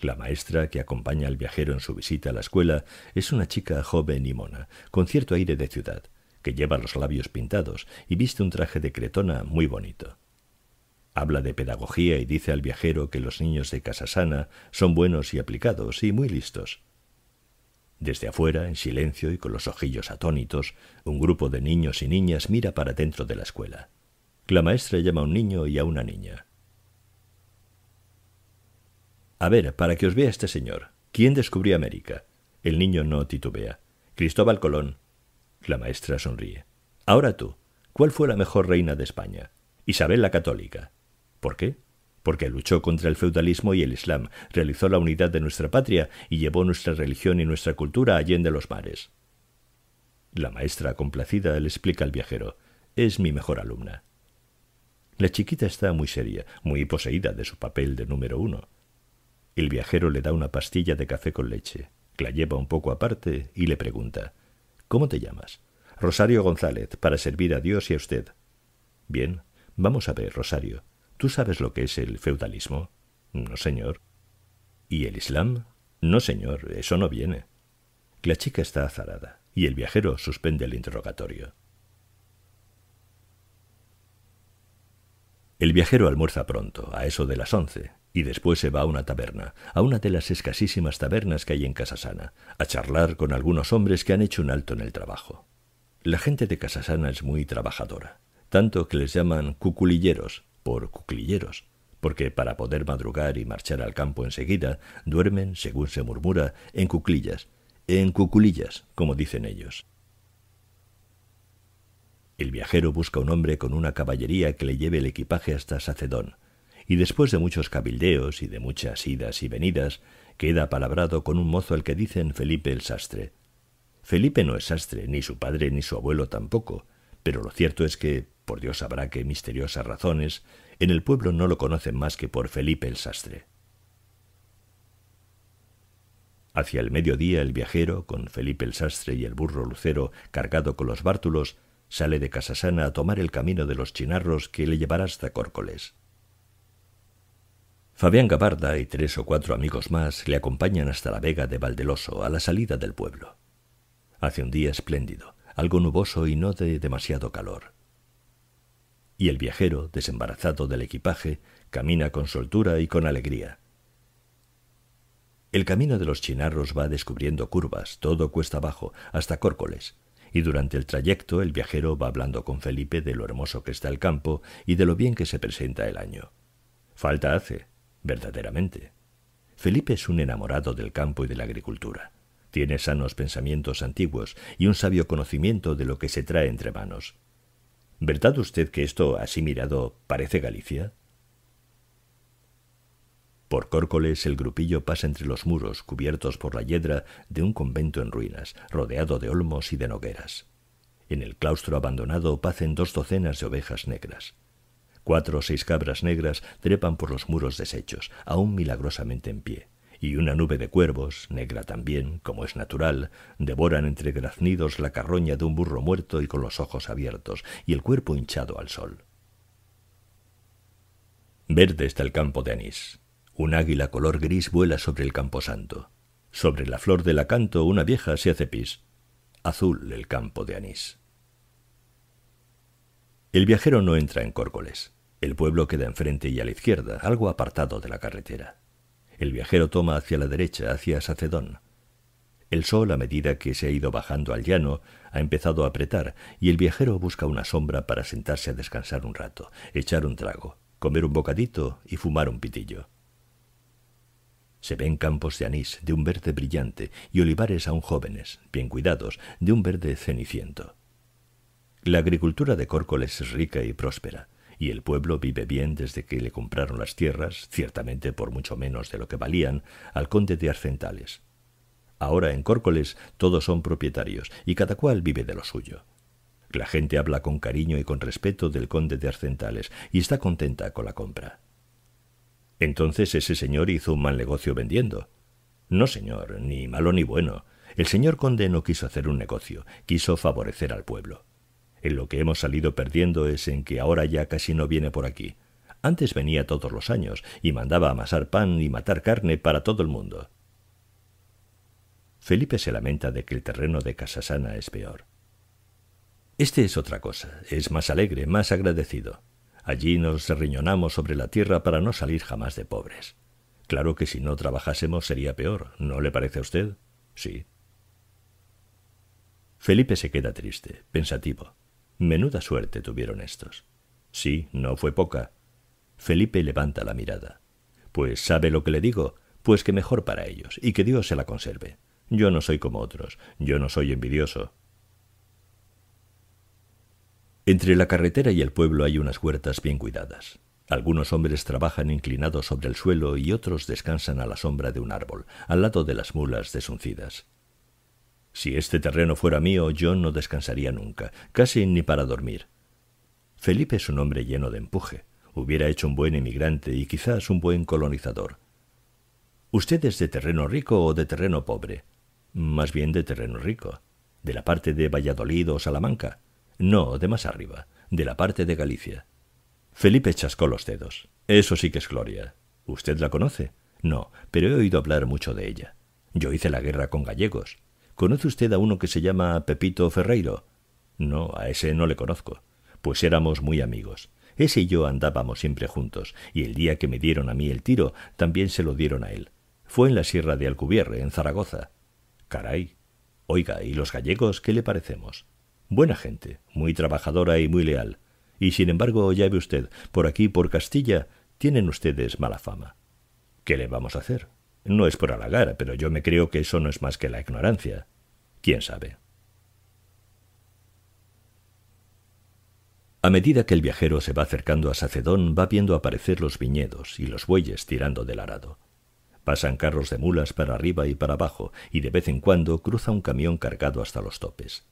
La maestra que acompaña al viajero en su visita a la escuela es una chica joven y mona, con cierto aire de ciudad, que lleva los labios pintados y viste un traje de cretona muy bonito. Habla de pedagogía y dice al viajero que los niños de Casasana son buenos y aplicados y muy listos. Desde afuera, en silencio y con los ojillos atónitos, un grupo de niños y niñas mira para dentro de la escuela. La maestra llama a un niño y a una niña. A ver, para que os vea este señor. ¿Quién descubrió América? El niño no titubea. Cristóbal Colón. La maestra sonríe. Ahora tú. ¿Cuál fue la mejor reina de España? Isabel la Católica. ¿Por qué? porque luchó contra el feudalismo y el Islam, realizó la unidad de nuestra patria y llevó nuestra religión y nuestra cultura allende los mares. La maestra, complacida, le explica al viajero, es mi mejor alumna. La chiquita está muy seria, muy poseída de su papel de número uno. El viajero le da una pastilla de café con leche, la lleva un poco aparte y le pregunta, ¿Cómo te llamas? Rosario González, para servir a Dios y a usted. Bien, vamos a ver, Rosario. ¿Tú sabes lo que es el feudalismo? No, señor. ¿Y el Islam? No, señor, eso no viene. La chica está azarada y el viajero suspende el interrogatorio. El viajero almuerza pronto, a eso de las once, y después se va a una taberna, a una de las escasísimas tabernas que hay en Casasana, a charlar con algunos hombres que han hecho un alto en el trabajo. La gente de Casasana es muy trabajadora, tanto que les llaman cuculilleros, por cuclilleros, porque para poder madrugar y marchar al campo enseguida, duermen, según se murmura, en cuclillas, en cuculillas, como dicen ellos. El viajero busca un hombre con una caballería que le lleve el equipaje hasta Sacedón, y después de muchos cabildeos y de muchas idas y venidas, queda palabrado con un mozo al que dicen Felipe el sastre. Felipe no es sastre, ni su padre ni su abuelo tampoco, pero lo cierto es que, por Dios sabrá qué misteriosas razones, en el pueblo no lo conocen más que por Felipe el sastre. Hacia el mediodía el viajero, con Felipe el sastre y el burro lucero cargado con los bártulos, sale de Casasana a tomar el camino de los chinarros que le llevará hasta Córcoles. Fabián Gabarda y tres o cuatro amigos más le acompañan hasta la vega de Valdeloso a la salida del pueblo. Hace un día espléndido algo nuboso y no de demasiado calor. Y el viajero, desembarazado del equipaje, camina con soltura y con alegría. El camino de los chinarros va descubriendo curvas, todo cuesta abajo, hasta córcoles, y durante el trayecto el viajero va hablando con Felipe de lo hermoso que está el campo y de lo bien que se presenta el año. Falta hace, verdaderamente. Felipe es un enamorado del campo y de la agricultura tiene sanos pensamientos antiguos y un sabio conocimiento de lo que se trae entre manos. ¿Verdad usted que esto, así mirado, parece Galicia? Por Córcoles el grupillo pasa entre los muros cubiertos por la yedra, de un convento en ruinas, rodeado de olmos y de nogueras. En el claustro abandonado pacen dos docenas de ovejas negras. Cuatro o seis cabras negras trepan por los muros deshechos, aún milagrosamente en pie y una nube de cuervos, negra también, como es natural, devoran entre graznidos la carroña de un burro muerto y con los ojos abiertos y el cuerpo hinchado al sol. Verde está el campo de anís. Un águila color gris vuela sobre el camposanto. Sobre la flor del acanto una vieja se hace pis. Azul el campo de anís. El viajero no entra en Córcoles. El pueblo queda enfrente y a la izquierda, algo apartado de la carretera. El viajero toma hacia la derecha, hacia Sacedón. El sol, a medida que se ha ido bajando al llano, ha empezado a apretar y el viajero busca una sombra para sentarse a descansar un rato, echar un trago, comer un bocadito y fumar un pitillo. Se ven campos de anís de un verde brillante y olivares aún jóvenes, bien cuidados, de un verde ceniciento. La agricultura de Córcoles es rica y próspera y el pueblo vive bien desde que le compraron las tierras, ciertamente por mucho menos de lo que valían, al conde de Arcentales. Ahora en Córcoles todos son propietarios y cada cual vive de lo suyo. La gente habla con cariño y con respeto del conde de Arcentales y está contenta con la compra. Entonces ese señor hizo un mal negocio vendiendo. No, señor, ni malo ni bueno. El señor conde no quiso hacer un negocio, quiso favorecer al pueblo. En lo que hemos salido perdiendo es en que ahora ya casi no viene por aquí. Antes venía todos los años y mandaba amasar pan y matar carne para todo el mundo. Felipe se lamenta de que el terreno de Casasana es peor. Este es otra cosa, es más alegre, más agradecido. Allí nos riñonamos sobre la tierra para no salir jamás de pobres. Claro que si no trabajásemos sería peor, ¿no le parece a usted? Sí. Felipe se queda triste, pensativo. Menuda suerte tuvieron estos. Sí, no fue poca. Felipe levanta la mirada. Pues sabe lo que le digo, pues que mejor para ellos, y que Dios se la conserve. Yo no soy como otros, yo no soy envidioso. Entre la carretera y el pueblo hay unas huertas bien cuidadas. Algunos hombres trabajan inclinados sobre el suelo y otros descansan a la sombra de un árbol, al lado de las mulas desuncidas. Si este terreno fuera mío, yo no descansaría nunca, casi ni para dormir. Felipe es un hombre lleno de empuje. Hubiera hecho un buen emigrante y quizás un buen colonizador. ¿Usted es de terreno rico o de terreno pobre? Más bien de terreno rico. ¿De la parte de Valladolid o Salamanca? No, de más arriba, de la parte de Galicia. Felipe chascó los dedos. Eso sí que es gloria. ¿Usted la conoce? No, pero he oído hablar mucho de ella. Yo hice la guerra con gallegos. ¿Conoce usted a uno que se llama Pepito Ferreiro? No, a ese no le conozco. Pues éramos muy amigos. Ese y yo andábamos siempre juntos, y el día que me dieron a mí el tiro, también se lo dieron a él. Fue en la sierra de Alcubierre, en Zaragoza. Caray. Oiga, ¿y los gallegos qué le parecemos? Buena gente, muy trabajadora y muy leal. Y sin embargo, ya ve usted, por aquí, por Castilla, tienen ustedes mala fama. ¿Qué le vamos a hacer? No es por halagar, pero yo me creo que eso no es más que la ignorancia. ¿Quién sabe? A medida que el viajero se va acercando a Sacedón, va viendo aparecer los viñedos y los bueyes tirando del arado. Pasan carros de mulas para arriba y para abajo, y de vez en cuando cruza un camión cargado hasta los topes.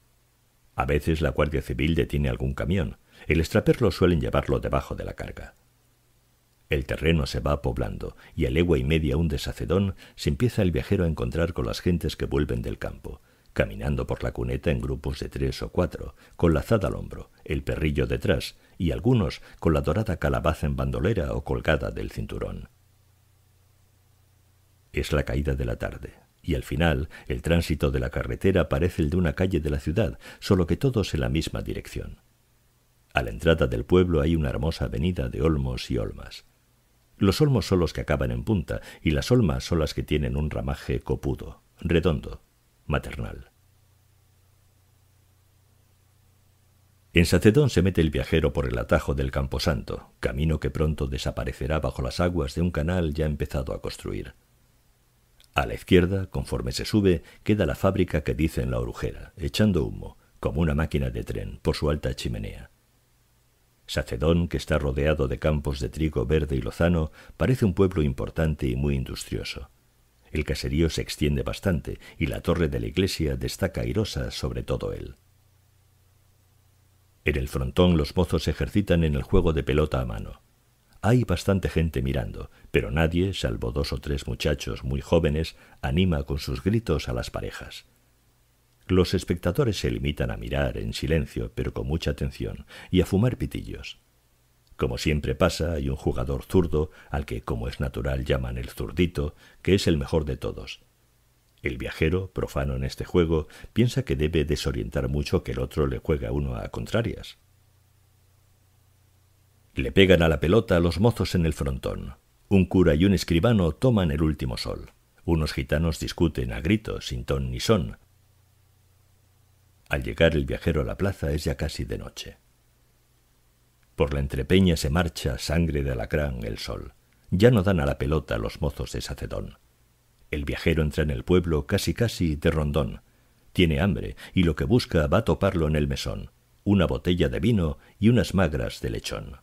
A veces la Guardia Civil detiene algún camión. El extraperlo suelen llevarlo debajo de la carga. El terreno se va poblando, y a legua y media un desacedón se empieza el viajero a encontrar con las gentes que vuelven del campo, caminando por la cuneta en grupos de tres o cuatro, con la azada al hombro, el perrillo detrás, y algunos con la dorada calabaza en bandolera o colgada del cinturón. Es la caída de la tarde, y al final el tránsito de la carretera parece el de una calle de la ciudad, solo que todos en la misma dirección. A la entrada del pueblo hay una hermosa avenida de olmos y olmas. Los olmos son los que acaban en punta y las olmas son las que tienen un ramaje copudo, redondo, maternal. En Sacedón se mete el viajero por el atajo del Camposanto, camino que pronto desaparecerá bajo las aguas de un canal ya empezado a construir. A la izquierda, conforme se sube, queda la fábrica que dice en la orujera, echando humo, como una máquina de tren, por su alta chimenea. Sacedón, que está rodeado de campos de trigo verde y lozano, parece un pueblo importante y muy industrioso. El caserío se extiende bastante y la torre de la iglesia destaca airosa sobre todo él. En el frontón los mozos ejercitan en el juego de pelota a mano. Hay bastante gente mirando, pero nadie, salvo dos o tres muchachos muy jóvenes, anima con sus gritos a las parejas. Los espectadores se limitan a mirar en silencio, pero con mucha atención, y a fumar pitillos. Como siempre pasa, hay un jugador zurdo, al que, como es natural, llaman el zurdito, que es el mejor de todos. El viajero, profano en este juego, piensa que debe desorientar mucho que el otro le juega uno a contrarias. Le pegan a la pelota los mozos en el frontón. Un cura y un escribano toman el último sol. Unos gitanos discuten a grito, sin ton ni son, al llegar el viajero a la plaza es ya casi de noche. Por la entrepeña se marcha sangre de alacrán el sol. Ya no dan a la pelota los mozos de Sacedón. El viajero entra en el pueblo casi casi de rondón. Tiene hambre y lo que busca va a toparlo en el mesón, una botella de vino y unas magras de lechón.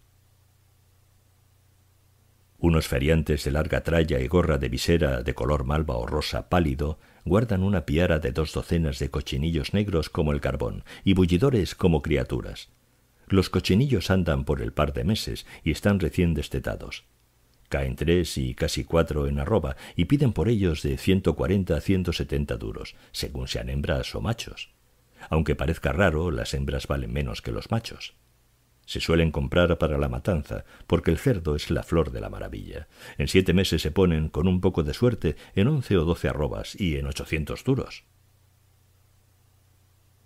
Unos feriantes de larga tralla y gorra de visera de color malva o rosa pálido guardan una piara de dos docenas de cochinillos negros como el carbón y bullidores como criaturas. Los cochinillos andan por el par de meses y están recién destetados. Caen tres y casi cuatro en arroba y piden por ellos de 140 a 170 duros, según sean hembras o machos. Aunque parezca raro, las hembras valen menos que los machos. Se suelen comprar para la matanza, porque el cerdo es la flor de la maravilla. En siete meses se ponen, con un poco de suerte, en once o doce arrobas y en ochocientos duros.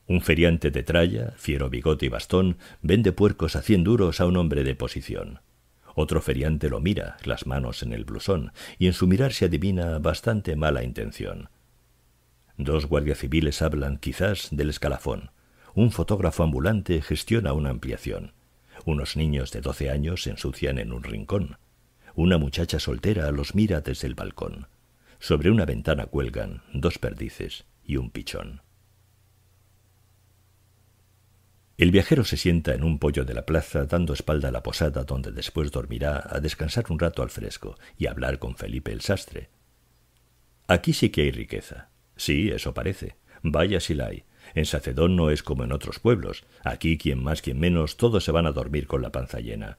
Un feriante de tralla, fiero bigote y bastón, vende puercos a cien duros a un hombre de posición. Otro feriante lo mira, las manos en el blusón, y en su mirar se adivina bastante mala intención. Dos guardias civiles hablan, quizás, del escalafón. Un fotógrafo ambulante gestiona una ampliación. Unos niños de doce años se ensucian en un rincón. Una muchacha soltera los mira desde el balcón. Sobre una ventana cuelgan dos perdices y un pichón. El viajero se sienta en un pollo de la plaza dando espalda a la posada donde después dormirá a descansar un rato al fresco y hablar con Felipe el sastre. Aquí sí que hay riqueza. Sí, eso parece. Vaya si la hay. En Sacedón no es como en otros pueblos. Aquí, quien más, quien menos, todos se van a dormir con la panza llena.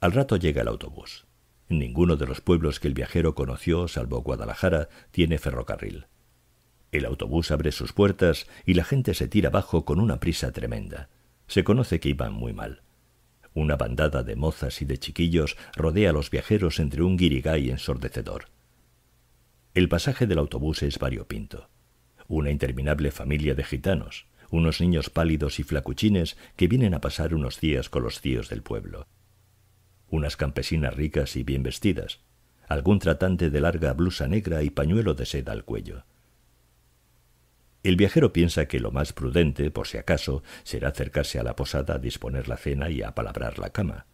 Al rato llega el autobús. Ninguno de los pueblos que el viajero conoció, salvo Guadalajara, tiene ferrocarril. El autobús abre sus puertas y la gente se tira abajo con una prisa tremenda. Se conoce que iban muy mal. Una bandada de mozas y de chiquillos rodea a los viajeros entre un guirigay ensordecedor. El pasaje del autobús es variopinto una interminable familia de gitanos, unos niños pálidos y flacuchines que vienen a pasar unos días con los tíos del pueblo, unas campesinas ricas y bien vestidas, algún tratante de larga blusa negra y pañuelo de seda al cuello. El viajero piensa que lo más prudente, por si acaso, será acercarse a la posada a disponer la cena y a palabrar la cama.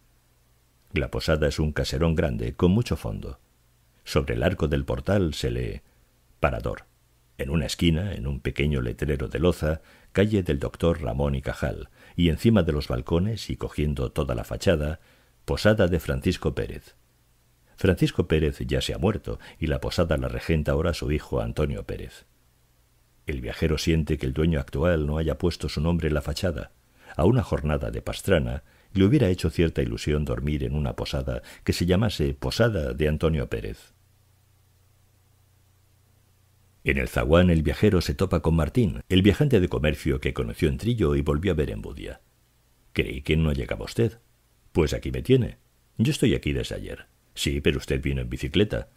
La posada es un caserón grande, con mucho fondo. Sobre el arco del portal se lee Parador. En una esquina, en un pequeño letrero de loza, calle del doctor Ramón y Cajal, y encima de los balcones y cogiendo toda la fachada, posada de Francisco Pérez. Francisco Pérez ya se ha muerto y la posada la regenta ahora su hijo Antonio Pérez. El viajero siente que el dueño actual no haya puesto su nombre en la fachada. A una jornada de Pastrana le hubiera hecho cierta ilusión dormir en una posada que se llamase Posada de Antonio Pérez. En el zaguán el viajero se topa con Martín, el viajante de comercio que conoció en Trillo y volvió a ver en Budia. Creí que no llegaba usted. Pues aquí me tiene. Yo estoy aquí desde ayer. Sí, pero usted vino en bicicleta.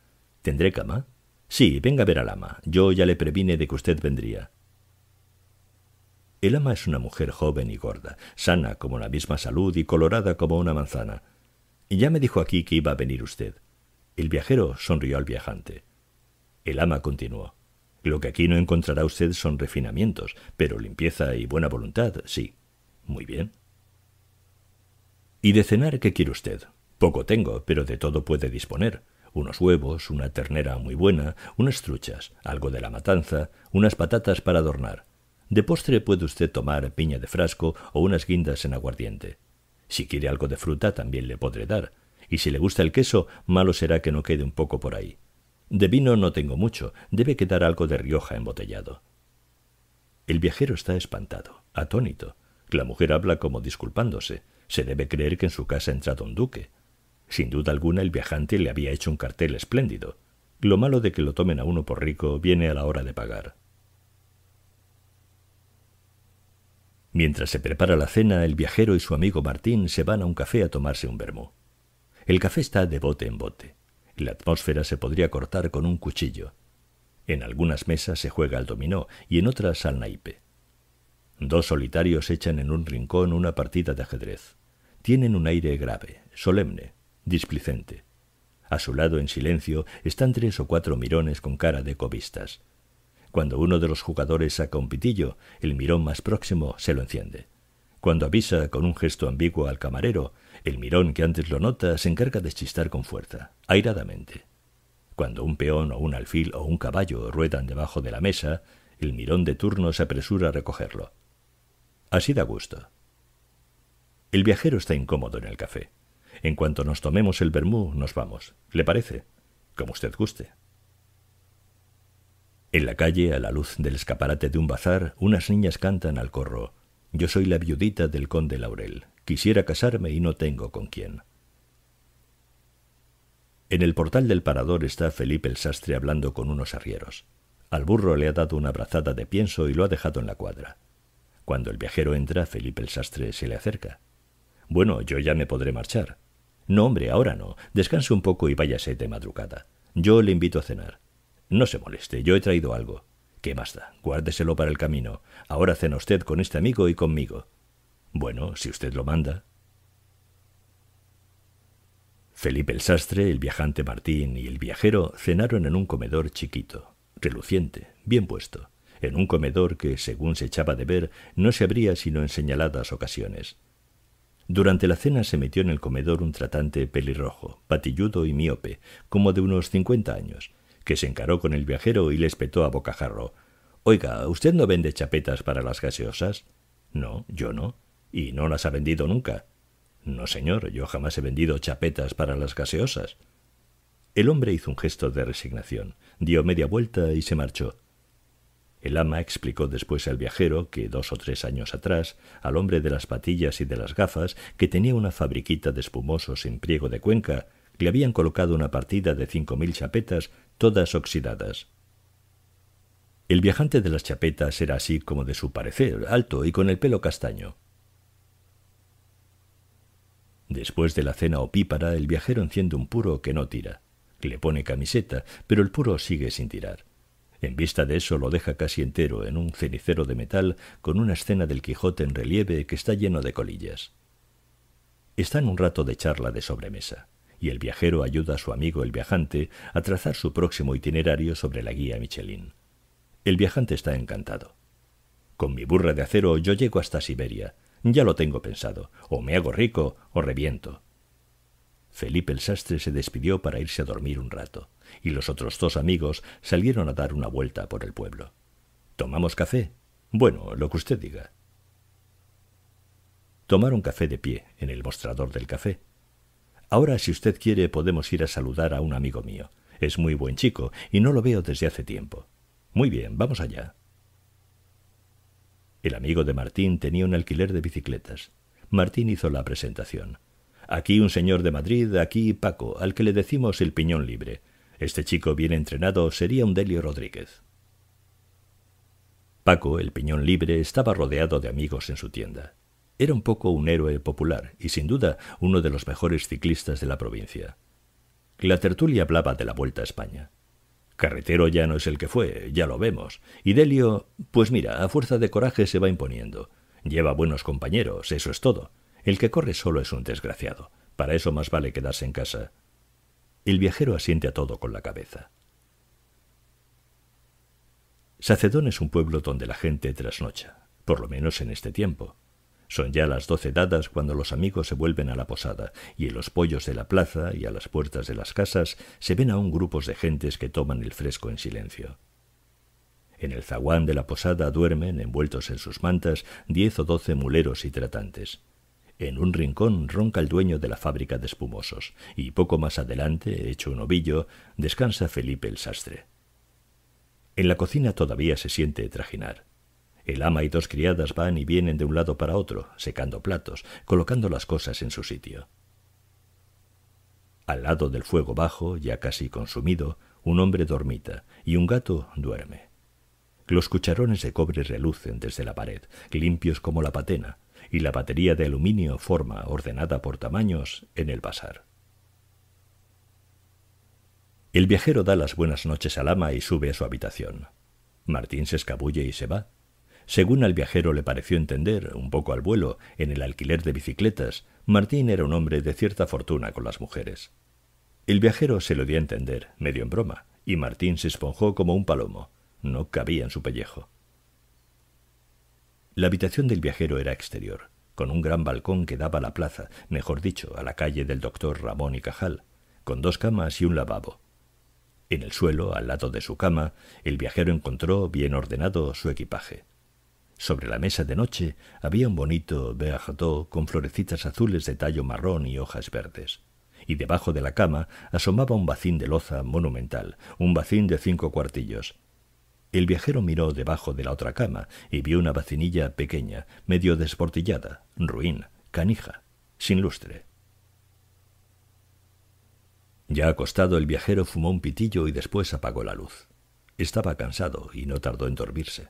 ¿Tendré cama? Sí, venga a ver al ama. Yo ya le previne de que usted vendría. El ama es una mujer joven y gorda, sana como la misma salud y colorada como una manzana. Ya me dijo aquí que iba a venir usted. El viajero sonrió al viajante. El ama continuó. Lo que aquí no encontrará usted son refinamientos, pero limpieza y buena voluntad, sí. Muy bien. ¿Y de cenar qué quiere usted? Poco tengo, pero de todo puede disponer. Unos huevos, una ternera muy buena, unas truchas, algo de la matanza, unas patatas para adornar. De postre puede usted tomar piña de frasco o unas guindas en aguardiente. Si quiere algo de fruta también le podré dar, y si le gusta el queso, malo será que no quede un poco por ahí. De vino no tengo mucho, debe quedar algo de Rioja embotellado. El viajero está espantado, atónito. La mujer habla como disculpándose. Se debe creer que en su casa ha entrado un duque. Sin duda alguna el viajante le había hecho un cartel espléndido. Lo malo de que lo tomen a uno por rico viene a la hora de pagar. Mientras se prepara la cena, el viajero y su amigo Martín se van a un café a tomarse un vermú. El café está de bote en bote. La atmósfera se podría cortar con un cuchillo. En algunas mesas se juega al dominó y en otras al naipe. Dos solitarios echan en un rincón una partida de ajedrez. Tienen un aire grave, solemne, displicente. A su lado, en silencio, están tres o cuatro mirones con cara de cobistas. Cuando uno de los jugadores saca un pitillo, el mirón más próximo se lo enciende. Cuando avisa con un gesto ambiguo al camarero, el mirón que antes lo nota se encarga de chistar con fuerza, airadamente. Cuando un peón o un alfil o un caballo ruedan debajo de la mesa, el mirón de turno se apresura a recogerlo. Así da gusto. El viajero está incómodo en el café. En cuanto nos tomemos el vermú, nos vamos. ¿Le parece? Como usted guste. En la calle, a la luz del escaparate de un bazar, unas niñas cantan al corro Yo soy la viudita del conde Laurel. Quisiera casarme y no tengo con quién. En el portal del parador está Felipe el sastre hablando con unos arrieros. Al burro le ha dado una brazada de pienso y lo ha dejado en la cuadra. Cuando el viajero entra, Felipe el sastre se le acerca. Bueno, yo ya me podré marchar. No, hombre, ahora no. Descanse un poco y váyase de madrugada. Yo le invito a cenar. No se moleste, yo he traído algo. ¿Qué más da? Guárdeselo para el camino. Ahora cena usted con este amigo y conmigo. Bueno, si usted lo manda. Felipe el sastre, el viajante Martín y el viajero cenaron en un comedor chiquito, reluciente, bien puesto, en un comedor que, según se echaba de ver, no se abría sino en señaladas ocasiones. Durante la cena se metió en el comedor un tratante pelirrojo, patilludo y miope, como de unos cincuenta años, que se encaró con el viajero y le espetó a bocajarro. Oiga, ¿usted no vende chapetas para las gaseosas? No, yo no y no las ha vendido nunca. No, señor, yo jamás he vendido chapetas para las gaseosas. El hombre hizo un gesto de resignación, dio media vuelta y se marchó. El ama explicó después al viajero que dos o tres años atrás, al hombre de las patillas y de las gafas, que tenía una fabriquita de espumosos en Priego de Cuenca, le habían colocado una partida de cinco mil chapetas, todas oxidadas. El viajante de las chapetas era así como de su parecer, alto y con el pelo castaño. Después de la cena opípara, el viajero enciende un puro que no tira. Le pone camiseta, pero el puro sigue sin tirar. En vista de eso lo deja casi entero en un cenicero de metal con una escena del Quijote en relieve que está lleno de colillas. Están un rato de charla de sobremesa, y el viajero ayuda a su amigo el viajante a trazar su próximo itinerario sobre la guía Michelin. El viajante está encantado. Con mi burra de acero yo llego hasta Siberia, ya lo tengo pensado. O me hago rico o reviento. Felipe el sastre se despidió para irse a dormir un rato, y los otros dos amigos salieron a dar una vuelta por el pueblo. ¿Tomamos café? Bueno, lo que usted diga. Tomaron café de pie, en el mostrador del café. Ahora, si usted quiere, podemos ir a saludar a un amigo mío. Es muy buen chico, y no lo veo desde hace tiempo. Muy bien, vamos allá. El amigo de Martín tenía un alquiler de bicicletas. Martín hizo la presentación. Aquí un señor de Madrid, aquí Paco, al que le decimos el piñón libre. Este chico bien entrenado sería un Delio Rodríguez. Paco, el piñón libre, estaba rodeado de amigos en su tienda. Era un poco un héroe popular y sin duda uno de los mejores ciclistas de la provincia. La tertulia hablaba de la Vuelta a España. Carretero ya no es el que fue, ya lo vemos. Y Delio, pues mira, a fuerza de coraje se va imponiendo. Lleva buenos compañeros, eso es todo. El que corre solo es un desgraciado. Para eso más vale quedarse en casa. El viajero asiente a todo con la cabeza. Sacedón es un pueblo donde la gente trasnocha, por lo menos en este tiempo. Son ya las doce dadas cuando los amigos se vuelven a la posada, y en los pollos de la plaza y a las puertas de las casas se ven aún grupos de gentes que toman el fresco en silencio. En el zaguán de la posada duermen, envueltos en sus mantas, diez o doce muleros y tratantes. En un rincón ronca el dueño de la fábrica de espumosos, y poco más adelante, hecho un ovillo, descansa Felipe el sastre. En la cocina todavía se siente trajinar. El ama y dos criadas van y vienen de un lado para otro, secando platos, colocando las cosas en su sitio. Al lado del fuego bajo, ya casi consumido, un hombre dormita y un gato duerme. Los cucharones de cobre relucen desde la pared, limpios como la patena, y la batería de aluminio forma, ordenada por tamaños, en el pasar. El viajero da las buenas noches al ama y sube a su habitación. Martín se escabulle y se va, según al viajero le pareció entender, un poco al vuelo, en el alquiler de bicicletas, Martín era un hombre de cierta fortuna con las mujeres. El viajero se lo dio a entender, medio en broma, y Martín se esponjó como un palomo. No cabía en su pellejo. La habitación del viajero era exterior, con un gran balcón que daba a la plaza, mejor dicho, a la calle del doctor Ramón y Cajal, con dos camas y un lavabo. En el suelo, al lado de su cama, el viajero encontró bien ordenado su equipaje. Sobre la mesa de noche había un bonito Beardot con florecitas azules de tallo marrón y hojas verdes. Y debajo de la cama asomaba un bacín de loza monumental, un bacín de cinco cuartillos. El viajero miró debajo de la otra cama y vio una bacinilla pequeña, medio desportillada, ruin, canija, sin lustre. Ya acostado el viajero fumó un pitillo y después apagó la luz. Estaba cansado y no tardó en dormirse.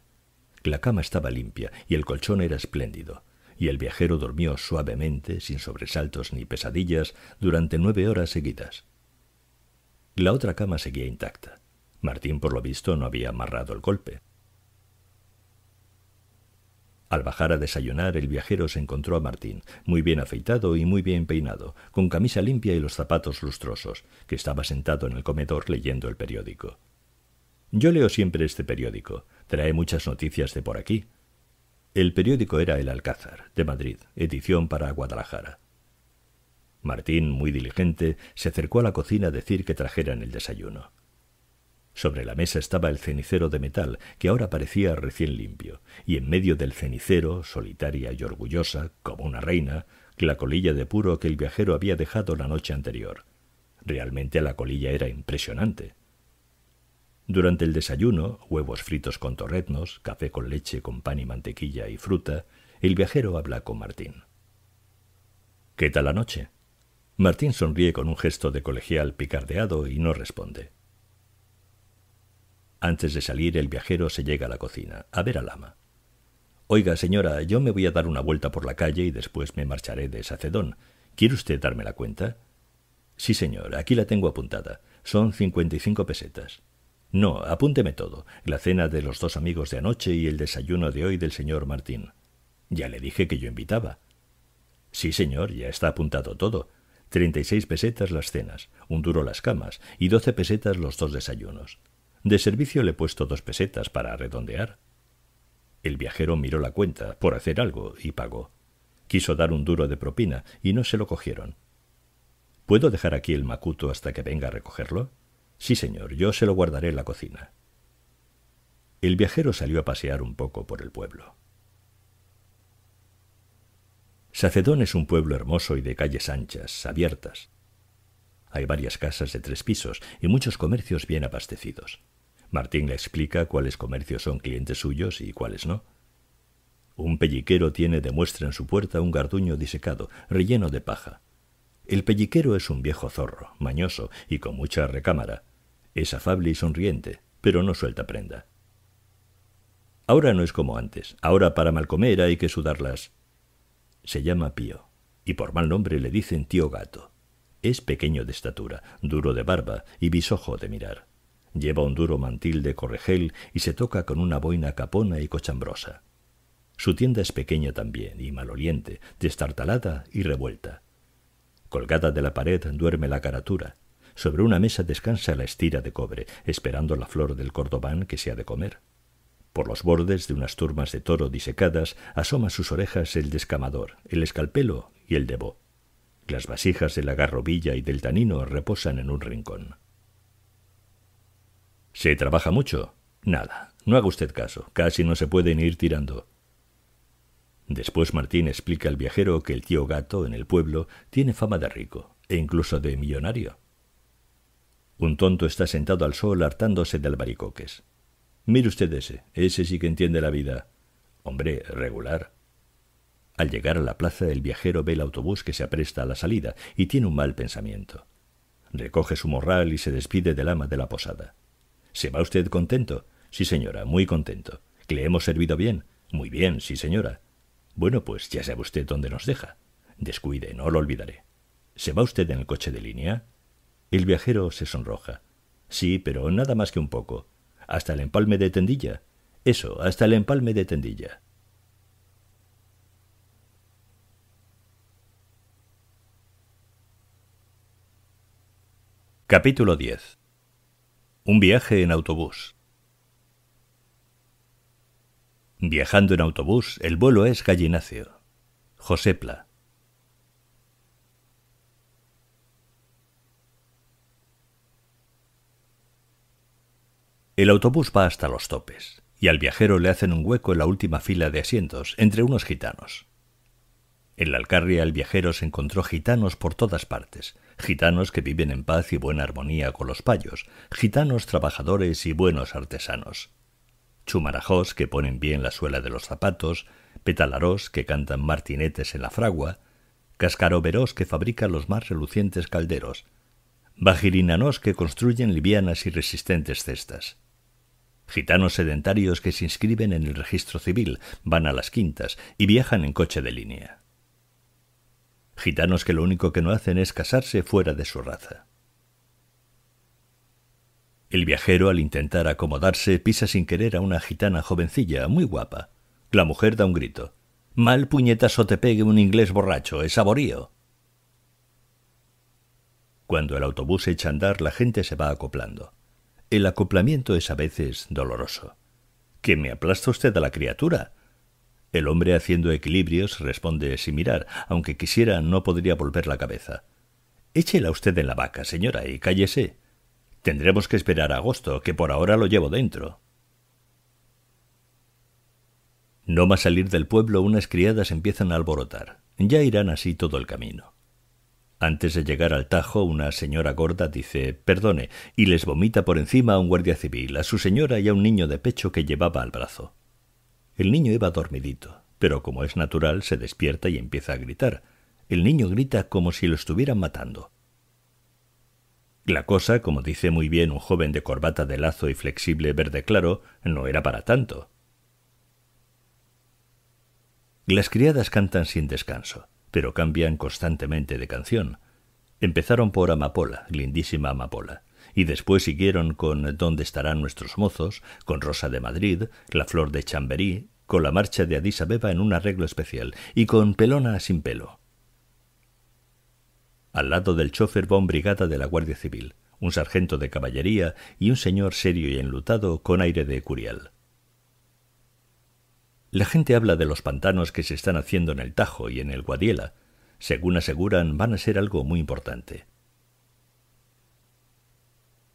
La cama estaba limpia y el colchón era espléndido, y el viajero durmió suavemente, sin sobresaltos ni pesadillas, durante nueve horas seguidas. La otra cama seguía intacta. Martín, por lo visto, no había amarrado el golpe. Al bajar a desayunar, el viajero se encontró a Martín, muy bien afeitado y muy bien peinado, con camisa limpia y los zapatos lustrosos, que estaba sentado en el comedor leyendo el periódico. Yo leo siempre este periódico. Trae muchas noticias de por aquí. El periódico era El Alcázar, de Madrid, edición para Guadalajara. Martín, muy diligente, se acercó a la cocina a decir que trajeran el desayuno. Sobre la mesa estaba el cenicero de metal, que ahora parecía recién limpio, y en medio del cenicero, solitaria y orgullosa, como una reina, la colilla de puro que el viajero había dejado la noche anterior. Realmente la colilla era impresionante. Durante el desayuno, huevos fritos con torretnos, café con leche con pan y mantequilla y fruta, el viajero habla con Martín. ¿Qué tal la noche? Martín sonríe con un gesto de colegial picardeado y no responde. Antes de salir, el viajero se llega a la cocina, a ver al ama. Oiga, señora, yo me voy a dar una vuelta por la calle y después me marcharé de Sacedón. ¿Quiere usted darme la cuenta? Sí, señor, aquí la tengo apuntada. Son cincuenta y cinco pesetas. No, apúnteme todo, la cena de los dos amigos de anoche y el desayuno de hoy del señor Martín. Ya le dije que yo invitaba. Sí, señor, ya está apuntado todo. Treinta y seis pesetas las cenas, un duro las camas y doce pesetas los dos desayunos. De servicio le he puesto dos pesetas para redondear. El viajero miró la cuenta, por hacer algo, y pagó. Quiso dar un duro de propina, y no se lo cogieron. ¿Puedo dejar aquí el macuto hasta que venga a recogerlo? Sí, señor, yo se lo guardaré en la cocina. El viajero salió a pasear un poco por el pueblo. Sacedón es un pueblo hermoso y de calles anchas, abiertas. Hay varias casas de tres pisos y muchos comercios bien abastecidos. Martín le explica cuáles comercios son clientes suyos y cuáles no. Un pelliquero tiene de muestra en su puerta un garduño disecado, relleno de paja. El pelliquero es un viejo zorro, mañoso y con mucha recámara. Es afable y sonriente, pero no suelta prenda. Ahora no es como antes. Ahora para mal comer hay que sudarlas. Se llama Pío, y por mal nombre le dicen tío gato. Es pequeño de estatura, duro de barba y bisojo de mirar. Lleva un duro mantil de corregel y se toca con una boina capona y cochambrosa. Su tienda es pequeña también y maloliente, destartalada y revuelta. Colgada de la pared duerme la caratura. Sobre una mesa descansa la estira de cobre, esperando la flor del cordobán que se ha de comer. Por los bordes de unas turmas de toro disecadas asoma sus orejas el descamador, el escalpelo y el debó. Las vasijas de la garrobilla y del tanino reposan en un rincón. ¿Se trabaja mucho? Nada. No haga usted caso. Casi no se pueden ir tirando. Después Martín explica al viajero que el tío gato en el pueblo tiene fama de rico e incluso de millonario. Un tonto está sentado al sol hartándose de albaricoques. Mire usted ese, ese sí que entiende la vida. Hombre, regular. Al llegar a la plaza el viajero ve el autobús que se apresta a la salida y tiene un mal pensamiento. Recoge su morral y se despide del ama de la posada. ¿Se va usted contento? Sí, señora, muy contento. le hemos servido bien? Muy bien, sí, señora. Bueno, pues ya sabe usted dónde nos deja. Descuide, no lo olvidaré. ¿Se va usted en el coche de línea? El viajero se sonroja. Sí, pero nada más que un poco. Hasta el empalme de tendilla. Eso, hasta el empalme de tendilla. Capítulo 10. Un viaje en autobús. Viajando en autobús, el vuelo es gallinacio. Josepla. El autobús va hasta los topes, y al viajero le hacen un hueco en la última fila de asientos, entre unos gitanos. En la alcarria el viajero se encontró gitanos por todas partes, gitanos que viven en paz y buena armonía con los payos, gitanos trabajadores y buenos artesanos chumarajós que ponen bien la suela de los zapatos, petalarós que cantan martinetes en la fragua, cascaroveros que fabrican los más relucientes calderos, bajirinanos que construyen livianas y resistentes cestas. Gitanos sedentarios que se inscriben en el registro civil, van a las quintas y viajan en coche de línea. Gitanos que lo único que no hacen es casarse fuera de su raza. El viajero, al intentar acomodarse, pisa sin querer a una gitana jovencilla, muy guapa. La mujer da un grito. Mal puñetazo te pegue un inglés borracho, es aborío. Cuando el autobús echa a andar, la gente se va acoplando. El acoplamiento es a veces doloroso. ¿Que me aplasta usted a la criatura? El hombre haciendo equilibrios responde sin mirar, aunque quisiera no podría volver la cabeza. Échela usted en la vaca, señora, y cállese. Tendremos que esperar a agosto, que por ahora lo llevo dentro. No más salir del pueblo, unas criadas empiezan a alborotar. Ya irán así todo el camino. Antes de llegar al Tajo, una señora gorda dice perdone y les vomita por encima a un guardia civil, a su señora y a un niño de pecho que llevaba al brazo. El niño iba dormidito, pero como es natural se despierta y empieza a gritar. El niño grita como si lo estuvieran matando. La cosa, como dice muy bien un joven de corbata de lazo y flexible verde claro, no era para tanto. Las criadas cantan sin descanso, pero cambian constantemente de canción. Empezaron por Amapola, lindísima Amapola, y después siguieron con ¿Dónde estarán nuestros mozos?, con Rosa de Madrid, La Flor de Chamberí, con la marcha de Addis Abeba en un arreglo especial, y con Pelona sin pelo al lado del chofer va un brigada de la Guardia Civil, un sargento de caballería y un señor serio y enlutado con aire de curial. La gente habla de los pantanos que se están haciendo en el Tajo y en el Guadiela. Según aseguran, van a ser algo muy importante.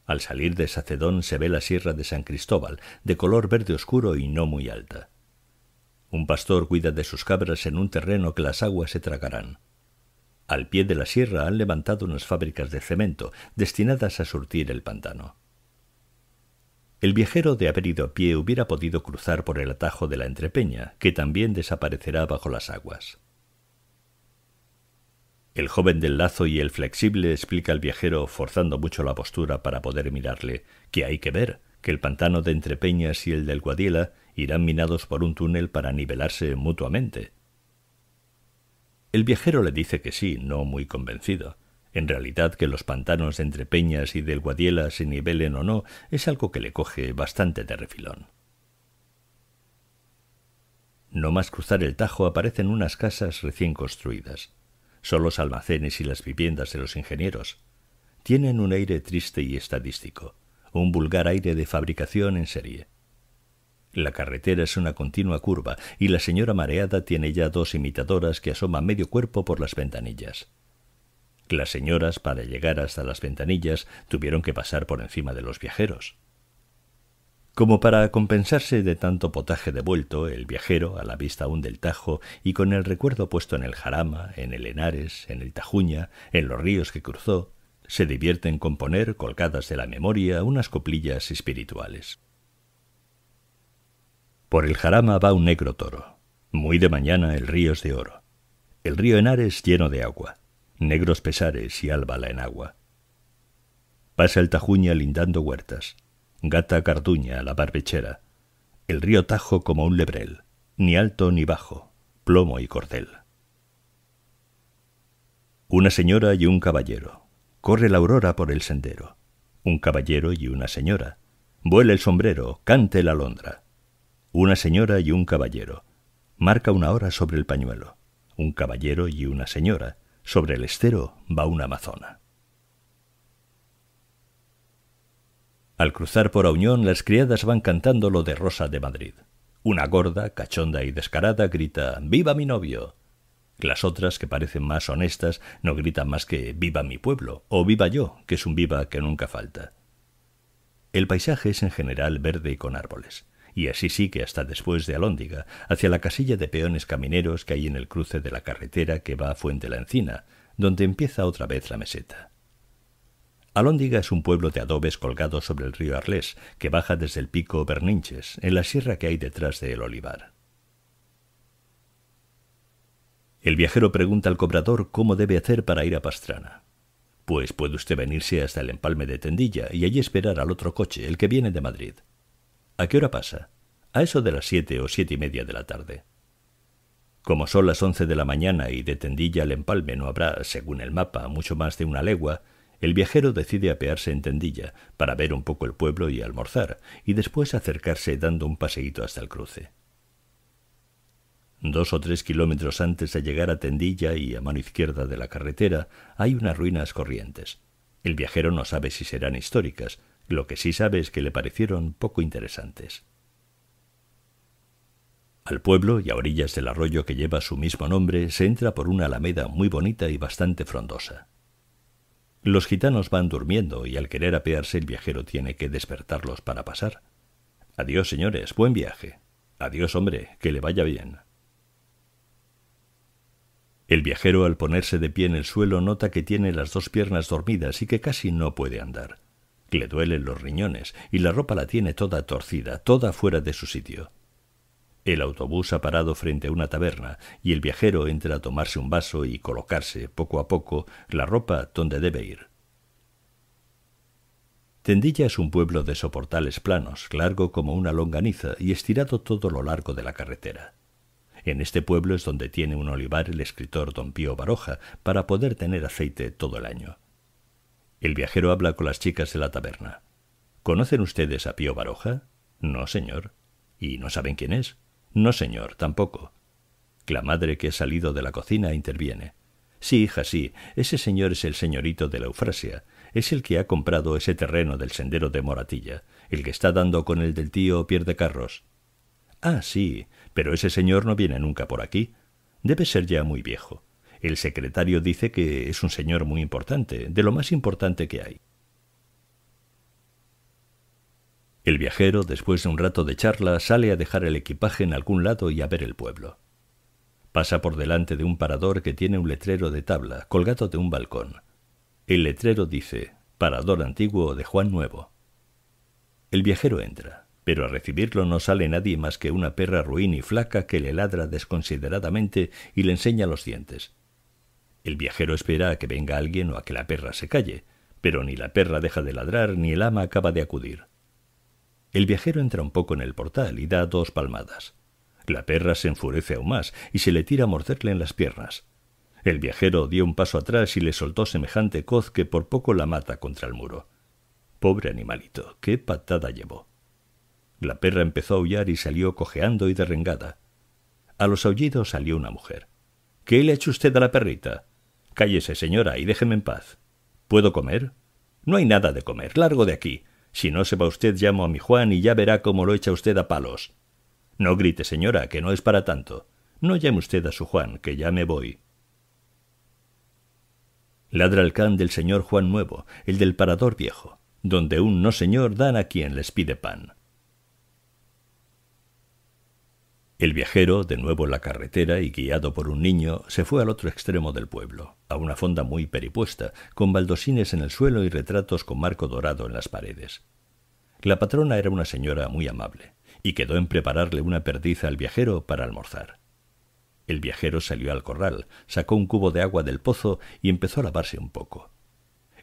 Al salir de Sacedón se ve la sierra de San Cristóbal, de color verde oscuro y no muy alta. Un pastor cuida de sus cabras en un terreno que las aguas se tragarán. Al pie de la sierra han levantado unas fábricas de cemento destinadas a surtir el pantano. El viajero de haber ido a pie hubiera podido cruzar por el atajo de la entrepeña, que también desaparecerá bajo las aguas. El joven del lazo y el flexible explica al viajero, forzando mucho la postura para poder mirarle, que hay que ver, que el pantano de Entrepeñas y el del Guadiela irán minados por un túnel para nivelarse mutuamente. El viajero le dice que sí, no muy convencido. En realidad, que los pantanos de entre Peñas y del Guadiela se nivelen o no es algo que le coge bastante de refilón. No más cruzar el Tajo aparecen unas casas recién construidas. Son los almacenes y las viviendas de los ingenieros. Tienen un aire triste y estadístico, un vulgar aire de fabricación en serie. La carretera es una continua curva y la señora mareada tiene ya dos imitadoras que asoman medio cuerpo por las ventanillas. Las señoras, para llegar hasta las ventanillas, tuvieron que pasar por encima de los viajeros. Como para compensarse de tanto potaje devuelto, el viajero, a la vista aún del Tajo, y con el recuerdo puesto en el Jarama, en el Henares, en el Tajuña, en los ríos que cruzó, se divierte en componer, colgadas de la memoria, unas coplillas espirituales. Por el jarama va un negro toro. Muy de mañana el río es de oro. El río Henares lleno de agua. Negros pesares y álbala en agua. Pasa el Tajuña lindando huertas. Gata Carduña la barbechera. El río Tajo como un lebrel. Ni alto ni bajo. Plomo y cordel. Una señora y un caballero. Corre la aurora por el sendero. Un caballero y una señora. Vuela el sombrero, cante la alondra una señora y un caballero. Marca una hora sobre el pañuelo. Un caballero y una señora. Sobre el estero va una amazona. Al cruzar por Auñón, las criadas van cantando lo de Rosa de Madrid. Una gorda, cachonda y descarada grita ¡Viva mi novio! Las otras, que parecen más honestas, no gritan más que ¡Viva mi pueblo! o ¡Viva yo! que es un viva que nunca falta. El paisaje es en general verde y con árboles y así sigue hasta después de Alóndiga, hacia la casilla de peones camineros que hay en el cruce de la carretera que va a Fuente la Encina, donde empieza otra vez la meseta. Alóndiga es un pueblo de adobes colgado sobre el río Arlés, que baja desde el pico Berninches, en la sierra que hay detrás de El Olivar. El viajero pregunta al cobrador cómo debe hacer para ir a Pastrana. Pues puede usted venirse hasta el empalme de Tendilla y allí esperar al otro coche, el que viene de Madrid. ¿A qué hora pasa? A eso de las siete o siete y media de la tarde. Como son las once de la mañana y de Tendilla al empalme no habrá, según el mapa, mucho más de una legua, el viajero decide apearse en Tendilla para ver un poco el pueblo y almorzar, y después acercarse dando un paseíto hasta el cruce. Dos o tres kilómetros antes de llegar a Tendilla y a mano izquierda de la carretera hay unas ruinas corrientes. El viajero no sabe si serán históricas, lo que sí sabe es que le parecieron poco interesantes. Al pueblo y a orillas del arroyo que lleva su mismo nombre se entra por una alameda muy bonita y bastante frondosa. Los gitanos van durmiendo y al querer apearse el viajero tiene que despertarlos para pasar. Adiós, señores, buen viaje. Adiós, hombre, que le vaya bien. El viajero al ponerse de pie en el suelo nota que tiene las dos piernas dormidas y que casi no puede andar le duelen los riñones y la ropa la tiene toda torcida, toda fuera de su sitio. El autobús ha parado frente a una taberna y el viajero entra a tomarse un vaso y colocarse, poco a poco, la ropa donde debe ir. Tendilla es un pueblo de soportales planos, largo como una longaniza y estirado todo lo largo de la carretera. En este pueblo es donde tiene un olivar el escritor don Pío Baroja para poder tener aceite todo el año. El viajero habla con las chicas de la taberna. ¿Conocen ustedes a Pío Baroja? No, señor. ¿Y no saben quién es? No, señor, tampoco. La madre que ha salido de la cocina interviene. Sí, hija, sí. Ese señor es el señorito de la Eufrasia. Es el que ha comprado ese terreno del sendero de Moratilla. El que está dando con el del tío pierde carros. Ah, sí. Pero ese señor no viene nunca por aquí. Debe ser ya muy viejo. El secretario dice que es un señor muy importante, de lo más importante que hay. El viajero, después de un rato de charla, sale a dejar el equipaje en algún lado y a ver el pueblo. Pasa por delante de un parador que tiene un letrero de tabla, colgado de un balcón. El letrero dice, Parador antiguo de Juan Nuevo. El viajero entra, pero a recibirlo no sale nadie más que una perra ruin y flaca que le ladra desconsideradamente y le enseña los dientes. El viajero espera a que venga alguien o a que la perra se calle, pero ni la perra deja de ladrar ni el ama acaba de acudir. El viajero entra un poco en el portal y da dos palmadas. La perra se enfurece aún más y se le tira a morderle en las piernas. El viajero dio un paso atrás y le soltó semejante coz que por poco la mata contra el muro. Pobre animalito, qué patada llevó. La perra empezó a aullar y salió cojeando y derrengada. A los aullidos salió una mujer. ¿Qué le ha hecho usted a la perrita? Cállese, señora, y déjeme en paz. ¿Puedo comer? No hay nada de comer. Largo de aquí. Si no se va usted, llamo a mi Juan y ya verá cómo lo echa usted a palos. No grite, señora, que no es para tanto. No llame usted a su Juan, que ya me voy. Ladra el can del señor Juan Nuevo, el del parador viejo, donde un no señor dan a quien les pide pan. El viajero, de nuevo en la carretera y guiado por un niño, se fue al otro extremo del pueblo, a una fonda muy peripuesta, con baldosines en el suelo y retratos con marco dorado en las paredes. La patrona era una señora muy amable, y quedó en prepararle una perdiz al viajero para almorzar. El viajero salió al corral, sacó un cubo de agua del pozo y empezó a lavarse un poco.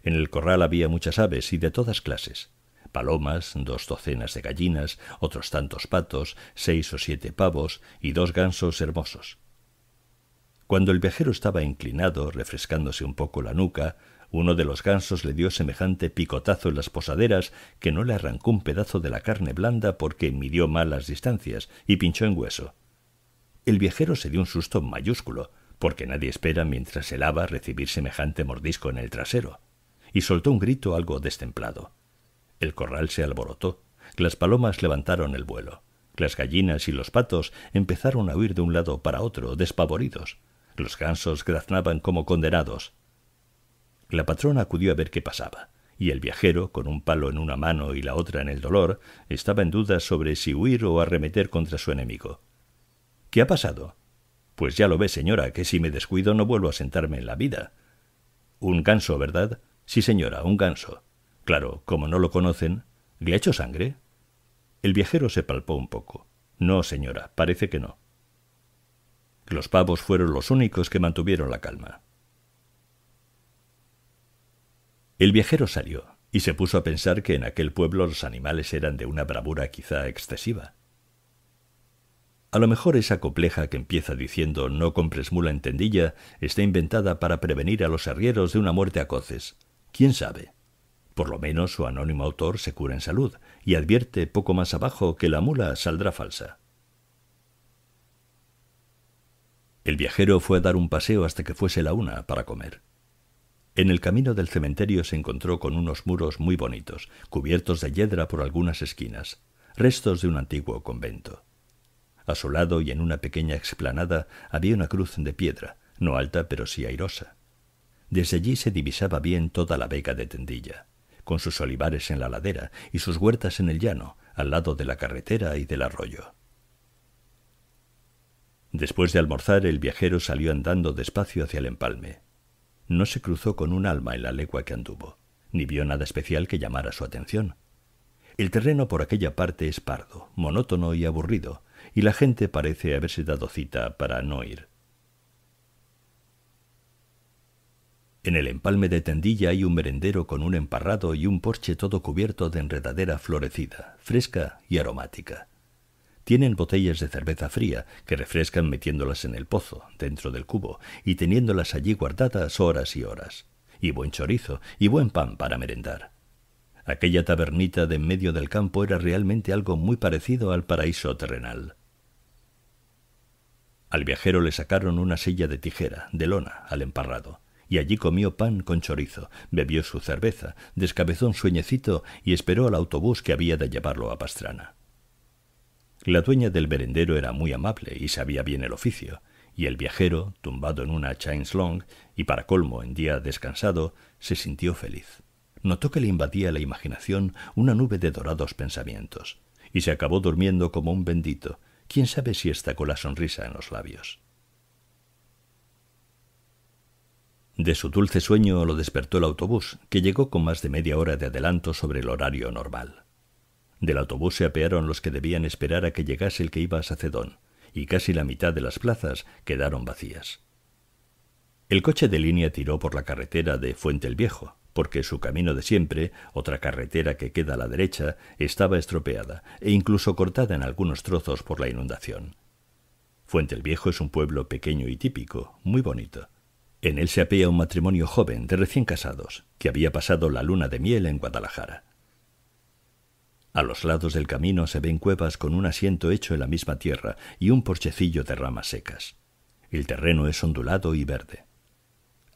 En el corral había muchas aves y de todas clases palomas, dos docenas de gallinas, otros tantos patos, seis o siete pavos y dos gansos hermosos. Cuando el viajero estaba inclinado, refrescándose un poco la nuca, uno de los gansos le dio semejante picotazo en las posaderas que no le arrancó un pedazo de la carne blanda porque midió mal las distancias y pinchó en hueso. El viajero se dio un susto mayúsculo, porque nadie espera mientras se lava recibir semejante mordisco en el trasero, y soltó un grito algo destemplado. El corral se alborotó, las palomas levantaron el vuelo, las gallinas y los patos empezaron a huir de un lado para otro, despavoridos, los gansos graznaban como condenados. La patrona acudió a ver qué pasaba, y el viajero, con un palo en una mano y la otra en el dolor, estaba en duda sobre si huir o arremeter contra su enemigo. ¿Qué ha pasado? Pues ya lo ve, señora, que si me descuido no vuelvo a sentarme en la vida. Un ganso, ¿verdad? Sí, señora, un ganso. Claro, como no lo conocen, ¿le ha hecho sangre? El viajero se palpó un poco. No, señora, parece que no. Los pavos fueron los únicos que mantuvieron la calma. El viajero salió y se puso a pensar que en aquel pueblo los animales eran de una bravura quizá excesiva. A lo mejor esa compleja que empieza diciendo no compres mula en tendilla está inventada para prevenir a los arrieros de una muerte a coces. ¿Quién sabe? Por lo menos su anónimo autor se cura en salud y advierte poco más abajo que la mula saldrá falsa. El viajero fue a dar un paseo hasta que fuese la una para comer. En el camino del cementerio se encontró con unos muros muy bonitos, cubiertos de yedra por algunas esquinas, restos de un antiguo convento. A su lado y en una pequeña explanada había una cruz de piedra, no alta pero sí airosa. Desde allí se divisaba bien toda la vega de Tendilla con sus olivares en la ladera y sus huertas en el llano, al lado de la carretera y del arroyo. Después de almorzar, el viajero salió andando despacio hacia el empalme. No se cruzó con un alma en la legua que anduvo, ni vio nada especial que llamara su atención. El terreno por aquella parte es pardo, monótono y aburrido, y la gente parece haberse dado cita para no ir. En el empalme de Tendilla hay un merendero con un emparrado y un porche todo cubierto de enredadera florecida, fresca y aromática. Tienen botellas de cerveza fría que refrescan metiéndolas en el pozo, dentro del cubo, y teniéndolas allí guardadas horas y horas. Y buen chorizo y buen pan para merendar. Aquella tabernita de en medio del campo era realmente algo muy parecido al paraíso terrenal. Al viajero le sacaron una silla de tijera, de lona, al emparrado y allí comió pan con chorizo, bebió su cerveza, descabezó un sueñecito y esperó al autobús que había de llevarlo a Pastrana. La dueña del merendero era muy amable y sabía bien el oficio, y el viajero, tumbado en una chains long y para colmo en día descansado, se sintió feliz. Notó que le invadía la imaginación una nube de dorados pensamientos, y se acabó durmiendo como un bendito, quién sabe si está con la sonrisa en los labios. De su dulce sueño lo despertó el autobús, que llegó con más de media hora de adelanto sobre el horario normal. Del autobús se apearon los que debían esperar a que llegase el que iba a Sacedón, y casi la mitad de las plazas quedaron vacías. El coche de línea tiró por la carretera de Fuente el Viejo, porque su camino de siempre, otra carretera que queda a la derecha, estaba estropeada e incluso cortada en algunos trozos por la inundación. Fuente el Viejo es un pueblo pequeño y típico, muy bonito. En él se apea un matrimonio joven de recién casados que había pasado la luna de miel en Guadalajara. A los lados del camino se ven cuevas con un asiento hecho en la misma tierra y un porchecillo de ramas secas. El terreno es ondulado y verde.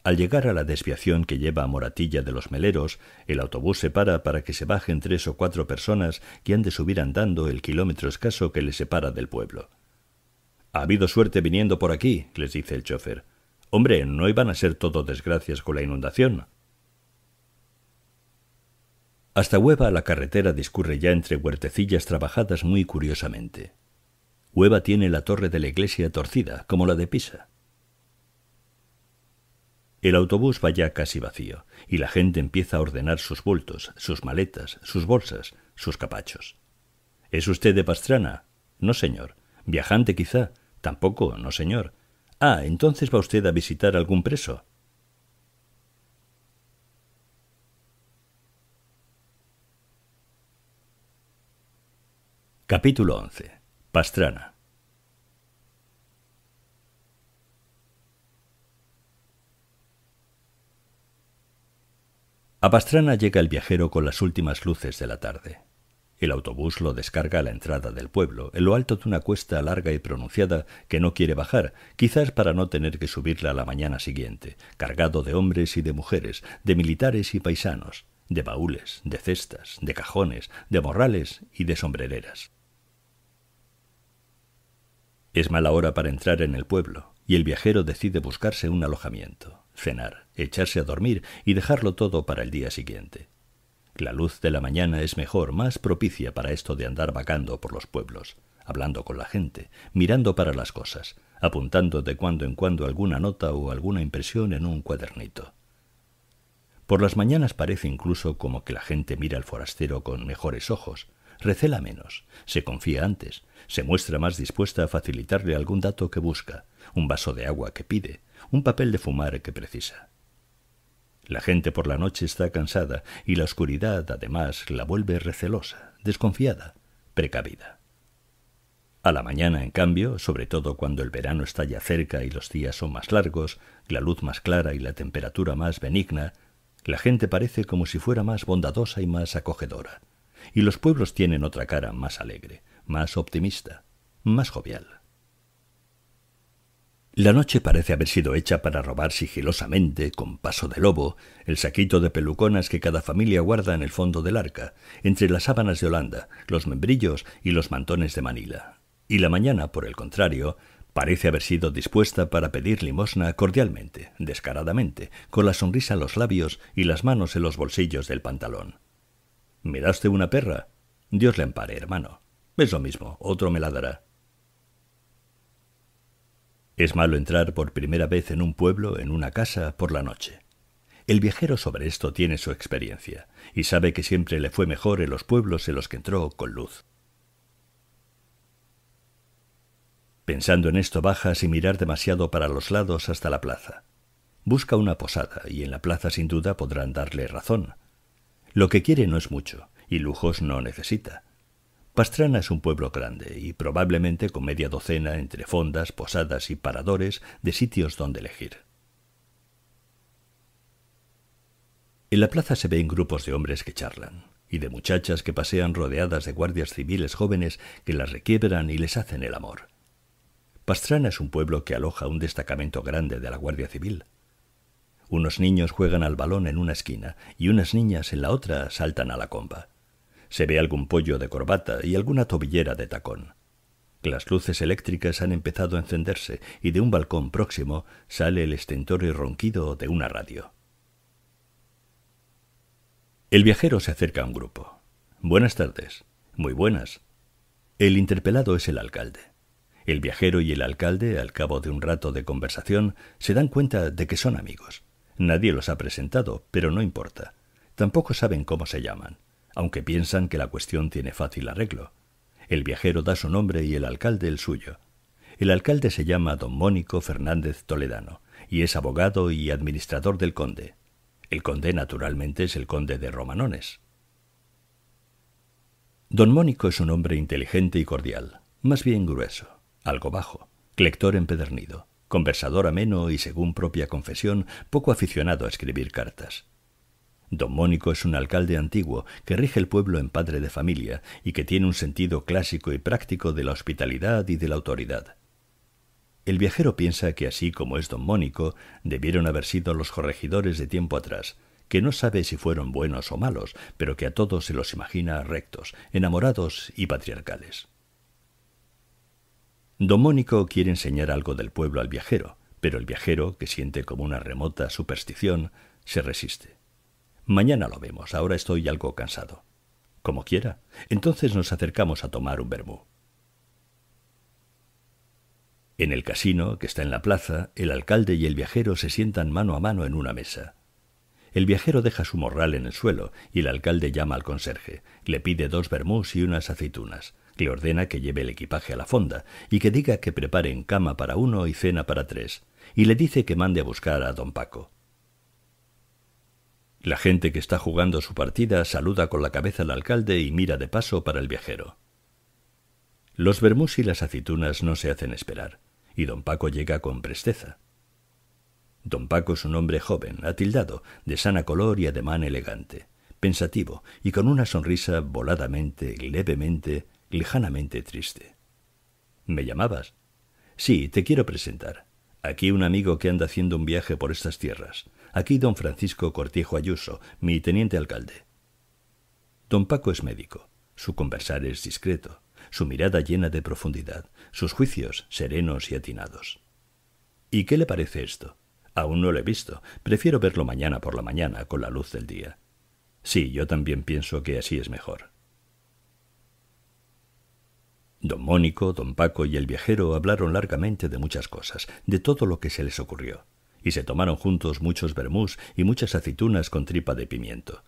Al llegar a la desviación que lleva a Moratilla de los Meleros, el autobús se para para que se bajen tres o cuatro personas que han de subir andando el kilómetro escaso que les separa del pueblo. Ha habido suerte viniendo por aquí, les dice el chofer. Hombre, no iban a ser todo desgracias con la inundación. Hasta Hueva la carretera discurre ya entre huertecillas trabajadas muy curiosamente. Hueva tiene la torre de la iglesia torcida, como la de Pisa. El autobús va ya casi vacío, y la gente empieza a ordenar sus bultos, sus maletas, sus bolsas, sus capachos. ¿Es usted de Pastrana? No, señor. Viajante quizá. Tampoco, no, señor. Ah, entonces va usted a visitar algún preso. Capítulo 11. Pastrana. A Pastrana llega el viajero con las últimas luces de la tarde. El autobús lo descarga a la entrada del pueblo, en lo alto de una cuesta larga y pronunciada que no quiere bajar, quizás para no tener que subirla a la mañana siguiente, cargado de hombres y de mujeres, de militares y paisanos, de baúles, de cestas, de cajones, de morrales y de sombrereras. Es mala hora para entrar en el pueblo, y el viajero decide buscarse un alojamiento, cenar, echarse a dormir y dejarlo todo para el día siguiente. La luz de la mañana es mejor, más propicia para esto de andar vagando por los pueblos, hablando con la gente, mirando para las cosas, apuntando de cuando en cuando alguna nota o alguna impresión en un cuadernito. Por las mañanas parece incluso como que la gente mira al forastero con mejores ojos, recela menos, se confía antes, se muestra más dispuesta a facilitarle algún dato que busca, un vaso de agua que pide, un papel de fumar que precisa. La gente por la noche está cansada y la oscuridad, además, la vuelve recelosa, desconfiada, precavida. A la mañana, en cambio, sobre todo cuando el verano está ya cerca y los días son más largos, la luz más clara y la temperatura más benigna, la gente parece como si fuera más bondadosa y más acogedora. Y los pueblos tienen otra cara más alegre, más optimista, más jovial. La noche parece haber sido hecha para robar sigilosamente, con paso de lobo, el saquito de peluconas que cada familia guarda en el fondo del arca, entre las sábanas de Holanda, los membrillos y los mantones de Manila. Y la mañana, por el contrario, parece haber sido dispuesta para pedir limosna cordialmente, descaradamente, con la sonrisa en los labios y las manos en los bolsillos del pantalón. ¿Me da una perra? Dios le ampare, hermano. Es lo mismo, otro me la dará. Es malo entrar por primera vez en un pueblo, en una casa, por la noche. El viajero sobre esto tiene su experiencia, y sabe que siempre le fue mejor en los pueblos en los que entró con luz. Pensando en esto baja sin mirar demasiado para los lados hasta la plaza. Busca una posada, y en la plaza sin duda podrán darle razón. Lo que quiere no es mucho, y lujos no necesita. Pastrana es un pueblo grande y probablemente con media docena entre fondas, posadas y paradores de sitios donde elegir. En la plaza se ven grupos de hombres que charlan y de muchachas que pasean rodeadas de guardias civiles jóvenes que las requiebran y les hacen el amor. Pastrana es un pueblo que aloja un destacamento grande de la Guardia Civil. Unos niños juegan al balón en una esquina y unas niñas en la otra saltan a la comba. Se ve algún pollo de corbata y alguna tobillera de tacón. Las luces eléctricas han empezado a encenderse y de un balcón próximo sale el y ronquido de una radio. El viajero se acerca a un grupo. Buenas tardes. Muy buenas. El interpelado es el alcalde. El viajero y el alcalde, al cabo de un rato de conversación, se dan cuenta de que son amigos. Nadie los ha presentado, pero no importa. Tampoco saben cómo se llaman aunque piensan que la cuestión tiene fácil arreglo. El viajero da su nombre y el alcalde el suyo. El alcalde se llama don Mónico Fernández Toledano y es abogado y administrador del conde. El conde, naturalmente, es el conde de Romanones. Don Mónico es un hombre inteligente y cordial, más bien grueso, algo bajo, lector empedernido, conversador ameno y, según propia confesión, poco aficionado a escribir cartas. Don Mónico es un alcalde antiguo que rige el pueblo en padre de familia y que tiene un sentido clásico y práctico de la hospitalidad y de la autoridad. El viajero piensa que así como es don Mónico, debieron haber sido los corregidores de tiempo atrás, que no sabe si fueron buenos o malos, pero que a todos se los imagina rectos, enamorados y patriarcales. Don Mónico quiere enseñar algo del pueblo al viajero, pero el viajero, que siente como una remota superstición, se resiste. Mañana lo vemos, ahora estoy algo cansado. Como quiera. Entonces nos acercamos a tomar un vermú. En el casino, que está en la plaza, el alcalde y el viajero se sientan mano a mano en una mesa. El viajero deja su morral en el suelo y el alcalde llama al conserje. Le pide dos vermús y unas aceitunas. Le ordena que lleve el equipaje a la fonda y que diga que preparen cama para uno y cena para tres. Y le dice que mande a buscar a don Paco. La gente que está jugando su partida saluda con la cabeza al alcalde y mira de paso para el viajero. Los vermús y las aceitunas no se hacen esperar, y don Paco llega con presteza. Don Paco es un hombre joven, atildado, de sana color y ademán elegante, pensativo y con una sonrisa voladamente, levemente, lejanamente triste. ¿Me llamabas? Sí, te quiero presentar. Aquí un amigo que anda haciendo un viaje por estas tierras. Aquí don Francisco Cortijo Ayuso, mi teniente alcalde. Don Paco es médico. Su conversar es discreto, su mirada llena de profundidad, sus juicios serenos y atinados. ¿Y qué le parece esto? Aún no lo he visto. Prefiero verlo mañana por la mañana, con la luz del día. Sí, yo también pienso que así es mejor. Don Mónico, don Paco y el viajero hablaron largamente de muchas cosas, de todo lo que se les ocurrió y se tomaron juntos muchos vermús y muchas aceitunas con tripa de pimiento.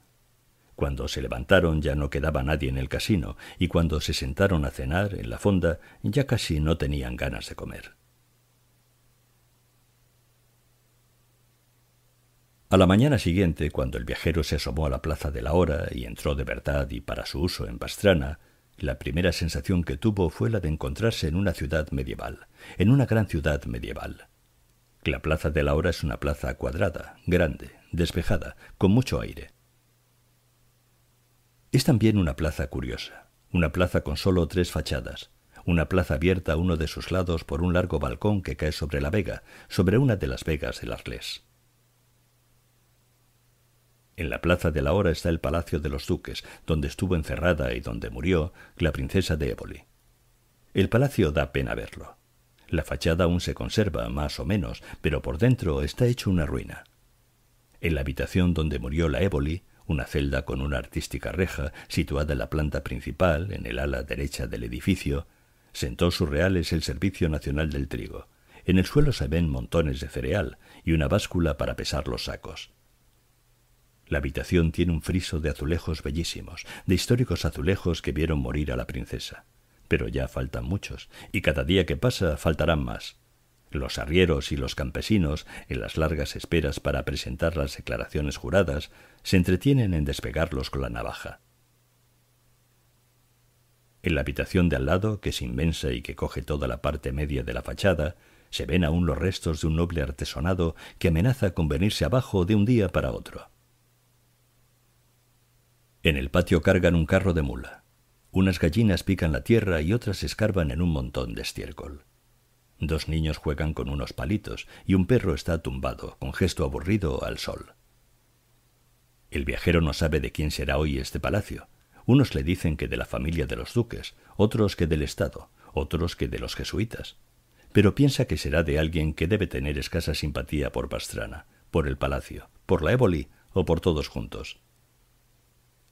Cuando se levantaron ya no quedaba nadie en el casino, y cuando se sentaron a cenar en la fonda ya casi no tenían ganas de comer. A la mañana siguiente, cuando el viajero se asomó a la plaza de la hora y entró de verdad y para su uso en Pastrana, la primera sensación que tuvo fue la de encontrarse en una ciudad medieval, en una gran ciudad medieval la Plaza de la Hora es una plaza cuadrada, grande, despejada, con mucho aire. Es también una plaza curiosa, una plaza con solo tres fachadas, una plaza abierta a uno de sus lados por un largo balcón que cae sobre la vega, sobre una de las vegas del Arles. En la plaza de la Hora está el Palacio de los Duques, donde estuvo encerrada y donde murió la princesa de Éboli. El palacio da pena verlo. La fachada aún se conserva, más o menos, pero por dentro está hecho una ruina. En la habitación donde murió la Éboli, una celda con una artística reja, situada en la planta principal, en el ala derecha del edificio, sentó sus reales el Servicio Nacional del Trigo. En el suelo se ven montones de cereal y una báscula para pesar los sacos. La habitación tiene un friso de azulejos bellísimos, de históricos azulejos que vieron morir a la princesa pero ya faltan muchos, y cada día que pasa faltarán más. Los arrieros y los campesinos, en las largas esperas para presentar las declaraciones juradas, se entretienen en despegarlos con la navaja. En la habitación de al lado, que es inmensa y que coge toda la parte media de la fachada, se ven aún los restos de un noble artesonado que amenaza con venirse abajo de un día para otro. En el patio cargan un carro de mula. Unas gallinas pican la tierra y otras escarban en un montón de estiércol. Dos niños juegan con unos palitos y un perro está tumbado, con gesto aburrido, al sol. El viajero no sabe de quién será hoy este palacio. Unos le dicen que de la familia de los duques, otros que del Estado, otros que de los jesuitas. Pero piensa que será de alguien que debe tener escasa simpatía por Pastrana, por el palacio, por la Éboli o por todos juntos.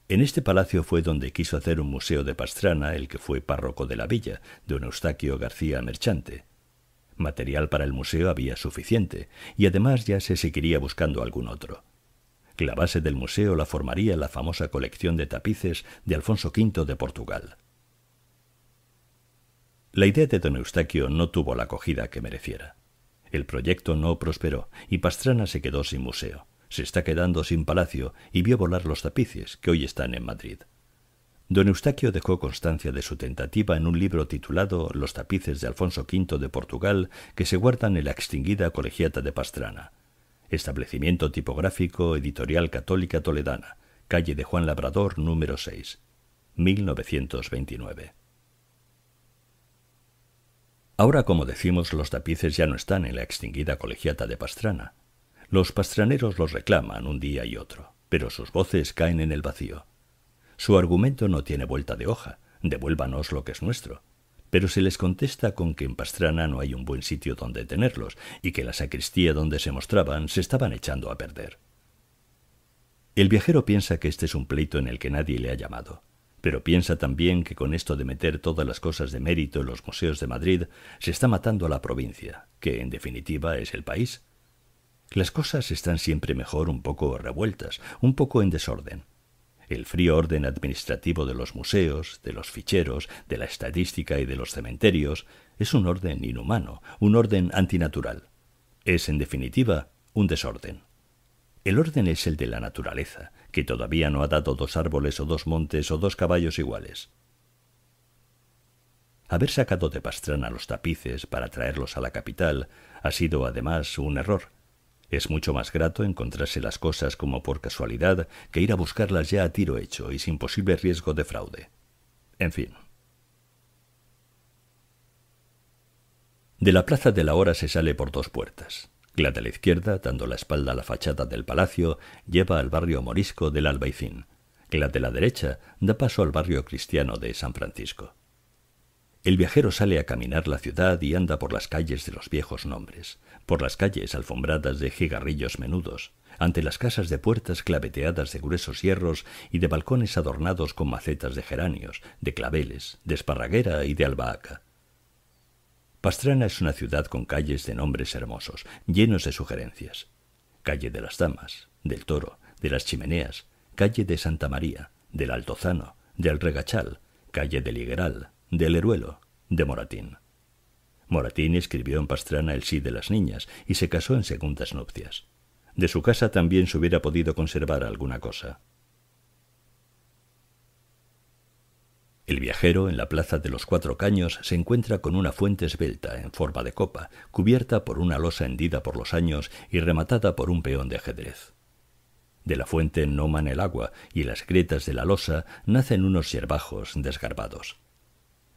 En este palacio fue donde quiso hacer un museo de Pastrana, el que fue párroco de la villa, don Eustaquio García Merchante. Material para el museo había suficiente, y además ya se seguiría buscando algún otro. La base del museo la formaría la famosa colección de tapices de Alfonso V de Portugal. La idea de don Eustaquio no tuvo la acogida que mereciera. El proyecto no prosperó y Pastrana se quedó sin museo se está quedando sin palacio y vio volar los tapices que hoy están en Madrid. Don Eustaquio dejó constancia de su tentativa en un libro titulado Los tapices de Alfonso V de Portugal que se guardan en la extinguida colegiata de Pastrana, establecimiento tipográfico editorial católica toledana, calle de Juan Labrador número 6, 1929. Ahora, como decimos, los tapices ya no están en la extinguida colegiata de Pastrana, los pastraneros los reclaman un día y otro, pero sus voces caen en el vacío. Su argumento no tiene vuelta de hoja, devuélvanos lo que es nuestro. Pero se les contesta con que en Pastrana no hay un buen sitio donde tenerlos y que la sacristía donde se mostraban se estaban echando a perder. El viajero piensa que este es un pleito en el que nadie le ha llamado, pero piensa también que con esto de meter todas las cosas de mérito en los museos de Madrid se está matando a la provincia, que en definitiva es el país, las cosas están siempre mejor un poco revueltas, un poco en desorden. El frío orden administrativo de los museos, de los ficheros, de la estadística y de los cementerios es un orden inhumano, un orden antinatural. Es, en definitiva, un desorden. El orden es el de la naturaleza, que todavía no ha dado dos árboles o dos montes o dos caballos iguales. Haber sacado de Pastrana los tapices para traerlos a la capital ha sido además un error. Es mucho más grato encontrarse las cosas como por casualidad que ir a buscarlas ya a tiro hecho y sin posible riesgo de fraude. En fin. De la Plaza de la Hora se sale por dos puertas. La de la izquierda, dando la espalda a la fachada del palacio, lleva al barrio morisco del Albaicín. La de la derecha da paso al barrio cristiano de San Francisco. El viajero sale a caminar la ciudad y anda por las calles de los viejos nombres, por las calles alfombradas de gigarrillos menudos, ante las casas de puertas claveteadas de gruesos hierros y de balcones adornados con macetas de geranios, de claveles, de esparraguera y de albahaca. Pastrana es una ciudad con calles de nombres hermosos, llenos de sugerencias. Calle de las Damas, del Toro, de las Chimeneas, calle de Santa María, del Altozano, del Regachal, calle del Igueral, del Heruelo, de Moratín. Moratín escribió en Pastrana el sí de las niñas y se casó en segundas nupcias. De su casa también se hubiera podido conservar alguna cosa. El viajero en la plaza de los Cuatro Caños se encuentra con una fuente esbelta en forma de copa, cubierta por una losa hendida por los años y rematada por un peón de ajedrez. De la fuente no el agua y las grietas de la losa nacen unos yerbajos desgarbados.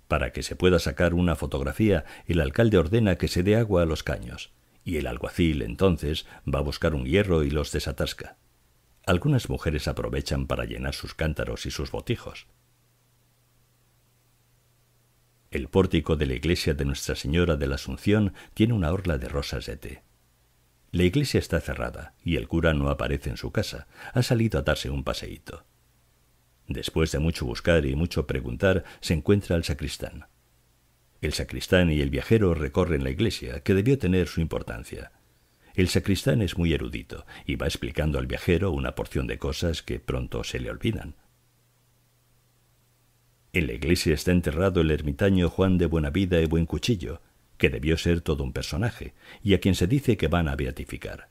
Para que se pueda sacar una fotografía, el alcalde ordena que se dé agua a los caños, y el alguacil entonces va a buscar un hierro y los desatasca. Algunas mujeres aprovechan para llenar sus cántaros y sus botijos. El pórtico de la iglesia de Nuestra Señora de la Asunción tiene una orla de rosas de té. La iglesia está cerrada y el cura no aparece en su casa, ha salido a darse un paseíto. Después de mucho buscar y mucho preguntar, se encuentra al sacristán. El sacristán y el viajero recorren la iglesia, que debió tener su importancia. El sacristán es muy erudito y va explicando al viajero una porción de cosas que pronto se le olvidan. En la iglesia está enterrado el ermitaño Juan de Buena Vida y Buen Cuchillo, que debió ser todo un personaje, y a quien se dice que van a beatificar.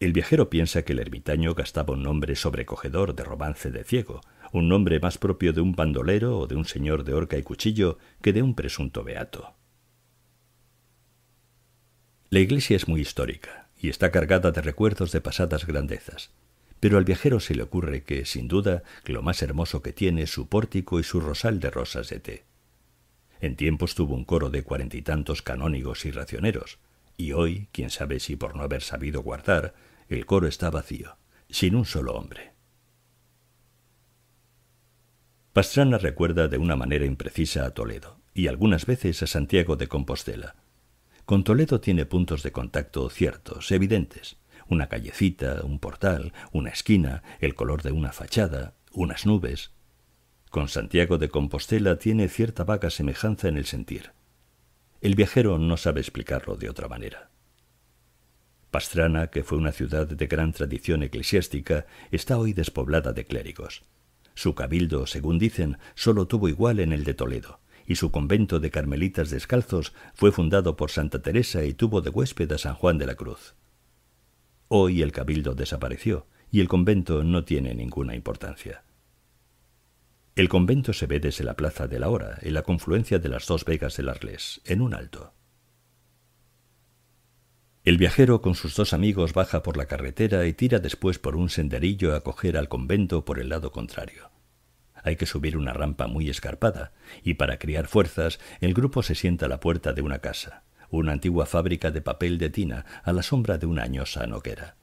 El viajero piensa que el ermitaño gastaba un nombre sobrecogedor de romance de ciego, un nombre más propio de un bandolero o de un señor de horca y cuchillo que de un presunto beato. La iglesia es muy histórica y está cargada de recuerdos de pasadas grandezas, pero al viajero se le ocurre que, sin duda, lo más hermoso que tiene es su pórtico y su rosal de rosas de té. En tiempos tuvo un coro de cuarenta y tantos canónigos y racioneros, y hoy, quién sabe si por no haber sabido guardar, el coro está vacío, sin un solo hombre. Pastrana recuerda de una manera imprecisa a Toledo y algunas veces a Santiago de Compostela. Con Toledo tiene puntos de contacto ciertos, evidentes. Una callecita, un portal, una esquina, el color de una fachada, unas nubes. Con Santiago de Compostela tiene cierta vaga semejanza en el sentir. El viajero no sabe explicarlo de otra manera. Pastrana, que fue una ciudad de gran tradición eclesiástica, está hoy despoblada de clérigos. Su cabildo, según dicen, solo tuvo igual en el de Toledo, y su convento de carmelitas descalzos fue fundado por Santa Teresa y tuvo de huésped a San Juan de la Cruz. Hoy el cabildo desapareció y el convento no tiene ninguna importancia. El convento se ve desde la plaza de la Hora, en la confluencia de las dos vegas del Arles, en un alto. El viajero con sus dos amigos baja por la carretera y tira después por un senderillo a coger al convento por el lado contrario. Hay que subir una rampa muy escarpada, y para criar fuerzas, el grupo se sienta a la puerta de una casa, una antigua fábrica de papel de tina a la sombra de una añosa noguera.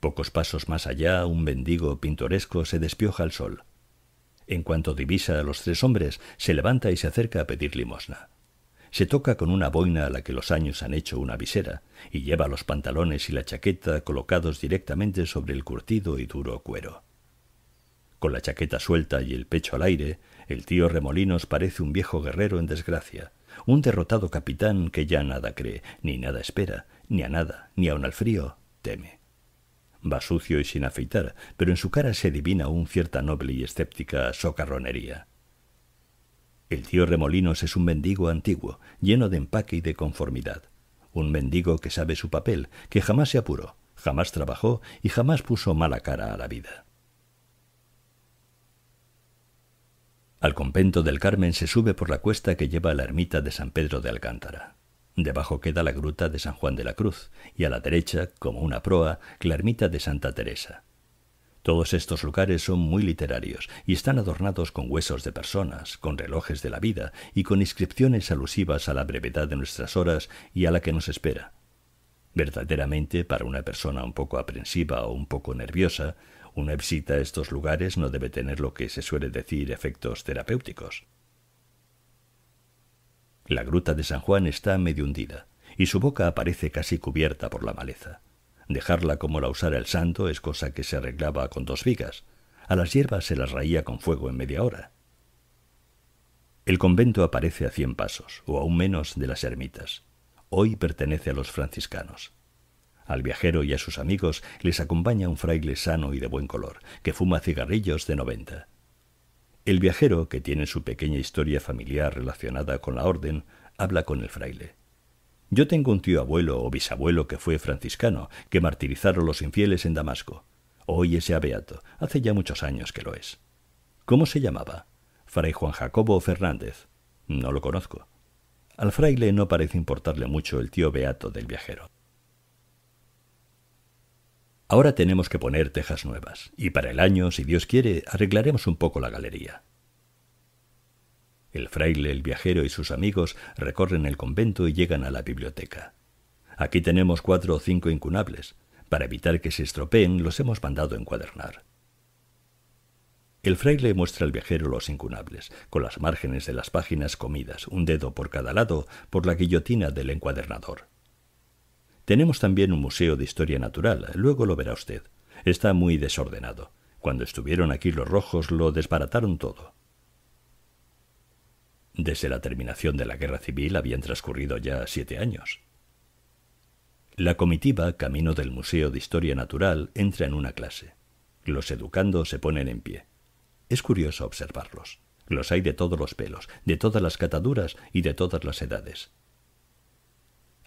Pocos pasos más allá, un mendigo pintoresco se despioja al sol. En cuanto divisa a los tres hombres, se levanta y se acerca a pedir limosna. Se toca con una boina a la que los años han hecho una visera, y lleva los pantalones y la chaqueta colocados directamente sobre el curtido y duro cuero. Con la chaqueta suelta y el pecho al aire, el tío Remolinos parece un viejo guerrero en desgracia, un derrotado capitán que ya nada cree, ni nada espera, ni a nada, ni aun al frío, teme. Va sucio y sin afeitar, pero en su cara se divina un cierta noble y escéptica socarronería. El tío Remolinos es un mendigo antiguo, lleno de empaque y de conformidad. Un mendigo que sabe su papel, que jamás se apuró, jamás trabajó y jamás puso mala cara a la vida. Al convento del Carmen se sube por la cuesta que lleva a la ermita de San Pedro de Alcántara. Debajo queda la gruta de San Juan de la Cruz y a la derecha, como una proa, la ermita de Santa Teresa. Todos estos lugares son muy literarios y están adornados con huesos de personas, con relojes de la vida y con inscripciones alusivas a la brevedad de nuestras horas y a la que nos espera. Verdaderamente, para una persona un poco aprensiva o un poco nerviosa, una visita a estos lugares no debe tener lo que se suele decir efectos terapéuticos. La gruta de San Juan está medio hundida y su boca aparece casi cubierta por la maleza. Dejarla como la usara el santo es cosa que se arreglaba con dos vigas. A las hierbas se las raía con fuego en media hora. El convento aparece a cien pasos, o aún menos, de las ermitas. Hoy pertenece a los franciscanos. Al viajero y a sus amigos les acompaña un fraile sano y de buen color, que fuma cigarrillos de noventa. El viajero, que tiene su pequeña historia familiar relacionada con la orden, habla con el fraile. Yo tengo un tío abuelo o bisabuelo que fue franciscano, que martirizaron los infieles en Damasco. Hoy ese abeato hace ya muchos años que lo es. ¿Cómo se llamaba? Fray Juan Jacobo Fernández. No lo conozco. Al fraile no parece importarle mucho el tío beato del viajero. Ahora tenemos que poner tejas nuevas, y para el año, si Dios quiere, arreglaremos un poco la galería. El fraile, el viajero y sus amigos recorren el convento y llegan a la biblioteca. Aquí tenemos cuatro o cinco incunables. Para evitar que se estropeen, los hemos mandado encuadernar. El fraile muestra al viajero los incunables, con las márgenes de las páginas comidas, un dedo por cada lado, por la guillotina del encuadernador. Tenemos también un museo de historia natural, luego lo verá usted. Está muy desordenado. Cuando estuvieron aquí los rojos lo desbarataron todo. Desde la terminación de la guerra civil habían transcurrido ya siete años. La comitiva, camino del Museo de Historia Natural, entra en una clase. Los educandos se ponen en pie. Es curioso observarlos. Los hay de todos los pelos, de todas las cataduras y de todas las edades.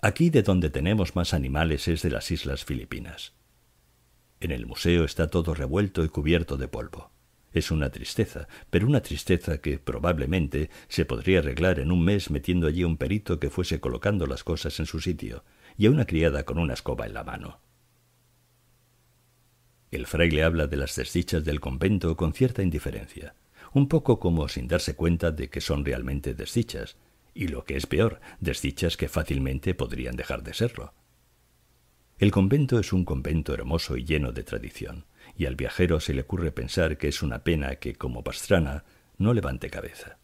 Aquí de donde tenemos más animales es de las Islas Filipinas. En el museo está todo revuelto y cubierto de polvo. Es una tristeza, pero una tristeza que probablemente se podría arreglar en un mes metiendo allí un perito que fuese colocando las cosas en su sitio, y a una criada con una escoba en la mano. El fraile habla de las desdichas del convento con cierta indiferencia, un poco como sin darse cuenta de que son realmente desdichas, y lo que es peor, desdichas que fácilmente podrían dejar de serlo. El convento es un convento hermoso y lleno de tradición y al viajero se le ocurre pensar que es una pena que, como Pastrana, no levante cabeza.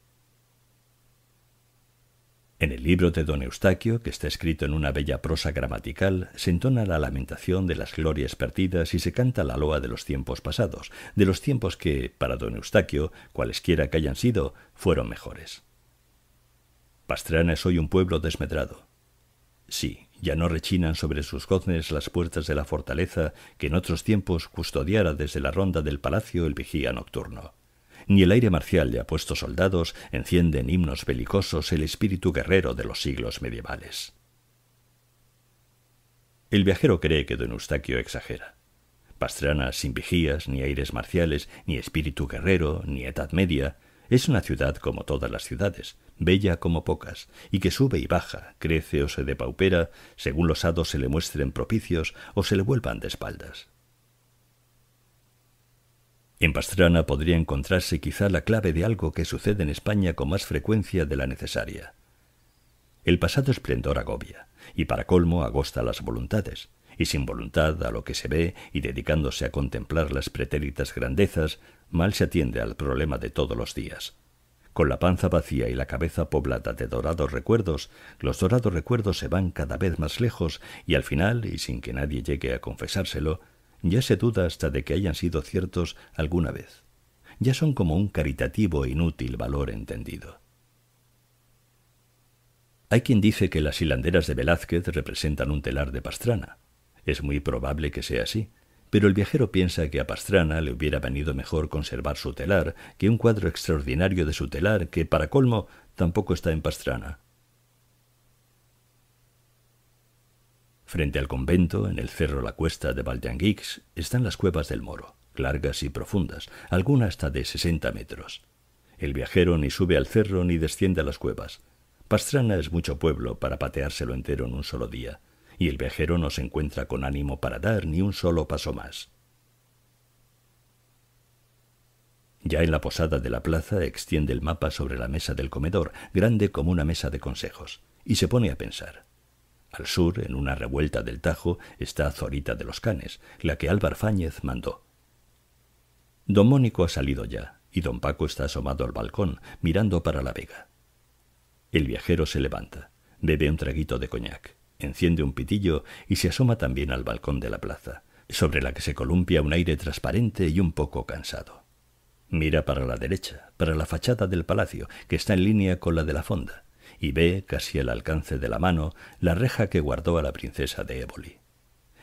En el libro de don Eustaquio, que está escrito en una bella prosa gramatical, se entona la lamentación de las glorias perdidas y se canta la loa de los tiempos pasados, de los tiempos que, para don Eustaquio, cualesquiera que hayan sido, fueron mejores. Pastrana es hoy un pueblo desmedrado. Sí, ya no rechinan sobre sus goznes las puertas de la fortaleza que en otros tiempos custodiara desde la ronda del palacio el vigía nocturno. Ni el aire marcial de apuestos soldados enciende en himnos belicosos el espíritu guerrero de los siglos medievales. El viajero cree que don Eustaquio exagera. Pastranas sin vigías, ni aires marciales, ni espíritu guerrero, ni edad media, es una ciudad como todas las ciudades, bella como pocas, y que sube y baja, crece o se depaupera, según los hados se le muestren propicios o se le vuelvan de espaldas. En Pastrana podría encontrarse quizá la clave de algo que sucede en España con más frecuencia de la necesaria. El pasado esplendor agobia, y para colmo agosta las voluntades, y sin voluntad a lo que se ve y dedicándose a contemplar las pretéritas grandezas, mal se atiende al problema de todos los días. Con la panza vacía y la cabeza poblada de dorados recuerdos, los dorados recuerdos se van cada vez más lejos y al final, y sin que nadie llegue a confesárselo, ya se duda hasta de que hayan sido ciertos alguna vez. Ya son como un caritativo e inútil valor entendido. Hay quien dice que las hilanderas de Velázquez representan un telar de pastrana. Es muy probable que sea así, pero el viajero piensa que a Pastrana le hubiera venido mejor conservar su telar que un cuadro extraordinario de su telar que, para colmo, tampoco está en Pastrana. Frente al convento, en el cerro La Cuesta de Valdeanguix, están las cuevas del Moro, largas y profundas, algunas hasta de sesenta metros. El viajero ni sube al cerro ni desciende a las cuevas. Pastrana es mucho pueblo para pateárselo entero en un solo día y el viajero no se encuentra con ánimo para dar ni un solo paso más. Ya en la posada de la plaza extiende el mapa sobre la mesa del comedor, grande como una mesa de consejos, y se pone a pensar. Al sur, en una revuelta del Tajo, está Zorita de los Canes, la que Álvar Fáñez mandó. Don Mónico ha salido ya, y don Paco está asomado al balcón, mirando para la vega. El viajero se levanta, bebe un traguito de coñac enciende un pitillo y se asoma también al balcón de la plaza, sobre la que se columpia un aire transparente y un poco cansado. Mira para la derecha, para la fachada del palacio, que está en línea con la de la fonda, y ve, casi al alcance de la mano, la reja que guardó a la princesa de Éboli.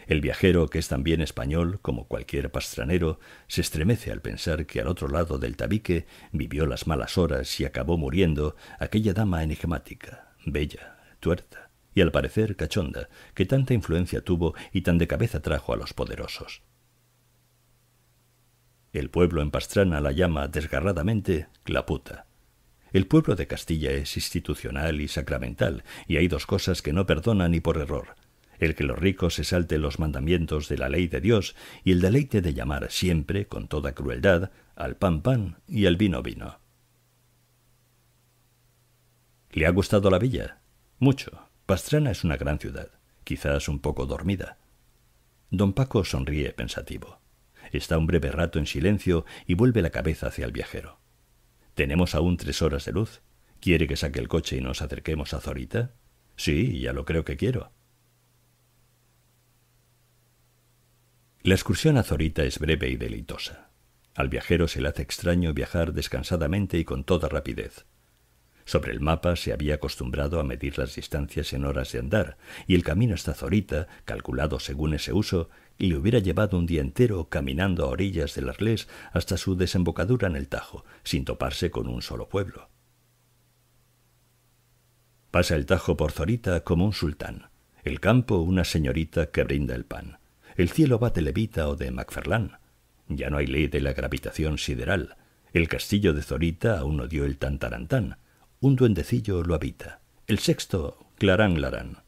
El viajero, que es también español, como cualquier pastranero, se estremece al pensar que al otro lado del tabique vivió las malas horas y acabó muriendo aquella dama enigmática, bella, tuerta, y al parecer cachonda, que tanta influencia tuvo y tan de cabeza trajo a los poderosos. El pueblo en Pastrana la llama desgarradamente la puta. El pueblo de Castilla es institucional y sacramental, y hay dos cosas que no perdona ni por error. El que los ricos se los mandamientos de la ley de Dios y el deleite de llamar siempre, con toda crueldad, al pan pan y al vino vino. ¿Le ha gustado la villa? Mucho, Pastrana es una gran ciudad, quizás un poco dormida. Don Paco sonríe pensativo. Está un breve rato en silencio y vuelve la cabeza hacia el viajero. Tenemos aún tres horas de luz. ¿Quiere que saque el coche y nos acerquemos a Zorita? Sí, ya lo creo que quiero. La excursión a Zorita es breve y deleitosa. Al viajero se le hace extraño viajar descansadamente y con toda rapidez. Sobre el mapa se había acostumbrado a medir las distancias en horas de andar, y el camino hasta Zorita, calculado según ese uso, le hubiera llevado un día entero caminando a orillas del Arlés hasta su desembocadura en el Tajo, sin toparse con un solo pueblo. Pasa el Tajo por Zorita como un sultán, el campo una señorita que brinda el pan, el cielo va de Levita o de Macferlán. Ya no hay ley de la gravitación sideral, el castillo de Zorita aún no dio el tantarantán, un duendecillo lo habita. El sexto, Clarán Larán.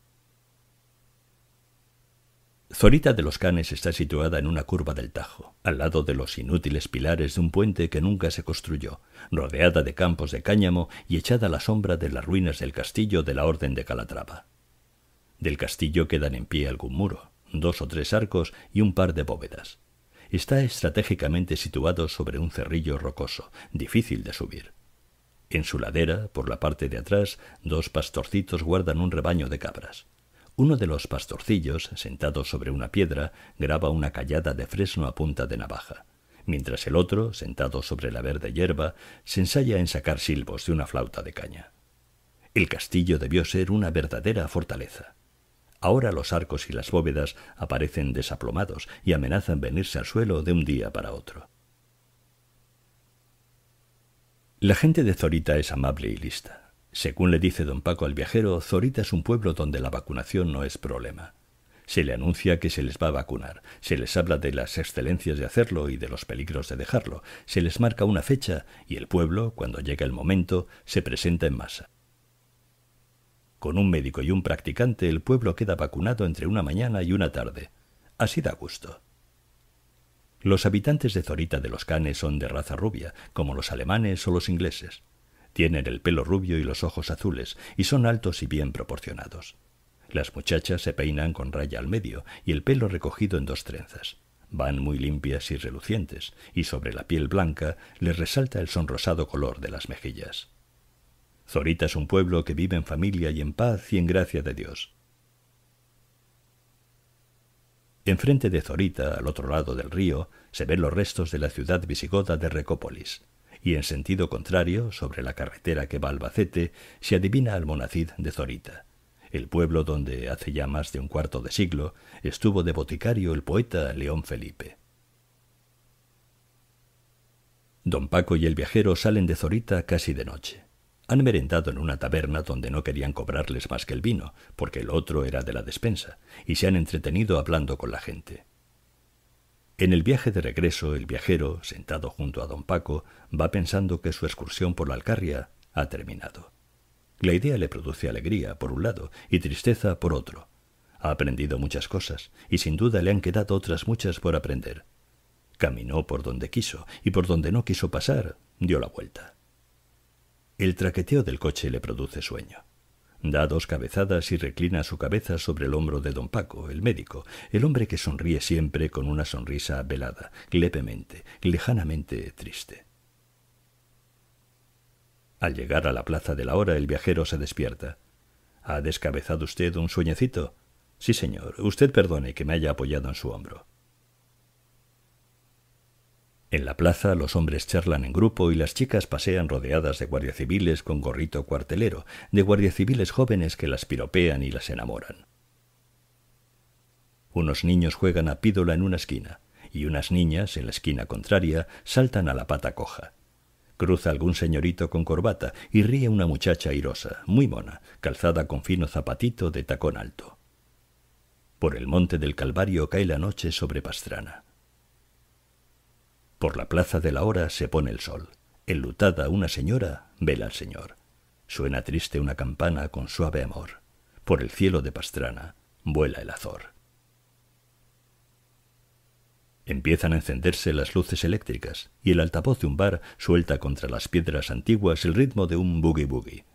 Zorita de los Canes está situada en una curva del Tajo, al lado de los inútiles pilares de un puente que nunca se construyó, rodeada de campos de cáñamo y echada a la sombra de las ruinas del castillo de la Orden de Calatrava. Del castillo quedan en pie algún muro, dos o tres arcos y un par de bóvedas. Está estratégicamente situado sobre un cerrillo rocoso, difícil de subir. En su ladera, por la parte de atrás, dos pastorcitos guardan un rebaño de cabras. Uno de los pastorcillos, sentado sobre una piedra, graba una callada de fresno a punta de navaja, mientras el otro, sentado sobre la verde hierba, se ensaya en sacar silbos de una flauta de caña. El castillo debió ser una verdadera fortaleza. Ahora los arcos y las bóvedas aparecen desaplomados y amenazan venirse al suelo de un día para otro. La gente de Zorita es amable y lista. Según le dice don Paco al viajero, Zorita es un pueblo donde la vacunación no es problema. Se le anuncia que se les va a vacunar, se les habla de las excelencias de hacerlo y de los peligros de dejarlo, se les marca una fecha y el pueblo, cuando llega el momento, se presenta en masa. Con un médico y un practicante el pueblo queda vacunado entre una mañana y una tarde. Así da gusto. Los habitantes de Zorita de los Canes son de raza rubia, como los alemanes o los ingleses. Tienen el pelo rubio y los ojos azules, y son altos y bien proporcionados. Las muchachas se peinan con raya al medio y el pelo recogido en dos trenzas. Van muy limpias y relucientes, y sobre la piel blanca les resalta el sonrosado color de las mejillas. Zorita es un pueblo que vive en familia y en paz y en gracia de Dios. Enfrente de Zorita, al otro lado del río, se ven los restos de la ciudad visigoda de Recópolis, y en sentido contrario, sobre la carretera que va a Albacete, se adivina al monacid de Zorita, el pueblo donde hace ya más de un cuarto de siglo estuvo de boticario el poeta León Felipe. Don Paco y el viajero salen de Zorita casi de noche. Han merendado en una taberna donde no querían cobrarles más que el vino, porque el otro era de la despensa, y se han entretenido hablando con la gente. En el viaje de regreso, el viajero, sentado junto a don Paco, va pensando que su excursión por la Alcarria ha terminado. La idea le produce alegría, por un lado, y tristeza, por otro. Ha aprendido muchas cosas, y sin duda le han quedado otras muchas por aprender. Caminó por donde quiso, y por donde no quiso pasar, dio la vuelta. El traqueteo del coche le produce sueño. Da dos cabezadas y reclina su cabeza sobre el hombro de don Paco, el médico, el hombre que sonríe siempre con una sonrisa velada, lepemente, lejanamente triste. Al llegar a la plaza de la hora, el viajero se despierta. ¿Ha descabezado usted un sueñecito? Sí, señor. Usted perdone que me haya apoyado en su hombro. En la plaza los hombres charlan en grupo y las chicas pasean rodeadas de guardia civiles con gorrito cuartelero, de guardia civiles jóvenes que las piropean y las enamoran. Unos niños juegan a pídola en una esquina, y unas niñas, en la esquina contraria, saltan a la pata coja. Cruza algún señorito con corbata y ríe una muchacha airosa, muy mona, calzada con fino zapatito de tacón alto. Por el monte del Calvario cae la noche sobre Pastrana. Por la plaza de la hora se pone el sol. Enlutada una señora vela al Señor. Suena triste una campana con suave amor. Por el cielo de Pastrana vuela el azor. Empiezan a encenderse las luces eléctricas y el altavoz de un bar suelta contra las piedras antiguas el ritmo de un boogie-boogie.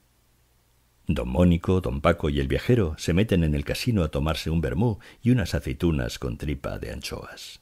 Don Mónico, don Paco y el viajero se meten en el casino a tomarse un vermú y unas aceitunas con tripa de anchoas.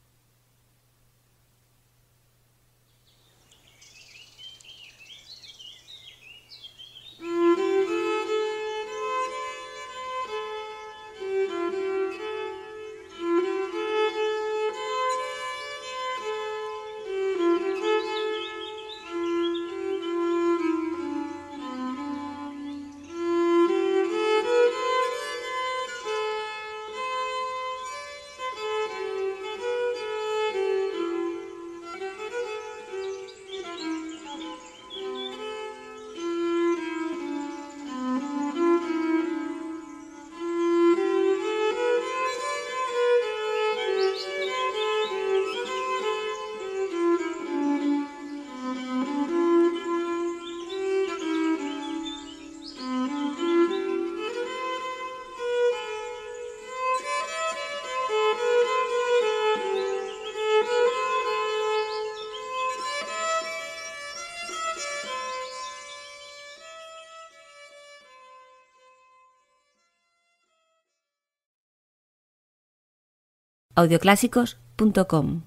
audioclásicos.com.